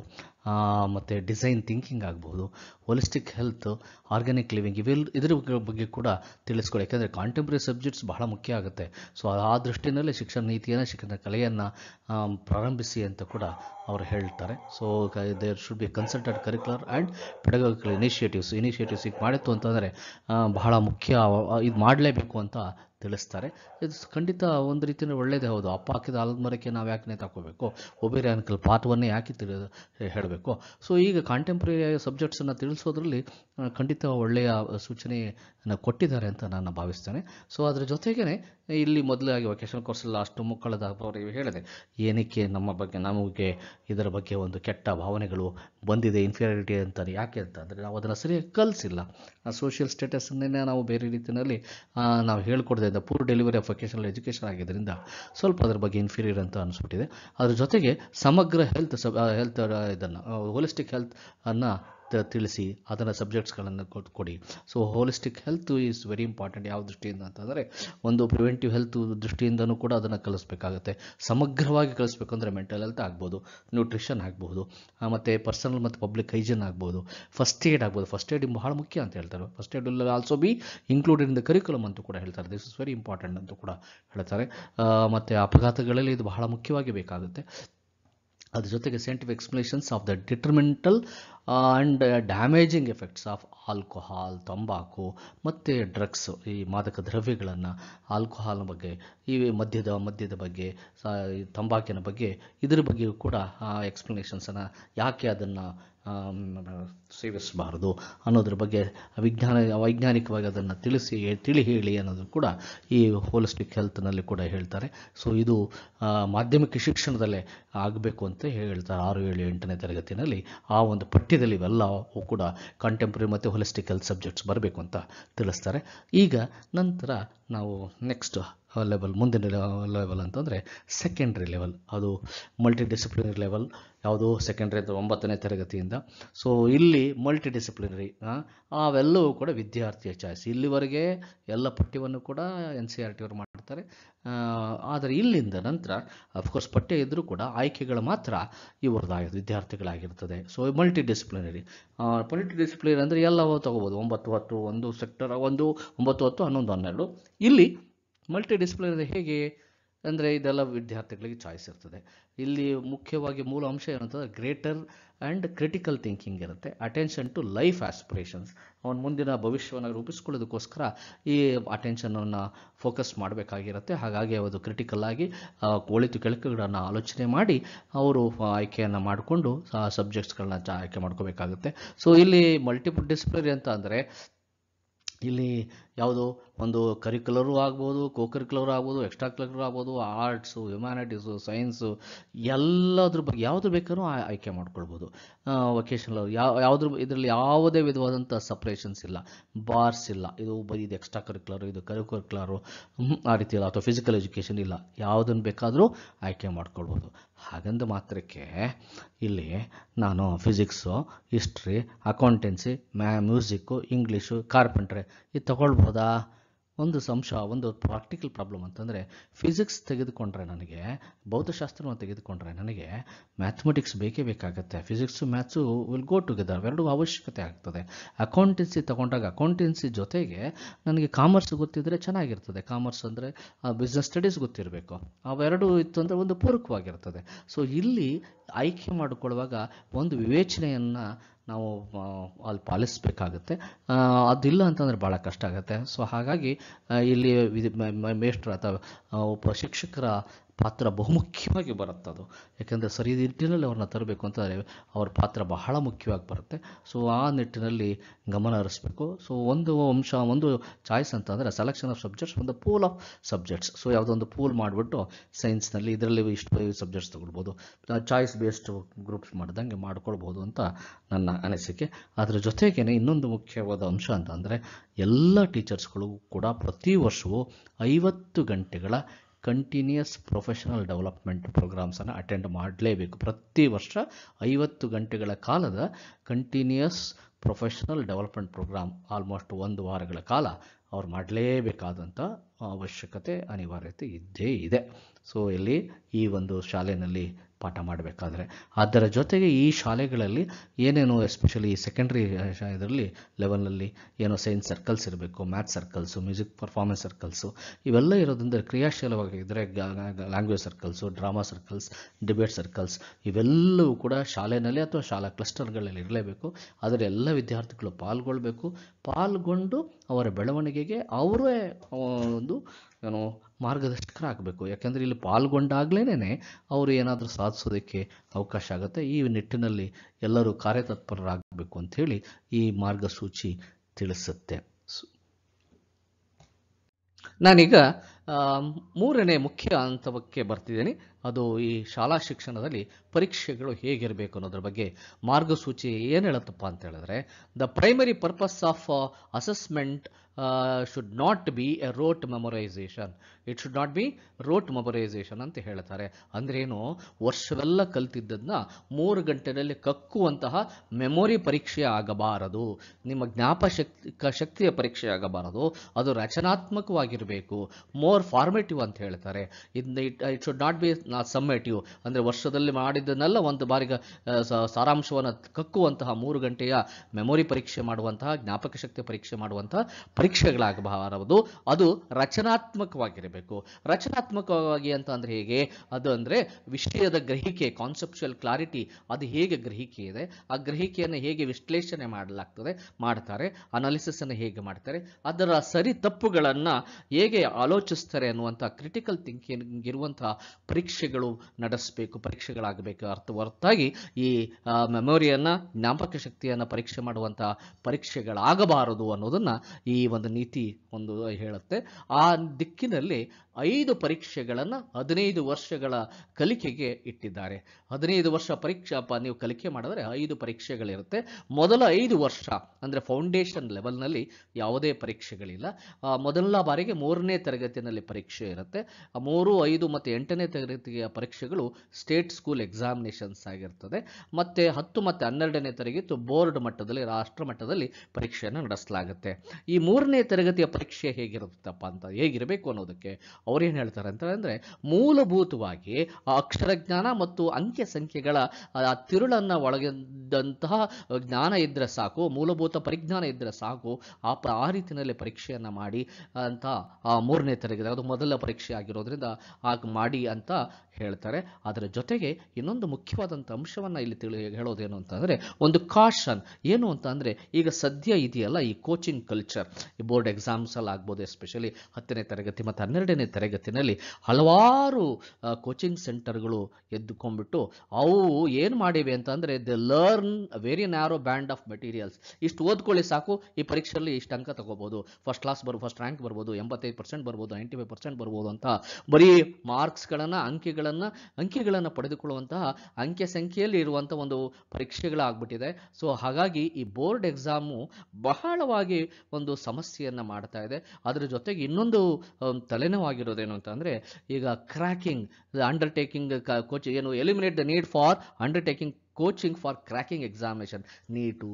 ಮತ್ತು ಡಿಸೈನ್ ಥಿಂಕಿಂಗ್ ಆಗ್ಬೋದು ಹೊಲಿಸ್ಟಿಕ್ ಹೆಲ್ತ್ ಆರ್ಗ್ಯಾನಿಕ್ ಲಿವಿಂಗ್ ಇವೆಲ್ಲ ಇದ್ರ ಬಗ್ಗೆ ಕೂಡ ತಿಳಿಸ್ಕೊಡಿ ಯಾಕೆಂದರೆ ಕಾಂಟೆಂಪ್ರರಿ ಸಬ್ಜೆಕ್ಟ್ಸ್ ಬಹಳ ಮುಖ್ಯ ಆಗುತ್ತೆ ಸೊ ಆ ದೃಷ್ಟಿಯಲ್ಲೇ ಶಿಕ್ಷಣ ನೀತಿಯನ್ನು ಶಿಕ್ಷಣ ಕಲೆಯನ್ನು ಪ್ರಾರಂಭಿಸಿ ಅಂತ ಕೂಡ ಅವರು ಹೇಳ್ತಾರೆ so there should be consulted curricular and pedagogical initiatives initiatives ಈಗ ಮಾಡಿತ್ತು ಅಂತಂದರೆ ಬಹಳ ಮುಖ್ಯ ಇದು ಮಾಡಲೇಬೇಕು ಅಂತ ತಿಳಿಸ್ತಾರೆ ಇದು ಖಂಡಿತ ಒಂದು ರೀತಿಯಲ್ಲಿ ಒಳ್ಳೆಯದೇ ಹೌದು ಅಪ್ಪ ಹಾಕಿದ ಆಲದ ಮರಕ್ಕೆ ನಾವು ಯಾಕೆ ನೇತಾಕೋಬೇಕು ಒಬೇರಿ ಅಂಕಲ್ ಪಾಠವನ್ನೇ ಯಾಕೆ ತಿಳಿ ಹೇಳಬೇಕು ಸೊ ಈಗ ಕಾಂಟೆಂಪ್ರರಿ ಸಬ್ಜೆಕ್ಟ್ಸನ್ನು ತಿಳಿಸೋದ್ರಲ್ಲಿ ಖಂಡಿತ ಒಳ್ಳೆಯ ಸೂಚನೆಯನ್ನು ಕೊಟ್ಟಿದ್ದಾರೆ ಅಂತ ನಾನು ಭಾವಿಸ್ತೇನೆ ಸೊ ಅದರ ಜೊತೆಗೇ ಇಲ್ಲಿ ಮೊದಲಾಗಿ ವೊಕೇಶನಲ್ ಕೋರ್ಸಲ್ಲಿ ಅಷ್ಟು ಅವರಿಗೆ ಹೇಳಿದೆ ಏನಕ್ಕೆ ನಮ್ಮ ಬಗ್ಗೆ ನಮಗೆ ಇದರ ಬಗ್ಗೆ ಒಂದು ಕೆಟ್ಟ ಭಾವನೆಗಳು ಬಂದಿದೆ ಇನ್ಫೀರಿಯಾರಿಟಿ ಅಂತ ಯಾಕೆ ಅಂದರೆ ನಾವು ಅದನ್ನು ಸರಿಯಾಗಿ ಕಲಿಸಿಲ್ಲ ಆ ಸೋಷಿಯಲ್ ಸ್ಟೇಟಸ್ನೇ ನಾವು ಬೇರೆ ರೀತಿಯಲ್ಲಿ ನಾವು ಹೇಳ್ಕೊಡೋದ್ರಿಂದ poor delivery of vocational education ಆಗಿದ್ದರಿಂದ ಸ್ವಲ್ಪ ಅದರ ಬಗ್ಗೆ ಇನ್ಫೀರಿಯರ್ ಅಂತ ಅನಿಸ್ಬಿಟ್ಟಿದೆ ಅದ್ರ ಜೊತೆಗೆ ಸಮಗ್ರ ಹೆಲ್ತ್ ಸಬ್ ಹೆಲ್ತ್ ಇದನ್ನು ಹೋಲಿಸ್ಟಿಕ್ ಹೆಲ್ತ್ ಅನ್ನು ತಿಳಿಸಿ ಅದರ ಸಬ್ಜೆಕ್ಟ್ಸ್ಗಳನ್ನು ಕೊಡಿ so holistic health is very important ಯಾವ ದೃಷ್ಟಿಯಿಂದ ಅಂತಂದರೆ ಒಂದು ಪ್ರಿವೆಂಟಿವ್ ಹೆಲ್ತ್ ದೃಷ್ಟಿಯಿಂದನೂ ಕೂಡ ಅದನ್ನು ಕಲಿಸ್ಬೇಕಾಗುತ್ತೆ ಸಮಗ್ರವಾಗಿ ಕಲಿಸ್ಬೇಕು ಅಂದರೆ ಮೆಂಟಲ್ ಹೆಲ್ತ್ ಆಗ್ಬೋದು ನ್ಯೂಟ್ರಿಷನ್ ಆಗ್ಬೋದು ಮತ್ತು ಪರ್ಸನಲ್ ಮತ್ತು ಪಬ್ಲಿಕ್ ಹೈಜಿನ್ ಆಗ್ಬೋದು ಫಸ್ಟ್ ಏಡ್ ಆಗ್ಬೋದು ಫಸ್ಟ್ ಏಡ್ ಬಹಳ ಮುಖ್ಯ ಅಂತ ಹೇಳ್ತಾರೆ first aid will also be included in the curriculum ಅಂತೂ ಕೂಡ ಹೇಳ್ತಾರೆ ದಿಸ್ ಇಸ್ ವೆರಿ ಇಂಪಾರ್ಟೆಂಟ್ ಅಂತೂ ಕೂಡ ಹೇಳ್ತಾರೆ ಮತ್ತು ಅಪಘಾತಗಳಲ್ಲಿ ಇದು ಬಹಳ ಮುಖ್ಯವಾಗಿ ಬೇಕಾಗುತ್ತೆ ಅದ್ರ ಜೊತೆಗೆ scientific explanations of the detrimental and damaging effects of alcohol ತಂಬಾಕು ಮತ್ತು ಡ್ರಗ್ಸ್ ಈ ಮಾದಕ ದ್ರವ್ಯಗಳನ್ನು ಆಲ್ಕೋಹಾಲ್ನ ಬಗ್ಗೆ ಈ ಮದ್ಯದ ಮದ್ಯದ ಬಗ್ಗೆ ತಂಬಾಕಿನ ಬಗ್ಗೆ ಇದ್ರ ಬಗ್ಗೆಯೂ ಕೂಡ ಎಕ್ಸ್ಪ್ಲನೇಷನ್ಸನ್ನು ಯಾಕೆ ಅದನ್ನು ಸೇವಿಸಬಾರದು ಅನ್ನೋದ್ರ ಬಗ್ಗೆ ವಿಜ್ಞಾನ ವೈಜ್ಞಾನಿಕವಾಗಿ ಅದನ್ನು ತಿಳಿಸಿ ತಿಳಿ ಹೇಳಿ ಅನ್ನೋದು ಕೂಡ ಈ ಹೋಲಿಸ್ಟಿಕ್ ಹೆಲ್ತ್ನಲ್ಲಿ ಕೂಡ ಹೇಳ್ತಾರೆ ಸೊ ಇದು ಮಾಧ್ಯಮಿಕ ಶಿಕ್ಷಣದಲ್ಲೇ ಆಗಬೇಕು ಅಂತ ಹೇಳ್ತಾರೆ ಆರು ಏಳು ಎಂಟನೇ ತರಗತಿನಲ್ಲಿ ಆ ಒಂದು ಪಠ್ಯದಲ್ಲಿ ಇವೆಲ್ಲ ಕೂಡ ಕಂಟೆಂಪ್ರರಿ ಮತ್ತು ಹೋಲಿಸ್ಟಿಕ್ ಹೆಲ್ತ್ ಸಬ್ಜೆಕ್ಟ್ಸ್ ಬರಬೇಕು ಅಂತ ತಿಳಿಸ್ತಾರೆ ಈಗ ನಂತರ ನಾವು ನೆಕ್ಸ್ಟ್ ಲೆವೆಲ್ ಮುಂದಿನ ಲೆವೆಲ್ ಅಂತಂದರೆ ಸೆಕೆಂಡ್ರಿ ಲೆವೆಲ್ ಅದು ಮಲ್ಟಿ ಡಿಸಿಪ್ಲಿನರಿ ಲೆವೆಲ್ ಯಾವುದು ಸೆಕೆಂಡ್ರಿ ಅಂತ ಒಂಬತ್ತನೇ ತರಗತಿಯಿಂದ ಸೊ ಇಲ್ಲಿ ಮಲ್ಟಿ ಡಿಸಿಪ್ಲಿನರಿ ಅವೆಲ್ಲವೂ ಕೂಡ ವಿದ್ಯಾರ್ಥಿಯ ಚಾಯ್ಸ್ ಇಲ್ಲಿವರೆಗೆ ಎಲ್ಲ ಪಠ್ಯವನ್ನು ಕೂಡ N C R e T ಅವರು ಮಾಡ್ತಾರೆ ಆದರೆ ಇಲ್ಲಿಂದ ನಂತರ ಅಫ್ಕೋರ್ಸ್ ಪಠ್ಯ ಇದ್ದರೂ ಕೂಡ ಆಯ್ಕೆಗಳು ಮಾತ್ರ ಇವರದ್ದಾಗಿ ವಿದ್ಯಾರ್ಥಿಗಳಾಗಿರ್ತದೆ so multi disciplinary multi disciplinary ಅಂದರೆ ಎಲ್ಲವೂ ತೊಗೋಬೋದು ಒಂಬತ್ತು ಹತ್ತು ಒಂದು ಸೆಕ್ಟರ್ ಒಂದು ಒಂಬತ್ತು ಹತ್ತು ಹನ್ನೊಂದು ಹನ್ನೆರಡು ಇಲ್ಲಿ ಮಲ್ಟಿ ಡಿಸ್ಪ್ಲಿನರಿ ಹೇಗೆ ಅಂದರೆ ಇದೆಲ್ಲ ವಿದ್ಯಾರ್ಥಿಗಳಿಗೆ ಚಾಯ್ಸ್ ಇರ್ತದೆ ಇಲ್ಲಿ ಮುಖ್ಯವಾಗಿ ಮೂಲ ಅಂಶ ಏನಂತಂದರೆ ಗ್ರೇಟರ್ ಆ್ಯಂಡ್ ಕ್ರಿಟಿಕಲ್ ಥಿಂಕಿಂಗ್ ಇರುತ್ತೆ ಅಟೆನ್ಷನ್ ಟು ಲೈಫ್ ಆಸ್ಪಿರೇಷನ್ಸ್ ಅವನ ಮುಂದಿನ ಭವಿಷ್ಯವನ್ನು ರೂಪಿಸ್ಕೊಳ್ಳೋದಕ್ಕೋಸ್ಕರ ಈ ಅಟೆನ್ಷನನ್ನು ಫೋಕಸ್ ಮಾಡಬೇಕಾಗಿರುತ್ತೆ ಹಾಗಾಗಿ ಅದು ಕ್ರಿಟಿಕಲ್ ಆಗಿ ಒಳಿತು ಕೆಳಕುಗಳನ್ನು ಆಲೋಚನೆ ಮಾಡಿ ಅವರು ಆಯ್ಕೆಯನ್ನು ಮಾಡಿಕೊಂಡು ಸಬ್ಜೆಕ್ಟ್ಸ್ಗಳನ್ನ ಚ ಆಯ್ಕೆ ಮಾಡ್ಕೋಬೇಕಾಗುತ್ತೆ ಸೊ ಇಲ್ಲಿ ಮಲ್ಟಿಪಲ್ ಡಿಸ್ಪ್ಲಿನರಿ ಅಂತ ಅಂದರೆ ಇಲ್ಲಿ ಯಾವುದು ಒಂದು ಕರಿಕ್ಯುಲರು ಆಗ್ಬೋದು ಕೋ ಕರಿಕ್ಯುಲರ್ ಆಗ್ಬೋದು ಎಕ್ಸ್ಟ್ರಾ ಕರಿಕ್ಯುಲರ್ ಆಗ್ಬೋದು ಆರ್ಟ್ಸು ಹ್ಯುಮ್ಯಾನಿಟೀಸು ಸೈನ್ಸು ಎಲ್ಲದ್ರ ಬಗ್ಗೆ ಯಾವುದು ಬೇಕಾದ್ರೂ ಆಯ್ಕೆ ಮಾಡ್ಕೊಳ್ಬೋದು ವೊಕೇಶನಲ್ ಯಾವ ಯಾವುದ್ರ ಇದರಲ್ಲಿ ಯಾವುದೇ ವಿಧವಾದಂಥ ಸಪ್ರೇಷನ್ಸ್ ಇಲ್ಲ ಬಾರ್ಸ್ ಇಲ್ಲ ಇದು ಬರೀ ಇದು ಎಕ್ಸ್ಟ್ರಾ ಕರಿಕ್ಯುಲರು ಇದು ಕರಿಕ್ಯುಲರು ಆ ರೀತಿ ಇಲ್ಲ ಅಥವಾ ಫಿಸಿಕಲ್ ಎಜುಕೇಷನ್ ಇಲ್ಲ ಯಾವುದನ್ನು ಬೇಕಾದರೂ ಆಯ್ಕೆ ಮಾಡ್ಕೊಳ್ಬೋದು ಹಾಗಂದ ಮಾತ್ರಕ್ಕೆ ಇಲ್ಲಿ ನಾನು ಫಿಸಿಕ್ಸು ಹಿಸ್ಟ್ರಿ ಅಕೌಂಟೆನ್ಸಿ ಮ್ಯಾ ಮ್ಯೂಸಿಕ್ಕು ಇಂಗ್ಲೀಷು ಕಾರ್ಪೆಂಟ್ರಿ ಇದು ತಗೊಳ್ಬೋದು ಪದ ಒಂದು ಸಂಶ ಒಂದು ಪ್ರಾಕ್ಟಿಕಲ್ ಪ್ರಾಬ್ಲಮ್ ಅಂತಂದರೆ ಫಿಸಿಕ್ಸ್ ತೆಗೆದುಕೊಂಡ್ರೆ ನನಗೆ ಭೌತಶಾಸ್ತ್ರವನ್ನು ತೆಗೆದುಕೊಂಡ್ರೆ ನನಗೆ ಮ್ಯಾಥಮೆಟಿಕ್ಸ್ ಬೇಕೇ ಬೇಕಾಗುತ್ತೆ physics maths will go together ಎರಡೂ ಅವಶ್ಯಕತೆ ಆಗ್ತದೆ ಅಕೌಂಟೆನ್ಸಿ ತಗೊಂಡಾಗ ಅಕೌಂಟೆನ್ಸಿ ಜೊತೆಗೆ ನನಗೆ ಕಾಮರ್ಸ್ ಗೊತ್ತಿದ್ದರೆ ಚೆನ್ನಾಗಿರ್ತದೆ ಕಾಮರ್ಸ್ ಅಂದರೆ ಬಿಸ್ನೆಸ್ ಸ್ಟಡೀಸ್ ಗೊತ್ತಿರಬೇಕು ಅವೆರಡೂ ಇತ್ತು ಅಂದರೆ ಒಂದು ಪೂರಕವಾಗಿರ್ತದೆ ಸೊ ಇಲ್ಲಿ ಆಯ್ಕೆ ಮಾಡಿಕೊಳ್ಳುವಾಗ ಒಂದು ವಿವೇಚನೆಯನ್ನು ನಾವು ಅಲ್ಲಿ ಪಾಲಿಸ್ಬೇಕಾಗುತ್ತೆ ಅದಿಲ್ಲ ಅಂತಂದರೆ ಭಾಳ ಕಷ್ಟ ಆಗುತ್ತೆ ಸೊ ಹಾಗಾಗಿ ಇಲ್ಲಿ ಮೇಷ್ಟ್ರ ಅಥವಾ ಪ್ರಶಿಕ್ಷಕರ ಪಾತ್ರ ಬಹುಮುಖ್ಯವಾಗಿ ಬರುತ್ತೆ ಅದು ಯಾಕೆಂದರೆ ಸರಿ ನಿಟ್ಟಿನಲ್ಲಿ ಅವ್ರನ್ನ ತರಬೇಕು ಅಂತಂದರೆ ಅವ್ರ ಪಾತ್ರ ಬಹಳ ಮುಖ್ಯವಾಗಿ ಬರುತ್ತೆ ಸೊ ಆ ನಿಟ್ಟಿನಲ್ಲಿ ಗಮನ ಹರಿಸ್ಬೇಕು ಸೊ ಒಂದು ಅಂಶ ಒಂದು ಚಾಯ್ಸ್ ಅಂತಂದರೆ ಸೆಲೆಕ್ಷನ್ ಆಫ್ ಸಬ್ಜೆಕ್ಟ್ಸ್ ಒಂದು ಪೂಲ್ ಆಫ್ ಸಬ್ಜೆಕ್ಟ್ಸ್ ಸೊ ಯಾವುದೊಂದು ಪೂಲ್ ಮಾಡಿಬಿಟ್ಟು ಸೈನ್ಸ್ನಲ್ಲಿ ಇದರಲ್ಲಿ ಇಷ್ಟು ಸಬ್ಜೆಕ್ಟ್ಸ್ ತೊಗೊಳ್ಬೋದು ಚಾಯ್ಸ್ ಬೇಸ್ಡ್ ಗ್ರೂಪ್ಸ್ ಮಾಡ್ದಂಗೆ ಮಾಡ್ಕೊಳ್ಬೋದು ಅಂತ ನನ್ನ ಅನಿಸಿಕೆ ಅದರ ಜೊತೆಗೇನೆ ಇನ್ನೊಂದು ಮುಖ್ಯವಾದ ಅಂಶ ಅಂತ ಅಂದರೆ ಎಲ್ಲ ಟೀಚರ್ಸ್ಗಳು ಕೂಡ ಪ್ರತಿ ವರ್ಷವೂ ಐವತ್ತು ಗಂಟೆಗಳ ಕಂಟಿನ್ಯೂಯಸ್ ಪ್ರೊಫೆಷನಲ್ ಡೆವಲಪ್ಮೆಂಟ್ ಪ್ರೋಗ್ರಾಮ್ಸನ್ನು ಅಟೆಂಡ್ ಮಾಡಲೇಬೇಕು ಪ್ರತಿ ವರ್ಷ ಐವತ್ತು ಗಂಟೆಗಳ ಕಾಲದ continuous professional development programme almost ಒಂದು ವಾರಗಳ ಕಾಲ ಅವ್ರು ಮಾಡಲೇಬೇಕಾದಂಥ ಅವಶ್ಯಕತೆ ಅನಿವಾರ್ಯತೆ ಇದ್ದೇ ಇದೆ ಸೊ ಇಲ್ಲಿ ಈ ಒಂದು ಶಾಲೆಯಲ್ಲಿ ಪಾಠ ಮಾಡಬೇಕಾದ್ರೆ ಅದರ ಜೊತೆಗೆ ಈ ಶಾಲೆಗಳಲ್ಲಿ ಏನೇನು ಎಸ್ಪೆಷಲಿ ಸೆಕೆಂಡ್ರಿ ಇದರಲ್ಲಿ ಲೆವೆಲ್ನಲ್ಲಿ ಏನೋ ಸೈನ್ಸ್ ಸರ್ಕಲ್ಸ್ ಇರಬೇಕು math circles music performance circles ಇವೆಲ್ಲ ಇರೋದ್ರಿಂದ ಕ್ರಿಯಾಶೀಲವಾಗಿದ್ದರೆ language circles drama circles debate circles ಇವೆಲ್ಲವೂ ಕೂಡ ಶಾಲೆಯಲ್ಲಿ ಅಥವಾ ಶಾಲಾ ಕ್ಲಸ್ಟರ್ಗಳಲ್ಲಿ ಇರಲೇಬೇಕು ಆದರೆ ಎಲ್ಲ ವಿದ್ಯಾರ್ಥಿಗಳು ಪಾಲ್ಗೊಳ್ಬೇಕು ಪಾಲ್ಗೊಂಡು ಅವರ ಬೆಳವಣಿಗೆಗೆ ಅವರೇ ಒಂದು ಏನು ಮಾರ್ಗದರ್ಶಕರಾಗಬೇಕು ಯಾಕೆಂದರೆ ಇಲ್ಲಿ ಪಾಲ್ಗೊಂಡಾಗಲೇ ಅವರು ಏನಾದರೂ ಸಾಧಿಸೋದಕ್ಕೆ ಅವಕಾಶ ಆಗುತ್ತೆ ಈ ನಿಟ್ಟಿನಲ್ಲಿ ಎಲ್ಲರೂ ಕಾರ್ಯತತ್ಪರರಾಗಬೇಕು ಅಂಥೇಳಿ ಈ ಮಾರ್ಗಸೂಚಿ ತಿಳಿಸುತ್ತೆ ನಾನೀಗ ಮೂರನೇ ಮುಖ್ಯ ಹಂತವಕ್ಕೆ ಬರ್ತಿದ್ದೀನಿ ಅದು ಈ ಶಾಲಾ ಶಿಕ್ಷಣದಲ್ಲಿ ಪರೀಕ್ಷೆಗಳು ಹೇಗಿರಬೇಕು ಅನ್ನೋದ್ರ ಬಗ್ಗೆ ಮಾರ್ಗಸೂಚಿ ಏನು ಹೇಳುತ್ತಪ್ಪ ಅಂತ ಹೇಳಿದ್ರೆ the primary purpose of assessment should not be a rote memorisation it should not be rote memorisation ಅಂತ ಹೇಳ್ತಾರೆ ಅಂದ್ರೇನು ವರ್ಷವೆಲ್ಲ ಕಲ್ತಿದ್ದದನ್ನ ಮೂರು ಗಂಟೆಯಲ್ಲಿ ಕಕ್ಕುವಂತಹ ಮೆಮೊರಿ ಪರೀಕ್ಷೆ ಆಗಬಾರದು ನಿಮ್ಮ ಜ್ಞಾಪಶಕ್ತಿ ಶಕ್ತಿಯ ಪರೀಕ್ಷೆ ಆಗಬಾರದು ಅದು ರಚನಾತ್ಮಕವಾಗಿರಬೇಕು ಮೋರ್ ಫಾರ್ಮೇಟಿವ್ ಅಂತ ಹೇಳ್ತಾರೆ it it should not be summative ಯು ಅಂದರೆ ವರ್ಷದಲ್ಲಿ ಮಾಡಿದ್ದನ್ನೆಲ್ಲ ಒಂದು ಬಾರಿಗೆ ಸಾರಾಂಶವನ್ನು ಕಕ್ಕುವಂತಹ ಮೂರು ಗಂಟೆಯ ಮೆಮೊರಿ ಪರೀಕ್ಷೆ ಮಾಡುವಂತಹ ಜ್ಞಾಪಕ ಶಕ್ತಿ ಪರೀಕ್ಷೆ ಮಾಡುವಂತಹ ಪರೀಕ್ಷೆಗಳಾಗಬಾರದು ಅದು ರಚನಾತ್ಮಕವಾಗಿರಬೇಕು ರಚನಾತ್ಮಕವಾಗಿ ಅಂತ ಅಂದರೆ ಹೇಗೆ ಅದು ಅಂದರೆ ವಿಷಯದ ಗ್ರಹಿಕೆ ಕಾನ್ಸೆಪ್ಟುವಲ್ ಕ್ಲಾರಿಟಿ ಅದು ಹೇಗೆ ಗ್ರಹಿಕೆ ಇದೆ ಆ ಗ್ರಹಿಕೆಯನ್ನು ಹೇಗೆ ವಿಶ್ಲೇಷಣೆ ಮಾಡಲಾಗ್ತದೆ ಮಾಡ್ತಾರೆ ಅನಾಲಿಸಿಸನ್ನು ಹೇಗೆ ಮಾಡ್ತಾರೆ ಅದರ ಸರಿ ತಪ್ಪುಗಳನ್ನು ಹೇಗೆ ಆಲೋಚಿಸ್ತಾರೆ ಅನ್ನುವಂಥ ಕ್ರಿಟಿಕಲ್ ಥಿಂಕಿಂಗ್ ಇರುವಂತಹ ಪರೀಕ್ಷೆ ಪರೀಕ್ಷೆಗಳು ನಡೆಸಬೇಕು ಪರೀಕ್ಷೆಗಳಾಗಬೇಕು ಅರ್ಥ ಹೊರತಾಗಿ ಈ ಮೆಮೊರಿಯನ್ನ ಜ್ಞಾಪಕ ಶಕ್ತಿಯನ್ನ ಪರೀಕ್ಷೆ ಮಾಡುವಂತ ಪರೀಕ್ಷೆಗಳಾಗಬಾರದು ಅನ್ನೋದನ್ನ ಈ ಒಂದು ನೀತಿ ಒಂದು ಹೇಳುತ್ತೆ ಆ ದಿಕ್ಕಿನಲ್ಲಿ ಐದು ಪರೀಕ್ಷೆಗಳನ್ನು ಹದಿನೈದು ವರ್ಷಗಳ ಕಲಿಕೆಗೆ ಇಟ್ಟಿದ್ದಾರೆ ಹದಿನೈದು ವರ್ಷ ಪರೀಕ್ಷಾಪ ನೀವು ಕಲಿಕೆ ಮಾಡಿದ್ರೆ ಐದು ಪರೀಕ್ಷೆಗಳಿರುತ್ತೆ ಮೊದಲ ಐದು ವರ್ಷ ಅಂದರೆ ಫೌಂಡೇಶನ್ ಲೆವೆಲ್ನಲ್ಲಿ ಯಾವುದೇ ಪರೀಕ್ಷೆಗಳಿಲ್ಲ ಮೊದಲ ಬಾರಿಗೆ ಮೂರನೇ ತರಗತಿಯಲ್ಲಿ ಪರೀಕ್ಷೆ ಇರುತ್ತೆ ಮೂರು ಐದು ಮತ್ತು ಎಂಟನೇ ತರಗತಿಯ ಪರೀಕ್ಷೆಗಳು ಸ್ಟೇಟ್ ಸ್ಕೂಲ್ ಎಕ್ಸಾಮಿನೇಷನ್ಸ್ ಆಗಿರ್ತದೆ ಮತ್ತು ಹತ್ತು ಮತ್ತು ಹನ್ನೆರಡನೇ ತರಗತಿ ಬೋರ್ಡ್ ಮಟ್ಟದಲ್ಲಿ ರಾಷ್ಟ್ರ ಮಟ್ಟದಲ್ಲಿ ಪರೀಕ್ಷೆಯನ್ನು ನಡೆಸಲಾಗುತ್ತೆ ಈ ಮೂರನೇ ತರಗತಿಯ ಪರೀಕ್ಷೆ ಹೇಗಿರುತ್ತಪ್ಪ ಅಂತ ಹೇಗಿರಬೇಕು ಅನ್ನೋದಕ್ಕೆ ಏನು ಹೇಳ್ತಾರೆ ಅಂತಂದರೆ ಮೂಲಭೂತವಾಗಿ ಅಕ್ಷರಜ್ಞಾನ ಮತ್ತು ಅಂಕೆ ಸಂಖ್ಯೆಗಳ ತಿರುಳನ್ನು ಒಳಗಿದ್ದಂತಹ ಜ್ಞಾನ ಇದ್ದರೆ ಸಾಕು ಮೂಲಭೂತ ಪರಿಜ್ಞಾನ ಇದ್ದರೆ ಸಾಕು ಆ ಆ ರೀತಿಯಲ್ಲಿ ಪರೀಕ್ಷೆಯನ್ನು ಮಾಡಿ ಅಂತ ಮೂರನೇ ತರಗತಿ ಅದು ಮೊದಲ ಪರೀಕ್ಷೆ ಆಗಿರೋದ್ರಿಂದ ಆಗ ಮಾಡಿ ಅಂತ ಹೇಳ್ತಾರೆ ಅದರ ಜೊತೆಗೆ ಇನ್ನೊಂದು ಮುಖ್ಯವಾದಂಥ ಅಂಶವನ್ನು ಇಲ್ಲಿ ತಿಳಿ ಹೇಳೋದೇನು ಅಂತಂದರೆ ಒಂದು ಕಾಷನ್ ಏನು ಅಂತ ಅಂದರೆ ಈಗ ಸದ್ಯ ಇದೆಯಲ್ಲ ಈ ಕೋಚಿಂಗ್ ಕಲ್ಚರ್ ಈ ಬೋರ್ಡ್ ಎಕ್ಸಾಮ್ಸಲ್ಲಿ ಆಗ್ಬೋದು ಎಸ್ಪೆಷಲಿ ಹತ್ತನೇ ತರಗತಿ ಮತ್ತು ಹನ್ನೆರಡನೇ ತರಗತಿನಲ್ಲಿ ಹಲವಾರು ಕೋಚಿಂಗ್ ಸೆಂಟರ್ಗಳು ಎದ್ದುಕೊಂಡ್ಬಿಟ್ಟು ಅವು ಏನು ಮಾಡಿವೆ ಅಂತಂದರೆ the learn very narrow band of materials ಇಷ್ಟು ಓದ್ಕೊಳ್ಳಿ ಸಾಕು ಈ ಪರೀಕ್ಷೆಯಲ್ಲಿ ಇಷ್ಟು ಅಂಕ ತಗೋಬೋದು ಫಸ್ಟ್ ಕ್ಲಾಸ್ ಬರ್ಬೋದು ಫಸ್ಟ್ ರ್ಯಾಂಕ್ ಬರ್ಬೋದು ಎಂಬತ್ತೈದು ಪರ್ಸೆಂಟ್ ಬರ್ಬೋದು ನೈಂಟಿ ಫೈವ್ ಪರ್ಸೆಂಟ್ ಬರ್ಬೋದು ಅಂತ ಬರೀ ಮಾರ್ಕ್ಸ್ಗಳನ್ನು ಅಂಕಿಗಳನ್ನು ಅಂಕಿಗಳನ್ನು ಪಡೆದುಕೊಳ್ಳುವಂತಹ ಅಂಕೆ ಸಂಖ್ಯೆಯಲ್ಲಿ ಇರುವಂಥ ಒಂದು ಪರೀಕ್ಷೆಗಳಾಗ್ಬಿಟ್ಟಿದೆ ಸೊ ಹಾಗಾಗಿ ಈ ಬೋರ್ಡ್ ಎಕ್ಸಾಮು ಬಹಳವಾಗಿ ಒಂದು ಸಮಸ್ಯೆಯನ್ನು ಮಾಡ್ತಾ ಇದೆ ಅದರ ಜೊತೆಗೆ ಇನ್ನೊಂದು ತಲೆನೋವಾಗಿ ಆಗಿರೋದೇನು ಅಂತ ಅಂದ್ರೆ ಈಗ ಕ್ರ್ಯಾಕಿಂಗ್ ಅಂಡರ್ಟೇಕಿಂಗ್ ಕೋಚ್ ಏನು eliminate the need for undertaking coaching for cracking examination NEET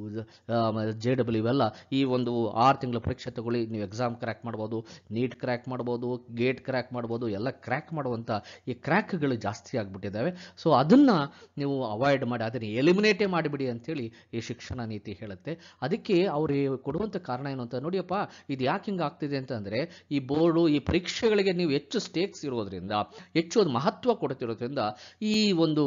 J W ಇವೆಲ್ಲ ಈ ಒಂದು ಆರು ತಿಂಗಳ ಪರೀಕ್ಷೆ ತಗೊಳ್ಳಿ ನೀವು ಎಕ್ಸಾಮ್ ಕ್ರ್ಯಾಕ್ ಮಾಡ್ಬೋದು ನೀಟ್ ಕ್ರ್ಯಾಕ್ ಮಾಡ್ಬೋದು ಗೇಟ್ ಕ್ರ್ಯಾಕ್ ಮಾಡ್ಬೋದು ಎಲ್ಲ ಕ್ರ್ಯಾಕ್ ಮಾಡುವಂಥ ಈ ಕ್ರ್ಯಾಕ್ಗಳು ಜಾಸ್ತಿ ಆಗಿಬಿಟ್ಟಿದ್ದಾವೆ ಸೊ ಅದನ್ನು ನೀವು ಅವಾಯ್ಡ್ ಮಾಡಿ ಅದನ್ನು ಎಲಿಮಿನೇಟೇ ಮಾಡಿಬಿಡಿ ಅಂಥೇಳಿ ಈ ಶಿಕ್ಷಣ ನೀತಿ ಹೇಳುತ್ತೆ ಅದಕ್ಕೆ ಅವರು ಕೊಡುವಂಥ ಕಾರಣ ಏನು ಅಂತ ನೋಡಿಯಪ್ಪ ಇದು ಯಾಕೆ ಹಿಂಗೆ ಆಗ್ತಿದೆ ಅಂತಂದರೆ ಈ ಬೋರ್ಡು ಈ ಪರೀಕ್ಷೆಗಳಿಗೆ ನೀವು ಹೆಚ್ಚು ಸ್ಟೇಕ್ಸ್ ಇರೋದ್ರಿಂದ ಹೆಚ್ಚು ಅದು ಮಹತ್ವ ಕೊಡ್ತಿರೋದ್ರಿಂದ ಈ ಒಂದು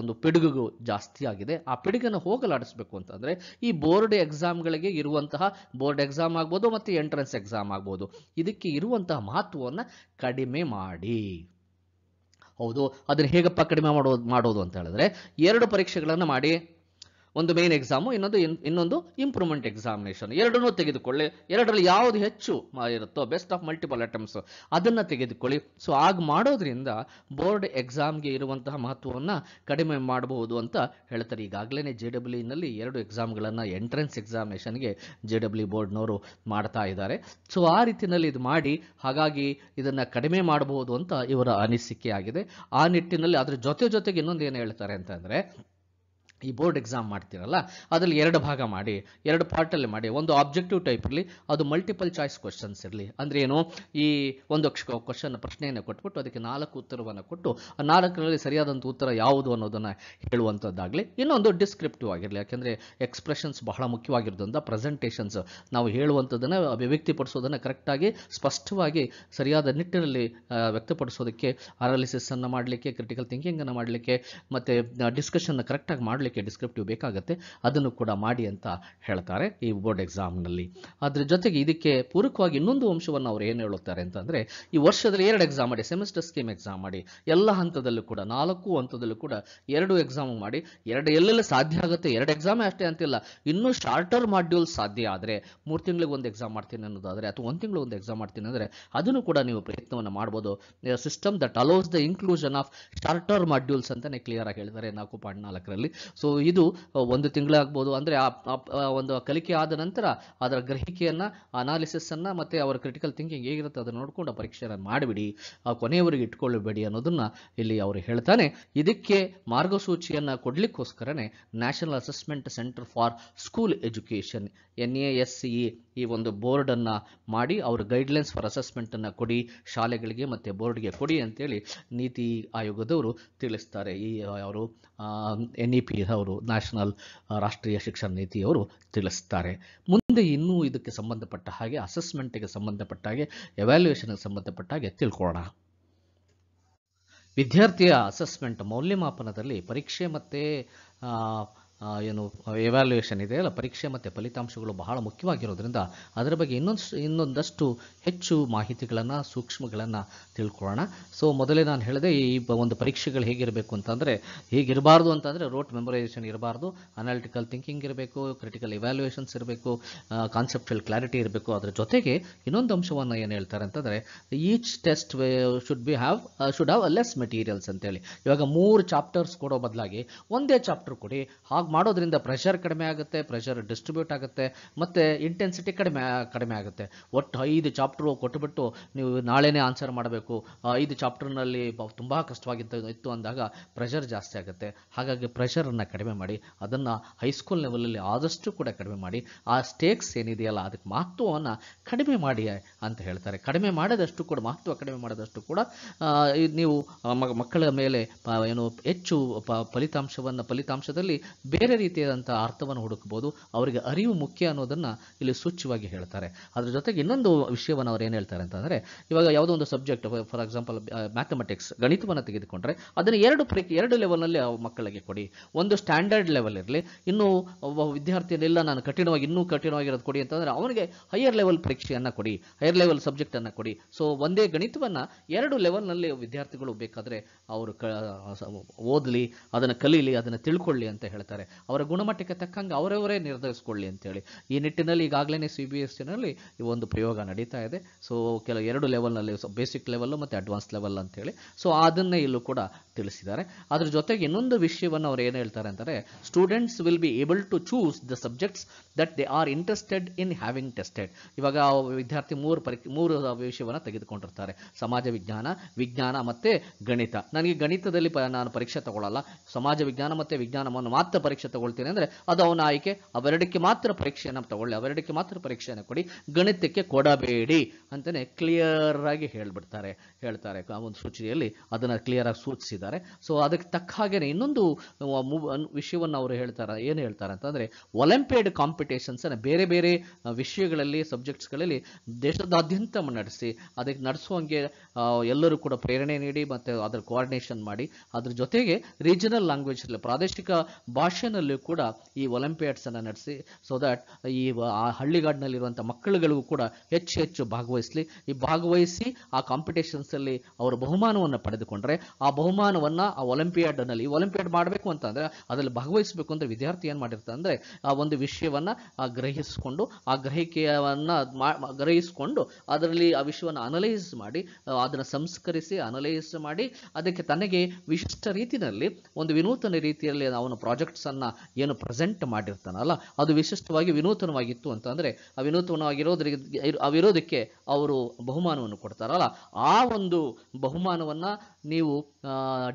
ಒಂದು ಪಿಡುಗು ಜಾಸ್ತಿ ಆಗಿದೆ ಆ ಪಿಡುಗನ್ನು ಹೋಗಲಾಡಿಸ್ಬೇಕು ಅಂತಂದ್ರೆ ಈ ಬೋರ್ಡ್ ಎಕ್ಸಾಮ್ಗಳಿಗೆ ಇರುವಂತಹ ಬೋರ್ಡ್ ಎಕ್ಸಾಮ್ ಆಗ್ಬೋದು ಮತ್ತು ಎಂಟ್ರೆನ್ಸ್ ಎಕ್ಸಾಮ್ ಆಗ್ಬೋದು ಇದಕ್ಕೆ ಇರುವಂತಹ ಮಹತ್ವವನ್ನು ಕಡಿಮೆ ಮಾಡಿ ಹೌದು ಅದನ್ನು ಹೇಗಪ್ಪ ಕಡಿಮೆ ಮಾಡೋದು ಮಾಡೋದು ಅಂತ ಹೇಳಿದ್ರೆ ಎರಡು ಪರೀಕ್ಷೆಗಳನ್ನು ಮಾಡಿ ಒಂದು ಮೇನ್ ಎಕ್ಸಾಮು ಇನ್ನೊಂದು ಇನ್ನೊಂದು ಇಂಪ್ರೂವ್ಮೆಂಟ್ ಎಕ್ಸಾಮಿನೇಷನ್ ಎರಡನ್ನೂ ತೆಗೆದುಕೊಳ್ಳಿ ಎರಡರಲ್ಲಿ ಯಾವುದು ಹೆಚ್ಚು ಇರುತ್ತೋ ಬೆಸ್ಟ್ ಆಫ್ ಮಲ್ಟಿಪಲ್ ಅಟೆಂಪ್ಸ್ ಅದನ್ನು ತೆಗೆದುಕೊಳ್ಳಿ ಸೊ ಆಗ ಮಾಡೋದ್ರಿಂದ ಬೋರ್ಡ್ ಎಕ್ಸಾಮ್ಗೆ ಇರುವಂತಹ ಮಹತ್ವವನ್ನು ಕಡಿಮೆ ಮಾಡಬಹುದು ಅಂತ ಹೇಳ್ತಾರೆ ಈಗಾಗಲೇ ಜೆ ಡಬ್ಲ್ಯೂನಲ್ಲಿ e ಎರಡು ಎಕ್ಸಾಮ್ಗಳನ್ನು ಎಂಟ್ರೆನ್ಸ್ ಎಕ್ಸಾಮಿನೇಷನ್ಗೆ ಜೆ ಡಬ್ಲ್ಯೂ ಬೋರ್ಡ್ನವರು ಮಾಡ್ತಾ ಇದ್ದಾರೆ ಸೊ ಆ ರೀತಿಯಲ್ಲಿ ಇದು ಮಾಡಿ ಹಾಗಾಗಿ ಇದನ್ನು ಕಡಿಮೆ ಮಾಡಬಹುದು ಅಂತ ಇವರ ಅನಿಸಿಕೆ ಆಗಿದೆ ಆ ನಿಟ್ಟಿನಲ್ಲಿ ಅದರ ಜೊತೆ ಜೊತೆಗೆ ಇನ್ನೊಂದು ಏನು ಹೇಳ್ತಾರೆ ಅಂತಂದರೆ ಈ ಬೋರ್ಡ್ ಎಕ್ಸಾಮ್ ಮಾಡ್ತೀರಲ್ಲ ಅದರಲ್ಲಿ ಎರಡು ಭಾಗ ಮಾಡಿ ಎರಡು ಪಾರ್ಟಲ್ಲಿ ಮಾಡಿ ಒಂದು ಆಬ್ಜೆಕ್ಟಿವ್ ಟೈಪ್ ಇರಲಿ ಅದು ಮಲ್ಟಿಪಲ್ ಚಾಯ್ಸ್ ಕ್ವಶನ್ಸ್ ಇರಲಿ ಅಂದರೆ ಏನು ಈ ಒಂದು ಕ್ವಶನ್ ಪ್ರಶ್ನೆಯನ್ನು ಕೊಟ್ಬಿಟ್ಟು ಅದಕ್ಕೆ ನಾಲ್ಕು ಉತ್ತರವನ್ನು ಕೊಟ್ಟು ಆ ನಾಲ್ಕರಲ್ಲಿ ಸರಿಯಾದಂಥ ಉತ್ತರ ಯಾವುದು ಅನ್ನೋದನ್ನು ಹೇಳುವಂಥದ್ದಾಗಲಿ ಇನ್ನೊಂದು ಡಿಸ್ಕ್ರಿಪ್ಟಿವ್ ಆಗಿರಲಿ ಯಾಕೆಂದರೆ ಎಕ್ಸ್ಪ್ರೆಷನ್ಸ್ ಬಹಳ ಮುಖ್ಯವಾಗಿರೋದ್ರಿಂದ ಪ್ರೆಸೆಂಟೇಷನ್ಸ್ ನಾವು ಹೇಳುವಂಥದ್ದನ್ನು ಅಭಿವ್ಯಕ್ತಿಪಡಿಸೋದನ್ನು ಕರೆಕ್ಟಾಗಿ ಸ್ಪಷ್ಟವಾಗಿ ಸರಿಯಾದ ನಿಟ್ಟಿನಲ್ಲಿ ವ್ಯಕ್ತಪಡಿಸೋದಕ್ಕೆ ಅನಾಲಿಸಿಸನ್ನು ಮಾಡಲಿಕ್ಕೆ ಕ್ರಿಟಿಕಲ್ ಥಿಂಕಿಂಗನ್ನು ಮಾಡಲಿಕ್ಕೆ ಮತ್ತು ಡಿಸ್ಕಷನ್ನ ಕರೆಕ್ಟಾಗಿ ಮಾಡಲಿಕ್ಕೆ ಅದಕ್ಕೆ ಡಿಸ್ಕ್ರಿಪ್ಟಿವ್ ಬೇಕಾಗುತ್ತೆ ಅದನ್ನು ಕೂಡ ಮಾಡಿ ಅಂತ ಹೇಳ್ತಾರೆ ಈ ಬೋರ್ಡ್ ಎಕ್ಸಾಮ್ನಲ್ಲಿ ಅದರ ಜೊತೆಗೆ ಇದಕ್ಕೆ ಪೂರಕವಾಗಿ ಇನ್ನೊಂದು ಅಂಶವನ್ನು ಅವರು ಏನು ಹೇಳುತ್ತಾರೆ ಅಂತಂದರೆ ಈ ವರ್ಷದಲ್ಲಿ ಎರಡು ಎಕ್ಸಾಮ್ ಮಾಡಿ ಸೆಮಿಸ್ಟರ್ ಸ್ಕೀಮ್ ಎಕ್ಸಾಮ್ ಮಾಡಿ ಎಲ್ಲ ಹಂತದಲ್ಲೂ ಕೂಡ ನಾಲ್ಕು ಹಂತದಲ್ಲೂ ಕೂಡ ಎರಡು ಎಕ್ಸಾಮ್ ಮಾಡಿ ಎರಡು ಎಲ್ಲೆಲ್ಲ ಸಾಧ್ಯ ಆಗುತ್ತೆ ಎರಡು ಎಕ್ಸಾಮೇ ಅಷ್ಟೇ ಅಂತಿಲ್ಲ ಇನ್ನೂ ಶಾರ್ಟರ್ ಮಾಡ್ಯೂಲ್ ಸಾಧ್ಯ ಆದರೆ ಮೂರು ತಿಂಗಳಿಗೆ ಒಂದು ಎಕ್ಸಾಮ್ ಮಾಡ್ತೀನಿ ಅನ್ನೋದಾದರೆ ಅಥವಾ ಒಂದು ತಿಂಗಳು ಒಂದು ಎಕ್ಸಾಮ್ ಮಾಡ್ತೀನಿ ಅಂದರೆ ಅದನ್ನು ಕೂಡ ನೀವು ಪ್ರಯತ್ನವನ್ನು ಮಾಡ್ಬೋದು system that allows the inclusion of shorter modules ಅಂತಲೇ ಕ್ಲಿಯರ್ ಆಗಿ ಹೇಳಿದ್ದಾರೆ ನಾಲ್ಕು ಪಾಯಿಂಟ್ ನಾಲ್ಕರಲ್ಲಿ ಸೊ ಇದು ಒಂದು ತಿಂಗಳಾಗ್ಬೋದು ಅಂದರೆ ಒಂದು ಕಲಿಕೆ ಆದ ನಂತರ ಅದರ ಗ್ರಹಿಕೆಯನ್ನು ಅನಾಲಿಸನ್ನು ಮತ್ತು ಅವರ ಕ್ರಿಟಿಕಲ್ ಥಿಂಕಿಂಗ್ ಹೇಗಿರುತ್ತೆ ಅದನ್ನು ನೋಡಿಕೊಂಡು ಪರೀಕ್ಷೆಯನ್ನು ಮಾಡಿಬಿಡಿ ಆ ಕೊನೆಯವರಿಗೆ ಇಟ್ಕೊಳ್ಳಬೇಡಿ ಅನ್ನೋದನ್ನು ಇಲ್ಲಿ ಅವರು ಹೇಳ್ತಾನೆ ಇದಕ್ಕೆ ಮಾರ್ಗಸೂಚಿಯನ್ನು ಕೊಡಲಿಕ್ಕೋಸ್ಕರನೇ national assessment centre for school education N A S C ಈ ಒಂದು ಬೋರ್ಡನ್ನು ಮಾಡಿ ಅವರು ಗೈಡ್ಲೈನ್ಸ್ ಫಾರ್ ಅಸೆಸ್ಮೆಂಟನ್ನು ಕೊಡಿ ಶಾಲೆಗಳಿಗೆ ಮತ್ತು ಬೋರ್ಡ್ಗೆ ಕೊಡಿ ಅಂತೇಳಿ ನೀತಿ ಆಯೋಗದವರು ತಿಳಿಸ್ತಾರೆ ಈ ಅವರು ಎನ್ ಇ ಪಿ ಅವರು ನ್ಯಾಷನಲ್ ರಾಷ್ಟ್ರೀಯ ಶಿಕ್ಷಣ ನೀತಿಯವರು ತಿಳಿಸ್ತಾರೆ ಮುಂದೆ ಇನ್ನೂ ಇದಕ್ಕೆ ಸಂಬಂಧಪಟ್ಟ ಹಾಗೆ ಅಸೆಸ್ಮೆಂಟಿಗೆ ಸಂಬಂಧಪಟ್ಟ ಹಾಗೆ ಎವ್ಯಾಲ್ಯೂಯೇಷನ್ಗೆ ಸಂಬಂಧಪಟ್ಟ ಹಾಗೆ ತಿಳ್ಕೊಳ್ಳೋಣ ವಿದ್ಯಾರ್ಥಿಯ ಅಸೆಸ್ಮೆಂಟ್ ಮೌಲ್ಯಮಾಪನದಲ್ಲಿ ಪರೀಕ್ಷೆ ಮತ್ತು ಏನು ಎವ್ಯಾಲ್ಯೂಯೇಷನ್ ಇದೆಯಲ್ಲ ಪರೀಕ್ಷೆ ಮತ್ತು ಫಲಿತಾಂಶಗಳು ಬಹಳ ಮುಖ್ಯವಾಗಿರೋದ್ರಿಂದ ಅದರ ಬಗ್ಗೆ ಇನ್ನೊಂದು ಇನ್ನೊಂದಷ್ಟು ಹೆಚ್ಚು ಮಾಹಿತಿಗಳನ್ನು ಸೂಕ್ಷ್ಮಗಳನ್ನು ತಿಳ್ಕೊಳ್ಳೋಣ ಸೊ ಮೊದಲೇ ನಾನು ಹೇಳಿದೆ ಈ ಒಂದು ಪರೀಕ್ಷೆಗಳು ಹೇಗಿರಬೇಕು ಅಂತಂದರೆ ಹೇಗಿರಬಾರ್ದು ಅಂತಂದರೆ ರೋಟ್ ಮೆಮೊರೈಸೇಷನ್ ಇರಬಾರ್ದು ಅನಾಲಿಟಿಕಲ್ ಥಿಂಕಿಂಗ್ ಇರಬೇಕು ಕ್ರಿಟಿಕಲ್ ಇವ್ಯಾಲ್ಯೂಯೇಷನ್ಸ್ ಇರಬೇಕು ಕಾನ್ಸೆಪ್ಟಲ್ ಕ್ಲಾರಿಟಿ ಇರಬೇಕು ಅದರ ಜೊತೆಗೆ ಇನ್ನೊಂದು ಅಂಶವನ್ನು ಏನು ಹೇಳ್ತಾರೆ ಅಂತಂದರೆ each test should be have should have less materials ಅಂತೇಳಿ ಇವಾಗ ಮೂರು ಚಾಪ್ಟರ್ಸ್ ಕೊಡೋ ಬದಲಾಗಿ ಒಂದೇ ಚಾಪ್ಟರ್ ಕೊಡಿ ಹಾಗೆ ಮಾಡೋದ್ರಿಂದ ಪ್ರೆಷರ್ ಕಡಿಮೆ ಆಗುತ್ತೆ ಪ್ರೆಷರ್ ಡಿಸ್ಟ್ರಿಬ್ಯೂಟ್ ಆಗುತ್ತೆ ಮತ್ತು ಇಂಟೆನ್ಸಿಟಿ ಕಡಿಮೆ ಕಡಿಮೆ ಆಗುತ್ತೆ ಒಟ್ಟು ಐದು ಚಾಪ್ಟರ್ ಕೊಟ್ಟುಬಿಟ್ಟು ನೀವು ನಾಳೆನೇ ಆನ್ಸರ್ ಮಾಡಬೇಕು ಐದು ಚಾಪ್ಟರ್ನಲ್ಲಿ ತುಂಬ ಕಷ್ಟವಾಗಿತ್ತು ಇತ್ತು ಅಂದಾಗ ಪ್ರೆಷರ್ ಜಾಸ್ತಿ ಆಗುತ್ತೆ ಹಾಗಾಗಿ ಪ್ರೆಷರನ್ನು ಕಡಿಮೆ ಮಾಡಿ ಅದನ್ನು ಹೈಸ್ಕೂಲ್ ಲೆವೆಲಲ್ಲಿ ಆದಷ್ಟು ಕೂಡ ಕಡಿಮೆ ಮಾಡಿ ಆ ಸ್ಟೇಕ್ಸ್ ಏನಿದೆಯಲ್ಲ ಅದಕ್ಕೆ ಮಹತ್ವವನ್ನು ಕಡಿಮೆ ಮಾಡಿ ಅಂತ ಹೇಳ್ತಾರೆ ಕಡಿಮೆ ಮಾಡಿದಷ್ಟು ಕೂಡ ಮಹತ್ವ ಕಡಿಮೆ ಮಾಡಿದಷ್ಟು ಕೂಡ ನೀವು ಮಕ್ಕಳ ಮೇಲೆ ಏನು ಹೆಚ್ಚು ಫಲಿತಾಂಶವನ್ನು ಫಲಿತಾಂಶದಲ್ಲಿ ಬೇರೆ ರೀತಿಯಾದಂಥ ಅರ್ಥವನ್ನು ಹುಡುಕ್ಬೋದು ಅವರಿಗೆ ಅರಿವು ಮುಖ್ಯ ಅನ್ನೋದನ್ನು ಇಲ್ಲಿ ಸೂಚ್ಯವಾಗಿ ಹೇಳ್ತಾರೆ ಅದ್ರ ಜೊತೆಗೆ ಇನ್ನೊಂದು ವಿಷಯವನ್ನು ಅವ್ರು ಏನು ಹೇಳ್ತಾರೆ ಅಂತಂದರೆ ಇವಾಗ ಯಾವುದೋ ಒಂದು ಸಬ್ಜೆಕ್ಟ್ ಫಾರ್ ಎಕ್ಸಾಂಪಲ್ ಮ್ಯಾಥಮೆಟಿಕ್ಸ್ ಗಣಿತವನ್ನು ತೆಗೆದುಕೊಂಡ್ರೆ ಅದನ್ನು ಎರಡು ಪ್ರೇ ಎರಡು ಲೆವೆಲ್ನಲ್ಲಿ ಮಕ್ಕಳಿಗೆ ಕೊಡಿ ಒಂದು ಸ್ಟ್ಯಾಂಡರ್ಡ್ ಲೆವೆಲ್ ಇರಲಿ ಇನ್ನೂ ಒಬ್ಬ ವಿದ್ಯಾರ್ಥಿನಿಲ್ಲ ನಾನು ಕಠಿಣವಾಗಿ ಇನ್ನೂ ಕಠಿಣವಾಗಿರೋದು ಕೊಡಿ ಅಂತಂದರೆ ಅವನಿಗೆ ಹೈಯರ್ ಲೆವೆಲ್ ಪರೀಕ್ಷೆಯನ್ನು ಕೊಡಿ ಹೈಯರ್ ಲೆವೆಲ್ ಸಬ್ಜೆಕ್ಟನ್ನು ಕೊಡಿ ಸೊ ಒಂದೇ ಗಣಿತವನ್ನು ಎರಡು ಲೆವೆಲ್ನಲ್ಲಿ ವಿದ್ಯಾರ್ಥಿಗಳು ಬೇಕಾದರೆ ಅವರು ಕ ಓದಲಿ ಅದನ್ನು ಕಲೀಲಿ ಅದನ್ನು ತಿಳ್ಕೊಳ್ಳಿ ಅಂತ ಹೇಳ್ತಾರೆ ಅವರ ಗುಣಮಟ್ಟಕ್ಕೆ ತಕ್ಕಂಗೆ ಅವರವರೇ ಅಂತ ಅಂತೇಳಿ ಈ ನಿಟ್ಟಿನಲ್ಲಿ ಈಗಾಗಲೇ ಸಿ ಬಿ ಎಸ್ ಸಿನಲ್ಲಿ ಈ ಒಂದು ಪ್ರಯೋಗ ನಡೀತಾ ಇದೆ ಸೊ ಕೆಲವು ಎರಡು ಲೆವೆಲ್ನಲ್ಲಿ ಬೇಸಿಕ್ ಲೆವೆಲ್ ಮತ್ತು ಅಡ್ವಾನ್ಸ್ ಲೆವೆಲ್ ಅಂತೇಳಿ ಸೊ ಅದನ್ನೇ ಇಲ್ಲೂ ಕೂಡ ತಿಳಿಸಿದ್ದಾರೆ ಅದ್ರ ಜೊತೆಗೆ ಇನ್ನೊಂದು ವಿಷಯವನ್ನು ಅವ್ರು ಏನು ಹೇಳ್ತಾರೆ ಅಂದರೆ students will be able to choose the subjects that they are interested in having tested ಇವಾಗ ವಿದ್ಯಾರ್ಥಿ ಮೂರು ಪರಿ ಮೂರು ವಿಷಯವನ್ನು ತೆಗೆದುಕೊಂಡಿರ್ತಾರೆ ಸಮಾಜ ವಿಜ್ಞಾನ ವಿಜ್ಞಾನ ಮತ್ತು ಗಣಿತ ನನಗೆ ಗಣಿತದಲ್ಲಿ ನಾನು ಪರೀಕ್ಷೆ ತಗೊಳ್ಳಲ್ಲ ಸಮಾಜ ವಿಜ್ಞಾನ ಮತ್ತು ವಿಜ್ಞಾನವನ್ನು ಮಾತ್ರ ಪರೀಕ್ಷೆ ಪರೀಕ್ಷೆ ತಗೊಳ್ತೀನಿ ಅಂದರೆ ಅದು ಅವನ ಆಯ್ಕೆ ಅವೆರಡಕ್ಕೆ ಮಾತ್ರ ಪರೀಕ್ಷೆಯನ್ನು ತಗೊಳ್ಳಿ ಅವೆರಡಕ್ಕೆ ಮಾತ್ರ ಪರೀಕ್ಷೆಯನ್ನು ಕೊಡಿ ಗಣಿತಕ್ಕೆ ಕೊಡಬೇಡಿ ಅಂತಲೇ ಕ್ಲಿಯರ್ ಆಗಿ ಹೇಳ್ಬಿಡ್ತಾರೆ ಹೇಳ್ತಾರೆ ಆ ಒಂದು ಸೂಚಿಯಲ್ಲಿ ಅದನ್ನು ಕ್ಲಿಯರ್ ಆಗಿ ಸೂಚಿಸಿದ್ದಾರೆ ಸೊ ಅದಕ್ಕೆ ತಕ್ಕ ಹಾಗೆಯೇ ಇನ್ನೊಂದು ವಿಷಯವನ್ನು ಅವರು ಹೇಳ್ತಾರೆ ಏನು ಹೇಳ್ತಾರೆ ಅಂತಂದ್ರೆ ಒಲಿಂಪಿಯಡ್ ಕಾಂಪಿಟೇಷನ್ಸ್ ಬೇರೆ ಬೇರೆ ವಿಷಯಗಳಲ್ಲಿ ಸಬ್ಜೆಕ್ಟ್ಸ್ಗಳಲ್ಲಿ ದೇಶದಾದ್ಯಂತ ನಡೆಸಿ ಅದಕ್ಕೆ ನಡೆಸುವಂಗೆ ಎಲ್ಲರೂ ಕೂಡ ಪ್ರೇರಣೆ ನೀಡಿ ಮತ್ತು ಅದರ ಕೋಆರ್ಡಿನೇಷನ್ ಮಾಡಿ ಅದ್ರ ಜೊತೆಗೆ ರೀಜನಲ್ ಲ್ಯಾಂಗ್ವೇಜ್ ಪ್ರಾದೇಶಿಕ ಭಾಷೆ ಮಿಷನಲ್ಲಿ ಕೂಡ ಈ ಒಲಿಂಪಿಯಾಡ್ಸನ್ನು ನಡೆಸಿ ಸೊ ದಟ್ ಈ ಆ ಹಳ್ಳಿಗಾಡಿನಲ್ಲಿರುವಂಥ ಮಕ್ಕಳುಗಳಿಗೂ ಕೂಡ ಹೆಚ್ಚು ಹೆಚ್ಚು ಭಾಗವಹಿಸಲಿ ಈ ಭಾಗವಹಿಸಿ ಆ ಅಲ್ಲಿ ಅವರು ಬಹುಮಾನವನ್ನು ಪಡೆದುಕೊಂಡ್ರೆ ಆ ಬಹುಮಾನವನ್ನು ಆ ಒಲಿಂಪಿಯಾಡ್ನಲ್ಲಿ ಒಲಿಂಪಿಯಾಡ್ ಮಾಡಬೇಕು ಅಂತಂದ್ರೆ ಅದರಲ್ಲಿ ಭಾಗವಹಿಸಬೇಕು ಅಂದರೆ ವಿದ್ಯಾರ್ಥಿ ಏನು ಮಾಡಿರ್ತಾರೆ ಅಂದರೆ ಆ ಒಂದು ವಿಷಯವನ್ನ ಗ್ರಹಿಸಿಕೊಂಡು ಆ ಗ್ರಹಿಕೆಯನ್ನ ಗ್ರಹಿಸಿಕೊಂಡು ಅದರಲ್ಲಿ ಆ ವಿಷಯವನ್ನು ಅನಲೈಸ್ ಮಾಡಿ ಅದನ್ನ ಸಂಸ್ಕರಿಸಿ ಅನಲೈಸ್ ಮಾಡಿ ಅದಕ್ಕೆ ತನಗೆ ವಿಶಿಷ್ಟ ರೀತಿಯಲ್ಲಿ ಒಂದು ವಿನೂತನ ರೀತಿಯಲ್ಲಿ ಅವನು ಪ್ರಾಜೆಕ್ಟ್ಸ್ ಅನ್ನ ಏನು ಪ್ರೆಸೆಂಟ್ ಮಾಡಿರ್ತಾನಲ್ಲ ಅದು ವಿಶಿಷ್ಟವಾಗಿ ವಿನೂತನವಾಗಿತ್ತು ಅಂತಂದ್ರೆ ಆ ವಿನೂತನವಾಗಿರೋದ್ರಿಗೆ ಅವಿರೋದಕ್ಕೆ ಅವರು ಬಹುಮಾನವನ್ನು ಕೊಡ್ತಾರಲ್ಲ ಆ ಒಂದು ಬಹುಮಾನವನ್ನ ನೀವು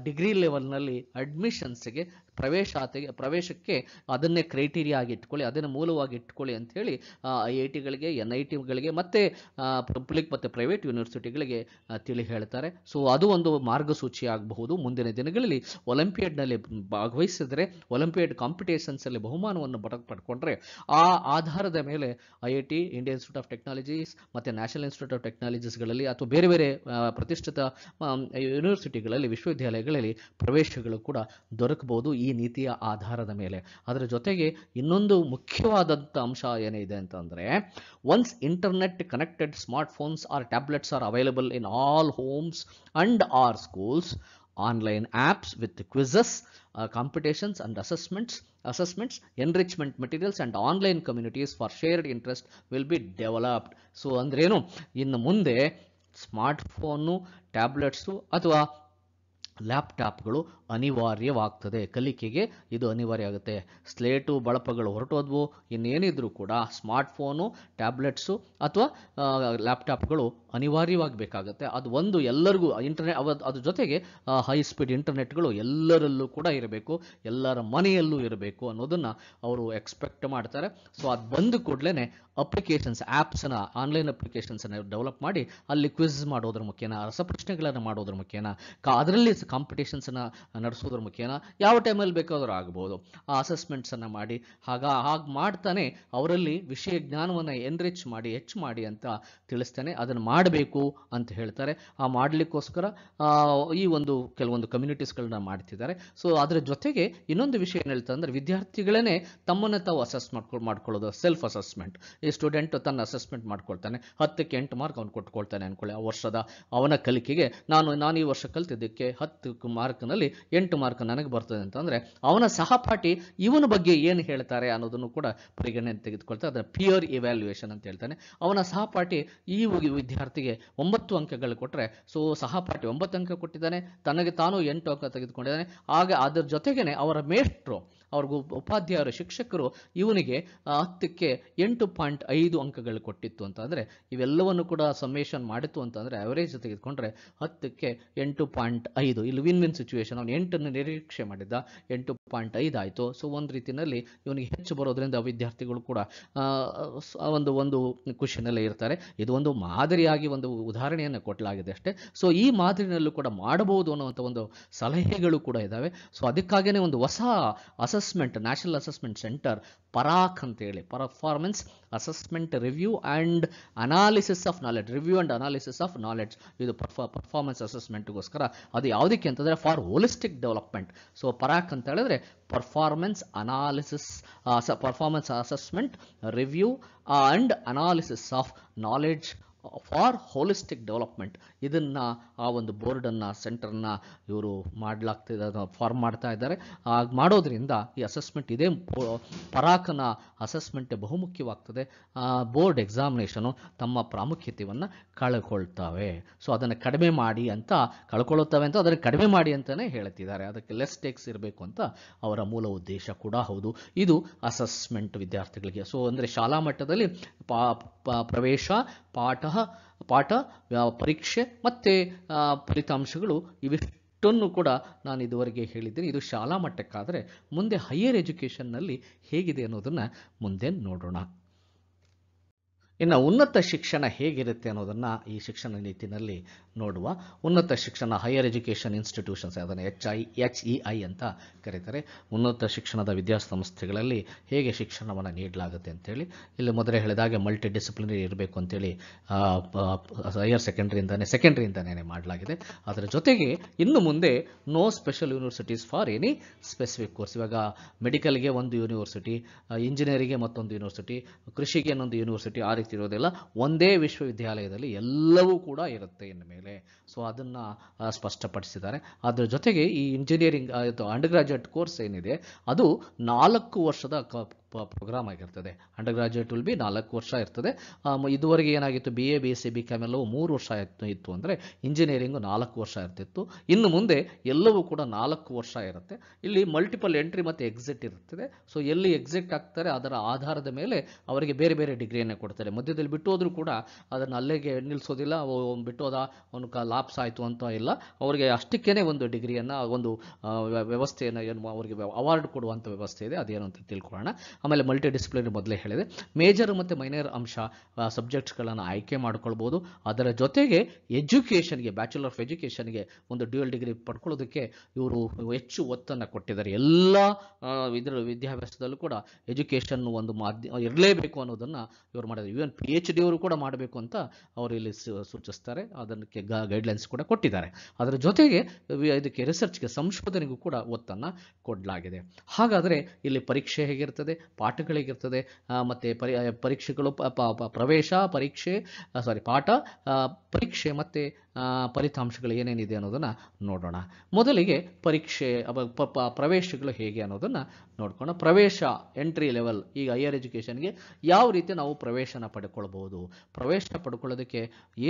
ಡಿಗ್ರಿ ಲೆವೆಲ್ನಲ್ಲಿ ಅಡ್ಮಿಷನ್ಸ್ಗೆ ಪ್ರವೇಶಾತಿಗೆ ಪ್ರವೇಶಕ್ಕೆ ಅದನ್ನೇ ಕ್ರೈಟೀರಿಯಾ ಆಗಿ ಇಟ್ಕೊಳ್ಳಿ ಅದನ್ನು ಮೂಲವಾಗಿ ಇಟ್ಕೊಳ್ಳಿ ಅಂತ ಹೇಳಿ ಐ ಟಿಗಳಿಗೆ ಎನ್ ಐ ಟಿಗಳಿಗೆ ಮತ್ತು ಪಬ್ಲಿಕ್ ಮತ್ತು ಪ್ರೈವೇಟ್ ಯೂನಿವರ್ಸಿಟಿಗಳಿಗೆ ತಿಳಿ ಹೇಳ್ತಾರೆ ಸೊ ಅದು ಒಂದು ಮಾರ್ಗಸೂಚಿ ಆಗಬಹುದು ಮುಂದಿನ ದಿನಗಳಲ್ಲಿ ಒಲಿಂಪಿಯಡ್ನಲ್ಲಿ ಭಾಗವಹಿಸಿದರೆ ಒಲಿಂಪಿಯಡ್ ಕಾಂಪಿಟೇಷನ್ಸಲ್ಲಿ ಬಹುಮಾನವನ್ನು ಬಡ ಪಡ್ಕೊಂಡ್ರೆ ಆ ಆಧಾರದ ಮೇಲೆ I I T Indian institute of technologies ಮತ್ತು ನ್ಯಾಷನಲ್ ಇನ್ಸ್ಟಿಟ್ಯೂಟ್ ಆಫ್ ಟೆಕ್ನಾಲಜೀಸ್ಗಳಲ್ಲಿ ಅಥವಾ ಬೇರೆ ಬೇರೆ ಪ್ರತಿಷ್ಠಿತ ಯೂನಿವರ್ಸಿಟಿಗಳಲ್ಲಿ ವಿಶ್ವವಿದ್ಯಾಲಯಗಳಲ್ಲಿ ಪ್ರವೇಶಗಳು ಕೂಡ ದೊರಕಬಹುದು ಈ ನೀತಿಯ ಆಧಾರದ ಮೇಲೆ ಅದರ ಜೊತೆಗೆ ಇನ್ನೊಂದು ಮುಖ್ಯವಾದಂಥ ಅಂಶ ಏನಿದೆ ಅಂತಂದರೆ once internet connected smartphones or tablets are available in all homes and or schools online apps with quizzes competitions and assessments assessments enrichment materials and online communities for shared interest will be developed so ಅಂದ್ರೇನು ಇನ್ನು ಮುಂದೆ smartphone tablets ಅಥವಾ ಲ್ಯಾಪ್ಟಾಪ್ಗಳು ಅನಿವಾರ್ಯವಾಗ್ತದೆ ಕಲಿಕೆಗೆ ಇದು ಅನಿವಾರ್ಯ ಆಗುತ್ತೆ slate ಬಳಪಗಳು ಹೊರಟೋದ್ವು ಇನ್ನೇನಿದ್ರು ಕೂಡ smart tablets ಅಥವಾ ಲ್ಯಾಪ್ಟಾಪ್ಗಳು ಅನಿವಾರ್ಯವಾಗಿ ಬೇಕಾಗುತ್ತೆ ಅದು ಒಂದು ಎಲ್ಲರಿಗೂ ಇಂಟರ್ನೆಟ್ ಅದ್ರ ಜೊತೆಗೆ ಹೈ ಸ್ಪೀಡ್ ಇಂಟರ್ನೆಟ್ಗಳು ಎಲ್ಲರಲ್ಲೂ ಕೂಡ ಇರಬೇಕು ಎಲ್ಲರ ಮನೆಯಲ್ಲೂ ಇರಬೇಕು ಅನ್ನೋದನ್ನು ಅವರು ಎಕ್ಸ್ಪೆಕ್ಟ್ ಮಾಡ್ತಾರೆ ಸೊ ಅದು ಬಂದ ಕೂಡಲೇ ಅಪ್ಲಿಕೇಶನ್ಸ್ ಆ್ಯಪ್ಸನ್ನು ಆನ್ಲೈನ್ ಅಪ್ಲಿಕೇಶನ್ಸನ್ನು ಡೆವಲಪ್ ಮಾಡಿ ಅಲ್ಲಿ ಕ್ವಿಝ್ ಮಾಡೋದ್ರ ಮುಖೇನ ರಸಪ್ರಶ್ನೆಗಳನ್ನು ಮಾಡೋದ್ರ ಮುಖೇನ ಕ ಅದರಲ್ಲಿ ಕಾಂಪಿಟೇಷನ್ಸನ್ನು ನಡೆಸೋದ್ರ ಮುಖೇನ ಯಾವ ಟೈಮಲ್ಲಿ ಬೇಕಾದರೂ ಆಗ್ಬೋದು ಆ ಅಸೆಸ್ಮೆಂಟ್ಸನ್ನು ಮಾಡಿ ಹಾಗ ಹಾಗೆ ಮಾಡ್ತಾನೆ ಅವರಲ್ಲಿ ವಿಷಯ ಜ್ಞಾನವನ್ನು ಎನ್ರಿಚ್ ಮಾಡಿ ಹೆಚ್ಚು ಮಾಡಿ ಅಂತ ತಿಳಿಸ್ತಾನೆ ಅದನ್ನು ಮಾಡಬೇಕು ಅಂತ ಹೇಳ್ತಾರೆ ಆ ಮಾಡಲಿಕ್ಕೋಸ್ಕರ ಈ ಒಂದು ಕೆಲವೊಂದು ಕಮ್ಯುನಿಟೀಸ್ಗಳನ್ನ ಮಾಡ್ತಿದ್ದಾರೆ ಸೊ ಅದರ ಜೊತೆಗೆ ಇನ್ನೊಂದು ವಿಷಯ ಏನು ಹೇಳ್ತಾರೆ ಅಂದರೆ ವಿದ್ಯಾರ್ಥಿಗಳೇ ತಮ್ಮನ್ನು ತಾವು ಅಸೆಸ್ ಮಾಡ್ಕೊ ಮಾಡ್ಕೊಳ್ಳೋದು ಸೆಲ್ಫ್ ಅಸೆಸ್ಮೆಂಟ್ ಈ ಸ್ಟೂಡೆಂಟ್ ತನ್ನ ಅಸೆಸ್ಮೆಂಟ್ ಮಾಡ್ಕೊಳ್ತಾನೆ ಹತ್ತಕ್ಕೆ ಎಂಟು ಮಾರ್ಕ್ ಅವ್ನು ಕೊಟ್ಕೊಳ್ತಾನೆ ಅಂದ್ಕೊಳ್ಳಿ ಆ ವರ್ಷದ ಅವನ ಕಲಿಕೆಗೆ ನಾನು ನಾನು ಈ ವರ್ಷ ಕಲಿತಿದ್ದಕ್ಕೆ ಹತ್ತು ಹತ್ತು ಮಾರ್ಕ್ನಲ್ಲಿ ಎಂಟು ಮಾರ್ಕ್ ನನಗೆ ಬರ್ತದೆ ಅಂತಂದರೆ ಅವನ ಸಹಪಾಠಿ ಇವನ ಬಗ್ಗೆ ಏನು ಹೇಳ್ತಾರೆ ಅನ್ನೋದನ್ನು ಕೂಡ ಪರಿಗಣನೆ ತೆಗೆದುಕೊಳ್ತಾ ಅದರ ಪಿಯರ್ ಇವ್ಯಾಲ್ಯೂಯೇಷನ್ ಅಂತ ಹೇಳ್ತಾನೆ ಅವನ ಸಹಪಾಠಿ ಈ ವಿದ್ಯಾರ್ಥಿಗೆ ಒಂಬತ್ತು ಅಂಕಗಳು ಕೊಟ್ಟರೆ ಸೊ ಸಹಪಾಠಿ ಒಂಬತ್ತು ಅಂಕ ಕೊಟ್ಟಿದ್ದಾನೆ ತನಗೆ ತಾನು ಎಂಟು ಅಂಕ ತೆಗೆದುಕೊಂಡಿದ್ದಾನೆ ಆಗ ಅದರ ಜೊತೆಗೇನೆ ಅವರ ಮೇಷ್ಟ್ರು ಅವ್ರಿಗೂ ಉಪಾಧ್ಯಾಯರು ಶಿಕ್ಷಕರು ಇವನಿಗೆ ಹತ್ತಕ್ಕೆ ಎಂಟು ಪಾಯಿಂಟ್ ಐದು ಅಂಕಗಳು ಕೊಟ್ಟಿತ್ತು ಅಂತಂದರೆ ಇವೆಲ್ಲವನ್ನು ಕೂಡ ಸಮೇಷನ್ ಮಾಡಿತ್ತು ಅಂತಂದರೆ ಅವರೇಜ್ ತೆಗೆದುಕೊಂಡ್ರೆ ಹತ್ತಕ್ಕೆ ಎಂಟು ಪಾಯಿಂಟ್ ಐದು ಇಲ್ಲಿ ವಿನ್ ವಿನ್ ಸಿಚುವೇಶನ್ ಅವನು ಎಂಟನ್ನು ನಿರೀಕ್ಷೆ ಮಾಡಿದ್ದ ಎಂಟು ಪಾಯಿಂಟ್ ಐದು ಆಯಿತು ಸೊ ಒಂದು ರೀತಿಯಲ್ಲಿ ಇವನಿಗೆ ಹೆಚ್ಚು ಬರೋದ್ರಿಂದ ವಿದ್ಯಾರ್ಥಿಗಳು ಕೂಡ ಒಂದು ಒಂದು ಖುಷಿನಲ್ಲೇ ಇರ್ತಾರೆ ಇದು ಒಂದು ಮಾದರಿಯಾಗಿ ಒಂದು ಉದಾಹರಣೆಯನ್ನು ಕೊಟ್ಟಲಾಗಿದೆ ಅಷ್ಟೇ ಸೊ ಈ ಮಾದರಿನಲ್ಲೂ ಕೂಡ ಮಾಡಬಹುದು ಅನ್ನುವಂಥ ಒಂದು ಸಲಹೆಗಳು ಕೂಡ ಇದ್ದಾವೆ ಸೊ ಅದಕ್ಕಾಗಿಯೇ ಒಂದು ಹೊಸ ಅಸ assessment national assessment centre Parakh ಹೇಳಿ performance assessment review and analysis of knowledge review and analysis of knowledge ಇದು ಪರ್ಫಾರ್ಮೆನ್ಸ್ ಪರ್ಫಾರ್ಮೆನ್ಸ್ ಅಸೆಸ್ಮೆಂಟ್ಗೋಸ್ಕರ ಅದು ಯಾವುದಕ್ಕೆ ಅಂತಂದರೆ for holistic development so Parakh ಅಂತ ಹೇಳಿದ್ರೆ performance analysis performance assessment review and analysis of knowledge for holistic development ಇದನ್ನು ಆ ಒಂದು ಬೋರ್ಡನ್ನು ಸೆಂಟರ್ನ ಇವರು ಮಾಡಲಾಗ್ತಿದ ಫಾರ್ಮ್ ಮಾಡ್ತಾ ಇದ್ದಾರೆ ಮಾಡೋದ್ರಿಂದ ಈ ಅಸೆಸ್ಮೆಂಟ್ ಇದೇ ಪರಾಕನ ಅಸೆಸ್ಮೆಂಟ್ ಬಹುಮುಖ್ಯವಾಗ್ತದೆ ಬೋರ್ಡ್ ಎಕ್ಸಾಮಿನೇಷನು ತಮ್ಮ ಪ್ರಾಮುಖ್ಯತೆಯನ್ನು ಕಳ್ಕೊಳ್ತವೆ ಸೊ ಅದನ್ನು ಕಡಿಮೆ ಮಾಡಿ ಅಂತ ಕಳ್ಕೊಳ್ಳುತ್ತವೆ ಅಂತ ಅದನ್ನು ಕಡಿಮೆ ಮಾಡಿ ಅಂತಲೇ ಹೇಳ್ತಿದ್ದಾರೆ ಅದಕ್ಕೆ ಲೆಸ್ ಟೇಕ್ಸ್ ಇರಬೇಕು ಅಂತ ಅವರ ಮೂಲ ಉದ್ದೇಶ ಕೂಡ ಹೌದು ಇದು ಅಸೆಸ್ಮೆಂಟ್ ವಿದ್ಯಾರ್ಥಿಗಳಿಗೆ ಸೊ ಅಂದರೆ ಶಾಲಾ ಮಟ್ಟದಲ್ಲಿ ಪಾ ಪ್ರವೇಶ ಪಾಠ ಪಾಠ ಪರೀಕ್ಷೆ ಮತ್ತು ಫಲಿತಾಂಶಗಳು ಇವಿಷ್ಟನ್ನು ಕೂಡ ನಾನು ಇದುವರೆಗೆ ಹೇಳಿದ್ದೀನಿ ಇದು ಶಾಲಾ ಮಟ್ಟಕ್ಕಾದರೆ ಮುಂದೆ ಹೈಯರ್ ಎಜುಕೇಷನ್ನಲ್ಲಿ ಹೇಗಿದೆ ಅನ್ನೋದನ್ನು ಮುಂದೆ ನೋಡೋಣ ಇನ್ನು ಉನ್ನತ ಶಿಕ್ಷಣ ಹೇಗಿರುತ್ತೆ ಅನ್ನೋದನ್ನು ಈ ಶಿಕ್ಷಣ ನೀತಿನಲ್ಲಿ ನೋಡುವ ಉನ್ನತ ಶಿಕ್ಷಣ ಹೈಯರ್ ಎಜುಕೇಷನ್ ಇನ್ಸ್ಟಿಟ್ಯೂಷನ್ಸ್ ಅದನ್ನು H I H E I ಅಂತ ಕರೀತಾರೆ ಉನ್ನತ ಶಿಕ್ಷಣದ ವಿದ್ಯಾಸಂಸ್ಥೆಗಳಲ್ಲಿ ಹೇಗೆ ಶಿಕ್ಷಣವನ್ನು ನೀಡಲಾಗುತ್ತೆ ಅಂತೇಳಿ ಇಲ್ಲಿ ಮೊದಲೇ ಹೇಳಿದಾಗೆ ಮಲ್ಟಿ ಡಿಸಿಪ್ಲಿನರಿ ಇರಬೇಕು ಅಂತೇಳಿ ಹೈಯರ್ ಸೆಕೆಂಡ್ರಿಯಿಂದನೇ ಸೆಕೆಂಡ್ರಿಯಿಂದನೇ ಮಾಡಲಾಗಿದೆ ಅದರ ಜೊತೆಗೆ ಇನ್ನು ಮುಂದೆ no special universities for any specific course ಇವಾಗ ಮೆಡಿಕಲ್ಗೆ ಒಂದು ಯೂನಿವರ್ಸಿಟಿ ಇಂಜಿನಿಯರಿಗೆ ಮತ್ತೊಂದು ಯೂನಿವರ್ಸಿಟಿ ಕೃಷಿಗೆ ಇನ್ನೊಂದು ಯೂನಿವರ್ಸಿಟಿ ಆ ಇರೋದಿಲ್ಲ ಒಂದೇ ವಿಶ್ವವಿದ್ಯಾಲಯದಲ್ಲಿ ಎಲ್ಲವೂ ಕೂಡ ಇರುತ್ತೆ ಮೇಲೆ ಸೊ ಅದನ್ನು ಸ್ಪಷ್ಟಪಡಿಸಿದ್ದಾರೆ ಅದರ ಜೊತೆಗೆ ಈ ಇಂಜಿನಿಯರಿಂಗ್ ಅಂಡರ್ ಗ್ರಾಜುಯೇಟ್ ಕೋರ್ಸ್ ಏನಿದೆ ಅದು ನಾಲ್ಕು ವರ್ಷದ ಪ್ರೋಗ್ರಾಮ್ ಆಗಿರ್ತದೆ ಅಂಡರ್ ಗ್ರಾಜುಯೇಟ್ ವಿಲ್ ಬಿ ನಾಲ್ಕು ವರ್ಷ ಇರ್ತದೆ ಇದುವರೆಗೆ ಏನಾಗಿತ್ತು B A B S C B com ಎಲ್ಲವೂ ಮೂರು ವರ್ಷ ಆಯಿತು ಇತ್ತು ಅಂದರೆ ಇಂಜಿನಿಯರಿಂಗು ನಾಲ್ಕು ವರ್ಷ ಇರ್ತಿತ್ತು ಇನ್ನು ಮುಂದೆ ಎಲ್ಲವೂ ಕೂಡ ನಾಲ್ಕು ವರ್ಷ ಇರುತ್ತೆ ಇಲ್ಲಿ ಮಲ್ಟಿಪಲ್ ಎಂಟ್ರಿ ಮತ್ತು ಎಕ್ಸಿಟ್ ಇರ್ತದೆ ಸೊ ಎಲ್ಲಿ ಎಕ್ಸಿಟ್ ಆಗ್ತಾರೆ ಅದರ ಆಧಾರದ ಮೇಲೆ ಅವರಿಗೆ ಬೇರೆ ಬೇರೆ ಡಿಗ್ರಿಯನ್ನೇ ಕೊಡ್ತಾರೆ ಮಧ್ಯದಲ್ಲಿ ಬಿಟ್ಟು ಕೂಡ ಅದನ್ನು ಅಲ್ಲಿಗೆ ನಿಲ್ಲಿಸೋದಿಲ್ಲ ಬಿಟ್ಟೋದ ಅವನು ಕ ಲಾಪ್ಸ್ ಆಯಿತು ಅಂತ ಇಲ್ಲ ಅವರಿಗೆ ಅಷ್ಟಕ್ಕೇ ಒಂದು ಡಿಗ್ರಿಯನ್ನು ಒಂದು ವ್ಯವಸ್ಥೆಯನ್ನು ಏನು ಅವರಿಗೆ ಅವಾರ್ಡ್ ಕೊಡುವಂಥ ವ್ಯವಸ್ಥೆ ಇದೆ ಅದೇನು ಅಂತ ತಿಳ್ಕೊಳ್ಳೋಣ ಆಮೇಲೆ ಮಲ್ಟಿ ಡಿಸಿಪ್ಲಿನ್ ಮೊದಲೇ ಹೇಳಿದೆ ಮೇಜರ್ ಮತ್ತು ಮೈನರ್ ಅಂಶ ಸಬ್ಜೆಕ್ಟ್ಸ್ಗಳನ್ನು ಆಯ್ಕೆ ಮಾಡ್ಕೊಳ್ಬೋದು ಅದರ ಜೊತೆಗೆ ಎಜುಕೇಷನ್ಗೆ ಬ್ಯಾಚುಲರ್ ಆಫ್ ಎಜುಕೇಷನ್ಗೆ ಒಂದು ಡ್ಯೂಯಲ್ ಡಿಗ್ರಿ ಪಡ್ಕೊಳ್ಳೋದಕ್ಕೆ ಇವರು ಹೆಚ್ಚು ಒತ್ತನ್ನು ಕೊಟ್ಟಿದ್ದಾರೆ ಎಲ್ಲ ಇದರ ವಿದ್ಯಾಭ್ಯಾಸದಲ್ಲೂ ಕೂಡ ಎಜುಕೇಷನ್ ಒಂದು ಮಾಧ್ಯ ಇರಲೇಬೇಕು ಅನ್ನೋದನ್ನು ಇವರು ಮಾಡಿದ್ದಾರೆ ಇವನ್ ಪಿ ಎಚ್ ಡಿ ಅವರು ಕೂಡ ಮಾಡಬೇಕು ಅಂತ ಅವರು ಇಲ್ಲಿ ಸೂಚಿಸ್ತಾರೆ ಅದಕ್ಕೆ ಗೈಡ್ಲೈನ್ಸ್ ಕೂಡ ಕೊಟ್ಟಿದ್ದಾರೆ ಅದರ ಜೊತೆಗೆ ಇದಕ್ಕೆ ರಿಸರ್ಚ್ಗೆ ಸಂಶೋಧನೆಗೂ ಕೂಡ ಒತ್ತನ್ನು ಕೊಡಲಾಗಿದೆ ಹಾಗಾದರೆ ಇಲ್ಲಿ ಪರೀಕ್ಷೆ ಹೇಗಿರ್ತದೆ ಪಾಠಗಳಿಗಿರ್ತದೆ ಮತ್ತು ಪರಿ ಪರೀಕ್ಷೆಗಳು ಪ್ರವೇಶ ಪರೀಕ್ಷೆ ಸಾರಿ ಪಾಠ ಪರೀಕ್ಷೆ ಮತ್ತು ಫಲಿತಾಂಶಗಳು ಏನೇನಿದೆ ಅನ್ನೋದನ್ನು ನೋಡೋಣ ಮೊದಲಿಗೆ ಪರೀಕ್ಷೆ ಪ್ರವೇಶಗಳು ಹೇಗೆ ಅನ್ನೋದನ್ನು ನೋಡ್ಕೊಂಡು ಪ್ರವೇಶ ಎಂಟ್ರಿ ಲೆವೆಲ್ ಈಗ ಹೈಯರ್ ಎಜುಕೇಷನ್ಗೆ ಯಾವ ರೀತಿ ನಾವು ಪ್ರವೇಶನ ಪಡ್ಕೊಳ್ಬೋದು ಪ್ರವೇಶ ಪಡ್ಕೊಳ್ಳೋದಕ್ಕೆ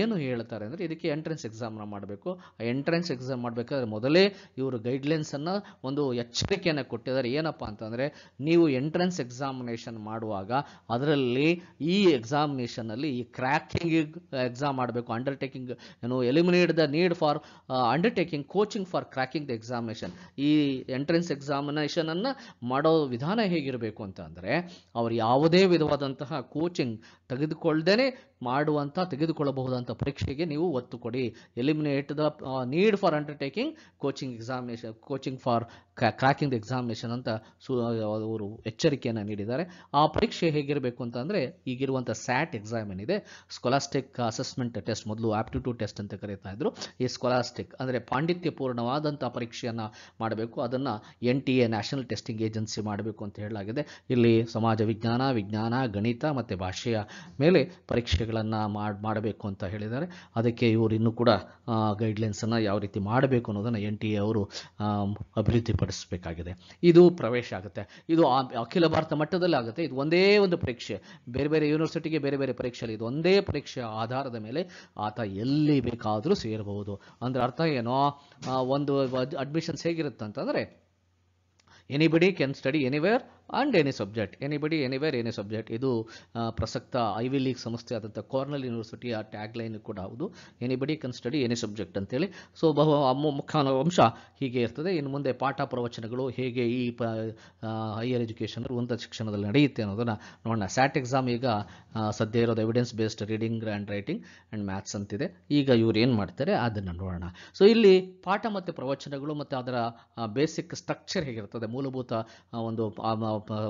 ಏನು ಹೇಳ್ತಾರೆ ಅಂದರೆ ಇದಕ್ಕೆ ಎಂಟ್ರೆನ್ಸ್ ಎಕ್ಸಾಮ್ನ ಮಾಡಬೇಕು ಆ ಎಂಟ್ರೆನ್ಸ್ ಎಕ್ಸಾಮ್ ಮಾಡಬೇಕಾದ್ರೆ ಮೊದಲೇ ಇವರು ಗೈಡ್ಲೈನ್ಸನ್ನು ಒಂದು ಎಚ್ಚರಿಕೆಯನ್ನು ಕೊಟ್ಟಿದ್ದಾರೆ ಏನಪ್ಪ ಅಂತಂದರೆ ನೀವು ಎಂಟ್ರೆನ್ಸ್ ಎಕ್ಸಾಮಿನೇಷನ್ ಮಾಡುವಾಗ ಅದರಲ್ಲಿ ಈ ಎಕ್ಸಾಮಿನೇಷನಲ್ಲಿ ಈ ಕ್ರ್ಯಾಕಿಂಗ್ ಎಕ್ಸಾಮ್ ಮಾಡಬೇಕು ಅಂಡರ್ಟೇಕಿಂಗ್ ಏನು eliminate the need for undertaking coaching for cracking the examination ಈ ಎಂಟ್ರೆನ್ಸ್ ಎಕ್ಸಾಮಿನೇಷನ್ ಅನ್ನ ಮಾಡೋ ವಿಧಾನ ಹೇಗಿರಬೇಕು ಅಂತ ಅಂದ್ರೆ ಅವ್ರು ಯಾವುದೇ ವಿಧವಾದಂತಹ ಕೋಚಿಂಗ್ ತೆಗೆದುಕೊಳ್ಳ್ದೇನೆ ಮಾಡುವಂಥ ತೆಗೆದುಕೊಳ್ಳಬಹುದಂಥ ಪರೀಕ್ಷೆಗೆ ನೀವು ಒತ್ತು ಕೊಡಿ eliminate the need for undertaking coaching examination coaching for cracking the examination ಅಂತ ಸು ಅವರು ಎಚ್ಚರಿಕೆಯನ್ನು ನೀಡಿದ್ದಾರೆ ಆ ಪರೀಕ್ಷೆ ಹೇಗಿರಬೇಕು ಅಂತಂದರೆ ಈಗಿರುವಂಥ ಸ್ಯಾಟ್ ಎಕ್ಸಾಮ್ ಏನಿದೆ ಸ್ಕೊಲಾಸ್ಟಿಕ್ ಅಸೆಸ್ಮೆಂಟ್ ಟೆಸ್ಟ್ ಮೊದಲು ಆಪ್ಟಿಟ್ಯೂಡ್ ಟೆಸ್ಟ್ ಅಂತ ಕರೀತಾ ಇದ್ರು ಈ ಸ್ಕೊಲಾಸ್ಟಿಕ್ ಅಂದರೆ ಪಾಂಡಿತ್ಯಪೂರ್ಣವಾದಂಥ ಪರೀಕ್ಷೆಯನ್ನು ಮಾಡಬೇಕು ಅದನ್ನು N T A national testing agency ಮಾಡಬೇಕು ಅಂತ ಹೇಳಲಾಗಿದೆ ಇಲ್ಲಿ ಸಮಾಜ ವಿಜ್ಞಾನ ವಿಜ್ಞಾನ ಗಣಿತ ಮತ್ತು ಭಾಷೆಯ ಮೇಲೆ ಪರೀಕ್ಷೆ ಚರ್ಚೆಗಳನ್ನು ಮಾಡಿ ಮಾಡಬೇಕು ಅಂತ ಹೇಳಿದ್ದಾರೆ ಅದಕ್ಕೆ ಇವರು ಇನ್ನೂ ಕೂಡ ಗೈಡ್ಲೈನ್ಸನ್ನು ಯಾವ ರೀತಿ ಮಾಡಬೇಕು ಅನ್ನೋದನ್ನು ಎನ್ ಟಿ ಎ ಅವರು ಅಭಿವೃದ್ಧಿಪಡಿಸಬೇಕಾಗಿದೆ ಇದು ಪ್ರವೇಶ ಆಗುತ್ತೆ ಇದು ಅಖಿಲ ಭಾರತ ಮಟ್ಟದಲ್ಲಿ ಆಗುತ್ತೆ ಇದು ಒಂದೇ ಒಂದು ಪರೀಕ್ಷೆ ಬೇರೆ ಬೇರೆ ಯೂನಿವರ್ಸಿಟಿಗೆ ಬೇರೆ ಬೇರೆ ಪರೀಕ್ಷೆಯಲ್ಲಿ ಇದು ಒಂದೇ ಪರೀಕ್ಷೆ ಆಧಾರದ ಮೇಲೆ ಆತ ಎಲ್ಲಿ ಬೇಕಾದರೂ ಸೇರಬಹುದು ಅಂದರೆ ಅರ್ಥ ಏನೋ ಒಂದು ಅಡ್ಮಿಷನ್ಸ್ ಹೇಗಿರುತ್ತೆ ಅಂತಂದರೆ anybody can study anywhere and any subject anybody anywhere any subject ಇದು ಪ್ರಸಕ್ತ ಐವಿ ಲೀಗ್ ಸಂಸ್ಥೆ ಆದಂಥ ಕಾರ್ನಲ್ ಆ ಟ್ಯಾಗ್ ಲೈನ್ ಕೂಡ ಹೌದು anybody can study any subject ಅಂತೇಳಿ ಸೊ ಬಹು ಮುಖ್ಯ ಅಂಶ ಹೀಗೆ ಇರ್ತದೆ ಇನ್ನು ಮುಂದೆ ಪಾಠ ಪ್ರವಚನಗಳು ಹೇಗೆ ಈ ಪ ಹೈಯರ್ ಎಜುಕೇಷನ್ ಉನ್ನತ ಶಿಕ್ಷಣದಲ್ಲಿ ನಡೆಯುತ್ತೆ ಅನ್ನೋದನ್ನು ನೋಡೋಣ ಸ್ಯಾಟ್ ಎಕ್ಸಾಮ್ ಈಗ ಸದ್ಯ ಇರೋದು evidence based reading and writing and maths ಅಂತಿದೆ ಈಗ ಇವ್ರು ಏನು ಮಾಡ್ತಾರೆ ಅದನ್ನು ನೋಡೋಣ ಸೊ ಇಲ್ಲಿ ಪಾಠ ಮತ್ತು ಪ್ರವಚನಗಳು ಮತ್ತು ಅದರ ಬೇಸಿಕ್ ಸ್ಟ್ರಕ್ಚರ್ ಹೇಗಿರ್ತದೆ ಮೂಲಭೂತ ಒಂದು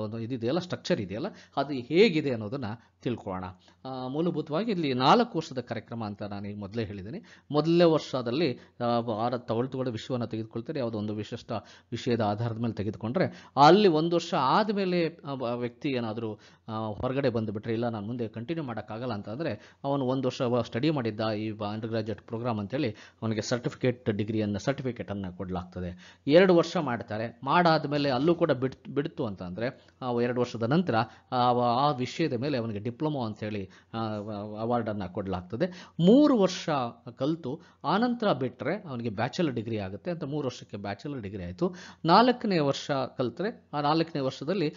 ಒಂದು ಇದಿದೆಯಲ್ಲ ಸ್ಟ್ರಕ್ಚರ್ ಇದೆಯಲ್ಲ ಅದು ಹೇಗಿದೆ ಅನ್ನೋದನ್ನು ತಿಳ್ಕೊಳ್ಳೋಣ ಮೂಲಭೂತವಾಗಿ ಇಲ್ಲಿ ನಾಲ್ಕು ವರ್ಷದ ಕಾರ್ಯಕ್ರಮ ಅಂತ ನಾನು ಈಗ ಮೊದಲೇ ಹೇಳಿದ್ದೀನಿ ಮೊದಲನೇ ವರ್ಷದಲ್ಲಿ ಆರ ತಗೊಳ್ತುಗಳ ವಿಷಯವನ್ನು ತೆಗೆದುಕೊಳ್ತಾರೆ ಯಾವುದೋ ಒಂದು ವಿಶಿಷ್ಟ ವಿಷಯದ ಆಧಾರದ ಮೇಲೆ ತೆಗೆದುಕೊಂಡ್ರೆ ಅಲ್ಲಿ ಒಂದು ವರ್ಷ ಆದಮೇಲೆ ವ್ಯಕ್ತಿ ಏನಾದರೂ ಹೊರಗಡೆ ಬಂದುಬಿಟ್ರೆ ಇಲ್ಲ ನಾನು ಮುಂದೆ ಕಂಟಿನ್ಯೂ ಮಾಡೋಕ್ಕಾಗಲ್ಲ ಅಂತಂದರೆ ಅವನು ಒಂದು ವರ್ಷ ಸ್ಟಡಿ ಮಾಡಿದ್ದ ಈ ಅಂಡರ್ ಗ್ರಾಜುಯೇಟ್ ಪ್ರೋಗ್ರಾಮ್ ಅಂತೇಳಿ ಅವನಿಗೆ ಸರ್ಟಿಫಿಕೇಟ್ ಡಿಗ್ರಿಯನ್ನು ಸರ್ಟಿಫಿಕೇಟನ್ನು ಕೊಡಲಾಗ್ತದೆ ಎರಡು ವರ್ಷ ಮಾಡ್ತಾರೆ ಮಾಡಾದ ಮೇಲೆ ಅಲ್ಲೂ ಕೂಡ ಬಿಡ್ ಬಿಡ್ತು ಅಂತಂದರೆ ಎರಡು ವರ್ಷದ ನಂತರ ಆ ವಿಷಯದ ಮೇಲೆ ಅವನಿಗೆ ಡಿಪ್ಲೊಮೊ ಅಂತೇಳಿ ಅವಾರ್ಡನ್ನು ಕೊಡಲಾಗ್ತದೆ ಮೂರು ವರ್ಷ ಕಲಿತು ಆನಂತರ ಬಿಟ್ಟರೆ ಅವನಿಗೆ ಬ್ಯಾಚುಲರ್ ಡಿಗ್ರಿ ಆಗುತ್ತೆ ಅಂತ ಮೂರು ವರ್ಷಕ್ಕೆ ಬ್ಯಾಚುಲರ್ ಡಿಗ್ರಿ ಆಯಿತು ನಾಲ್ಕನೇ ವರ್ಷ ಕಲಿತ್ರೆ ಆ ನಾಲ್ಕನೇ ವರ್ಷದಲ್ಲಿ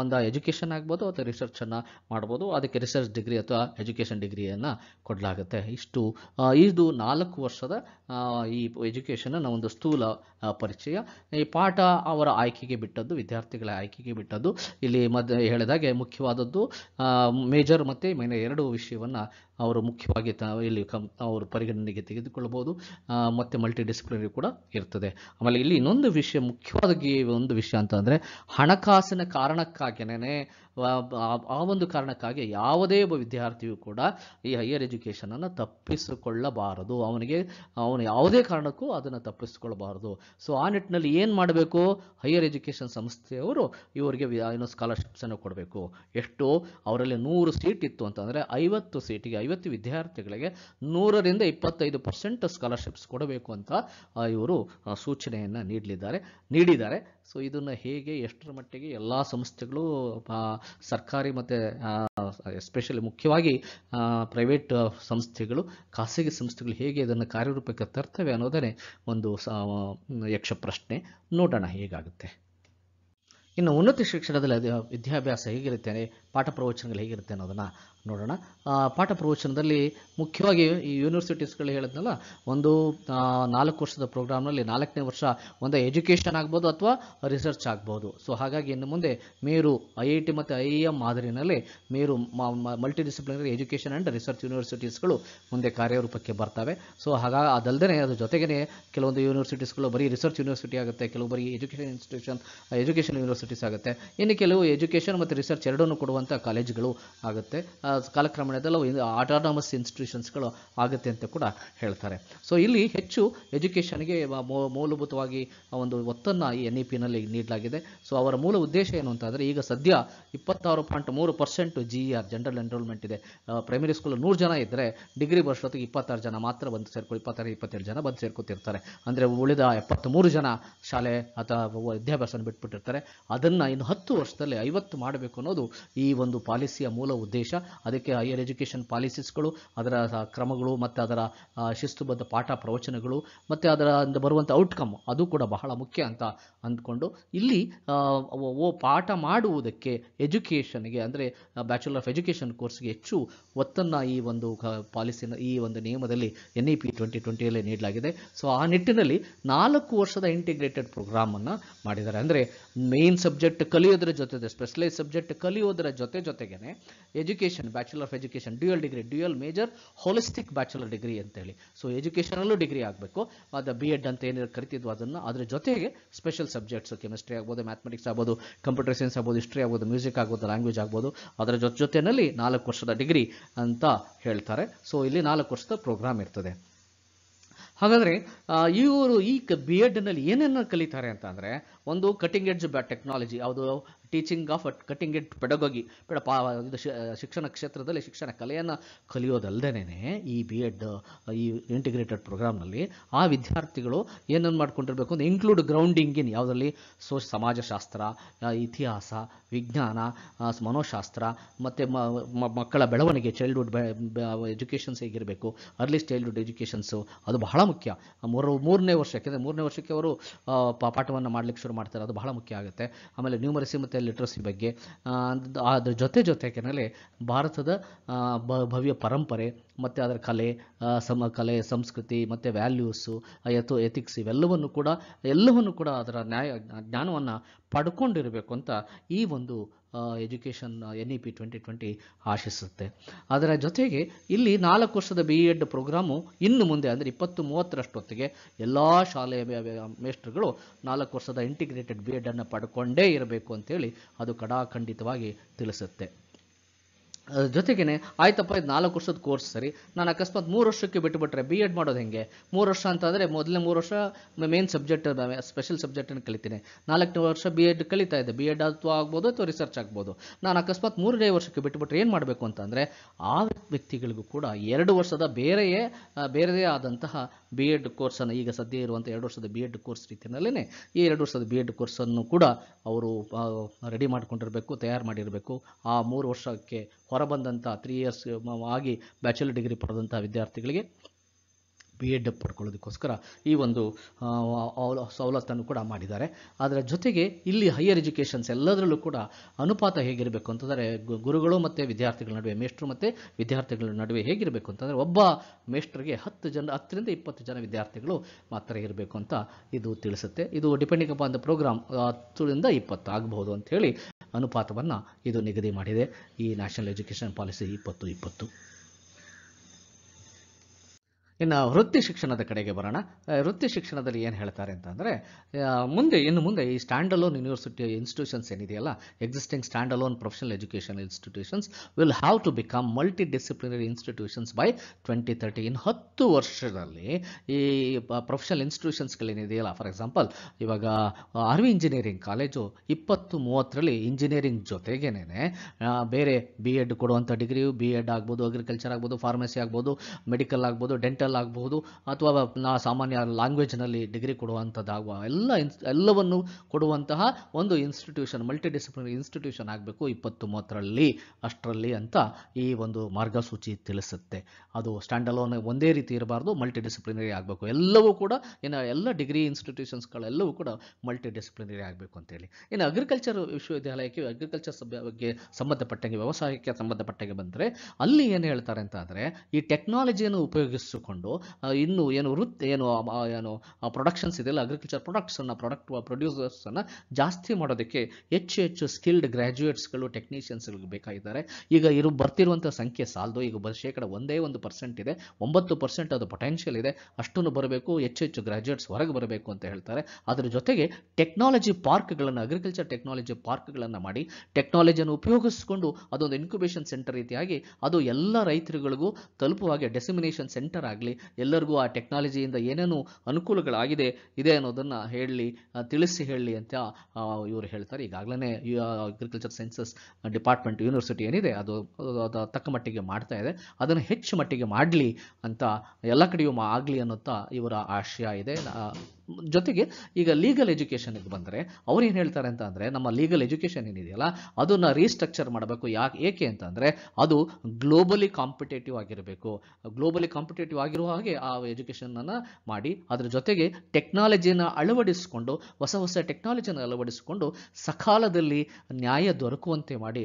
ಒಂದು ಎಜುಕೇಷನ್ ಆಗ್ಬೋದು ಅಥವಾ ರಿಸರ್ಚನ್ನು ಮಾಡ್ಬೋದು ಅದಕ್ಕೆ ರಿಸರ್ಚ್ ಡಿಗ್ರಿ ಅಥವಾ ಎಜುಕೇಷನ್ ಡಿಗ್ರಿಯನ್ನು ಕೊಡಲಾಗುತ್ತೆ ಇಷ್ಟು ಇದು ನಾಲ್ಕು ವರ್ಷದ ಈ ಎಜುಕೇಷನ್ನ ಒಂದು ಸ್ಥೂಲ ಪರಿಚಯ ಈ ಪಾಠ ಅವರ ಆಯ್ಕೆಗೆ ಬಿಟ್ಟದ್ದು ವಿದ್ಯಾರ್ಥಿಗಳ ಆಯ್ಕೆಗೆ ಬಿಟ್ಟದ್ದು ಇಲ್ಲಿ ಮದ್ ಹೇಳಿದಾಗೆ ಮುಖ್ಯವಾದದ್ದು ಮೇಜರ್ ಮತ್ತೆ ಮೈನರ್ ಎರಡು ವಿಷಯವನ್ನು ಅವರು ಮುಖ್ಯವಾಗಿ ತ ಇಲ್ಲಿ ಕಂಪ್ ಅವರು ಪರಿಗಣನೆಗೆ ತೆಗೆದುಕೊಳ್ಳಬಹುದು ಮತ್ತು ಮಲ್ಟಿ ಡಿಸಿಪ್ಲಿನರಿ ಕೂಡ ಇರ್ತದೆ ಆಮೇಲೆ ಇಲ್ಲಿ ಇನ್ನೊಂದು ವಿಷಯ ಮುಖ್ಯವಾಗಿ ಒಂದು ವಿಷಯ ಅಂತಂದರೆ ಹಣಕಾಸಿನ ಕಾರಣಕ್ಕಾಗಿನೇ ಆ ಒಂದು ಕಾರಣಕ್ಕಾಗಿ ಯಾವುದೇ ಒಬ್ಬ ವಿದ್ಯಾರ್ಥಿಯು ಕೂಡ ಈ ಹೈಯರ್ ಎಜುಕೇಷನನ್ನು ತಪ್ಪಿಸಿಕೊಳ್ಳಬಾರದು ಅವನಿಗೆ ಅವನು ಯಾವುದೇ ಕಾರಣಕ್ಕೂ ಅದನ್ನು ತಪ್ಪಿಸಿಕೊಳ್ಳಬಾರದು ಸೊ ಆ ನಿಟ್ಟಿನಲ್ಲಿ ಏನು ಮಾಡಬೇಕು ಹೈಯರ್ ಎಜುಕೇಷನ್ ಸಂಸ್ಥೆಯವರು ಇವರಿಗೆ ಏನೋ ಸ್ಕಾಲರ್ಶಿಪ್ಸನ್ನು ಕೊಡಬೇಕು ಎಷ್ಟು ಅವರಲ್ಲಿ ನೂರು ಸೀಟ್ ಇತ್ತು ಅಂತಂದರೆ ಐವತ್ತು ಸೀಟಿಗೆ ಐವತ್ತು ಇವತ್ತು ವಿದ್ಯಾರ್ಥಿಗಳಿಗೆ ನೂರರಿಂದ ಇಪ್ಪತ್ತೈದು ಪರ್ಸೆಂಟ್ ಸ್ಕಾಲರ್ಶಿಪ್ಸ್ ಕೊಡಬೇಕು ಅಂತ ಇವರು ಸೂಚನೆಯನ್ನು ನೀಡಲಿದ್ದಾರೆ ನೀಡಿದ್ದಾರೆ ಸೊ ಇದನ್ನು ಹೇಗೆ ಎಷ್ಟರ ಮಟ್ಟಿಗೆ ಎಲ್ಲ ಸಂಸ್ಥೆಗಳು ಸರ್ಕಾರಿ ಮತ್ತು ಎಸ್ಪೆಷಲಿ ಮುಖ್ಯವಾಗಿ ಪ್ರೈವೇಟ್ ಸಂಸ್ಥೆಗಳು ಖಾಸಗಿ ಸಂಸ್ಥೆಗಳು ಹೇಗೆ ಇದನ್ನು ಕಾರ್ಯರೂಪಕ್ಕೆ ತರ್ತವೆ ಅನ್ನೋದನ್ನೇ ಒಂದು ಯಕ್ಷ ಪ್ರಶ್ನೆ ನೋಡೋಣ ಹೇಗಾಗುತ್ತೆ ಇನ್ನು ಉನ್ನತ ಶಿಕ್ಷಣದಲ್ಲಿ ವಿದ್ಯಾಭ್ಯಾಸ ಹೇಗಿರುತ್ತೆ ಪಾಠ ಪ್ರವಚನಗಳು ಹೇಗಿರುತ್ತೆ ಅನ್ನೋದನ್ನು ನೋಡೋಣ ಪಾಠ ಪ್ರವಚನದಲ್ಲಿ ಮುಖ್ಯವಾಗಿ ಈ ಯೂನಿವರ್ಸಿಟೀಸ್ಗಳು ಹೇಳಿದ್ನಲ್ಲ ಒಂದು ನಾಲ್ಕು ವರ್ಷದ ಪ್ರೋಗ್ರಾಮ್ನಲ್ಲಿ ನಾಲ್ಕನೇ ವರ್ಷ ಒಂದು ಎಜುಕೇಷನ್ ಆಗ್ಬೋದು ಅಥವಾ ರಿಸರ್ಚ್ ಆಗ್ಬೋದು ಸೊ ಹಾಗಾಗಿ ಇನ್ನು ಮುಂದೆ ಮೇರು ಐ ಐ ಟಿ ಮತ್ತು ಐ ಐ ಎಮ್ ಮಾದರಿನಲ್ಲಿ MERU multidisciplinary education and research ಯೂನಿವರ್ಸಿಟೀಸ್ಗಳು ಮುಂದೆ ಕಾರ್ಯರೂಪಕ್ಕೆ ಬರ್ತವೆ ಸೊ ಹಾಗಾಗಿ ಅದಲ್ಲದೆ ಅದ್ರ ಜೊತೆಗೇ ಕೆಲವೊಂದು ಯೂನಿವರ್ಸಿಟೀಸ್ಗಳು ಬರೀ ರಿಸರ್ಚ್ ಯೂನಿವರ್ಸಿಟಿ ಆಗುತ್ತೆ ಕೆಲವು ಬರೀ ಎಜುಕೇಷನ್ ಇನ್ಸ್ಟಿಟ್ಯೂಷನ್ ಎಜುಕೇಷನ್ ಯೂನಿವರ್ಸಿಟೀಸ್ ಆಗುತ್ತೆ ಇನ್ನು ಕೆಲವು ಎಜುಕೇಷನ್ ಮತ್ತು ರಿಸರ್ಚ್ ಎರಡನ್ನೂ ಕೊಡುವಂಥ ಕಾಲೇಜುಗಳು ಆಗುತ್ತೆ ಆಟೋನಮಸ್ ಆಟಾನಮಸ್ ಇನ್ಸ್ಟಿಟ್ಯೂಷನ್ಸ್ಗಳು ಆಗುತ್ತೆ ಅಂತ ಕೂಡ ಹೇಳ್ತಾರೆ ಸೊ ಇಲ್ಲಿ ಹೆಚ್ಚು ಎಜುಕೇಷನ್ಗೆ ಮೂಲಭೂತವಾಗಿ ಒಂದು ಒತ್ತನ್ನು ಈ ಎನ್ ಇ e ಪಿನಲ್ಲಿ ನೀಡಲಾಗಿದೆ ಸೊ ಅವರ ಮೂಲ ಉದ್ದೇಶ ಏನು ಅಂತಂದರೆ ಈಗ ಸದ್ಯ ಇಪ್ಪತ್ತಾರು ಪಾಯಿಂಟ್ ಮೂರು percent G E R general enrolment ಇದೆ ಪ್ರೈಮರಿ ಸ್ಕೂಲ್ ನೂರು ಜನ ಇದ್ದರೆ ಡಿಗ್ರಿ ವರ್ಷೊತ್ತಿಗೆ ಇಪ್ಪತ್ತಾರು ಜನ ಮಾತ್ರ ಬಂದು ಸೇರ್ಕೊ ಇಪ್ಪತ್ತಾರು ಇಪ್ಪತ್ತೇಳು ಜನ ಬಂದು ಸೇರ್ಕೊತಿರ್ತಾರೆ ಅಂದರೆ ಉಳಿದ ಎಪ್ಪತ್ತ್ಮೂರು ಜನ ಶಾಲೆ ಅಥವಾ ವಿದ್ಯಾಭ್ಯಾಸನ ಬಿಟ್ಬಿಟ್ಟಿರ್ತಾರೆ ಅದನ್ನು ಇನ್ನು ಹತ್ತು ವರ್ಷದಲ್ಲಿ ಐವತ್ತು ಮಾಡಬೇಕು ಅನ್ನೋದು ಈ ಒಂದು ಪಾಲಿಸಿಯ ಮೂಲ ಉದ್ದೇಶ ಅದಕ್ಕೆ ಹೈಯರ್ ಎಜುಕೇಷನ್ ಪಾಲಿಸೀಸ್ಗಳು ಅದರ ಕ್ರಮಗಳು ಮತ್ತು ಅದರ ಶಿಸ್ತುಬದ್ಧ ಪಾಠ ಪ್ರವಚನಗಳು ಮತ್ತು ಅದರ ಬರುವಂಥ ಔಟ್ಕಮ್ ಅದು ಕೂಡ ಬಹಳ ಮುಖ್ಯ ಅಂತ ಅಂದ್ಕೊಂಡು ಇಲ್ಲಿ ಓ ಪಾಠ ಮಾಡುವುದಕ್ಕೆ ಎಜುಕೇಷನ್ಗೆ ಅಂದರೆ ಬ್ಯಾಚುಲರ್ ಆಫ್ ಎಜುಕೇಷನ್ ಕೋರ್ಸ್ಗೆ ಹೆಚ್ಚು ಒತ್ತನ್ನು ಈ ಒಂದು ಪಾಲಿಸಿನ ಈ ಒಂದು ನಿಯಮದಲ್ಲಿ ಎನ್ ಇ ಪಿ ಟ್ವೆಂಟಿ ಟ್ವೆಂಟಿಯಲ್ಲೇ ನೀಡಲಾಗಿದೆ ಸೊ ಆ ನಿಟ್ಟಿನಲ್ಲಿ ನಾಲ್ಕು ವರ್ಷದ ಇಂಟಿಗ್ರೇಟೆಡ್ ಪ್ರೋಗ್ರಾಮನ್ನು ಮಾಡಿದ್ದಾರೆ ಅಂದರೆ ಮೇನ್ ಸಬ್ಜೆಕ್ಟ್ ಕಲಿಯೋದ್ರ ಜೊತೆ ಸ್ಪೆಷಲೈಸ್ ಸಬ್ಜೆಕ್ಟ್ ಕಲಿಯೋದರ ಜೊತೆ ಜೊತೆಗೇನೆ education bachelor of education dual degree dual major holistic bachelor degree ಅಂತೇಳಿ ಸೊ ಎಜುಕೇಷನಲ್ಲೂ ಡಿಗ್ರಿ ಆಗಬೇಕು ಅದು ಬಿ ಎಡ್ ಅಂತ ಏನಾದ್ರು ಕರಿತಿದ್ವು ಅದನ್ನು ಅದರ ಜೊತೆಗೆ ಸ್ಪೆಷಲ್ ಸಬ್ಜೆಕ್ಟ್ಸ್ ಕೆಮಿಸ್ಟ್ರಿ ಆಗ್ಬೋದು ಮ್ಯಾಥಮೆಟಿಕ್ಸ್ ಆಗ್ಬೋದು ಕಂಪ್ಯೂಟರ್ ಸೈನ್ಸ್ ಆಗ್ಬೋದು ಹಿಸ್ಟ್ರಿ ಆಗ್ಬೋದು ಮ್ಯೂಸಿಕ್ ಆಗ್ಬೋದು ಲ್ಯಾಂಗ್ವೇಜ್ ಆಗ್ಬೋದು ಅದರ ಜೊತೆ ಜೊತೆಯಲ್ಲಿ ನಾಲ್ಕು ವರ್ಷದ ಡಿಗ್ರಿ ಅಂತ ಹೇಳ್ತಾರೆ ಸೊ ಇಲ್ಲಿ ನಾಲ್ಕು ವರ್ಷದ ಪ್ರೋಗ್ರಾಮ್ ಇರ್ತದೆ ಹಾಗಾದರೆ ಇವರು ಈ ಬಿ ಎಡ್ನಲ್ಲಿ ಏನೇನು ಕಲಿತಾರೆ ಅಂತ ಒಂದು ಕಟಿಂಗ್ ಎಡ್ಜ್ ಟೆಕ್ನಾಲಜಿ ಯಾವುದು teaching of cutting edge pedagogy ಇದು ಶಿಕ್ಷಣ ಕ್ಷೇತ್ರದಲ್ಲಿ ಶಿಕ್ಷಣ ಕಲೆಯನ್ನು ಕಲಿಯೋದಲ್ಲದೇನೆ ಈ ಬಿ ಎಡ್ ಈ ಇಂಟಿಗ್ರೇಟೆಡ್ ಪ್ರೋಗ್ರಾಮ್ನಲ್ಲಿ ಆ ವಿದ್ಯಾರ್ಥಿಗಳು ಏನನ್ನು ಮಾಡ್ಕೊಂಡಿರಬೇಕು ಅಂದರೆ ಇನ್ಕ್ಲೂಡ್ ಗ್ರೌಂಡಿಂಗ್ ಇನ್ ಯಾವುದರಲ್ಲಿ ಸೋ ಸಮಾಜಶಾಸ್ತ್ರ ಇತಿಹಾಸ ವಿಜ್ಞಾನ ಮನೋಶಾಸ್ತ್ರ ಮತ್ತು ಮಕ್ಕಳ ಬೆಳವಣಿಗೆ ಚೈಲ್ಡ್ಹುಡ್ ಎಜುಕೇಷನ್ಸ್ ಹೇಗಿರಬೇಕು ಅರ್ಲಿ ಚೈಲ್ಡ್ಹುಡ್ ಎಜುಕೇಷನ್ಸು ಅದು ಬಹಳ ಮುಖ್ಯ ಮೂರು ಮೂರನೇ ವರ್ಷಕ್ಕೆ ಅಂದರೆ ಮೂರನೇ ವರ್ಷಕ್ಕೆ ಅವರು ಪಾಠವನ್ನು ಮಾಡಲಿಕ್ಕೆ ಶುರು ಶುರು ಮಾಡ್ತಾರೆ ಅದು ಬಹಳ ಮುಖ್ಯ ಆಗುತ್ತೆ ಆಮೇಲೆ ನ್ಯೂಮರಸಿ ಮತ್ತು ಲಿಟ್ರಸಿ ಬಗ್ಗೆ ಅದ್ರ ಜೊತೆ ಜೊತೆಗೆನಲ್ಲಿ ಭಾರತದ ಭವ್ಯ ಪರಂಪರೆ ಮತ್ತು ಅದರ ಕಲೆ ಸಮ ಕಲೆ ಸಂಸ್ಕೃತಿ ಮತ್ತು ವ್ಯಾಲ್ಯೂಸು ಎಥೋ ಎಥಿಕ್ಸ್ ಇವೆಲ್ಲವನ್ನು ಕೂಡ ಎಲ್ಲವನ್ನು ಕೂಡ ಅದರ ನ್ಯಾಯ ಜ್ಞಾನವನ್ನು ಪಡ್ಕೊಂಡಿರಬೇಕು ಅಂತ ಈ ಒಂದು education N E P twenty twenty ಆಶಿಸುತ್ತೆ ಅದರ ಜೊತೆಗೆ ಇಲ್ಲಿ ನಾಲ್ಕು ವರ್ಷದ ಬಿ ಎಡ್ ಪ್ರೋಗ್ರಾಮು ಇನ್ನು ಮುಂದೆ ಅಂದರೆ ಇಪ್ಪತ್ತು ಮೂವತ್ತರಷ್ಟೊತ್ತಿಗೆ ಎಲ್ಲ ಶಾಲೆಯ ಮೇಸ್ಟ್ರುಗಳು ನಾಲ್ಕು ವರ್ಷದ ಇಂಟಿಗ್ರೇಟೆಡ್ ಬಿ ಎಡನ್ನು ಪಡ್ಕೊಂಡೇ ಇರಬೇಕು ಅಂತೇಳಿ ಅದು ಕಡಾಖಂಡಿತವಾಗಿ ತಿಳಿಸುತ್ತೆ ಜೊತೆಗೇನೆ ಆಯ್ತಪ್ಪ ಇದು ನಾಲ್ಕು ವರ್ಷದ ಕೋರ್ಸ್ ಸರಿ ನಾನು ಅಕಸ್ಮಾತ್ ಮೂರು ವರ್ಷಕ್ಕೆ ಬಿಟ್ಟುಬಿಟ್ರೆ ಬಿ ಎಡ್ ಮಾಡೋದು ಹೆಂಗೆ ಮೂರು ವರ್ಷ ಅಂತಂದರೆ ಮೊದಲನೇ ಮೂರು ವರ್ಷ ಮೇನ್ ಸಬ್ಜೆಕ್ಟ್ ಸ್ಪೆಷಲ್ ಸಬ್ಜೆಕ್ಟನ್ನು ಕಲಿತೀನಿ ನಾಲ್ಕನೇ ವರ್ಷ ಬಿ ಎಡ್ ಕಲಿತಾ ಇದೆ ಬಿ ಎಡ್ ಅಥವಾ ಆಗ್ಬೋದು ಅಥವಾ ರಿಸರ್ಚ್ ಆಗ್ಬೋದು ನಾನು ಅಕಸ್ಮಾತ್ ಮೂರನೇ ವರ್ಷಕ್ಕೆ ಬಿಟ್ಟುಬಿಟ್ರೆ ಏನು ಮಾಡಬೇಕು ಅಂತಂದರೆ ಆ ವ್ಯಕ್ತಿಗಳಿಗೂ ಕೂಡ ಎರಡು ವರ್ಷದ ಬೇರೆಯೇ ಬೇರೆಯೇ ಆದಂತಹ ಬಿ ಎಡ್ ಕೋರ್ಸನ್ನು ಈಗ ಸದ್ಯ ಇರುವಂಥ ಎರಡು ವರ್ಷದ ಬಿ ಎಡ್ ಕೋರ್ಸ್ ರೀತಿಯಲ್ಲೇ ಈ ಎರಡು ವರ್ಷದ ಬಿ ಎಡ್ ಕೋರ್ಸನ್ನು ಕೂಡ ಅವರು ರೆಡಿ ಮಾಡಿಕೊಂಡಿರಬೇಕು ತಯಾರು ಮಾಡಿರಬೇಕು ಆ ಮೂರು ವರ್ಷಕ್ಕೆ ಹೊರಬಂದಂಥ ತ್ರೀ ಇಯರ್ಸ್ ಆಗಿ ಬ್ಯಾಚುಲರ್ ಡಿಗ್ರಿ ಪಡೆದಂಥ ವಿದ್ಯಾರ್ಥಿಗಳಿಗೆ ಬಿ ಎಡ್ ಪಡ್ಕೊಳ್ಳೋದಕ್ಕೋಸ್ಕರ ಈ ಒಂದು ಸವಲತ್ತನ್ನು ಕೂಡ ಮಾಡಿದ್ದಾರೆ ಅದರ ಜೊತೆಗೆ ಇಲ್ಲಿ ಹೈಯರ್ ಎಜುಕೇಷನ್ಸ್ ಎಲ್ಲದರಲ್ಲೂ ಕೂಡ ಅನುಪಾತ ಹೇಗಿರಬೇಕು ಅಂತಂದರೆ ಗುರುಗಳು ಮತ್ತು ವಿದ್ಯಾರ್ಥಿಗಳ ನಡುವೆ ಮೇಷ್ಟ್ರು ಮತ್ತು ವಿದ್ಯಾರ್ಥಿಗಳ ನಡುವೆ ಹೇಗಿರಬೇಕು ಅಂತಂದರೆ ಒಬ್ಬ ಮೇಷ್ಟ್ರಿಗೆ ಹತ್ತು ಜನ ಹತ್ತರಿಂದ ಇಪ್ಪತ್ತು ಜನ ವಿದ್ಯಾರ್ಥಿಗಳು ಮಾತ್ರ ಇರಬೇಕು ಅಂತ ಇದು ತಿಳಿಸುತ್ತೆ ಇದು ಡಿಪೆಂಡಿಂಗ್ ಅಪಾನ್ ದ ಪ್ರೋಗ್ರಾಮ್ ಹತ್ತರಿಂದ ಇಪ್ಪತ್ತು ಆಗಬಹುದು ಅಂತ ಹೇಳಿ ಅನುಪಾತವನ್ನು ಇದು ನಿಗದಿ ಮಾಡಿದೆ ಈ ನ್ಯಾಷನಲ್ ಎಜುಕೇಷನ್ ಪಾಲಿಸಿ ಇಪ್ಪತ್ತು ಇಪ್ಪತ್ತು ಇನ್ನು ವೃತ್ತಿ ಶಿಕ್ಷಣದ ಕಡೆಗೆ ಬರೋಣ ವೃತ್ತಿ ಶಿಕ್ಷಣದಲ್ಲಿ ಏನು ಹೇಳ್ತಾರೆ ಅಂತಂದರೆ ಮುಂದೆ ಇನ್ನು ಮುಂದೆ ಈ ಸ್ಟ್ಯಾಂಡ್ ಅಲೋನ್ ಯೂನಿವರ್ಸಿಟಿ ಇನ್ಸ್ಟಿಟ್ಯೂಷನ್ಸ್ ಏನಿದೆಯಲ್ಲ existing stand alone professional education institutions will have to become multidisciplinary institutions by twenty thirty ಇನ್ನು ಹತ್ತು ವರ್ಷದಲ್ಲಿ ಈ ಪ್ರೊಫೆಷನಲ್ ಇನ್ಸ್ಟಿಟ್ಯೂಷನ್ಸ್ಗಳೇನಿದೆಯಲ್ಲ ಫಾರ್ ಎಕ್ಸಾಂಪಲ್ ಇವಾಗ ಆರ್ವಿ ಇಂಜಿನಿಯರಿಂಗ್ ಕಾಲೇಜು ಇಪ್ಪತ್ತು ಮೂವತ್ತರಲ್ಲಿ ಇಂಜಿನಿಯರಿಂಗ್ ಜೊತೆಗೇನೆ ಬೇರೆ ಬಿ ಎಡ್ ಕೊಡುವಂಥ ಡಿಗ್ರಿ ಬಿ ಎಡ್ ಆಗ್ಬೋದು ಅಗ್ರಿಕಲ್ಚರ್ ಆಗ್ಬೋದು ಫಾರ್ಮಸಿ ಆಗ್ಬೋದು ಮೆಡಿಕಲ್ ಆಗ್ಬೋದು ಡೆಂಟಲ್ ಆಗಬಹುದು ಅಥವಾ ನಾ ಸಾಮಾನ್ಯ ಲ್ಯಾಂಗ್ವೇಜ್ನಲ್ಲಿ ಡಿಗ್ರಿ ಕೊಡುವಂಥದ್ದಾಗುವ ಎಲ್ಲ ಇನ್ಸ್ ಎಲ್ಲವನ್ನು ಕೊಡುವಂತಹ ಒಂದು ಇನ್ಸ್ಟಿಟ್ಯೂಷನ್ ಮಲ್ಟಿ ಡಿಸಿಪ್ಲಿನರಿ ಇನ್ಸ್ಟಿಟ್ಯೂಷನ್ ಆಗಬೇಕು ಇಪ್ಪತ್ತು ಮೂವತ್ತರಲ್ಲಿ ಅಷ್ಟರಲ್ಲಿ ಅಂತ ಈ ಒಂದು ಮಾರ್ಗಸೂಚಿ ತಿಳಿಸುತ್ತೆ ಅದು ಸ್ಟ್ಯಾಂಡ್ ಅಲೋನ್ ಒಂದೇ ರೀತಿ ಇರಬಾರ್ದು ಮಲ್ಟಿ ಡಿಸಿಪ್ಲಿನರಿ ಆಗಬೇಕು ಎಲ್ಲವೂ ಕೂಡ ಇನ್ನು ಎಲ್ಲ ಡಿಗ್ರಿ ಇನ್ಸ್ಟಿಟ್ಯೂಷನ್ಸ್ಗಳೆಲ್ಲವೂ ಕೂಡ ಮಲ್ಟಿ ಡಿಸಿಪ್ಲಿನರಿ ಆಗಬೇಕು ಅಂತೇಳಿ ಇನ್ನು ಅಗ್ರಿಕಲ್ಚರ್ ವಿಶ್ವವಿದ್ಯಾಲಯಕ್ಕೆ ಅಗ್ರಿಕಲ್ಚರ್ ಬಗ್ಗೆ ಸಂಬಂಧಪಟ್ಟಂಗೆ ವ್ಯವಸಾಯಕ್ಕೆ ಸಂಬಂಧಪಟ್ಟಂಗೆ ಬಂದರೆ ಅಲ್ಲಿ ಏನು ಹೇಳ್ತಾರೆ ಅಂತ ಈ ಟೆಕ್ನಾಲಜಿಯನ್ನು ಉಪಯೋಗಿಸಿಕೊಂಡು ಇನ್ನು ಏನು ವೃತ್ತಿ ಏನು ಏನು ಪ್ರೊಡಕ್ಷನ್ಸ್ ಇದೆಯಲ್ಲ ಅಗ್ರಿಕಲ್ಚರ್ ಪ್ರೊಡಕ್ಟ್ಸನ್ನು ಪ್ರಾಡಕ್ಟ್ ಪ್ರೊಡ್ಯೂಸರ್ಸನ್ನು ಜಾಸ್ತಿ ಮಾಡೋದಕ್ಕೆ ಹೆಚ್ಚು ಹೆಚ್ಚು ಸ್ಕಿಲ್ಡ್ ಗ್ರ್ಯಾಜುಯೇಟ್ಸ್ಗಳು ಟೆಕ್ನಿಷಿಯನ್ಸ್ಗಳು ಬೇಕಾಗಿದ್ದಾರೆ ಈಗ ಇರು ಬರ್ತಿರುವಂಥ ಸಂಖ್ಯೆ ಸಾಲದು ಈಗ ಶೇಕಡ ಒಂದೇ ಒಂದು ಪರ್ಸೆಂಟ್ ಇದೆ ಒಂಬತ್ತು ಪರ್ಸೆಂಟ್ ಅದು ಪೊಟೆನ್ಷಿಯಲ್ ಇದೆ ಅಷ್ಟನ್ನು ಬರಬೇಕು ಹೆಚ್ಚು ಹೆಚ್ಚು ಗ್ರ್ಯಾಜುಯೇಟ್ಸ್ ಹೊರಗೆ ಬರಬೇಕು ಅಂತ ಹೇಳ್ತಾರೆ ಅದರ ಜೊತೆಗೆ ಟೆಕ್ನಾಲಜಿ ಪಾರ್ಕ್ಗಳನ್ನು ಅಗ್ರಿಕಲ್ಚರ್ ಟೆಕ್ನಾಲಜಿ ಪಾರ್ಕ್ಗಳನ್ನು ಮಾಡಿ ಟೆಕ್ನಾಲಜಿಯನ್ನು ಉಪಯೋಗಿಸಿಕೊಂಡು ಅದೊಂದು ಇನ್ಕ್ಯುಬೇಷನ್ ಸೆಂಟರ್ ರೀತಿಯಾಗಿ ಅದು ಎಲ್ಲ ರೈತರುಗಳಿಗೂ ತಲುಪುವ ಡೆಸಿಮಿನೇಷನ್ ಸೆಂಟರ್ ಆಗಲಿ ಎಲ್ಲರಿಗೂ ಆ ಟೆಕ್ನಾಲಜಿಯಿಂದ ಏನೇನು ಅನುಕೂಲಗಳಾಗಿದೆ ಇದೆ ಅನ್ನೋದನ್ನು ಹೇಳಿ ತಿಳಿಸಿ ಹೇಳಿ ಅಂತ ಇವರು ಹೇಳ್ತಾರೆ ಈಗಾಗಲೇ ಅಗ್ರಿಕಲ್ಚರ್ ಸೈನ್ಸಸ್ ಡಿಪಾರ್ಟ್ಮೆಂಟ್ ಯೂನಿವರ್ಸಿಟಿ ಏನಿದೆ ಅದು ತಕ್ಕ ಮಟ್ಟಿಗೆ ಮಾಡ್ತಾ ಇದೆ ಅದನ್ನು ಹೆಚ್ಚು ಮಟ್ಟಿಗೆ ಮಾಡಲಿ ಅಂತ ಎಲ್ಲ ಕಡೆಯೂ ಆಗಲಿ ಅನ್ನೋಂಥ ಇವರ ಆಶಯ ಇದೆ ಜೊತೆಗೆ ಈಗ ಲೀಗಲ್ ಎಜುಕೇಷನ್ಗೆ ಬಂದರೆ ಅವ್ರು ಏನು ಹೇಳ್ತಾರೆ ಅಂತ ಅಂದರೆ ನಮ್ಮ ಲೀಗಲ್ ಎಜುಕೇಷನ್ ಏನಿದೆಯಲ್ಲ ಅದನ್ನು ರೀಸ್ಟ್ರಕ್ಚರ್ ಮಾಡಬೇಕು ಯಾಕೆ ಏಕೆ ಅಂತಂದರೆ ಅದು ಗ್ಲೋಬಲಿ ಕಾಂಪಿಟೇಟಿವ್ ಆಗಿರಬೇಕು ಗ್ಲೋಬಲಿ ಕಾಂಪಿಟೇಟಿವ್ ಆಗಿರುವ ಹಾಗೆ ಆ ಎಜುಕೇಷನನ್ನು ಮಾಡಿ ಅದರ ಜೊತೆಗೆ ಟೆಕ್ನಾಲಜಿಯನ್ನು ಅಳವಡಿಸಿಕೊಂಡು ಹೊಸ ಹೊಸ ಟೆಕ್ನಾಲಜಿಯನ್ನು ಅಳವಡಿಸಿಕೊಂಡು ಸಕಾಲದಲ್ಲಿ ನ್ಯಾಯ ದೊರಕುವಂತೆ ಮಾಡಿ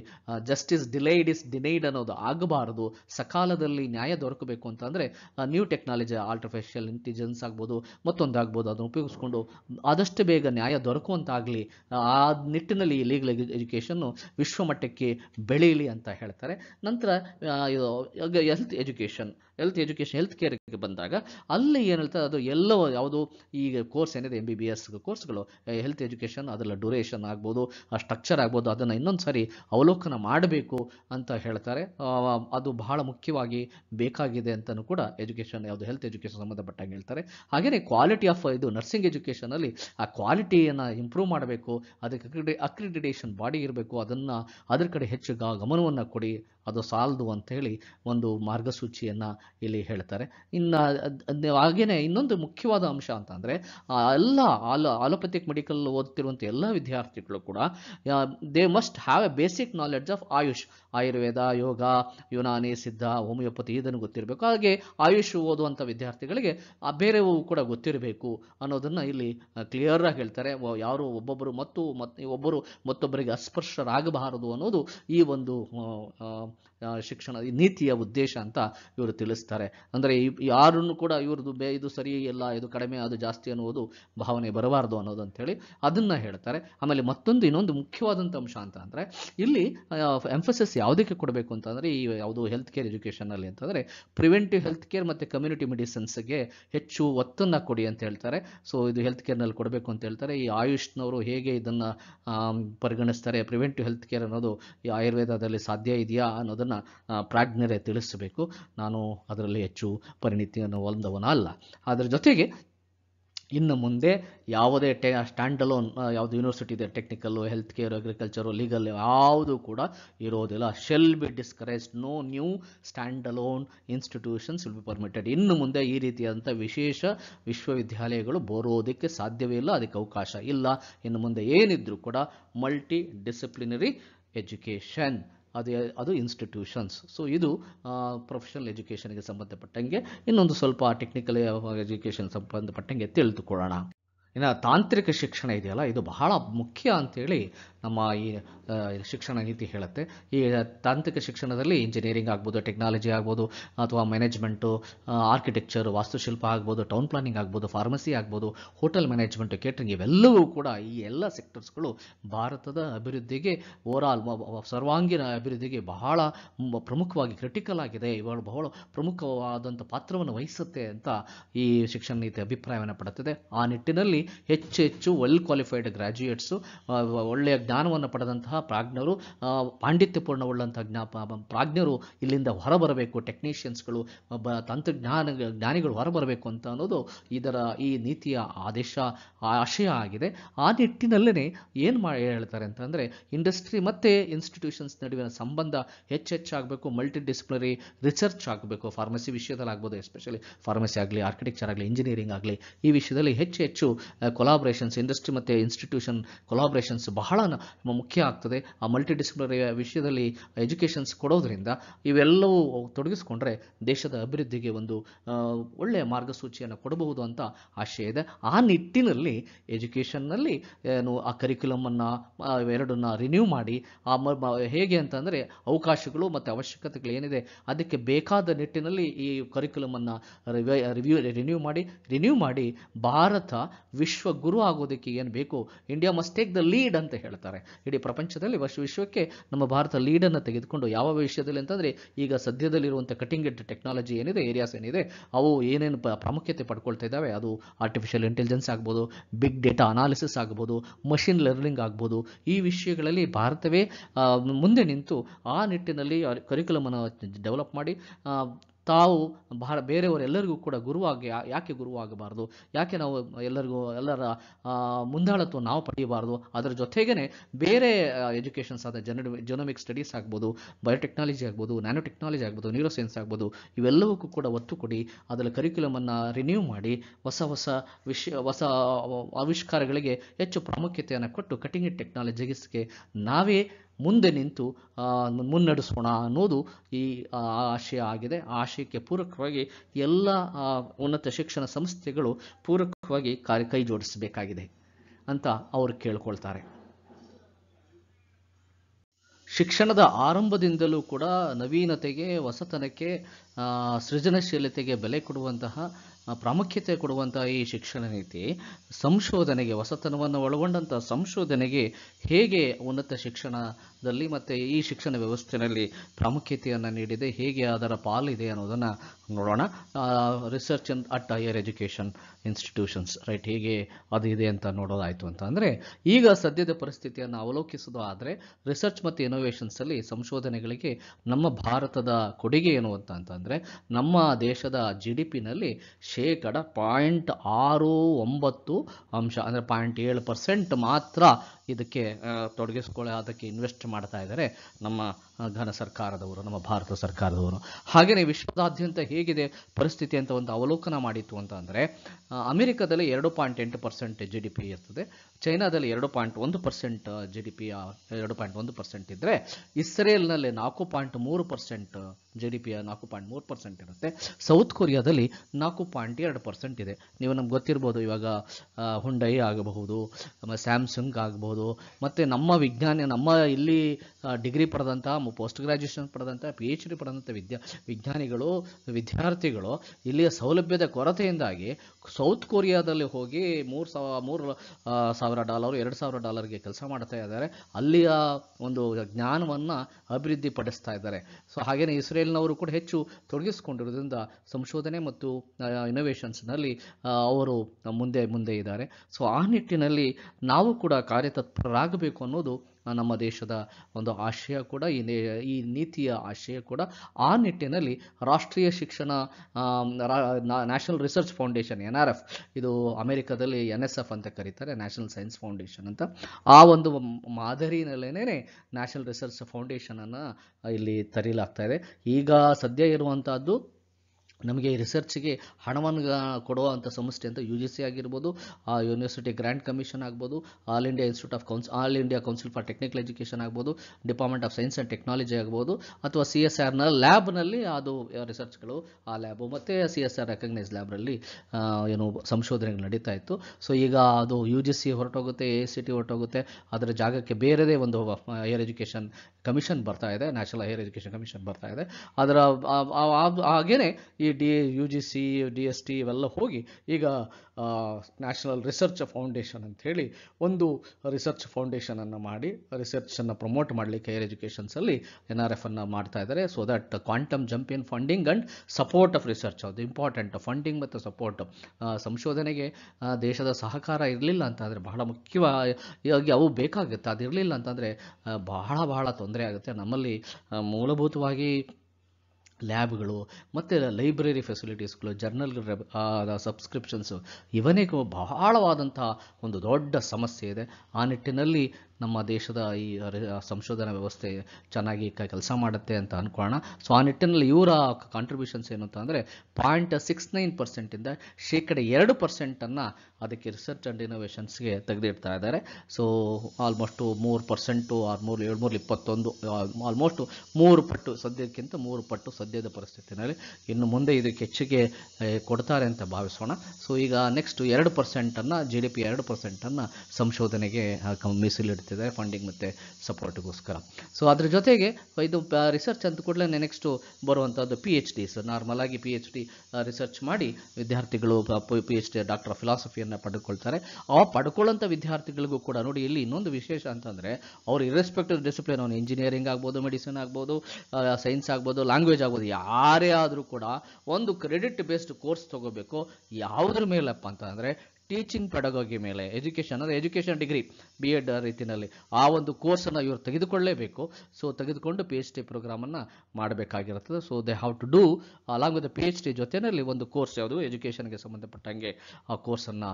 ಜಸ್ಟಿಸ್ ಡಿಲೈಡ್ ಇಸ್ ಡಿನೈಡ್ ಅನ್ನೋದು ಆಗಬಾರದು ಸಕಾಲದಲ್ಲಿ ನ್ಯಾಯ ದೊರಕಬೇಕು ಅಂತಂದರೆ ನ್ಯೂ ಟೆಕ್ನಾಲಜಿ ಆರ್ಟಿಫಿಷಿಯಲ್ ಇಂಟೆಲಿಜೆನ್ಸ್ ಆಗ್ಬೋದು ಮತ್ತೊಂದಾಗ್ಬೋದು ಅದು ಉಪಯೋಗಿಸ್ಕೊಂಡು ಆದಷ್ಟು ಬೇಗ ನ್ಯಾಯ ದೊರಕುವಂತಾಗಲಿ ಆ ನಿಟ್ಟಿನಲ್ಲಿ ಈ ಲೀಗಲ್ ಎಜುಕೇಷನ್ನು ವಿಶ್ವಮಟ್ಟಕ್ಕೆ ಬೆಳೆಯಲಿ ಅಂತ ಹೇಳ್ತಾರೆ ನಂತರ health education health education health ಕೇರ್ಗೆ ಬಂದಾಗ ಅಲ್ಲಿ ಏನು ಹೇಳ್ತಾರೆ ಅದು ಎಲ್ಲ ಯಾವುದು ಈಗ ಕೋರ್ಸ್ ಏನಿದೆ ಎಮ್ ಬಿ ಬಿ ಎಸ್ ಕೋರ್ಸ್ಗಳು ಹೆಲ್ತ್ ಎಜುಕೇಷನ್ ಅದರ ಡ್ಯೂರೇಷನ್ ಆಗ್ಬೋದು ಆ ಸ್ಟ್ರಕ್ಚರ್ ಆಗ್ಬೋದು ಅದನ್ನು ಇನ್ನೊಂದು ಸಾರಿ ಅವಲೋಕನ ಮಾಡಬೇಕು ಅಂತ ಹೇಳ್ತಾರೆ ಅದು ಬಹಳ ಮುಖ್ಯವಾಗಿ ಬೇಕಾಗಿದೆ ಅಂತಲೂ ಕೂಡ ಎಜುಕೇಷನ್ ಯಾವುದು ಹೆಲ್ತ್ ಎಜುಕೇಷನ್ ಸಂಬಂಧಪಟ್ಟಾಗಿ ಹೇಳ್ತಾರೆ ಹಾಗೆಯೇ ಕ್ವಾಲಿಟಿ ಆಫ್ ಇದು ನರ್ಸಿಂಗ್ ಎಜುಕೇಷನಲ್ಲಿ ಆ ಕ್ವಾಲಿಟಿಯನ್ನು ಇಂಪ್ರೂವ್ ಮಾಡಬೇಕು ಅದಕ್ಕೆ ಅಕ್ರಿಡಿ ಅಕ್ರಿಡಿಟೇಷನ್ ಬಾಡಿ ಇರಬೇಕು ಅದನ್ನು ಅದರ ಕಡೆ ಹೆಚ್ಚು ಗಮನವನ್ನು ಕೊಡಿ ಅದು ಸಾಲದು ಅಂತ ಹೇಳಿ ಒಂದು ಮಾರ್ಗಸೂಚಿಯನ್ನು ಇಲ್ಲಿ ಹೇಳ್ತಾರೆ ಇನ್ನು ಹಾಗೇನೆ ಇನ್ನೊಂದು ಮುಖ್ಯವಾದ ಅಂಶ ಅಂತ ಅಂದರೆ ಎಲ್ಲ ಆಲೋ ಆಲೋಪತಿಕ್ ಮೆಡಿಕಲ್ ಓದ್ತಿರುವಂಥ ಎಲ್ಲ ವಿದ್ಯಾರ್ಥಿಗಳು ಕೂಡ they must have a basic knowledge of AYUSH Ayurveda yoga Unani Siddha homeopathy ಇದನ್ನು ಗೊತ್ತಿರಬೇಕು ಹಾಗೆ ಆಯುಷ್ ಓದುವಂಥ ವಿದ್ಯಾರ್ಥಿಗಳಿಗೆ ಬೇರೆವು ಕೂಡ ಗೊತ್ತಿರಬೇಕು ಅನ್ನೋದನ್ನು ಇಲ್ಲಿ ಕ್ಲಿಯರ್ ಆಗಿ ಹೇಳ್ತಾರೆ ಯಾರು ಒಬ್ಬೊಬ್ಬರು ಮತ್ತು ಒಬ್ಬರು ಮತ್ತೊಬ್ಬರಿಗೆ ಅಸ್ಪರ್ಶರಾಗಬಾರದು ಅನ್ನೋದು ಈ ಒಂದು ಶಿಕ್ಷಣ ನೀತಿಯ ಉದ್ದೇಶ ಅಂತ ಇವರು ತಿಳಿಸ್ತಾರೆ ಅಂದರೆ ಯಾರನ್ನು ಕೂಡ ಇವ್ರದ್ದು ಬೇ ಇದು ಸರಿ ಇಲ್ಲ ಇದು ಕಡಿಮೆ ಅದು ಜಾಸ್ತಿ ಅನ್ನುವುದು ಭಾವನೆ ಬರಬಾರ್ದು ಅನ್ನೋದು ಅಂಥೇಳಿ ಅದನ್ನು ಹೇಳ್ತಾರೆ ಆಮೇಲೆ ಮತ್ತೊಂದು ಇನ್ನೊಂದು ಮುಖ್ಯವಾದಂಥ ಅಂಶ ಅಂತ ಅಂದರೆ ಇಲ್ಲಿ ಎಂಫಸಿಸ್ ಯಾವುದಕ್ಕೆ ಕೊಡಬೇಕು ಅಂತಂದರೆ ಈ ಯಾವುದು ಹೆಲ್ತ್ ಕೇರ್ ಎಜುಕೇಷನಲ್ಲಿ ಅಂತಂದರೆ ಪ್ರಿವೆಂಟಿವ್ ಹೆಲ್ತ್ ಕೇರ್ ಮತ್ತು ಕಮ್ಯುನಿಟಿ ಮೆಡಿಸಿನ್ಸ್ಗೆ ಹೆಚ್ಚು ಒತ್ತನ್ನು ಕೊಡಿ ಅಂತ ಹೇಳ್ತಾರೆ ಸೊ ಇದು ಹೆಲ್ತ್ ಕೇರ್ನಲ್ಲಿ ಕೊಡಬೇಕು ಅಂತ ಹೇಳ್ತಾರೆ ಈ ಆಯುಷ್ನವರು ಹೇಗೆ ಇದನ್ನು ಪರಿಗಣಿಸ್ತಾರೆ ಪ್ರಿವೆಂಟಿವ್ ಹೆಲ್ತ್ ಕೇರ್ ಅನ್ನೋದು ಈ ಆಯುರ್ವೇದದಲ್ಲಿ ಸಾಧ್ಯ ಇದೆಯಾ ಅನ್ನೋದನ್ನು ಪ್ರಾಜ್ಞರೇ ತಿಳಿಸಬೇಕು ನಾನು ಅದರಲ್ಲಿ ಹೆಚ್ಚು ಪರಿಣಿತಿಯನ್ನು ಹೊಂದವನ ಅಲ್ಲ ಅದರ ಜೊತೆಗೆ ಇನ್ನು ಮುಂದೆ ಯಾವುದೇ ಟೆ ಸ್ಟ್ಯಾಂಡಲೋನ್ ಯಾವುದು ಯೂನಿವರ್ಸಿಟಿ ಇದೆ technical health care agriculture legal ಯಾವುದೂ ಕೂಡ ಇರೋದಿಲ್ಲ shall be discourage no new standalone institutions will be permitted ಇನ್ನು ಮುಂದೆ ಈ ರೀತಿಯಾದಂಥ ವಿಶೇಷ ವಿಶ್ವವಿದ್ಯಾಲಯಗಳು ಬರೋದಕ್ಕೆ ಸಾಧ್ಯವೇ ಇಲ್ಲ ಅದಕ್ಕೆ ಅವಕಾಶ ಇಲ್ಲ ಇನ್ನು ಮುಂದೆ ಏನಿದ್ರೂ ಕೂಡ ಮಲ್ಟಿ ಡಿಸಿಪ್ಲಿನರಿ ಎಜುಕೇಷನ್ ಅದು ಅದು ಇನ್ಸ್ಟಿಟ್ಯೂಷನ್ಸ್ ಸೊ ಇದು ಪ್ರೊಫೆಷನಲ್ ಎಜುಕೇಷನ್ಗೆ ಸಂಬಂಧಪಟ್ಟಂಗೆ ಇನ್ನೊಂದು ಸ್ವಲ್ಪ ಟೆಕ್ನಿಕಲ್ ಎಜುಕೇಷನ್ ಸಂಬಂಧಪಟ್ಟಂಗೆ ತಿಳಿದುಕೊಳ್ಳೋಣ ಇನ್ನು ತಾಂತ್ರಿಕ ಶಿಕ್ಷಣ ಇದೆಯಲ್ಲ ಇದು ಬಹಳ ಮುಖ್ಯ ಅಂತೇಳಿ ನಮ್ಮ ಈ ಶಿಕ್ಷಣ ನೀತಿ ಹೇಳುತ್ತೆ ಈ ತಾಂತ್ರಿಕ ಶಿಕ್ಷಣದಲ್ಲಿ ಇಂಜಿನಿಯರಿಂಗ್ ಆಗ್ಬೋದು ಟೆಕ್ನಾಲಜಿ ಆಗ್ಬೋದು ಅಥವಾ ಮ್ಯಾನೇಜ್ಮೆಂಟು ಆರ್ಕಿಟೆಕ್ಚರ್ ವಾಸ್ತುಶಿಲ್ಪ ಆಗ್ಬೋದು ಟೌನ್ ಪ್ಲಾನಿಂಗ್ ಆಗ್ಬೋದು ಫಾರ್ಮಸಿ ಆಗ್ಬೋದು ಹೋಟೆಲ್ ಮ್ಯಾನೇಜ್ಮೆಂಟು ಕೇಟ್ರಿಂಗ್ ಇವೆಲ್ಲವೂ ಕೂಡ ಈ ಎಲ್ಲ ಸೆಕ್ಟರ್ಸ್ಗಳು ಭಾರತದ ಅಭಿವೃದ್ಧಿಗೆ ಓವರಾಲ್ ಸರ್ವಾಂಗೀಣ ಅಭಿವೃದ್ಧಿಗೆ ಬಹಳ ಪ್ರಮುಖವಾಗಿ ಕ್ರಿಟಿಕಲ್ ಆಗಿದೆ ಇವಳು ಬಹಳ ಪ್ರಮುಖವಾದಂಥ ಪಾತ್ರವನ್ನು ವಹಿಸುತ್ತೆ ಅಂತ ಈ ಶಿಕ್ಷಣ ನೀತಿ ಅಭಿಪ್ರಾಯವನ್ನು ಪಡುತ್ತದೆ ಆ ನಿಟ್ಟಿನಲ್ಲಿ ಹೆಚ್ಚು ಹೆಚ್ಚು ವೆಲ್ ಕ್ವಾಲಿಫೈಡ್ ಗ್ರ್ಯಾಜುಯೇಟ್ಸು ಒಳ್ಳೆಯ ಜ್ಞಾನವನ್ನು ಪಡೆದಂತಹ ಪ್ರಾಜ್ಞರು ಪಾಂಡಿತ್ಯಪೂರ್ಣವುಳ್ಳಂತಹ ಜ್ಞಾ ಪ್ರಾಜ್ಞರು ಇಲ್ಲಿಂದ ಹೊರಬರಬೇಕು ಟೆಕ್ನಿಷಿಯನ್ಸ್ಗಳು ಬ ತಂತ್ರಜ್ಞಾನ ಜ್ಞಾನಿಗಳು ಹೊರಬರಬೇಕು ಅಂತ ಅನ್ನೋದು ಇದರ ಈ ನೀತಿಯ ಆದೇಶ ಆಶಯ ಆಗಿದೆ ಆ ನಿಟ್ಟಿನಲ್ಲೇ ಏನು ಮಾಡಿ ಹೇಳ್ತಾರೆ ಅಂತಂದರೆ ಇಂಡಸ್ಟ್ರಿ ಮತ್ತು ಇನ್ಸ್ಟಿಟ್ಯೂಷನ್ಸ್ ನಡುವಿನ ಸಂಬಂಧ ಹೆಚ್ಚೆಚ್ಚಾಗಬೇಕು ಮಲ್ಟಿ ಡಿಸ್ಪ್ಲರಿ ರಿಸರ್ಚ್ ಆಗಬೇಕು ಫಾರ್ಮಸಿ ವಿಷಯದಲ್ಲಿ ಎಸ್ಪೆಷಲಿ ಫಾರ್ಮಸಿ ಆಗಲಿ ಆರ್ಕಿಟೆಕ್ಚರ್ ಆಗಲಿ ಇಂಜಿನಿಯರಿಂಗ್ ಆಗಲಿ ಈ ವಿಷಯದಲ್ಲಿ ಹೆಚ್ಚು ಹೆಚ್ಚು ಕೊಲಾಬ್ರೇಷನ್ಸ್ ಇಂಡಸ್ಟ್ರಿ ಮತ್ತು ಇನ್ಸ್ಟಿಟ್ಯೂಷನ್ ಕೊಲಾಬ್ರೇಷನ್ಸ್ ಬಹಳ ಮುಖ್ಯ ಆಗ್ತದೆ ಆ ಮಲ್ಟಿ ಡಿಸಿಪ್ಲಿನರಿ ವಿಷಯದಲ್ಲಿ ಎಜುಕೇಷನ್ಸ್ ಕೊಡೋದ್ರಿಂದ ಇವೆಲ್ಲವೂ ತೊಡಗಿಸ್ಕೊಂಡ್ರೆ ದೇಶದ ಅಭಿವೃದ್ಧಿಗೆ ಒಂದು ಒಳ್ಳೆಯ ಮಾರ್ಗಸೂಚಿಯನ್ನು ಕೊಡಬಹುದು ಅಂತ ಆಶಯ ಇದೆ ಆ ನಿಟ್ಟಿನಲ್ಲಿ ಎಜುಕೇಷನ್ನಲ್ಲಿ ಏನು ಆ ಕರಿಕ್ಯುಲಮನ್ನು ಎರಡನ್ನ ರಿನ್ಯೂ ಮಾಡಿ ಆ ಹೇಗೆ ಅಂತಂದರೆ ಅವಕಾಶಗಳು ಮತ್ತು ಅವಶ್ಯಕತೆಗಳು ಏನಿದೆ ಅದಕ್ಕೆ ಬೇಕಾದ ನಿಟ್ಟಿನಲ್ಲಿ ಈ ಕರಿಕ್ಯುಲಮನ್ನು ರಿವ್ಯೂ ರಿನ್ಯೂ ಮಾಡಿ ರಿನ್ಯೂ ಮಾಡಿ ಭಾರತ ವಿಶ್ವ ಗುರು ಆಗೋದಕ್ಕೆ ಏನು ಬೇಕು India must take the lead ಅಂತ ಹೇಳ್ತಾರೆ ಮಾಡ್ತಾರೆ ಇಡೀ ಪ್ರಪಂಚದಲ್ಲಿ ವರ್ಷ ವಿಶ್ವಕ್ಕೆ ನಮ್ಮ ಭಾರತ ಲೀಡನ್ನು ತೆಗೆದುಕೊಂಡು ಯಾವ ವಿಷಯದಲ್ಲಿ ಅಂತಂದರೆ ಈಗ ಸದ್ಯದಲ್ಲಿರುವಂಥ ಕಟಿಂಗ್ ಎಡ್ ಟೆಕ್ನಾಲಜಿ ಏನಿದೆ ಏರಿಯಾಸ್ ಏನಿದೆ ಅವು ಏನೇನು ಪ್ರಾಮುಖ್ಯತೆ ಪಡ್ಕೊಳ್ತಾ ಇದ್ದಾವೆ ಅದು ಆರ್ಟಿಫಿಷಿಯಲ್ ಇಂಟೆಲಿಜೆನ್ಸ್ ಆಗ್ಬೋದು ಬಿಗ್ ಡೇಟಾ ಅನಾಲಿಸಿಸ್ ಆಗ್ಬೋದು ಮಷಿನ್ ಲರ್ನಿಂಗ್ ಆಗ್ಬೋದು ಈ ವಿಷಯಗಳಲ್ಲಿ ಭಾರತವೇ ಮುಂದೆ ನಿಂತು ಆ ನಿಟ್ಟಿನಲ್ಲಿ ಕರಿಕುಲಮನ್ನು ಡೆವಲಪ್ ಮಾಡಿ ತಾವು ಬಹಳ ಬೇರೆಯವರೆಲ್ಲರಿಗೂ ಕೂಡ ಗುರುವಾಗಿ ಯಾಕೆ ಗುರುವಾಗಬಾರ್ದು ಯಾಕೆ ನಾವು ಎಲ್ಲರಿಗೂ ಎಲ್ಲರ ಮುಂದಾಳತ್ವ ನಾವು ಪಡೆಯಬಾರ್ದು ಅದರ ಜೊತೆಗೇ ಬೇರೆ ಎಜುಕೇಷನ್ಸ್ ಆದ ಜನ ಜೆನೋಮಿಕ್ ಸ್ಟಡೀಸ್ ಆಗ್ಬೋದು ಬಯೋಟೆಕ್ನಾಲಜಿ ಆಗ್ಬೋದು ನ್ಯಾನೋ ಟೆಕ್ನಾಲಜಿ ಆಗ್ಬೋದು ನ್ಯೂರೋ ಸೈನ್ಸ್ ಆಗ್ಬೋದು ಇವೆಲ್ಲವಕ್ಕೂ ಕೂಡ ಒತ್ತು ಕೊಡಿ ಅದರ ಕರಿಕ್ಯುಲಮನ್ನು ರಿನ್ಯೂ ಮಾಡಿ ಹೊಸ ಹೊಸ ವಿಷಯ ಹೊಸ ಆವಿಷ್ಕಾರಗಳಿಗೆ ಹೆಚ್ಚು ಪ್ರಾಮುಖ್ಯತೆಯನ್ನು ಕೊಟ್ಟು ಕಟಿಂಗ್ ಟೆಕ್ನಾಲಜಿಗೆ ನಾವೇ ಮುಂದೆ ನಿಂತು ಮುನ್ನಡೆಸೋಣ ಅನ್ನೋದು ಈ ಆಶಯ ಆಗಿದೆ ಆಶಯಕ್ಕೆ ಪೂರಕವಾಗಿ ಎಲ್ಲ ಉನ್ನತ ಶಿಕ್ಷಣ ಸಂಸ್ಥೆಗಳು ಪೂರಕವಾಗಿ ಕಾರ್ಯ ಕೈ ಜೋಡಿಸಬೇಕಾಗಿದೆ ಅಂತ ಅವರು ಕೇಳ್ಕೊಳ್ತಾರೆ ಶಿಕ್ಷಣದ ಆರಂಭದಿಂದಲೂ ಕೂಡ ನವೀನತೆಗೆ ಹೊಸತನಕ್ಕೆ ಸೃಜನಶೀಲತೆಗೆ ಬೆಲೆ ಕೊಡುವಂತಹ ಪ್ರಾಮುಖ್ಯತೆ ಕೊಡುವಂತಹ ಈ ಶಿಕ್ಷಣ ನೀತಿ ಸಂಶೋಧನೆಗೆ ಹೊಸತನವನ್ನು ಒಳಗೊಂಡಂಥ ಸಂಶೋಧನೆಗೆ ಹೇಗೆ ಉನ್ನತ ಶಿಕ್ಷಣದಲ್ಲಿ ಮತ್ತೆ ಈ ಶಿಕ್ಷಣ ವ್ಯವಸ್ಥೆಯಲ್ಲಿ ಪ್ರಾಮುಖ್ಯತೆಯನ್ನು ನೀಡಿದೆ ಹೇಗೆ ಅದರ ಪಾಲಿದೆ ಅನ್ನೋದನ್ನ ನೋಡೋಣ research and at higher education institutions right ಹೇಗೆ ಅದು ಇದೆ ಅಂತ ನೋಡೋದಾಯ್ತು ಅಂತ ಅಂದ್ರೆ ಈಗ ಸದ್ಯದ ಪರಿಸ್ಥಿತಿಯನ್ನು ಅವಲೋಕಿಸೋದು ಆದರೆ ರಿಸರ್ಚ್ ಮತ್ತು ಅಲ್ಲಿ ಸಂಶೋಧನೆಗಳಿಗೆ ನಮ್ಮ ಭಾರತದ ಕೊಡುಗೆ ಏನು ಅಂತ ಅಂತಂದ್ರೆ ನಮ್ಮ ದೇಶದ ಜಿ ಡಿ ಪಿನಲ್ಲಿ ಶೇಕಡ ಪಾಯಿಂಟ್ ಆರು ಒಂಬತ್ತು ಅಂಶ ಅಂದರೆ ಪಾಯಿಂಟ್ ಏಳು ಪರ್ಸೆಂಟ್ ಮಾತ್ರ ಇದಕ್ಕೆ ತೊಡಗಿಸ್ಕೊಳ್ಳೋ ಅದಕ್ಕೆ ಇನ್ವೆಸ್ಟ್ ಮಾಡ್ತಾ ಇದ್ದಾರೆ ನಮ್ಮ ಘನ ಸರ್ಕಾರದವರು ನಮ್ಮ ಭಾರತ ಸರ್ಕಾರದವರು ಹಾಗೆಯೇ ವಿಶ್ವದಾದ್ಯಂತ ಹೇಗಿದೆ ಪರಿಸ್ಥಿತಿ ಅಂತ ಒಂದು ಅವಲೋಕನ ಮಾಡಿತ್ತು ಅಂತ ಅಂದರೆ ಅಮೆರಿಕದಲ್ಲಿ ಎರಡು ಪಾಯಿಂಟ್ ಎಂಟು ಪರ್ಸೆಂಟ್ ಜಿ ಡಿ ಪಿ ಇರ್ತದೆ ಚೈನಾದಲ್ಲಿ ಎರಡು ಪಾಯಿಂಟ್ ಒಂದು ಪರ್ಸೆಂಟ್ ಜಿ ಡಿ ಪಿ ಎರಡು ಪಾಯಿಂಟ್ ಒಂದು ಪರ್ಸೆಂಟ್ ಇದ್ದರೆ ಇಸ್ರೇಲ್ನಲ್ಲಿ ನಾಲ್ಕು ಪಾಯಿಂಟ್ ಮೂರು ಪರ್ಸೆಂಟ್ ಜಿ ಡಿ ಪಿಯ ನಾಲ್ಕು ಪಾಯಿಂಟ್ ಮೂರು ಪರ್ಸೆಂಟ್ ಇರುತ್ತೆ ಸೌತ್ ಕೊರಿಯಾದಲ್ಲಿ ನಾಲ್ಕು ಪಾಯಿಂಟ್ ಎರಡು ಪರ್ಸೆಂಟ್ ಇದೆ ನೀವು ನಮ್ಗೆ ಗೊತ್ತಿರ್ಬೋದು ಇವಾಗ ಹುಂಡೈ ಆಗಬಹುದು ಸ್ಯಾಮ್ಸಂಗ್ ಆಗಬಹುದು ಮತ್ತೆ ಮತ್ತು ನಮ್ಮ ವಿಜ್ಞಾನ ನಮ್ಮ ಇಲ್ಲಿ ಡಿಗ್ರಿ ಪಡೆದಂಥ ಪೋಸ್ಟ್ ಗ್ರ್ಯಾಜುಯೇಷನ್ ಪಡೆದಂಥ ಪಿ ಎಚ್ ಡಿ ಪಡೆದಂಥ ವಿದ್ಯಾ ವಿಜ್ಞಾನಿಗಳು ವಿದ್ಯಾರ್ಥಿಗಳು ಇಲ್ಲಿಯ ಸೌಲಭ್ಯದ ಕೊರತೆಯಿಂದಾಗಿ ಸೌತ್ ಕೊರಿಯಾದಲ್ಲಿ ಹೋಗಿ ಮೂರು ಸಾವ ಮೂರು ಸಾವಿರ ಡಾಲರ್ ಎರಡು ಸಾವಿರ ಡಾಲರ್ಗೆ ಕೆಲಸ ಮಾಡ್ತಾ ಇದ್ದಾರೆ ಅಲ್ಲಿಯ ಒಂದು ಜ್ಞಾನವನ್ನು ಅಭಿವೃದ್ಧಿ ಪಡಿಸ್ತಾ ಇದ್ದಾರೆ ಸೊ ಹಾಗೆಯೇ ಇಸ್ರೇಲ್ನವರು ಕೂಡ ಹೆಚ್ಚು ತೊಡಗಿಸ್ಕೊಂಡಿರೋದ್ರಿಂದ ಸಂಶೋಧನೆ ಮತ್ತು ಇನೋವೇಷನ್ಸ್ನಲ್ಲಿ ಅವರು ಮುಂದೆ ಮುಂದೆ ಇದ್ದಾರೆ ಸೊ ಆ ನಿಟ್ಟಿನಲ್ಲಿ ನಾವು ಕೂಡ ಕಾರ್ಯತತ್ವ ರಾಗಬೇಕು ಅನ್ನೋದು ನಮ್ಮ ದೇಶದ ಒಂದು ಆಶಯ ಕೂಡ ಈ ಈ ನೀತಿಯ ಆಶಯ ಕೂಡ ಆ ನಿಟ್ಟಿನಲ್ಲಿ ರಾಷ್ಟ್ರೀಯ ಶಿಕ್ಷಣ national research foundation N R F ಇದು ಅಮೆರಿಕದಲ್ಲಿ ಎನ್ ಎಸ್ ಎಫ್ ಅಂತ ಕರೀತಾರೆ ನ್ಯಾಷನಲ್ ಸೈನ್ಸ್ ಫೌಂಡೇಶನ್ ಅಂತ ಆ ಒಂದು ಮಾದರಿನಲ್ಲೇನೇ ನ್ಯಾಷನಲ್ ರಿಸರ್ಚ್ ಫೌಂಡೇಶನನ್ನು ಇಲ್ಲಿ ತರೀಲಾಗ್ತಾ ಇದೆ ಈಗ ಸದ್ಯ ಇರುವಂಥದ್ದು ನಮಗೆ ರಿಸರ್ಚ್ಗೆ ಹಣವನ್ನು ಕೊಡುವಂಥ ಸಂಸ್ಥೆ ಅಂತ ಯು ಜಿ ಸಿ ಆಗಿರ್ಬೋದು ಆ ಯೂನಿವರ್ಸಿಟಿ ಗ್ರ್ಯಾಂಟ್ ಕಮಿಷನ್ ಆಗ್ಬೋದು all India institute of council all India council for technical education ಆಗ್ಬೋದು department of science and technology ಆಗ್ಬೋದು ಅಥವಾ ಸಿ ಎಸ್ ಆರ್ನ ಲ್ಯಾಬ್ನಲ್ಲಿ ಅದು ರಿಸರ್ಚ್ಗಳು ಆ ಲ್ಯಾಬು ಮತ್ತು ಸಿ ಎಸ್ ಆರ್ ರೆಕಗ್ನೈಸ್ ಲ್ಯಾಬ್ರಲ್ಲಿ ಏನು ಸಂಶೋಧನೆಗಳು ನಡೀತಾ ಇತ್ತು ಸೊ ಈಗ ಅದು ಯು ಜಿ ಸಿ ಹೊರಟೋಗುತ್ತೆ ಎ ಸಿ ಟಿ ಹೊರಟೋಗುತ್ತೆ ಅದರ ಜಾಗಕ್ಕೆ ಬೇರೆದೇ ಒಂದು ಹೈಯರ್ ಎಜುಕೇಷನ್ ಕಮಿಷನ್ ಬರ್ತಾ ಇದೆ ನ್ಯಾಷನಲ್ ಹೈಯರ್ ಎಜುಕೇಷನ್ ಕಮಿಷನ್ ಬರ್ತಾ ಇದೆ ಅದರ ಹಾಗೇನೆ ಈ D U G C D S T ಇವೆಲ್ಲ ಹೋಗಿ ಈಗ ನ್ಯಾಷನಲ್ ರಿಸರ್ಚ್ ಫೌಂಡೇಶನ್ ಅಂತ ಹೇಳಿ ಒಂದು ರಿಸರ್ಚ್ ಫೌಂಡೇಶನನ್ನು ಮಾಡಿ ರಿಸರ್ಚನ್ನು ಪ್ರಮೋಟ್ ಮಾಡಲಿಕ್ಕೆ ಹೈಯರ್ ಎಜುಕೇಷನ್ಸಲ್ಲಿ ಎನ್ ಆರ್ ಅನ್ನು ಮಾಡ್ತಾ ಇದ್ದಾರೆ so that quantum jump in funding and support of research ಅದು ಇಂಪಾರ್ಟೆಂಟ್ ಫಂಡಿಂಗ್ ಮತ್ತು ಸಪೋರ್ಟ್ ಸಂಶೋಧನೆಗೆ ದೇಶದ ಸಹಕಾರ ಇರಲಿಲ್ಲ ಅಂತಂದರೆ ಬಹಳ ಮುಖ್ಯವಾಗಿ ಅವು ಬೇಕಾಗುತ್ತೆ ಅದಿರಲಿಲ್ಲ ಅಂತಂದರೆ ಬಹಳ ಬಹಳ ತೊಂದರೆ ಆಗುತ್ತೆ ನಮ್ಮಲ್ಲಿ ಮೂಲಭೂತವಾಗಿ ಲ್ಯಾಬ್ಗಳು ಮತ್ತು ಲೈಬ್ರರಿ ಫೆಸಿಲಿಟೀಸ್ಗಳು ಜರ್ನಲ್ ಸಬ್ಸ್ಕ್ರಿಪ್ಷನ್ಸು ಇವನಿಗೂ ಬಹಳವಾದಂತಹ ಒಂದು ದೊಡ್ಡ ಸಮಸ್ಯೆ ಇದೆ ಆ ನಿಟ್ಟಿನಲ್ಲಿ ನಮ್ಮ ದೇಶದ ಈ ಸಂಶೋಧನಾ ವ್ಯವಸ್ಥೆ ಚೆನ್ನಾಗಿ ಕೆಲಸ ಮಾಡುತ್ತೆ ಅಂತ ಅಂದ್ಕೊಳ್ಳೋಣ ಸೊ ಆ ನಿಟ್ಟಿನಲ್ಲಿ ಇವರ ಕಾಂಟ್ರಿಬ್ಯೂಷನ್ಸ್ ಏನು ಅಂತ ಅಂದರೆ ಪಾಯಿಂಟ್ ಸಿಕ್ಸ್ ನೈನ್ ಪರ್ಸೆಂಟಿಂದ ಶೇಕಡ ಎರಡು ಪರ್ಸೆಂಟನ್ನು ಅದಕ್ಕೆ ರಿಸರ್ಚ್ ಆ್ಯಂಡ್ ಇನೋವೇಷನ್ಸ್ಗೆ ತೆಗೆದಿಡ್ತಾ ಇದ್ದಾರೆ ಸೊ ಆಲ್ಮೋಸ್ಟು ಮೂರು ಪರ್ಸೆಂಟು ಆರು ಮೂರು ಏಳು ಮೂರು ಇಪ್ಪತ್ತೊಂದು ಆಲ್ಮೋಸ್ಟು ಮೂರು ಪಟ್ಟು ಸದ್ಯಕ್ಕಿಂತ ಮೂರು ಪಟ್ಟು ಸದ್ಯದ ಪರಿಸ್ಥಿತಿನಲ್ಲಿ ಇನ್ನು ಮುಂದೆ ಇದಕ್ಕೆ ಹೆಚ್ಚಿಗೆ ಕೊಡ್ತಾರೆ ಅಂತ ಭಾವಿಸೋಣ ಸೊ ಈಗ ನೆಕ್ಸ್ಟ್ ಎರಡು ಪರ್ಸೆಂಟನ್ನು ಜಿ ಡಿ ಪಿ ಎರಡು ಪರ್ಸೆಂಟನ್ನು ಸಂಶೋಧನೆಗೆ ಮೀಸಲಿಡ್ತಾರೆ ಮಾಡ್ತಿದ್ದಾರೆ ಫಂಡಿಂಗ್ ಮತ್ತು ಸಪೋರ್ಟ್ಗೋಸ್ಕರ ಸೊ ಅದ್ರ ಜೊತೆಗೆ ಇದು ರಿಸರ್ಚ್ ಅಂತ ಕೂಡಲೇ ನೆಕ್ಸ್ಟು ಬರುವಂಥದ್ದು ಪಿ ಎಚ್ ಸರ್ ನಾರ್ಮಲ್ ಆಗಿ ಪಿ ಎಚ್ ಡಿ ರಿಸರ್ಚ್ ಮಾಡಿ ವಿದ್ಯಾರ್ಥಿಗಳು P H D doctor of ಫಿಲಾಸಫಿಯನ್ನು ಪಡ್ಕೊಳ್ತಾರೆ ಆ ಪಡ್ಕೊಳ್ಳೋಂಥ ವಿದ್ಯಾರ್ಥಿಗಳಿಗೂ ಕೂಡ ನೋಡಿ ಇಲ್ಲಿ ಇನ್ನೊಂದು ವಿಶೇಷ ಅಂತಂದರೆ ಅವ್ರು ಇರೆಸ್ಪೆಕ್ಟಿವ್ ಡಿಸಿಪ್ಲಿನ್ ಅವ್ನು ಇಂಜಿನಿಯರಿಂಗ್ ಆಗ್ಬೋದು ಮೆಡಿಸಿನ್ ಆಗ್ಬೋದು ಸೈನ್ಸ್ ಆಗ್ಬೋದು ಲ್ಯಾಂಗ್ವೇಜ್ ಆಗ್ಬೋದು ಯಾರೇ ಆದರೂ ಕೂಡ ಒಂದು ಕ್ರೆಡಿಟ್ ಬೇಸ್ಡ್ ಕೋರ್ಸ್ ತೊಗೋಬೇಕು ಯಾವುದ್ರ ಮೇಲಪ್ಪ ಅಂತಂದರೆ ಟೀಚಿಂಗ್ ಪೆಡಗೋಗಿ ಮೇಲೆ ಎಜುಕೇಷನ್ ಅಂದರೆ ಎಜುಕೇಷನ್ ಡಿಗ್ರಿ ಬಿ ಎಡ್ ರೀತಿಯಲ್ಲಿ ಆ ಒಂದು ಕೋರ್ಸನ್ನು ಇವರು ತೆಗೆದುಕೊಳ್ಳೇಬೇಕು ಸೊ ತೆಗೆದುಕೊಂಡು ಪಿ ಎಚ್ ಡಿ ಪ್ರೋಗ್ರಾಮನ್ನು ಮಾಡಬೇಕಾಗಿರುತ್ತದೆ so they have to do along with P H D ಜೊತೆಯಲ್ಲಿ ಒಂದು ಕೋರ್ಸ್ ಯಾವುದು ಎಜುಕೇಷನ್ಗೆ ಸಂಬಂಧಪಟ್ಟಂಗೆ ಆ ಕೋರ್ಸನ್ನು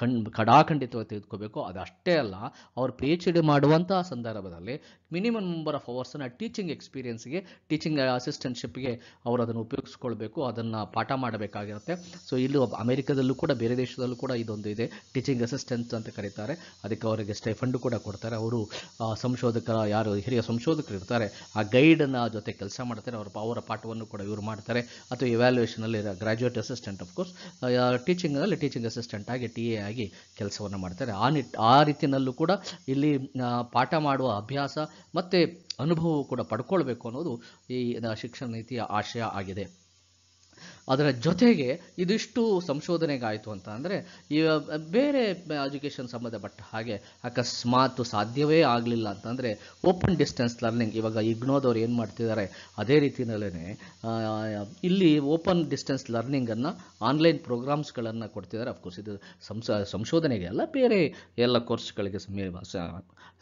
ಖಂಡ್ ಕಡಾಖಂಡಿತವಾಗಿ ತೆಗೆದುಕೋಬೇಕು ಅಷ್ಟೇ ಅಲ್ಲ ಅವರು ಪಿ ಎಚ್ ಡಿ ಮಾಡುವಂಥ ಸಂದರ್ಭದಲ್ಲಿ ಮಿನಿಮಮ್ ನಂಬರ್ ಆಫ್ ಅವರ್ಸನ್ನು ಟೀಚಿಂಗ್ ಎಕ್ಸ್ಪೀರಿಯೆನ್ಸ್ಗೆ ಟೀಚಿಂಗ್ ಅಸಿಸ್ಟೆಂಟ್ಶಿಪ್ಗೆ ಅವರು ಅದನ್ನು ಉಪಯೋಗಿಸ್ಕೊಳ್ಬೇಕು ಅದನ್ನು ಪಾಠ ಮಾಡಬೇಕಾಗಿರುತ್ತೆ ಸೊ ಇಲ್ಲೂ ಅಮೆರಿಕದಲ್ಲೂ ಕೂಡ ಬೇರೆ ದೇಶದಲ್ಲೂ ಕೂಡ ಇದೊಂದು ಇದೆ ಟೀಚಿಂಗ್ ಅಸಿಸ್ಟೆಂಟ್ಸ್ ಅಂತ ಕರೀತಾರೆ ಅದಕ್ಕೆ ಅವರಿಗೆ ಸ್ಟೈಫಂಡು ಕೂಡ ಕೊಡ್ತಾರೆ ಅವರು ಸಂಶೋಧಕರ ಯಾರು ಹಿರಿಯ ಸಂಶೋಧಕರು ಇರ್ತಾರೆ ಆ ಗೈಡನ್ನು ಜೊತೆ ಕೆಲಸ ಮಾಡ್ತಾರೆ ಅವರ ಅವರ ಪಾಠವನ್ನು ಕೂಡ ಇವರು ಮಾಡ್ತಾರೆ ಅಥವಾ ಇವ್ಯಾಲ್ಯೂಯೇಷನಲ್ಲಿ ಗ್ರಾಜ್ಯುಯೇಟ್ ಅಸಿಸ್ಟೆಂಟ್ ಕೋರ್ಸ್ ಟೀಚಿಂಗಲ್ಲಿ ಟೀಚಿಂಗ್ ಅಸಿಸ್ಟೆಂಟ್ ಆಗಿ ಟಿ ಎ ಆಗಿ ಕೆಲಸವನ್ನು ಮಾಡ್ತಾರೆ ಆ ನಿಟ್ ಆ ರೀತಿಯಲ್ಲೂ ಕೂಡ ಇಲ್ಲಿ ಪಾಠ ಮಾಡುವ ಅಭ್ಯಾಸ ಮತ್ತು ಅನುಭವವು ಕೂಡ ಪಡ್ಕೊಳ್ಬೇಕು ಅನ್ನೋದು ಈ ಶಿಕ್ಷಣ ನೀತಿಯ ಆಶಯ ಆಗಿದೆ ಅದರ ಜೊತೆಗೆ ಇದಿಷ್ಟು ಸಂಶೋಧನೆಗಾಯಿತು ಅಂತ ಅಂದರೆ ಈ ಬೇರೆ ಎಜುಕೇಷನ್ ಸಂಬಂಧಪಟ್ಟ ಹಾಗೆ ಅಕಸ್ಮಾತ್ ಸಾಧ್ಯವೇ ಆಗಲಿಲ್ಲ ಅಂತಂದರೆ ಓಪನ್ ಡಿಸ್ಟೆನ್ಸ್ ಲರ್ನಿಂಗ್ ಇವಾಗ ಇಗ್ನೋದವ್ರು ಏನು ಮಾಡ್ತಿದ್ದಾರೆ ಅದೇ ರೀತಿಯಲ್ಲೇ ಇಲ್ಲಿ ಓಪನ್ ಡಿಸ್ಟೆನ್ಸ್ ಲರ್ನಿಂಗನ್ನು ಆನ್ಲೈನ್ ಪ್ರೋಗ್ರಾಮ್ಸ್ಗಳನ್ನು ಕೊಡ್ತಿದ್ದಾರೆ ಅಫ್ಕೋರ್ಸ್ ಇದು ಸಂಸ ಸಂಶೋಧನೆಗೆ ಅಲ್ಲ ಬೇರೆ ಎಲ್ಲ ಕೋರ್ಸ್ಗಳಿಗೆ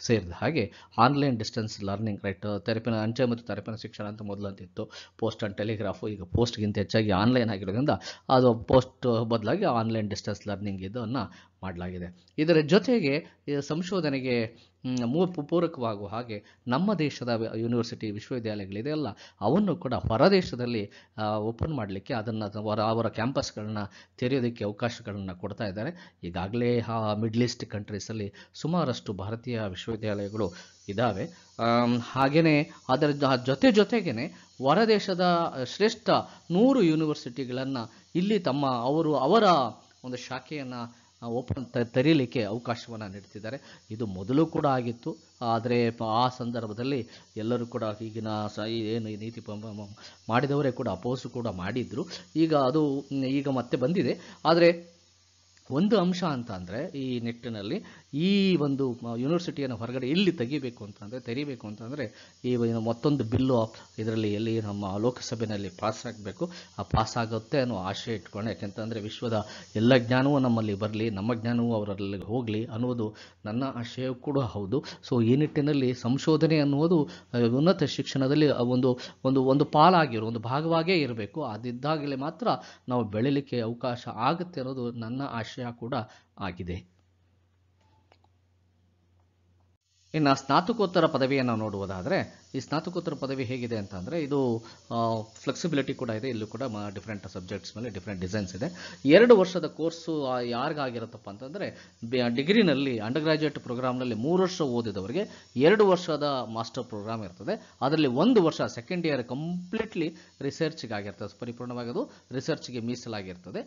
ಸೇರಿದ ಹಾಗೆ ಆನ್ಲೈನ್ ಡಿಸ್ಟೆನ್ಸ್ ಲರ್ನಿಂಗ್ ರೈಟ್ ತೆರಪಿನ ಅಂಚೆ ಮತ್ತು ತೆರಪಿನ ಶಿಕ್ಷಣ ಅಂತ ಮೊದಲಂತಿತ್ತು ಪೋಸ್ಟ್ ಆ್ಯಂಡ್ ಟೆಲಿಗ್ರಾಫು ಈಗ ಪೋಸ್ಟ್ಗಿಂತ ಹೆಚ್ಚಾಗಿ ಆನ್ಲೈನ್ ಆನ್ಲೈನ್ ಆಗಿರೋದ್ರಿಂದ ಅದು ಪೋಸ್ಟ್ ಬದಲಾಗಿ ಆನ್ಲೈನ್ ಡಿಸ್ಟೆನ್ಸ್ ಲರ್ನಿಂಗ್ ಇದನ್ನು ಮಾಡಲಾಗಿದೆ ಇದರ ಜೊತೆಗೆ ಸಂಶೋಧನೆಗೆ ಪೂರಕವಾಗುವ ಹಾಗೆ ನಮ್ಮ ದೇಶದ ಯೂನಿವರ್ಸಿಟಿ ವಿಶ್ವವಿದ್ಯಾಲಯಗಳಿದೆಯಲ್ಲ ಅವನ್ನು ಕೂಡ ಹೊರದೇಶದಲ್ಲಿ ಓಪನ್ ಮಾಡಲಿಕ್ಕೆ ಅದನ್ನು ಅವರ ಅವರ ಕ್ಯಾಂಪಸ್ಗಳನ್ನು ತೆರೆಯೋದಕ್ಕೆ ಅವಕಾಶಗಳನ್ನು ಕೊಡ್ತಾ ಇದ್ದಾರೆ ಈಗಾಗಲೇ ಆ ಮಿಡ್ಲ್ ಈಸ್ಟ್ ಕಂಟ್ರೀಸಲ್ಲಿ ಸುಮಾರಷ್ಟು ಭಾರತೀಯ ವಿಶ್ವವಿದ್ಯಾಲಯಗಳು ಇದ್ದಾವೆ ಹಾಗೆಯೇ ಅದರ ಜೊತೆ ಜೊತೆಗೇ ಹೊರದೇಶದ ಶ್ರೇಷ್ಠ ನೂರು ಯೂನಿವರ್ಸಿಟಿಗಳನ್ನು ಇಲ್ಲಿ ತಮ್ಮ ಅವರು ಅವರ ಒಂದು ಶಾಖೆಯನ್ನು ಓಪನ್ ತೆರೀಲಿಕ್ಕೆ ಅವಕಾಶವನ್ನು ನೀಡ್ತಿದ್ದಾರೆ ಇದು ಮೊದಲು ಕೂಡ ಆಗಿತ್ತು ಆದರೆ ಆ ಸಂದರ್ಭದಲ್ಲಿ ಎಲ್ಲರೂ ಕೂಡ ಈಗಿನ ಸ ಏನು ನೀತಿ ಮಾಡಿದವರೇ ಕೂಡ ಅಪೋಸು ಕೂಡ ಮಾಡಿದ್ರು ಈಗ ಅದು ಈಗ ಮತ್ತೆ ಬಂದಿದೆ ಆದರೆ ಒಂದು ಅಂಶ ಅಂತ ಅಂದರೆ ಈ ನಿಟ್ಟಿನಲ್ಲಿ ಈ ಒಂದು ಯೂನಿವರ್ಸಿಟಿಯನ್ನು ಹೊರಗಡೆ ಎಲ್ಲಿ ತೆಗಿಬೇಕು ಅಂತಂದರೆ ತೆರಿಬೇಕು ಅಂತಂದರೆ ಈ ಮತ್ತೊಂದು ಬಿಲ್ಲು ಇದರಲ್ಲಿ ಎಲ್ಲಿ ನಮ್ಮ ಲೋಕಸಭೆಯಲ್ಲಿ ಪಾಸ್ ಆಗಬೇಕು ಆ ಪಾಸ್ ಆಗುತ್ತೆ ಅನ್ನೋ ಆಶೆ ಇಟ್ಕೊಂಡು ಯಾಕೆಂತಂದರೆ ವಿಶ್ವದ ಎಲ್ಲ ಜ್ಞಾನವೂ ನಮ್ಮಲ್ಲಿ ಬರಲಿ ನಮ್ಮ ಜ್ಞಾನವೂ ಅವರಲ್ಲಿ ಹೋಗಲಿ ಅನ್ನೋದು ನನ್ನ ಆಶಯ ಕೂಡ ಹೌದು ಸೊ ಈ ನಿಟ್ಟಿನಲ್ಲಿ ಸಂಶೋಧನೆ ಅನ್ನುವುದು ಉನ್ನತ ಶಿಕ್ಷಣದಲ್ಲಿ ಒಂದು ಒಂದು ಒಂದು ಪಾಲಾಗಿರೋ ಒಂದು ಭಾಗವಾಗೇ ಇರಬೇಕು ಅದಿದ್ದಾಗಲೇ ಮಾತ್ರ ನಾವು ಬೆಳಿಲಿಕ್ಕೆ ಅವಕಾಶ ಆಗುತ್ತೆ ಅನ್ನೋದು ನನ್ನ ಆಶಯ ಕೂಡ ಆಗಿದೆ ಇನ್ನು ಸ್ನಾತಕೋತ್ತರ ಪದವಿಯನ್ನು ನೋಡುವುದಾದರೆ ಈ ಸ್ನಾತಕೋತ್ತರ ಪದವಿ ಹೇಗಿದೆ ಅಂತ ಅಂದರೆ ಇದು ಫ್ಲೆಕ್ಸಿಬಿಲಿಟಿ ಕೂಡ ಇದೆ ಇಲ್ಲೂ ಕೂಡ ಡಿಫ್ರೆಂಟ್ ಸಬ್ಜೆಕ್ಟ್ಸ್ ಮೇಲೆ ಡಿಫ್ರೆಂಟ್ ಡಿಸೈನ್ಸ್ ಇದೆ ಎರಡು ವರ್ಷದ ಕೋರ್ಸು ಯಾರಿಗಾಗಿರತ್ತಪ್ಪ ಅಂತಂದರೆ ಡಿಗ್ರಿನಲ್ಲಿ ಅಂಡರ್ ಗ್ರಾಜುಯೇಟ್ ಪ್ರೋಗ್ರಾಮ್ನಲ್ಲಿ ಮೂರು ವರ್ಷ ಓದಿದವರಿಗೆ ಎರಡು ವರ್ಷದ ಮಾಸ್ಟರ್ ಪ್ರೋಗ್ರಾಮ್ ಇರ್ತದೆ ಅದರಲ್ಲಿ ಒಂದು ವರ್ಷ ಸೆಕೆಂಡ್ ಇಯರ್ ಕಂಪ್ಲೀಟ್ಲಿ ರಿಸರ್ಚ್ಗಾಗಿರ್ತದೆ ಪರಿಪೂರ್ಣವಾಗಿ ಅದು ರಿಸರ್ಚ್ಗೆ ಮೀಸಲಾಗಿರ್ತದೆ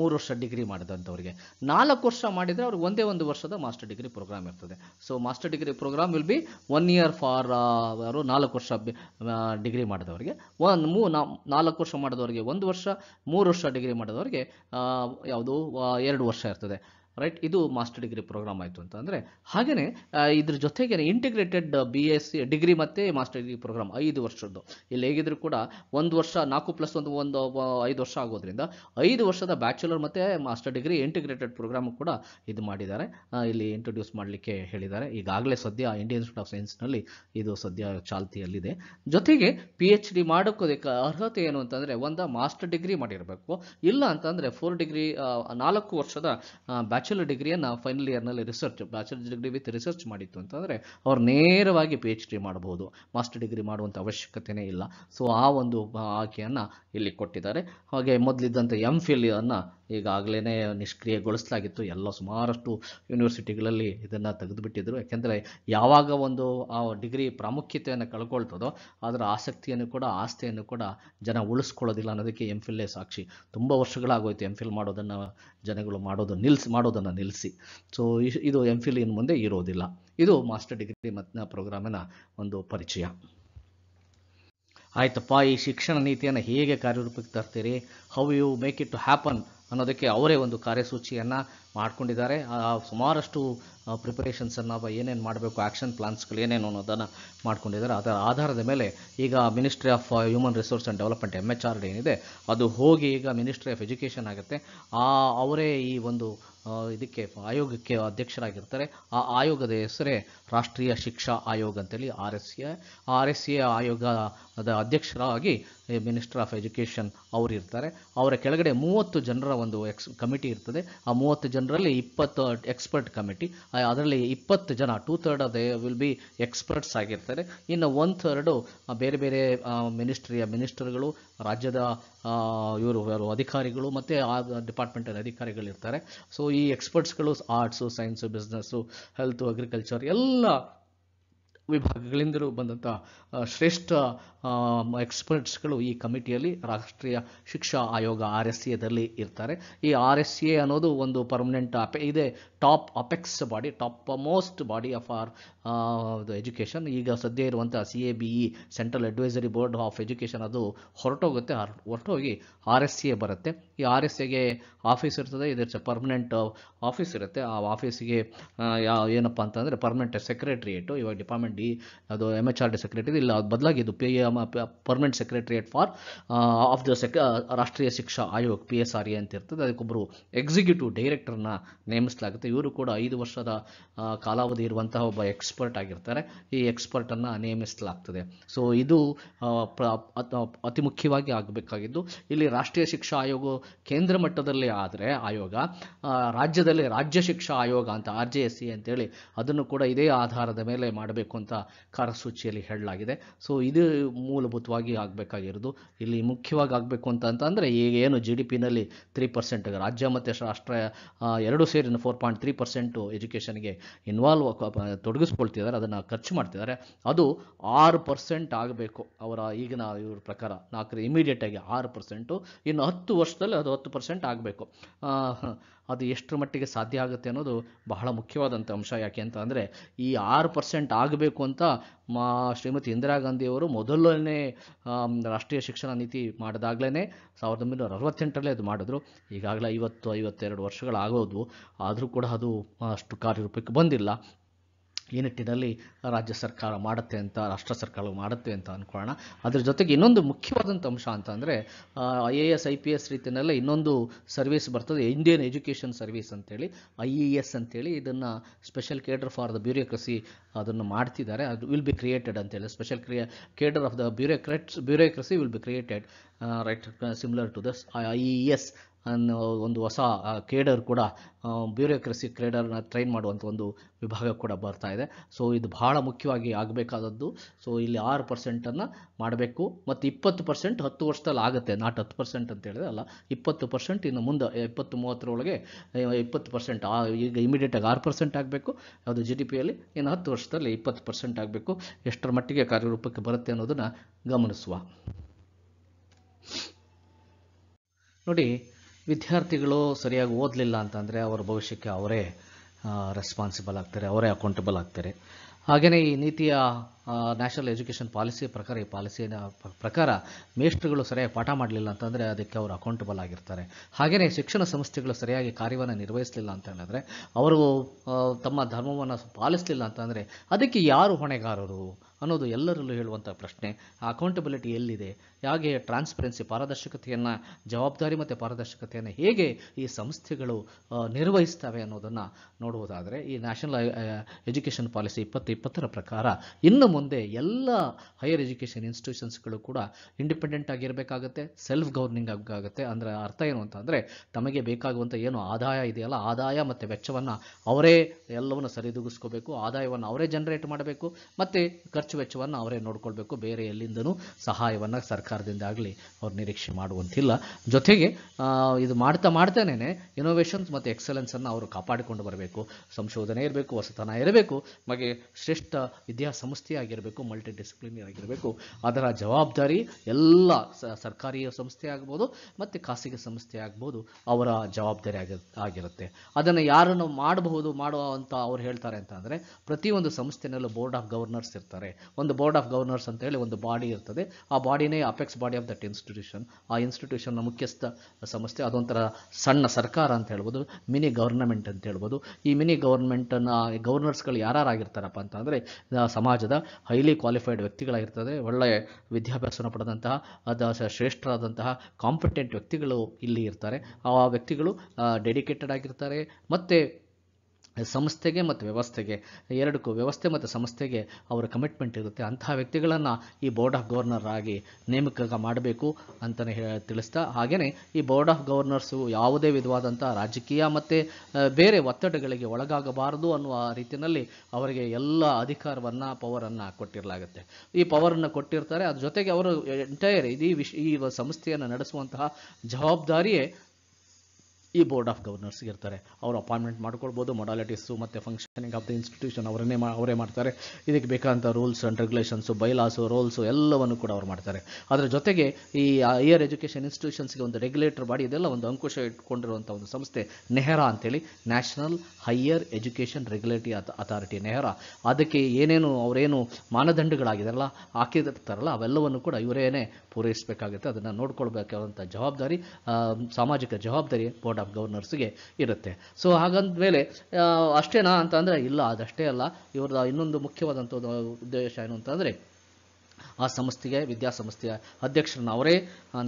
ಮೂರು ವರ್ಷ ಡಿಗ್ರಿ ಮಾಡಿದಂಥವ್ರಿಗೆ ನಾಲ್ಕು ವರ್ಷ ಮಾಡಿದರೆ ಅವ್ರಿಗೆ ಒಂದೇ ಒಂದು ವರ್ಷದ ಮಾಸ್ಟರ್ ಡಿಗ್ರಿ ಪ್ರೋಗ್ರಾಮ್ ಇರ್ತದೆ so master degree program will be one year for ಅವರು ನಾಲ್ಕು ವರ್ಷ ಡಿಗ್ರಿ ಮಾಡಿದವರಿಗೆ ಒಂದು ಮೂ ನಾಲ್ಕು ವರ್ಷ ಮಾಡಿದವರಿಗೆ ಒಂದು ವರ್ಷ ಮೂರು ವರ್ಷ ಡಿಗ್ರಿ ಮಾಡಿದವರಿಗೆ ಯಾವುದು ಎರಡು ವರ್ಷ ಇರ್ತದೆ ರೈಟ್ ಇದು ಮಾಸ್ಟರ್ ಡಿಗ್ರಿ ಪ್ರೋಗ್ರಾಮ್ ಆಯಿತು ಅಂತ ಅಂದರೆ ಹಾಗೆಯೇ ಇದ್ರ ಜೊತೆಗೆ integrated B S C degree ಮತ್ತು ಮಾಸ್ಟರ್ ಡಿಗ್ರಿ ಪ್ರೋಗ್ರಾಮ್ ಐದು ವರ್ಷದ್ದು ಇಲ್ಲಿ ಹೇಗಿದ್ರು ಕೂಡ ಒಂದು ವರ್ಷ ನಾಲ್ಕು ಪ್ಲಸ್ ಒಂದು ಒಂದು ಐದು ವರ್ಷ ಆಗೋದ್ರಿಂದ ಐದು ವರ್ಷದ ಬ್ಯಾಚುಲರ್ ಮತ್ತು ಮಾಸ್ಟರ್ ಡಿಗ್ರಿ ಇಂಟಿಗ್ರೇಟೆಡ್ ಪ್ರೋಗ್ರಾಮ್ ಕೂಡ ಇದು ಮಾಡಿದ್ದಾರೆ ಇಲ್ಲಿ ಇಂಟ್ರೊಡ್ಯೂಸ್ ಮಾಡಲಿಕ್ಕೆ ಹೇಳಿದ್ದಾರೆ ಈಗಾಗಲೇ ಸದ್ಯ ಇಂಡಿಯನ್ ಇನ್ಸ್ಟಿಟ್ಯೂಟ್ ಆಫ್ ಸೈನ್ಸ್ನಲ್ಲಿ ಇದು ಸದ್ಯ ಚಾಲ್ತಿಯಲ್ಲಿದೆ ಜೊತೆಗೆ ಪಿ ಎಚ್ ಡಿ ಮಾಡೋಕ್ಕೋದಕ್ಕೆ ಅರ್ಹತೆ ಏನು ಅಂತಂದರೆ ಒಂದು ಮಾಸ್ಟರ್ ಡಿಗ್ರಿ ಮಾಡಿರಬೇಕು ಇಲ್ಲ ಅಂತಂದರೆ ಫೋರ್ ಡಿಗ್ರಿ ನಾಲ್ಕು ವರ್ಷದ ಬ್ಯಾಚ್ ಬ್ಯಾಚುಲರ್ ಡಿಗ್ರಿಯನ್ನು ಫೈನಲ್ ಇಯರ್ನಲ್ಲಿ research bachelor degree with research ಮಾಡಿತ್ತು ಅಂತಂದರೆ ಅವ್ರು ನೇರವಾಗಿ ಪಿ ಎಚ್ ಡಿ ಮಾಡ್ಬೋದು ಮಾಸ್ಟರ್ ಡಿಗ್ರಿ ಮಾಡುವಂಥ ಅವಶ್ಯಕತೆಯೇ ಇಲ್ಲ ಸೊ ಆ ಒಂದು ಆಯ್ಕೆಯನ್ನು ಇಲ್ಲಿ ಕೊಟ್ಟಿದ್ದಾರೆ ಹಾಗೆ ಮೊದಲಿದ್ದಂಥ ಎಮ್ ಫಿಲ್ ಅನ್ನು ಈಗಾಗಲೇ ನಿಷ್ಕ್ರಿಯಗೊಳಿಸಲಾಗಿತ್ತು ಎಲ್ಲ ಸುಮಾರಷ್ಟು ಯೂನಿವರ್ಸಿಟಿಗಳಲ್ಲಿ ಇದನ್ನು ತೆಗೆದುಬಿಟ್ಟಿದ್ದರು ಯಾಕೆಂದರೆ ಯಾವಾಗ ಒಂದು ಆ ಡಿಗ್ರಿ ಪ್ರಾಮುಖ್ಯತೆಯನ್ನು ಕಳ್ಕೊಳ್ತದೋ ಅದರ ಆಸಕ್ತಿಯನ್ನು ಕೂಡ ಆಸ್ತಿಯನ್ನು ಕೂಡ ಜನ ಉಳಿಸ್ಕೊಳ್ಳೋದಿಲ್ಲ ಅನ್ನೋದಕ್ಕೆ ಎಮ್ ಫಿಲ್ಲೇ ಸಾಕ್ಷಿ ತುಂಬ ವರ್ಷಗಳಾಗೋಯ್ತು ಎಮ್ ಫಿಲ್ ಮಾಡೋದನ್ನು ಜನಗಳು ಮಾಡೋದು ನಿಲ್ಲಿಸಿ ಮಾಡೋದನ್ನು ನಿಲ್ಲಿಸಿ ಸೊ ಇದು ಎಮ್ ಫಿಲ್ ಇನ್ನು ಮುಂದೆ ಇರೋದಿಲ್ಲ ಇದು ಮಾಸ್ಟರ್ ಡಿಗ್ರಿ ಮತ್ತು ಪ್ರೋಗ್ರಾಮಿನ ಒಂದು ಪರಿಚಯ ಆಯ್ತಪ್ಪ ಈ ಶಿಕ್ಷಣ ನೀತಿಯನ್ನು ಹೇಗೆ ಕಾರ್ಯರೂಪಕ್ಕೆ ತರ್ತೀರಿ how you make it to happen ಅನ್ನೋದಕ್ಕೆ ಅವರೇ ಒಂದು ಕಾರ್ಯಸೂಚಿಯನ್ನು ಮಾಡ್ಕೊಂಡಿದ್ದಾರೆ ಸುಮಾರಷ್ಟು ಪ್ರಿಪರೇಷನ್ಸನ್ನು ಏನೇನು ಮಾಡಬೇಕು ಆ್ಯಕ್ಷನ್ ಪ್ಲಾನ್ಸ್ಗಳು ಏನೇನು ಅನ್ನೋದನ್ನು ಮಾಡ್ಕೊಂಡಿದ್ದಾರೆ ಅದರ ಆಧಾರದ ಮೇಲೆ ಈಗ ministry of human resource and development M H R D ಏನಿದೆ ಅದು ಹೋಗಿ ಈಗ ಮಿನಿಸ್ಟ್ರಿ ಆಫ್ ಎಜುಕೇಷನ್ ಆಗುತ್ತೆ ಆ ಅವರೇ ಈ ಒಂದು ಇದಕ್ಕೆ ಆಯೋಗಕ್ಕೆ ಅಧ್ಯಕ್ಷರಾಗಿರ್ತಾರೆ ಆ ಆಯೋಗದ ಹೆಸರೇ ರಾಷ್ಟ್ರೀಯ ಶಿಕ್ಷಾ ಆಯೋಗ ಅಂತೇಳಿ R S A R S A ಆಯೋಗದ ಅಧ್ಯಕ್ಷರಾಗಿ ಮಿನಿಸ್ಟರ್ ಆಫ್ ಎಜುಕೇಷನ್ ಇರ್ತಾರೆ ಅವರ ಕೆಳಗಡೆ ಮೂವತ್ತು ಜನರ ಒಂದು ಎಕ್ಸ್ ಕಮಿಟಿ ಇರ್ತದೆ ಆ ಮೂವತ್ತು ಜನ ಜನರಲ್ಲಿ ಇಪ್ಪತ್ತು ಎಕ್ಸ್ಪರ್ಟ್ ಕಮಿಟಿ ಅದರಲ್ಲಿ ಇಪ್ಪತ್ತು ಜನ two third of they will be experts ಆಗಿರ್ತಾರೆ ಇನ್ನು ಒನ್ ಥರ್ಡು ಬೇರೆ ಬೇರೆ ಮಿನಿಸ್ಟ್ರಿಯ ಮಿನಿಸ್ಟರ್ಗಳು ರಾಜ್ಯದ ಇವರು ಯಾರು ಅಧಿಕಾರಿಗಳು ಮತ್ತು ಆ ಡಿಪಾರ್ಟ್ಮೆಂಟಲ್ಲಿ ಇರ್ತಾರೆ ಸೊ ಈ ಎಕ್ಸ್ಪರ್ಟ್ಸ್ಗಳು arts science business health agriculture ಎಲ್ಲ ವಿಭಾಗಗಳಿಂದಲೂ ಬಂದಂಥ ಶ್ರೇಷ್ಠ ಎಕ್ಸ್ಪರ್ಟ್ಸ್ಗಳು ಈ ಕಮಿಟಿಯಲ್ಲಿ ರಾಷ್ಟ್ರೀಯ ಶಿಕ್ಷಾ ಆಯೋಗ ಆರ್ ಎಸ್ ಎದಲ್ಲಿ ಇರ್ತಾರೆ ಈ ಆರ್ ಎಸ್ ಎ ಅನ್ನೋದು ಒಂದು ಪರ್ಮನೆಂಟ್ ಅಪೆ ಇದೆ top apex body top most body of our education ಈಗ ಸದ್ಯ ಇರುವಂಥ C A B E central advisory board of education ಅದು ಹೊರಟೋಗುತ್ತೆ ಹೊರಟೋಗಿ ಆರ್ ಎಸ್ ಸಿ ಎ ಬರುತ್ತೆ ಈ ಆರ್ ಎಸ್ ಎಗೆ ಆಫೀಸ್ ಇರ್ತದೆ ಇದರ ಪರ್ಮನೆಂಟ್ ಆಫೀಸ್ ಇರುತ್ತೆ ಆ ಆಫೀಸಿಗೆ ಏನಪ್ಪ ಅಂತಂದರೆ ಪರ್ಮನೆಂಟ್ ಸೆಕ್ರೆಟ್ರಿಯೇಟು ಇವಾಗ ಡಿಪಾರ್ಟ್ಮೆಂಟ್ ಡಿ ಅದು M H R D secretary ಇಲ್ಲ ಅದು ಬದಲಾಗಿ ಇದು P M permanent secretariat for of the ಸೆಕ್ ರಾಷ್ಟ್ರೀಯ ಶಿಕ್ಷಾ ಆಯೋಗ ಪಿ ಎಸ್ ಆರ್ ಎ ಅಂತ ಇರ್ತದೆ ಅದಕ್ಕೊಬ್ಬರು ಎಕ್ಸಿಕ್ಯೂಟಿವ್ ಡೈರೆಕ್ಟರ್ನ ನೇಮಿಸಲಾಗುತ್ತೆ ಇವರು ಕೂಡ ಐದು ವರ್ಷದ ಕಾಲಾವಧಿ ಇರುವಂತಹ ಒಬ್ಬ ಎಕ್ಸ್ಪರ್ಟ್ ಆಗಿರ್ತಾರೆ ಈ ಎಕ್ಸ್ಪರ್ಟನ್ನು ನೇಮಿಸಲಾಗ್ತದೆ ಸೊ ಇದು ಅತಿ ಮುಖ್ಯವಾಗಿ ಆಗಬೇಕಾಗಿದ್ದು ಇಲ್ಲಿ ರಾಷ್ಟ್ರೀಯ ಶಿಕ್ಷಾ ಆಯೋಗ ಕೇಂದ್ರ ಮಟ್ಟದಲ್ಲಿ ಆದರೆ ಆಯೋಗ ರಾಜ್ಯದಲ್ಲಿ ರಾಜ್ಯ ಶಿಕ್ಷಾ ಆಯೋಗ ಅಂತ ಆರ್ ಜೆ ಎಸ್ ಸಿ ಅಂತೇಳಿ ಅದನ್ನು ಕೂಡ ಇದೇ ಆಧಾರದ ಮೇಲೆ ಮಾಡಬೇಕು ಅಂತ ಕಾರ್ಯಸೂಚಿಯಲ್ಲಿ ಹೇಳಲಾಗಿದೆ ಸೊ ಇದು ಮೂಲಭೂತವಾಗಿ ಆಗಬೇಕಾಗಿರೋದು ಇಲ್ಲಿ ಮುಖ್ಯವಾಗಿ ಆಗಬೇಕು ಅಂತ ಅಂತಂದರೆ ಈಗ ಏನು ಜಿ ಡಿ ಪಿನಲ್ಲಿ ತ್ರೀ ಪರ್ಸೆಂಟ್ ರಾಜ್ಯ ಮತ್ತು ರಾಷ್ಟ್ರ ಎರಡು ಸೇರಿನ ಫೋರ್ ಪಾಯಿಂಟ್ ತ್ರೀ ಪರ್ಸೆಂಟು ಎಜುಕೇಷನ್ಗೆ ಇನ್ವಾಲ್ವ್ ತೊಡಗಿಸ್ಕೊಳ್ತಿದ್ದಾರೆ ಅದನ್ನು ಖರ್ಚು ಮಾಡ್ತಿದ್ದಾರೆ ಅದು ಆರು ಪರ್ಸೆಂಟ್ ಆಗಬೇಕು ಅವರ ಈಗಿನ ಇವ್ರ ಪ್ರಕಾರ ನಾಲ್ಕರ ಇಮಿಡಿಯೇಟಾಗಿ ಆರು ಪರ್ಸೆಂಟು ಇನ್ನು ಹತ್ತು ವರ್ಷದಲ್ಲಿ ಅದು ಹತ್ತು ಪರ್ಸೆಂಟ್ ಆಗಬೇಕು ಅದು ಎಷ್ಟರ ಮಟ್ಟಿಗೆ ಸಾಧ್ಯ ಆಗುತ್ತೆ ಅನ್ನೋದು ಬಹಳ ಮುಖ್ಯವಾದಂಥ ಅಂಶ ಯಾಕೆ ಅಂತ ಅಂದರೆ ಈ ಆರು ಪರ್ಸೆಂಟ್ ಆಗಬೇಕು ಅಂತ ಮಾ ಶ್ರೀಮತಿ ಇಂದಿರಾ ಗಾಂಧಿಯವರು ಮೊದಲನೇ ರಾಷ್ಟ್ರೀಯ ಶಿಕ್ಷಣ ನೀತಿ ಮಾಡಿದಾಗಲೇ ಸಾವಿರದ ಒಂಬೈನೂರ ಅರವತ್ತೆಂಟರಲ್ಲೇ ಅದು ಮಾಡಿದ್ರು ಈಗಾಗಲೇ ಐವತ್ತು ಐವತ್ತೆರಡು ವರ್ಷಗಳಾಗೋದು ಆದರೂ ಕೂಡ ಅದು ಅಷ್ಟು ಕಾರ್ಯರೂಪಕ್ಕೆ ಬಂದಿಲ್ಲ ಈ ನಿಟ್ಟಿನಲ್ಲಿ ರಾಜ್ಯ ಸರ್ಕಾರ ಮಾಡುತ್ತೆ ಅಂತ ರಾಷ್ಟ್ರ ಸರ್ಕಾರ ಮಾಡುತ್ತೆ ಅಂತ ಅಂದ್ಕೊಳ್ಳೋಣ ಅದ್ರ ಜೊತೆಗೆ ಇನ್ನೊಂದು ಮುಖ್ಯವಾದಂಥ ಅಂಶ ಅಂತಂದರೆ I A S I P S ರೀತಿಯಲ್ಲೇ ಇನ್ನೊಂದು ಸರ್ವಿಸ್ ಬರ್ತದೆ ಇಂಡಿಯನ್ ಎಜುಕೇಷನ್ ಸರ್ವಿಸ್ ಅಂತೇಳಿ ಐ ಇ ಎಸ್ ಅಂತೇಳಿ ಇದನ್ನು special cadre for the bureaucracy ಅದನ್ನು ಮಾಡ್ತಿದ್ದಾರೆ ಅದು ವಿಲ್ ಬಿ ಕ್ರಿಯೇಟೆಡ್ ಅಂತೇಳಿ ಸ್ಪೆಷಲ್ ಕ್ರಿಯ cadre of the bureaucrats bureaucracy will be created right similar to thus I E S ಅನ್ನೋ ಒಂದು ಹೊಸ ಕೇಡರ್ ಕೂಡ ಬ್ಯೂರೋಕ್ರಸಿ ಕ್ರೇಡರ್ನ ಟ್ರೈನ್ ಮಾಡುವಂಥ ಒಂದು ವಿಭಾಗ ಕೂಡ ಬರ್ತಾ ಇದೆ ಸೊ ಇದು ಬಹಳ ಮುಖ್ಯವಾಗಿ ಆಗಬೇಕಾದದ್ದು ಸೊ ಇಲ್ಲಿ ಆರು ಪರ್ಸೆಂಟನ್ನು ಮಾಡಬೇಕು ಮತ್ತು ಇಪ್ಪತ್ತು ಪರ್ಸೆಂಟ್ ಹತ್ತು ವರ್ಷದಲ್ಲಿ ಆಗುತ್ತೆ ನಾಟ್ ಹತ್ತು ಪರ್ಸೆಂಟ್ ಅಂತ ಹೇಳಿದೆ ಅಲ್ಲ ಇಪ್ಪತ್ತು ಪರ್ಸೆಂಟ್ ಇನ್ನು ಮುಂದೆ ಇಪ್ಪತ್ತು ಮೂವತ್ತರೊಳಗೆ ಇಪ್ಪತ್ತು ಪರ್ಸೆಂಟ್ ಈಗ ಇಮಿಡಿಯೇಟಾಗಿ ಆರು ಪರ್ಸೆಂಟ್ ಆಗಬೇಕು ಯಾವುದು ಜಿ ಡಿ ಪಿಯಲ್ಲಿ ಇನ್ನು ಹತ್ತು ವರ್ಷದಲ್ಲಿ ಇಪ್ಪತ್ತು ಪರ್ಸೆಂಟ್ ಆಗಬೇಕು ಎಷ್ಟರ ಮಟ್ಟಿಗೆ ಕಾರ್ಯರೂಪಕ್ಕೆ ಬರುತ್ತೆ ಅನ್ನೋದನ್ನು ಗಮನಿಸುವ ನೋಡಿ ವಿದ್ಯಾರ್ಥಿಗಳು ಸರಿಯಾಗಿ ಓದಲಿಲ್ಲ ಅಂತಂದರೆ ಅವರ ಭವಿಷ್ಯಕ್ಕೆ ಅವರೇ ರೆಸ್ಪಾನ್ಸಿಬಲ್ ಆಗ್ತಾರೆ ಅವರೇ ಅಕೌಂಟಬಲ್ ಆಗ್ತಾರೆ ಹಾಗೆಯೇ ಈ ನೀತಿಯ ನ್ಯಾಷನಲ್ ಎಜುಕೇಷನ್ ಪಾಲಿಸಿ ಪ್ರಕಾರ ಈ ಪಾಲಿಸಿನ ಪ್ರಕಾರ ಮೇಷ್ಟ್ರುಗಳು ಸರಿಯಾಗಿ ಪಾಠ ಮಾಡಲಿಲ್ಲ ಅಂತಂದರೆ ಅದಕ್ಕೆ ಅವರು ಅಕೌಂಟಬಲ್ ಆಗಿರ್ತಾರೆ ಹಾಗೆಯೇ ಶಿಕ್ಷಣ ಸಂಸ್ಥೆಗಳು ಸರಿಯಾಗಿ ಕಾರ್ಯವನ್ನು ನಿರ್ವಹಿಸಲಿಲ್ಲ ಅಂತ ಹೇಳಿದ್ರೆ ಅವರು ತಮ್ಮ ಧರ್ಮವನ್ನು ಪಾಲಿಸಲಿಲ್ಲ ಅಂತಂದರೆ ಅದಕ್ಕೆ ಯಾರು ಹೊಣೆಗಾರರು ಅನ್ನೋದು ಎಲ್ಲರಲ್ಲೂ ಹೇಳುವಂಥ ಪ್ರಶ್ನೆ ಅಕೌಂಟಬಿಲಿಟಿ ಎಲ್ಲಿದೆ ಹಾಗೆ ಟ್ರಾನ್ಸ್ಪರೆನ್ಸಿ ಪಾರದರ್ಶಕತೆಯನ್ನು ಜವಾಬ್ದಾರಿ ಮತ್ತು ಪಾರದರ್ಶಕತೆಯನ್ನು ಹೇಗೆ ಈ ಸಂಸ್ಥೆಗಳು ನಿರ್ವಹಿಸ್ತವೆ ಅನ್ನೋದನ್ನು ನೋಡುವುದಾದರೆ ಈ ನ್ಯಾಷನಲ್ ಎಜುಕೇಷನ್ ಪಾಲಿಸಿ ಇಪ್ಪತ್ತು ಇಪ್ಪತ್ತರ ಪ್ರಕಾರ ಇನ್ನು ಮುಂದೆ ಎಲ್ಲ ಹೈಯರ್ ಎಜುಕೇಷನ್ ಇನ್ಸ್ಟಿಟ್ಯೂಷನ್ಸ್ಗಳು ಕೂಡ ಇಂಡಿಪೆಂಡೆಂಟ್ ಆಗಿರಬೇಕಾಗತ್ತೆ ಸೆಲ್ಫ್ ಗೌರ್ನಿಂಗ್ ಆಗುತ್ತೆ ಅಂದರೆ ಅರ್ಥ ಏನು ಅಂತಂದರೆ ತಮಗೆ ಬೇಕಾಗುವಂಥ ಏನು ಆದಾಯ ಇದೆಯಲ್ಲ ಆದಾಯ ಮತ್ತು ವೆಚ್ಚವನ್ನು ಅವರೇ ಎಲ್ಲವನ್ನು ಸರಿದೂಗಿಸ್ಕೋಬೇಕು ಆದಾಯವನ್ನು ಅವರೇ ಜನರೇಟ್ ಮಾಡಬೇಕು ಮತ್ತು ಖರ್ಚು ಖರ್ಚು ವೆಚ್ಚವನ್ನು ಅವರೇ ನೋಡ್ಕೊಳ್ಬೇಕು ಬೇರೆ ಎಲ್ಲಿಂದನೂ ಸಹಾಯವನ್ನು ಸರ್ಕಾರದಿಂದ ಆಗಲಿ ಅವ್ರು ನಿರೀಕ್ಷೆ ಮಾಡುವಂತಿಲ್ಲ ಜೊತೆಗೆ ಇದು ಮಾಡ್ತಾ ಮಾಡ್ತಾನೇ ಇನೋವೇಷನ್ಸ್ ಮತ್ತು ಎಕ್ಸಲೆನ್ಸನ್ನು ಅವರು ಕಾಪಾಡಿಕೊಂಡು ಬರಬೇಕು ಸಂಶೋಧನೆ ಇರಬೇಕು ಹೊಸತನ ಇರಬೇಕು ಹಾಗೆ ಶ್ರೇಷ್ಠ ವಿದ್ಯಾಸಂಸ್ಥೆಯಾಗಿರಬೇಕು ಮಲ್ಟಿ ಡಿಸಿಪ್ಲಿನರಿ ಆಗಿರಬೇಕು ಅದರ ಜವಾಬ್ದಾರಿ ಎಲ್ಲ ಸರ್ಕಾರಿ ಸಂಸ್ಥೆ ಆಗ್ಬೋದು ಮತ್ತು ಖಾಸಗಿ ಸಂಸ್ಥೆ ಆಗ್ಬೋದು ಅವರ ಜವಾಬ್ದಾರಿ ಆಗಿ ಆಗಿರುತ್ತೆ ಅದನ್ನು ಯಾರನ್ನು ಮಾಡಬಹುದು ಮಾಡುವ ಅಂತ ಅವ್ರು ಹೇಳ್ತಾರೆ ಅಂತಂದರೆ ಪ್ರತಿಯೊಂದು ಸಂಸ್ಥೆನಲ್ಲೂ ಬೋರ್ಡ್ ಆಫ್ ಗವರ್ನರ್ಸ್ ಇರ್ತಾರೆ ಒಂದು ಬೋರ್ಡ್ ಆಫ್ ಗವರ್ನರ್ಸ್ ಅಂತ ಹೇಳಿ ಒಂದು ಬಾಡಿ ಇರ್ತದೆ ಆ ಬಾಡಿನೇ apex body of that institution ಆ ಇನ್ಸ್ಟಿಟ್ಯೂಷನ್ನ ಮುಖ್ಯಸ್ಥ ಸಂಸ್ಥೆ ಅದೊಂಥರ ಸಣ್ಣ ಸರ್ಕಾರ ಅಂತ ಹೇಳ್ಬೋದು ಮಿನಿ ಗವರ್ನಮೆಂಟ್ ಅಂತ ಹೇಳ್ಬೋದು ಈ ಮಿನಿ ಗವರ್ನಮೆಂಟನ್ನು ಗವರ್ನರ್ಸ್ಗಳು ಆಗಿರ್ತಾರಪ್ಪ ಅಂತ ಅಂದರೆ ಸಮಾಜದ ಹೈಲಿ ಕ್ವಾಲಿಫೈಡ್ ವ್ಯಕ್ತಿಗಳಾಗಿರ್ತದೆ ಒಳ್ಳೆಯ ವಿದ್ಯಾಭ್ಯಾಸನ ಪಡೆದಂತಹ ಅದ ಶ್ರೇಷ್ಠರಾದಂತಹ ಕಾಂಪಿಟೆಂಟ್ ವ್ಯಕ್ತಿಗಳು ಇಲ್ಲಿ ಇರ್ತಾರೆ ಆ ವ್ಯಕ್ತಿಗಳು ಡೆಡಿಕೇಟೆಡ್ ಆಗಿರ್ತಾರೆ ಮತ್ತು ಸಂಸ್ಥೆಗೆ ಮತ್ತು ವ್ಯವಸ್ಥೆಗೆ ಎರಡಕ್ಕೂ ವ್ಯವಸ್ಥೆ ಮತ್ತು ಸಂಸ್ಥೆಗೆ ಅವರ ಕಮಿಟ್ಮೆಂಟ್ ಇರುತ್ತೆ ಅಂತಹ ವ್ಯಕ್ತಿಗಳನ್ನು ಈ ಬೋರ್ಡ್ ಆಫ್ ಗವರ್ನರ್ ಆಗಿ ನೇಮಕ ಮಾಡಬೇಕು ಅಂತಲೇ ತಿಳಿಸ್ತಾ ಹಾಗೆಯೇ ಈ ಬೋರ್ಡ್ ಆಫ್ ಗವರ್ನರ್ಸು ಯಾವುದೇ ವಿಧವಾದಂಥ ರಾಜಕೀಯ ಮತ್ತು ಬೇರೆ ಒತ್ತಡಗಳಿಗೆ ಒಳಗಾಗಬಾರದು ಅನ್ನುವ ರೀತಿಯಲ್ಲಿ ಅವರಿಗೆ ಎಲ್ಲ ಅಧಿಕಾರವನ್ನು ಪವರನ್ನು ಕೊಟ್ಟಿರಲಾಗುತ್ತೆ ಈ ಪವರನ್ನು ಕೊಟ್ಟಿರ್ತಾರೆ ಅದ್ರ ಜೊತೆಗೆ ಅವರು ಎಂಟೈರ್ ಇಡೀ ವಿಶ್ ಈ ಸಂಸ್ಥೆಯನ್ನು ನಡೆಸುವಂತಹ ಜವಾಬ್ದಾರಿಯೇ ಈ ಬೋರ್ಡ್ ಆಫ್ ಗವರ್ನರ್ಸ್ ಇರ್ತಾರೆ ಅವರು ಅಪಾಯಿಂಟ್ಮೆಂಟ್ ಮಾಡ್ಕೊಳ್ಬೋದು ಮೊಡಾಲಿಟೀಸು ಮತ್ತು ಫಂಕ್ಷನಿಂಗ್ ಆಫ್ ದ ಇನ್ಸ್ಟಿಟ್ಯೂಷನ್ ಅವರನ್ನೇ ಮಾ ಅವರೇ ಮಾಡ್ತಾರೆ ಇದಕ್ಕೆ ಬೇಕಾದಂಥ rules and regulations bylaws rules ಎಲ್ಲವನ್ನು ಕೂಡ ಅವ್ರು ಮಾಡ್ತಾರೆ ಅದರ ಜೊತೆಗೆ ಈ ಹೈಯರ್ ಎಜುಕೇಷನ್ ಇನ್ಸ್ಟಿಟ್ಯೂಷನ್ಸ್ಗೆ ಒಂದು ರೆಗ್ಯುಲೇಟರ್ ಬಾಡಿ ಇದೆಲ್ಲ ಒಂದು ಅಂಕುಶ ಇಟ್ಕೊಂಡಿರುವಂಥ ಒಂದು ಸಂಸ್ಥೆ ನೆಹರಾ ಅಂತೇಳಿ national higher education regulatory authority NHERA ಅದಕ್ಕೆ ಏನೇನು ಅವರೇನು ಮಾನದಂಡಗಳಾಗಿದೆಲ್ಲ ಹಾಕಿರ್ತಾರಲ್ಲ ಅವೆಲ್ಲವನ್ನು ಕೂಡ ಇವರೇನೇ ಪೂರೈಸಬೇಕಾಗುತ್ತೆ ಅದನ್ನು ನೋಡ್ಕೊಳ್ಬೇಕಾದಂಥ ಜವಾಬ್ದಾರಿ ಸಾಮಾಜಿಕ ಜವಾಬ್ದಾರಿ ಬೋರ್ಡ್ ಆಫ್ ಗವರ್ನರ್ಸ್ಗೆ ಇರುತ್ತೆ ಸೊ ಹಾಗಂದಮೇಲೆ ಅಷ್ಟೇನಾ ಅಂತ ಇಲ್ಲ ಅದಷ್ಟೇ ಅಲ್ಲ ಇವ್ರದ್ದು ಇನ್ನೊಂದು ಮುಖ್ಯವಾದಂಥ ಉದ್ದೇಶ ಏನು ಅಂತಂದರೆ ಆ ಸಂಸ್ಥೆಗೆ ವಿದ್ಯಾಸಂಸ್ಥೆಯ ಅಧ್ಯಕ್ಷರನ್ನು ಅವರೇ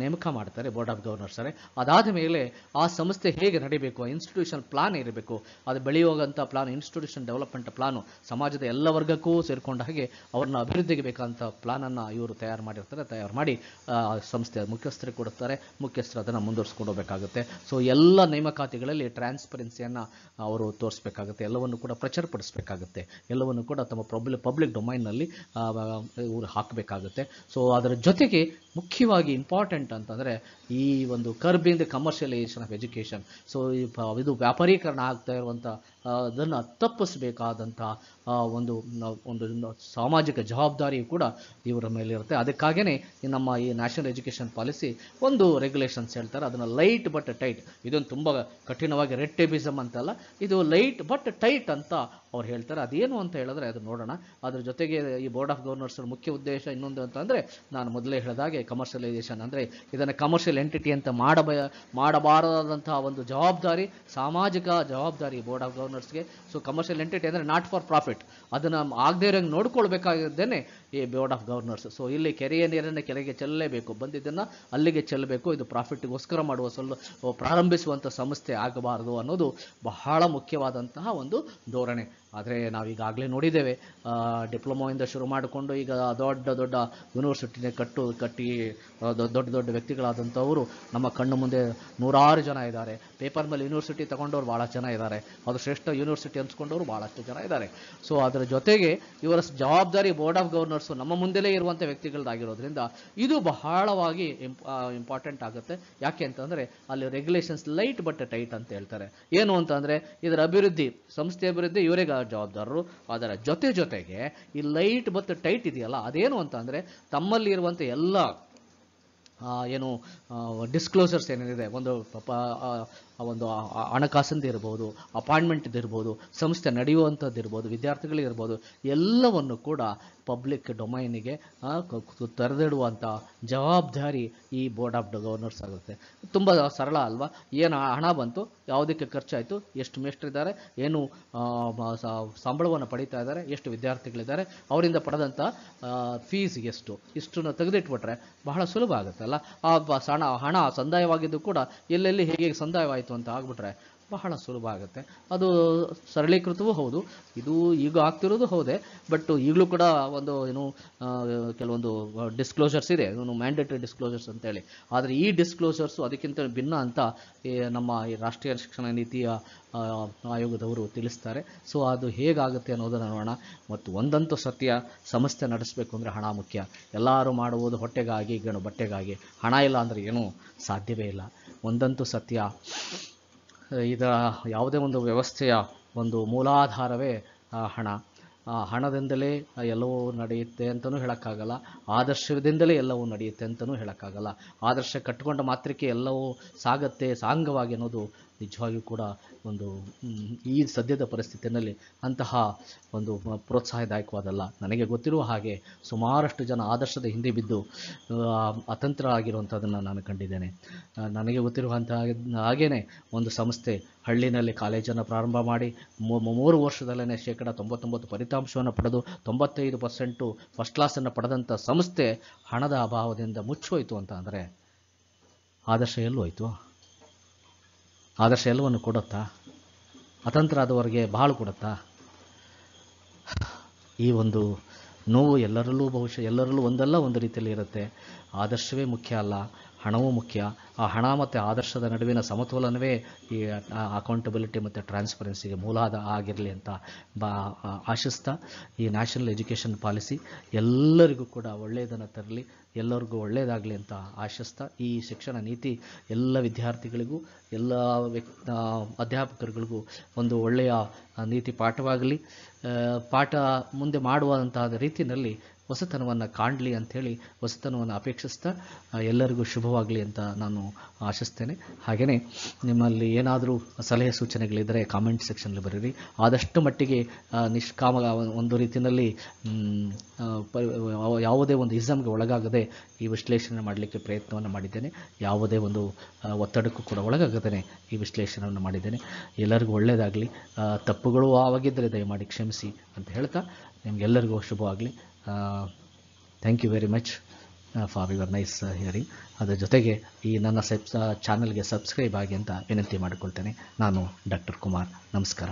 ನೇಮಕ ಮಾಡ್ತಾರೆ ಬೋರ್ಡ್ ಆಫ್ ಗವರ್ನರ್ಸರೇ ಅದಾದ ಮೇಲೆ ಆ ಸಂಸ್ಥೆ ಹೇಗೆ ನಡೀಬೇಕು ಇನ್ಸ್ಟಿಟ್ಯೂಷನ್ ಪ್ಲಾನ್ ಇರಬೇಕು ಅದು ಬೆಳೆಯುವಂಥ ಪ್ಲಾನ್ ಇನ್ಸ್ಟಿಟ್ಯೂಷನ್ ಡೆವಲಪ್ಮೆಂಟ್ ಪ್ಲಾನು ಸಮಾಜದ ಎಲ್ಲ ವರ್ಗಕ್ಕೂ ಸೇರಿಕೊಂಡ ಹಾಗೆ ಅವ್ರನ್ನ ಅಭಿವೃದ್ಧಿಗೆ ಬೇಕಾದಂಥ ಪ್ಲಾನನ್ನು ಇವರು ತಯಾರು ಮಾಡಿರ್ತಾರೆ ತಯಾರು ಮಾಡಿ ಸಂಸ್ಥೆಯ ಮುಖ್ಯಸ್ಥರಿಗೆ ಕೊಡುತ್ತಾರೆ ಮುಖ್ಯಸ್ಥರು ಅದನ್ನು ಮುಂದುವರಿಸ್ಕೊಂಡು ಹೋಗಬೇಕಾಗುತ್ತೆ ಸೊ ಎಲ್ಲ ನೇಮಕಾತಿಗಳಲ್ಲಿ ಟ್ರಾನ್ಸ್ಪರೆನ್ಸಿಯನ್ನು ಅವರು ತೋರಿಸಬೇಕಾಗುತ್ತೆ ಎಲ್ಲವನ್ನು ಕೂಡ ಪ್ರಚಾರಪಡಿಸಬೇಕಾಗುತ್ತೆ ಎಲ್ಲವನ್ನು ಕೂಡ ತಮ್ಮ ಪಬ್ಲಿಕ್ ಪಬ್ಲಿಕ್ ಡೊಮೈನ್ನಲ್ಲಿ ಇವರು ಹಾಕಬೇಕಾಗುತ್ತೆ ಆಗುತ್ತೆ ಸೊ ಅದರ ಜೊತೆಗೆ ಮುಖ್ಯವಾಗಿ ಇಂಪಾರ್ಟೆಂಟ್ ಅಂತಂದರೆ ಈ ಒಂದು curbing the commercialisation of education so ಇದು ವ್ಯಾಪಾರೀಕರಣ ಆಗ್ತಾ ಇರುವಂಥ ಅದನ್ನು ತಪ್ಪಿಸಬೇಕಾದಂಥ ಒಂದು ಒಂದು ಸಾಮಾಜಿಕ ಜವಾಬ್ದಾರಿಯು ಕೂಡ ಇವರ ಮೇಲಿರುತ್ತೆ ಅದಕ್ಕಾಗೇ ನಮ್ಮ ಈ ನ್ಯಾಷನಲ್ ಎಜುಕೇಷನ್ ಪಾಲಿಸಿ ಒಂದು ರೆಗ್ಯುಲೇಷನ್ಸ್ ಹೇಳ್ತಾರೆ ಅದನ್ನು ಲೈಟ್ ಬಟ್ ಟೈಟ್ ಇದೊಂದು ತುಂಬ ಕಠಿಣವಾಗಿ ಟೆಬಿಸಮ್ ಅಂತಲ್ಲ ಇದು ಲೈಟ್ ಬಟ್ ಟೈಟ್ ಅಂತ ಅವ್ರು ಹೇಳ್ತಾರೆ ಅದೇನು ಅಂತ ಹೇಳಿದ್ರೆ ಅದು ನೋಡೋಣ ಅದ್ರ ಜೊತೆಗೆ ಈ ಬೋರ್ಡ್ ಆಫ್ ಗವರ್ನರ್ಸ್ ಮುಖ್ಯ ಉದ್ದೇಶ ಇನ್ನೊಂದು ಅಂತಂದರೆ ನಾನು ಮೊದಲೇ ಹೇಳಿದಾಗೆ ಕಮರ್ಷಿಯಲೈಸೇಷನ್ ಅಂದರೆ ಇದನ್ನು ಕಮರ್ಷಿಯಲ್ ಎಂಟಿಟಿ ಅಂತ ಮಾಡಬ ಮಾಡಬಾರದಂತಹ ಒಂದು ಜವಾಬ್ದಾರಿ ಸಾಮಾಜಿಕ ಜವಾಬ್ದಾರಿ ಬೋರ್ಡ್ ಆಫ್ ಗವರ್ನರ್ಸ್ಗೆ ಸೊ ಕಮರ್ಷಿಯಲ್ ಎಂಟಿಟಿ ಅಂದರೆ ನಾಟ್ ಫಾರ್ ಪ್ರಾಫಿಟ್ ಅದನ್ನು ಆಗದೇ ಇರೋಂಗೆ ನೋಡ್ಕೊಳ್ಬೇಕಾಗಿದ್ದೇನೆ ಈ ಬೋರ್ಡ್ ಆಫ್ ಗವರ್ನರ್ಸ್ ಸೊ ಇಲ್ಲಿ ಕೆರೆಯ ನೀರನ್ನು ಕೆರೆಗೆ ಚೆಲ್ಲಲೇಬೇಕು ಬಂದಿದ್ದನ್ನು ಅಲ್ಲಿಗೆ ಚೆಲ್ಲಬೇಕು ಇದು ಪ್ರಾಫಿಟ್ಗೋಸ್ಕರ ಮಾಡುವ ಸಲ್ಲು ಪ್ರಾರಂಭಿಸುವಂಥ ಸಂಸ್ಥೆ ಆಗಬಾರದು ಅನ್ನೋದು ಬಹಳ ಮುಖ್ಯವಾದಂತಹ ಒಂದು ಧೋರಣೆ ಆದರೆ ನಾವೀಗಾಗಲೇ ನೋಡಿದ್ದೇವೆ ಡಿಪ್ಲೊಮೊಯಿಂದ ಶುರು ಮಾಡಿಕೊಂಡು ಈಗ ದೊಡ್ಡ ದೊಡ್ಡ ಯೂನಿವರ್ಸಿಟಿನೇ ಕಟ್ಟು ಕಟ್ಟಿ ದೊಡ್ಡ ದೊಡ್ಡ ವ್ಯಕ್ತಿಗಳಾದಂಥವರು ನಮ್ಮ ಕಣ್ಣು ಮುಂದೆ ನೂರಾರು ಜನ ಇದ್ದಾರೆ ಪೇಪರ್ ಮೇಲೆ ಯೂನಿವರ್ಸಿಟಿ ತಗೊಂಡವರು ಭಾಳ ಜನ ಇದ್ದಾರೆ ಅದು ಶ್ರೇಷ್ಠ ಯೂನಿವರ್ಸಿಟಿ ಅನ್ಸ್ಕೊಂಡವರು ಭಾಳಷ್ಟು ಜನ ಇದ್ದಾರೆ ಸೊ ಅದರ ಜೊತೆಗೆ ಇವರ ಜವಾಬ್ದಾರಿ ಬೋರ್ಡ್ ಆಫ್ ಗವರ್ನರ್ಸು ನಮ್ಮ ಮುಂದೆಲೇ ಇರುವಂಥ ವ್ಯಕ್ತಿಗಳದ್ದಾಗಿರೋದ್ರಿಂದ ಇದು ಬಹಳವಾಗಿ ಇಂಪಾರ್ಟೆಂಟ್ ಆಗುತ್ತೆ ಯಾಕೆ ಅಂತಂದರೆ ಅಲ್ಲಿ ರೆಗ್ಯುಲೇಷನ್ಸ್ ಲೈಟ್ ಬಟ್ ಟೈಟ್ ಅಂತ ಹೇಳ್ತಾರೆ ಏನು ಅಂತಂದರೆ ಇದರ ಅಭಿವೃದ್ಧಿ ಸಂಸ್ಥೆ ಅಭಿವೃದ್ಧಿ ಇವರಿಗೆ ಜವಾಬ್ದಾರರು ಅದರ ಜೊತೆ ಜೊತೆಗೆ ಈ ಲೈಟ್ ಮತ್ತು ಟೈಟ್ ಇದೆಯಲ್ಲ ಅದೇನು ಅಂತ ಅಂದರೆ ಎಲ್ಲಾ ಎಲ್ಲ ಏನು ಡಿಸ್ಕ್ಲೋಸರ್ಸ್ ಏನೇನಿದೆ ಒಂದು ಆ ಒಂದು ಹಣಕಾಸಿಂದ ಇರ್ಬೋದು ಅಪಾಯಿಂಟ್ಮೆಂಟ್ ಇರ್ಬೋದು ಸಂಸ್ಥೆ ನಡೆಯುವಂಥದ್ದು ಇರ್ಬೋದು ವಿದ್ಯಾರ್ಥಿಗಳಿರ್ಬೋದು ಎಲ್ಲವನ್ನು ಕೂಡ ಪಬ್ಲಿಕ್ ಡೊಮೈನಿಗೆ ತೆರೆದಿಡುವಂಥ ಜವಾಬ್ದಾರಿ ಈ ಬೋರ್ಡ್ ಆಫ್ ಗವರ್ನರ್ಸ್ ಆಗುತ್ತೆ ತುಂಬ ಸರಳ ಅಲ್ವಾ ಏನು ಹಣ ಬಂತು ಯಾವುದಕ್ಕೆ ಖರ್ಚಾಯಿತು ಎಷ್ಟು ಇದ್ದಾರೆ ಏನು ಸಂಬಳವನ್ನು ಪಡೀತಾ ಇದ್ದಾರೆ ಎಷ್ಟು ವಿದ್ಯಾರ್ಥಿಗಳಿದ್ದಾರೆ ಅವರಿಂದ ಪಡೆದಂಥ ಫೀಸ್ ಎಷ್ಟು ಇಷ್ಟನ್ನು ತೆಗೆದಿಟ್ಬಿಟ್ರೆ ಬಹಳ ಸುಲಭ ಆಗುತ್ತಲ್ಲ ಆ ಹಣ ಹಣ ಸಂದಾಯವಾಗಿದ್ದು ಕೂಡ ಎಲ್ಲೆಲ್ಲಿ ಹೇಗೆ ಸಂದಾಯವಾಯಿತು ಆಯಿತು ಅಂತ ಆಗ್ಬಿಟ್ರೆ ಬಹಳ ಸುಲಭ ಆಗುತ್ತೆ ಅದು ಸರಳೀಕೃತವೂ ಹೌದು ಇದು ಈಗ ಆಗ್ತಿರೋದು ಹೌದೇ ಬಟ್ ಈಗಲೂ ಕೂಡ ಒಂದು ಏನು ಕೆಲವೊಂದು ಡಿಸ್ಕ್ಲೋಸರ್ಸ್ ಇದೆ ಏನು ಮ್ಯಾಂಡೇಟರಿ ಡಿಸ್ಕ್ಲೋಸರ್ಸ್ ಅಂತೇಳಿ ಆದರೆ ಈ ಡಿಸ್ಕ್ಲೋಸರ್ಸು ಅದಕ್ಕಿಂತ ಭಿನ್ನ ಅಂತ ನಮ್ಮ ಈ ರಾಷ್ಟ್ರೀಯ ಶಿಕ್ಷಣ ನೀತಿಯ ಆಯೋಗದವರು ತಿಳಿಸ್ತಾರೆ ಸೊ ಅದು ಹೇಗಾಗುತ್ತೆ ಅನ್ನೋದನ್ನು ನೋಡೋಣ ಮತ್ತು ಒಂದಂತೂ ಸತ್ಯ ಸಂಸ್ಥೆ ನಡೆಸಬೇಕು ಅಂದರೆ ಹಣ ಮುಖ್ಯ ಎಲ್ಲರೂ ಮಾಡುವುದು ಹೊಟ್ಟೆಗಾಗಿ ಗಣ ಬಟ್ಟೆಗಾಗಿ ಹಣ ಇಲ್ಲ ಅಂದರೆ ಏನೂ ಸಾಧ್ಯವೇ ಇಲ್ಲ ಒಂದಂತೂ ಸತ್ಯ ಇದರ ಯಾವುದೇ ಒಂದು ವ್ಯವಸ್ಥೆಯ ಒಂದು ಮೂಲಾಧಾರವೇ ಹಣ ಆ ಹಣದಿಂದಲೇ ಎಲ್ಲವೂ ನಡೆಯುತ್ತೆ ಅಂತಲೂ ಹೇಳೋಕ್ಕಾಗಲ್ಲ ಆದರ್ಶದಿಂದಲೇ ಎಲ್ಲವೂ ನಡೆಯುತ್ತೆ ಅಂತಲೂ ಹೇಳೋಕ್ಕಾಗಲ್ಲ ಆದರ್ಶ ಕಟ್ಟಿಕೊಂಡ ಮಾತ್ರಕ್ಕೆ ಎಲ್ಲವೂ ಸಾಗುತ್ತೆ ಸಾಂಗವಾಗಿ ಅನ್ನೋದು ನಿಜವಾಗಿಯೂ ಕೂಡ ಒಂದು ಈ ಸದ್ಯದ ಪರಿಸ್ಥಿತಿಯಲ್ಲಿ ಅಂತಹ ಒಂದು ಪ್ರೋತ್ಸಾಹದಾಯಕವಾದಲ್ಲ ನನಗೆ ಗೊತ್ತಿರುವ ಹಾಗೆ ಸುಮಾರಷ್ಟು ಜನ ಆದರ್ಶದ ಹಿಂದೆ ಬಿದ್ದು ಅತಂತ್ರ ಆಗಿರುವಂಥದ್ದನ್ನು ನಾನು ಕಂಡಿದ್ದೇನೆ ನನಗೆ ಗೊತ್ತಿರುವಂಥ ಹಾಗೇ ಒಂದು ಸಂಸ್ಥೆ ಹಳ್ಳಿನಲ್ಲಿ ಕಾಲೇಜನ್ನು ಪ್ರಾರಂಭ ಮಾಡಿ ಮೂರು ವರ್ಷದಲ್ಲೇ ಶೇಕಡ ತೊಂಬತ್ತೊಂಬತ್ತು ಫಲಿತಾಂಶವನ್ನು ಪಡೆದು ತೊಂಬತ್ತೈದು ಪರ್ಸೆಂಟು ಫಸ್ಟ್ ಕ್ಲಾಸನ್ನು ಪಡೆದಂಥ ಸಂಸ್ಥೆ ಹಣದ ಅಭಾವದಿಂದ ಮುಚ್ಚೋಯ್ತು ಅಂತ ಅಂದರೆ ಆದರ್ಶ ಎಲ್ಲೂ ಹೋಯಿತು ಆದರ್ಶ ಎಲ್ಲವನ್ನು ಕೊಡುತ್ತಾ ಅತಂತ್ರ ಆದವರಿಗೆ ಬಹಳ ಕೊಡುತ್ತಾ ಈ ಒಂದು ನೋವು ಎಲ್ಲರಲ್ಲೂ ಬಹುಶಃ ಎಲ್ಲರಲ್ಲೂ ಒಂದಲ್ಲ ಒಂದು ರೀತಿಯಲ್ಲಿ ಇರುತ್ತೆ ಆದರ್ಶವೇ ಮುಖ್ಯ ಅಲ್ಲ ಹಣವೂ ಮುಖ್ಯ ಆ ಹಣ ಮತ್ತು ಆದರ್ಶದ ನಡುವಿನ ಸಮತೋಲನವೇ ಈ ಅಕೌಂಟಬಿಲಿಟಿ ಮತ್ತು ಟ್ರಾನ್ಸ್ಪರೆನ್ಸಿಗೆ ಮೂಲಾಧಾರ ಆಗಿರಲಿ ಅಂತ ಬಾ ಆಶಿಸ್ತಾ ಈ ನ್ಯಾಷನಲ್ ಎಜುಕೇಷನ್ ಪಾಲಿಸಿ ಎಲ್ಲರಿಗೂ ಕೂಡ ಒಳ್ಳೆಯದನ್ನು ತರಲಿ ಎಲ್ಲರಿಗೂ ಒಳ್ಳೆಯದಾಗಲಿ ಅಂತ ಆಶಿಸ್ತಾ ಈ ಶಿಕ್ಷಣ ನೀತಿ ಎಲ್ಲ ವಿದ್ಯಾರ್ಥಿಗಳಿಗೂ ಎಲ್ಲ ವ್ಯಕ್ ಅಧ್ಯಾಪಕರುಗಳಿಗೂ ಒಂದು ಒಳ್ಳೆಯ ನೀತಿ ಪಾಠವಾಗಲಿ ಪಾಠ ಮುಂದೆ ಮಾಡುವಂತಹ ರೀತಿಯಲ್ಲಿ ಹೊಸತನವನ್ನು ಕಾಣಲಿ ಅಂಥೇಳಿ ಹೊಸತನವನ್ನು ಅಪೇಕ್ಷಿಸ್ತಾ ಎಲ್ಲರಿಗೂ ಶುಭವಾಗಲಿ ಅಂತ ನಾನು ಆಶಿಸ್ತೇನೆ ಹಾಗೆಯೇ ನಿಮ್ಮಲ್ಲಿ ಏನಾದರೂ ಸಲಹೆ ಸೂಚನೆಗಳಿದ್ದರೆ ಕಾಮೆಂಟ್ ಸೆಕ್ಷನಲ್ಲಿ ಬರೀರಿ ಆದಷ್ಟು ಮಟ್ಟಿಗೆ ನಿಷ್ಕಾಮ ಒಂದು ರೀತಿಯಲ್ಲಿ ಯಾವುದೇ ಒಂದು ಇಸಮ್ಗೆ ಒಳಗಾಗದೆ ಈ ವಿಶ್ಲೇಷಣೆ ಮಾಡಲಿಕ್ಕೆ ಪ್ರಯತ್ನವನ್ನು ಮಾಡಿದ್ದೇನೆ ಯಾವುದೇ ಒಂದು ಒತ್ತಡಕ್ಕೂ ಕೂಡ ಒಳಗಾಗದೇ ಈ ವಿಶ್ಲೇಷಣೆಯನ್ನು ಮಾಡಿದ್ದೇನೆ ಎಲ್ಲರಿಗೂ ಒಳ್ಳೆಯದಾಗಲಿ ತಪ್ಪುಗಳು ಆವಾಗಿದ್ದರೆ ದಯಮಾಡಿ ಕ್ಷಮಿಸಿ ಅಂತ ಹೇಳ್ತಾ ನಿಮಗೆಲ್ಲರಿಗೂ ಶುಭವಾಗಲಿ thank you very much for your nice hearing ಅದರ ಜೊತೆಗೆ ಈ ನನ್ನ ಸೆಬ್ ಚಾನಲ್ಗೆ ಸಬ್ಸ್ಕ್ರೈಬ್ ಆಗಿ ಅಂತ ವಿನಂತಿ ಮಾಡಿಕೊಳ್ತೇನೆ ನಾನು ಡಾಕ್ಟರ್ ಕುಮಾರ್ ನಮಸ್ಕಾರ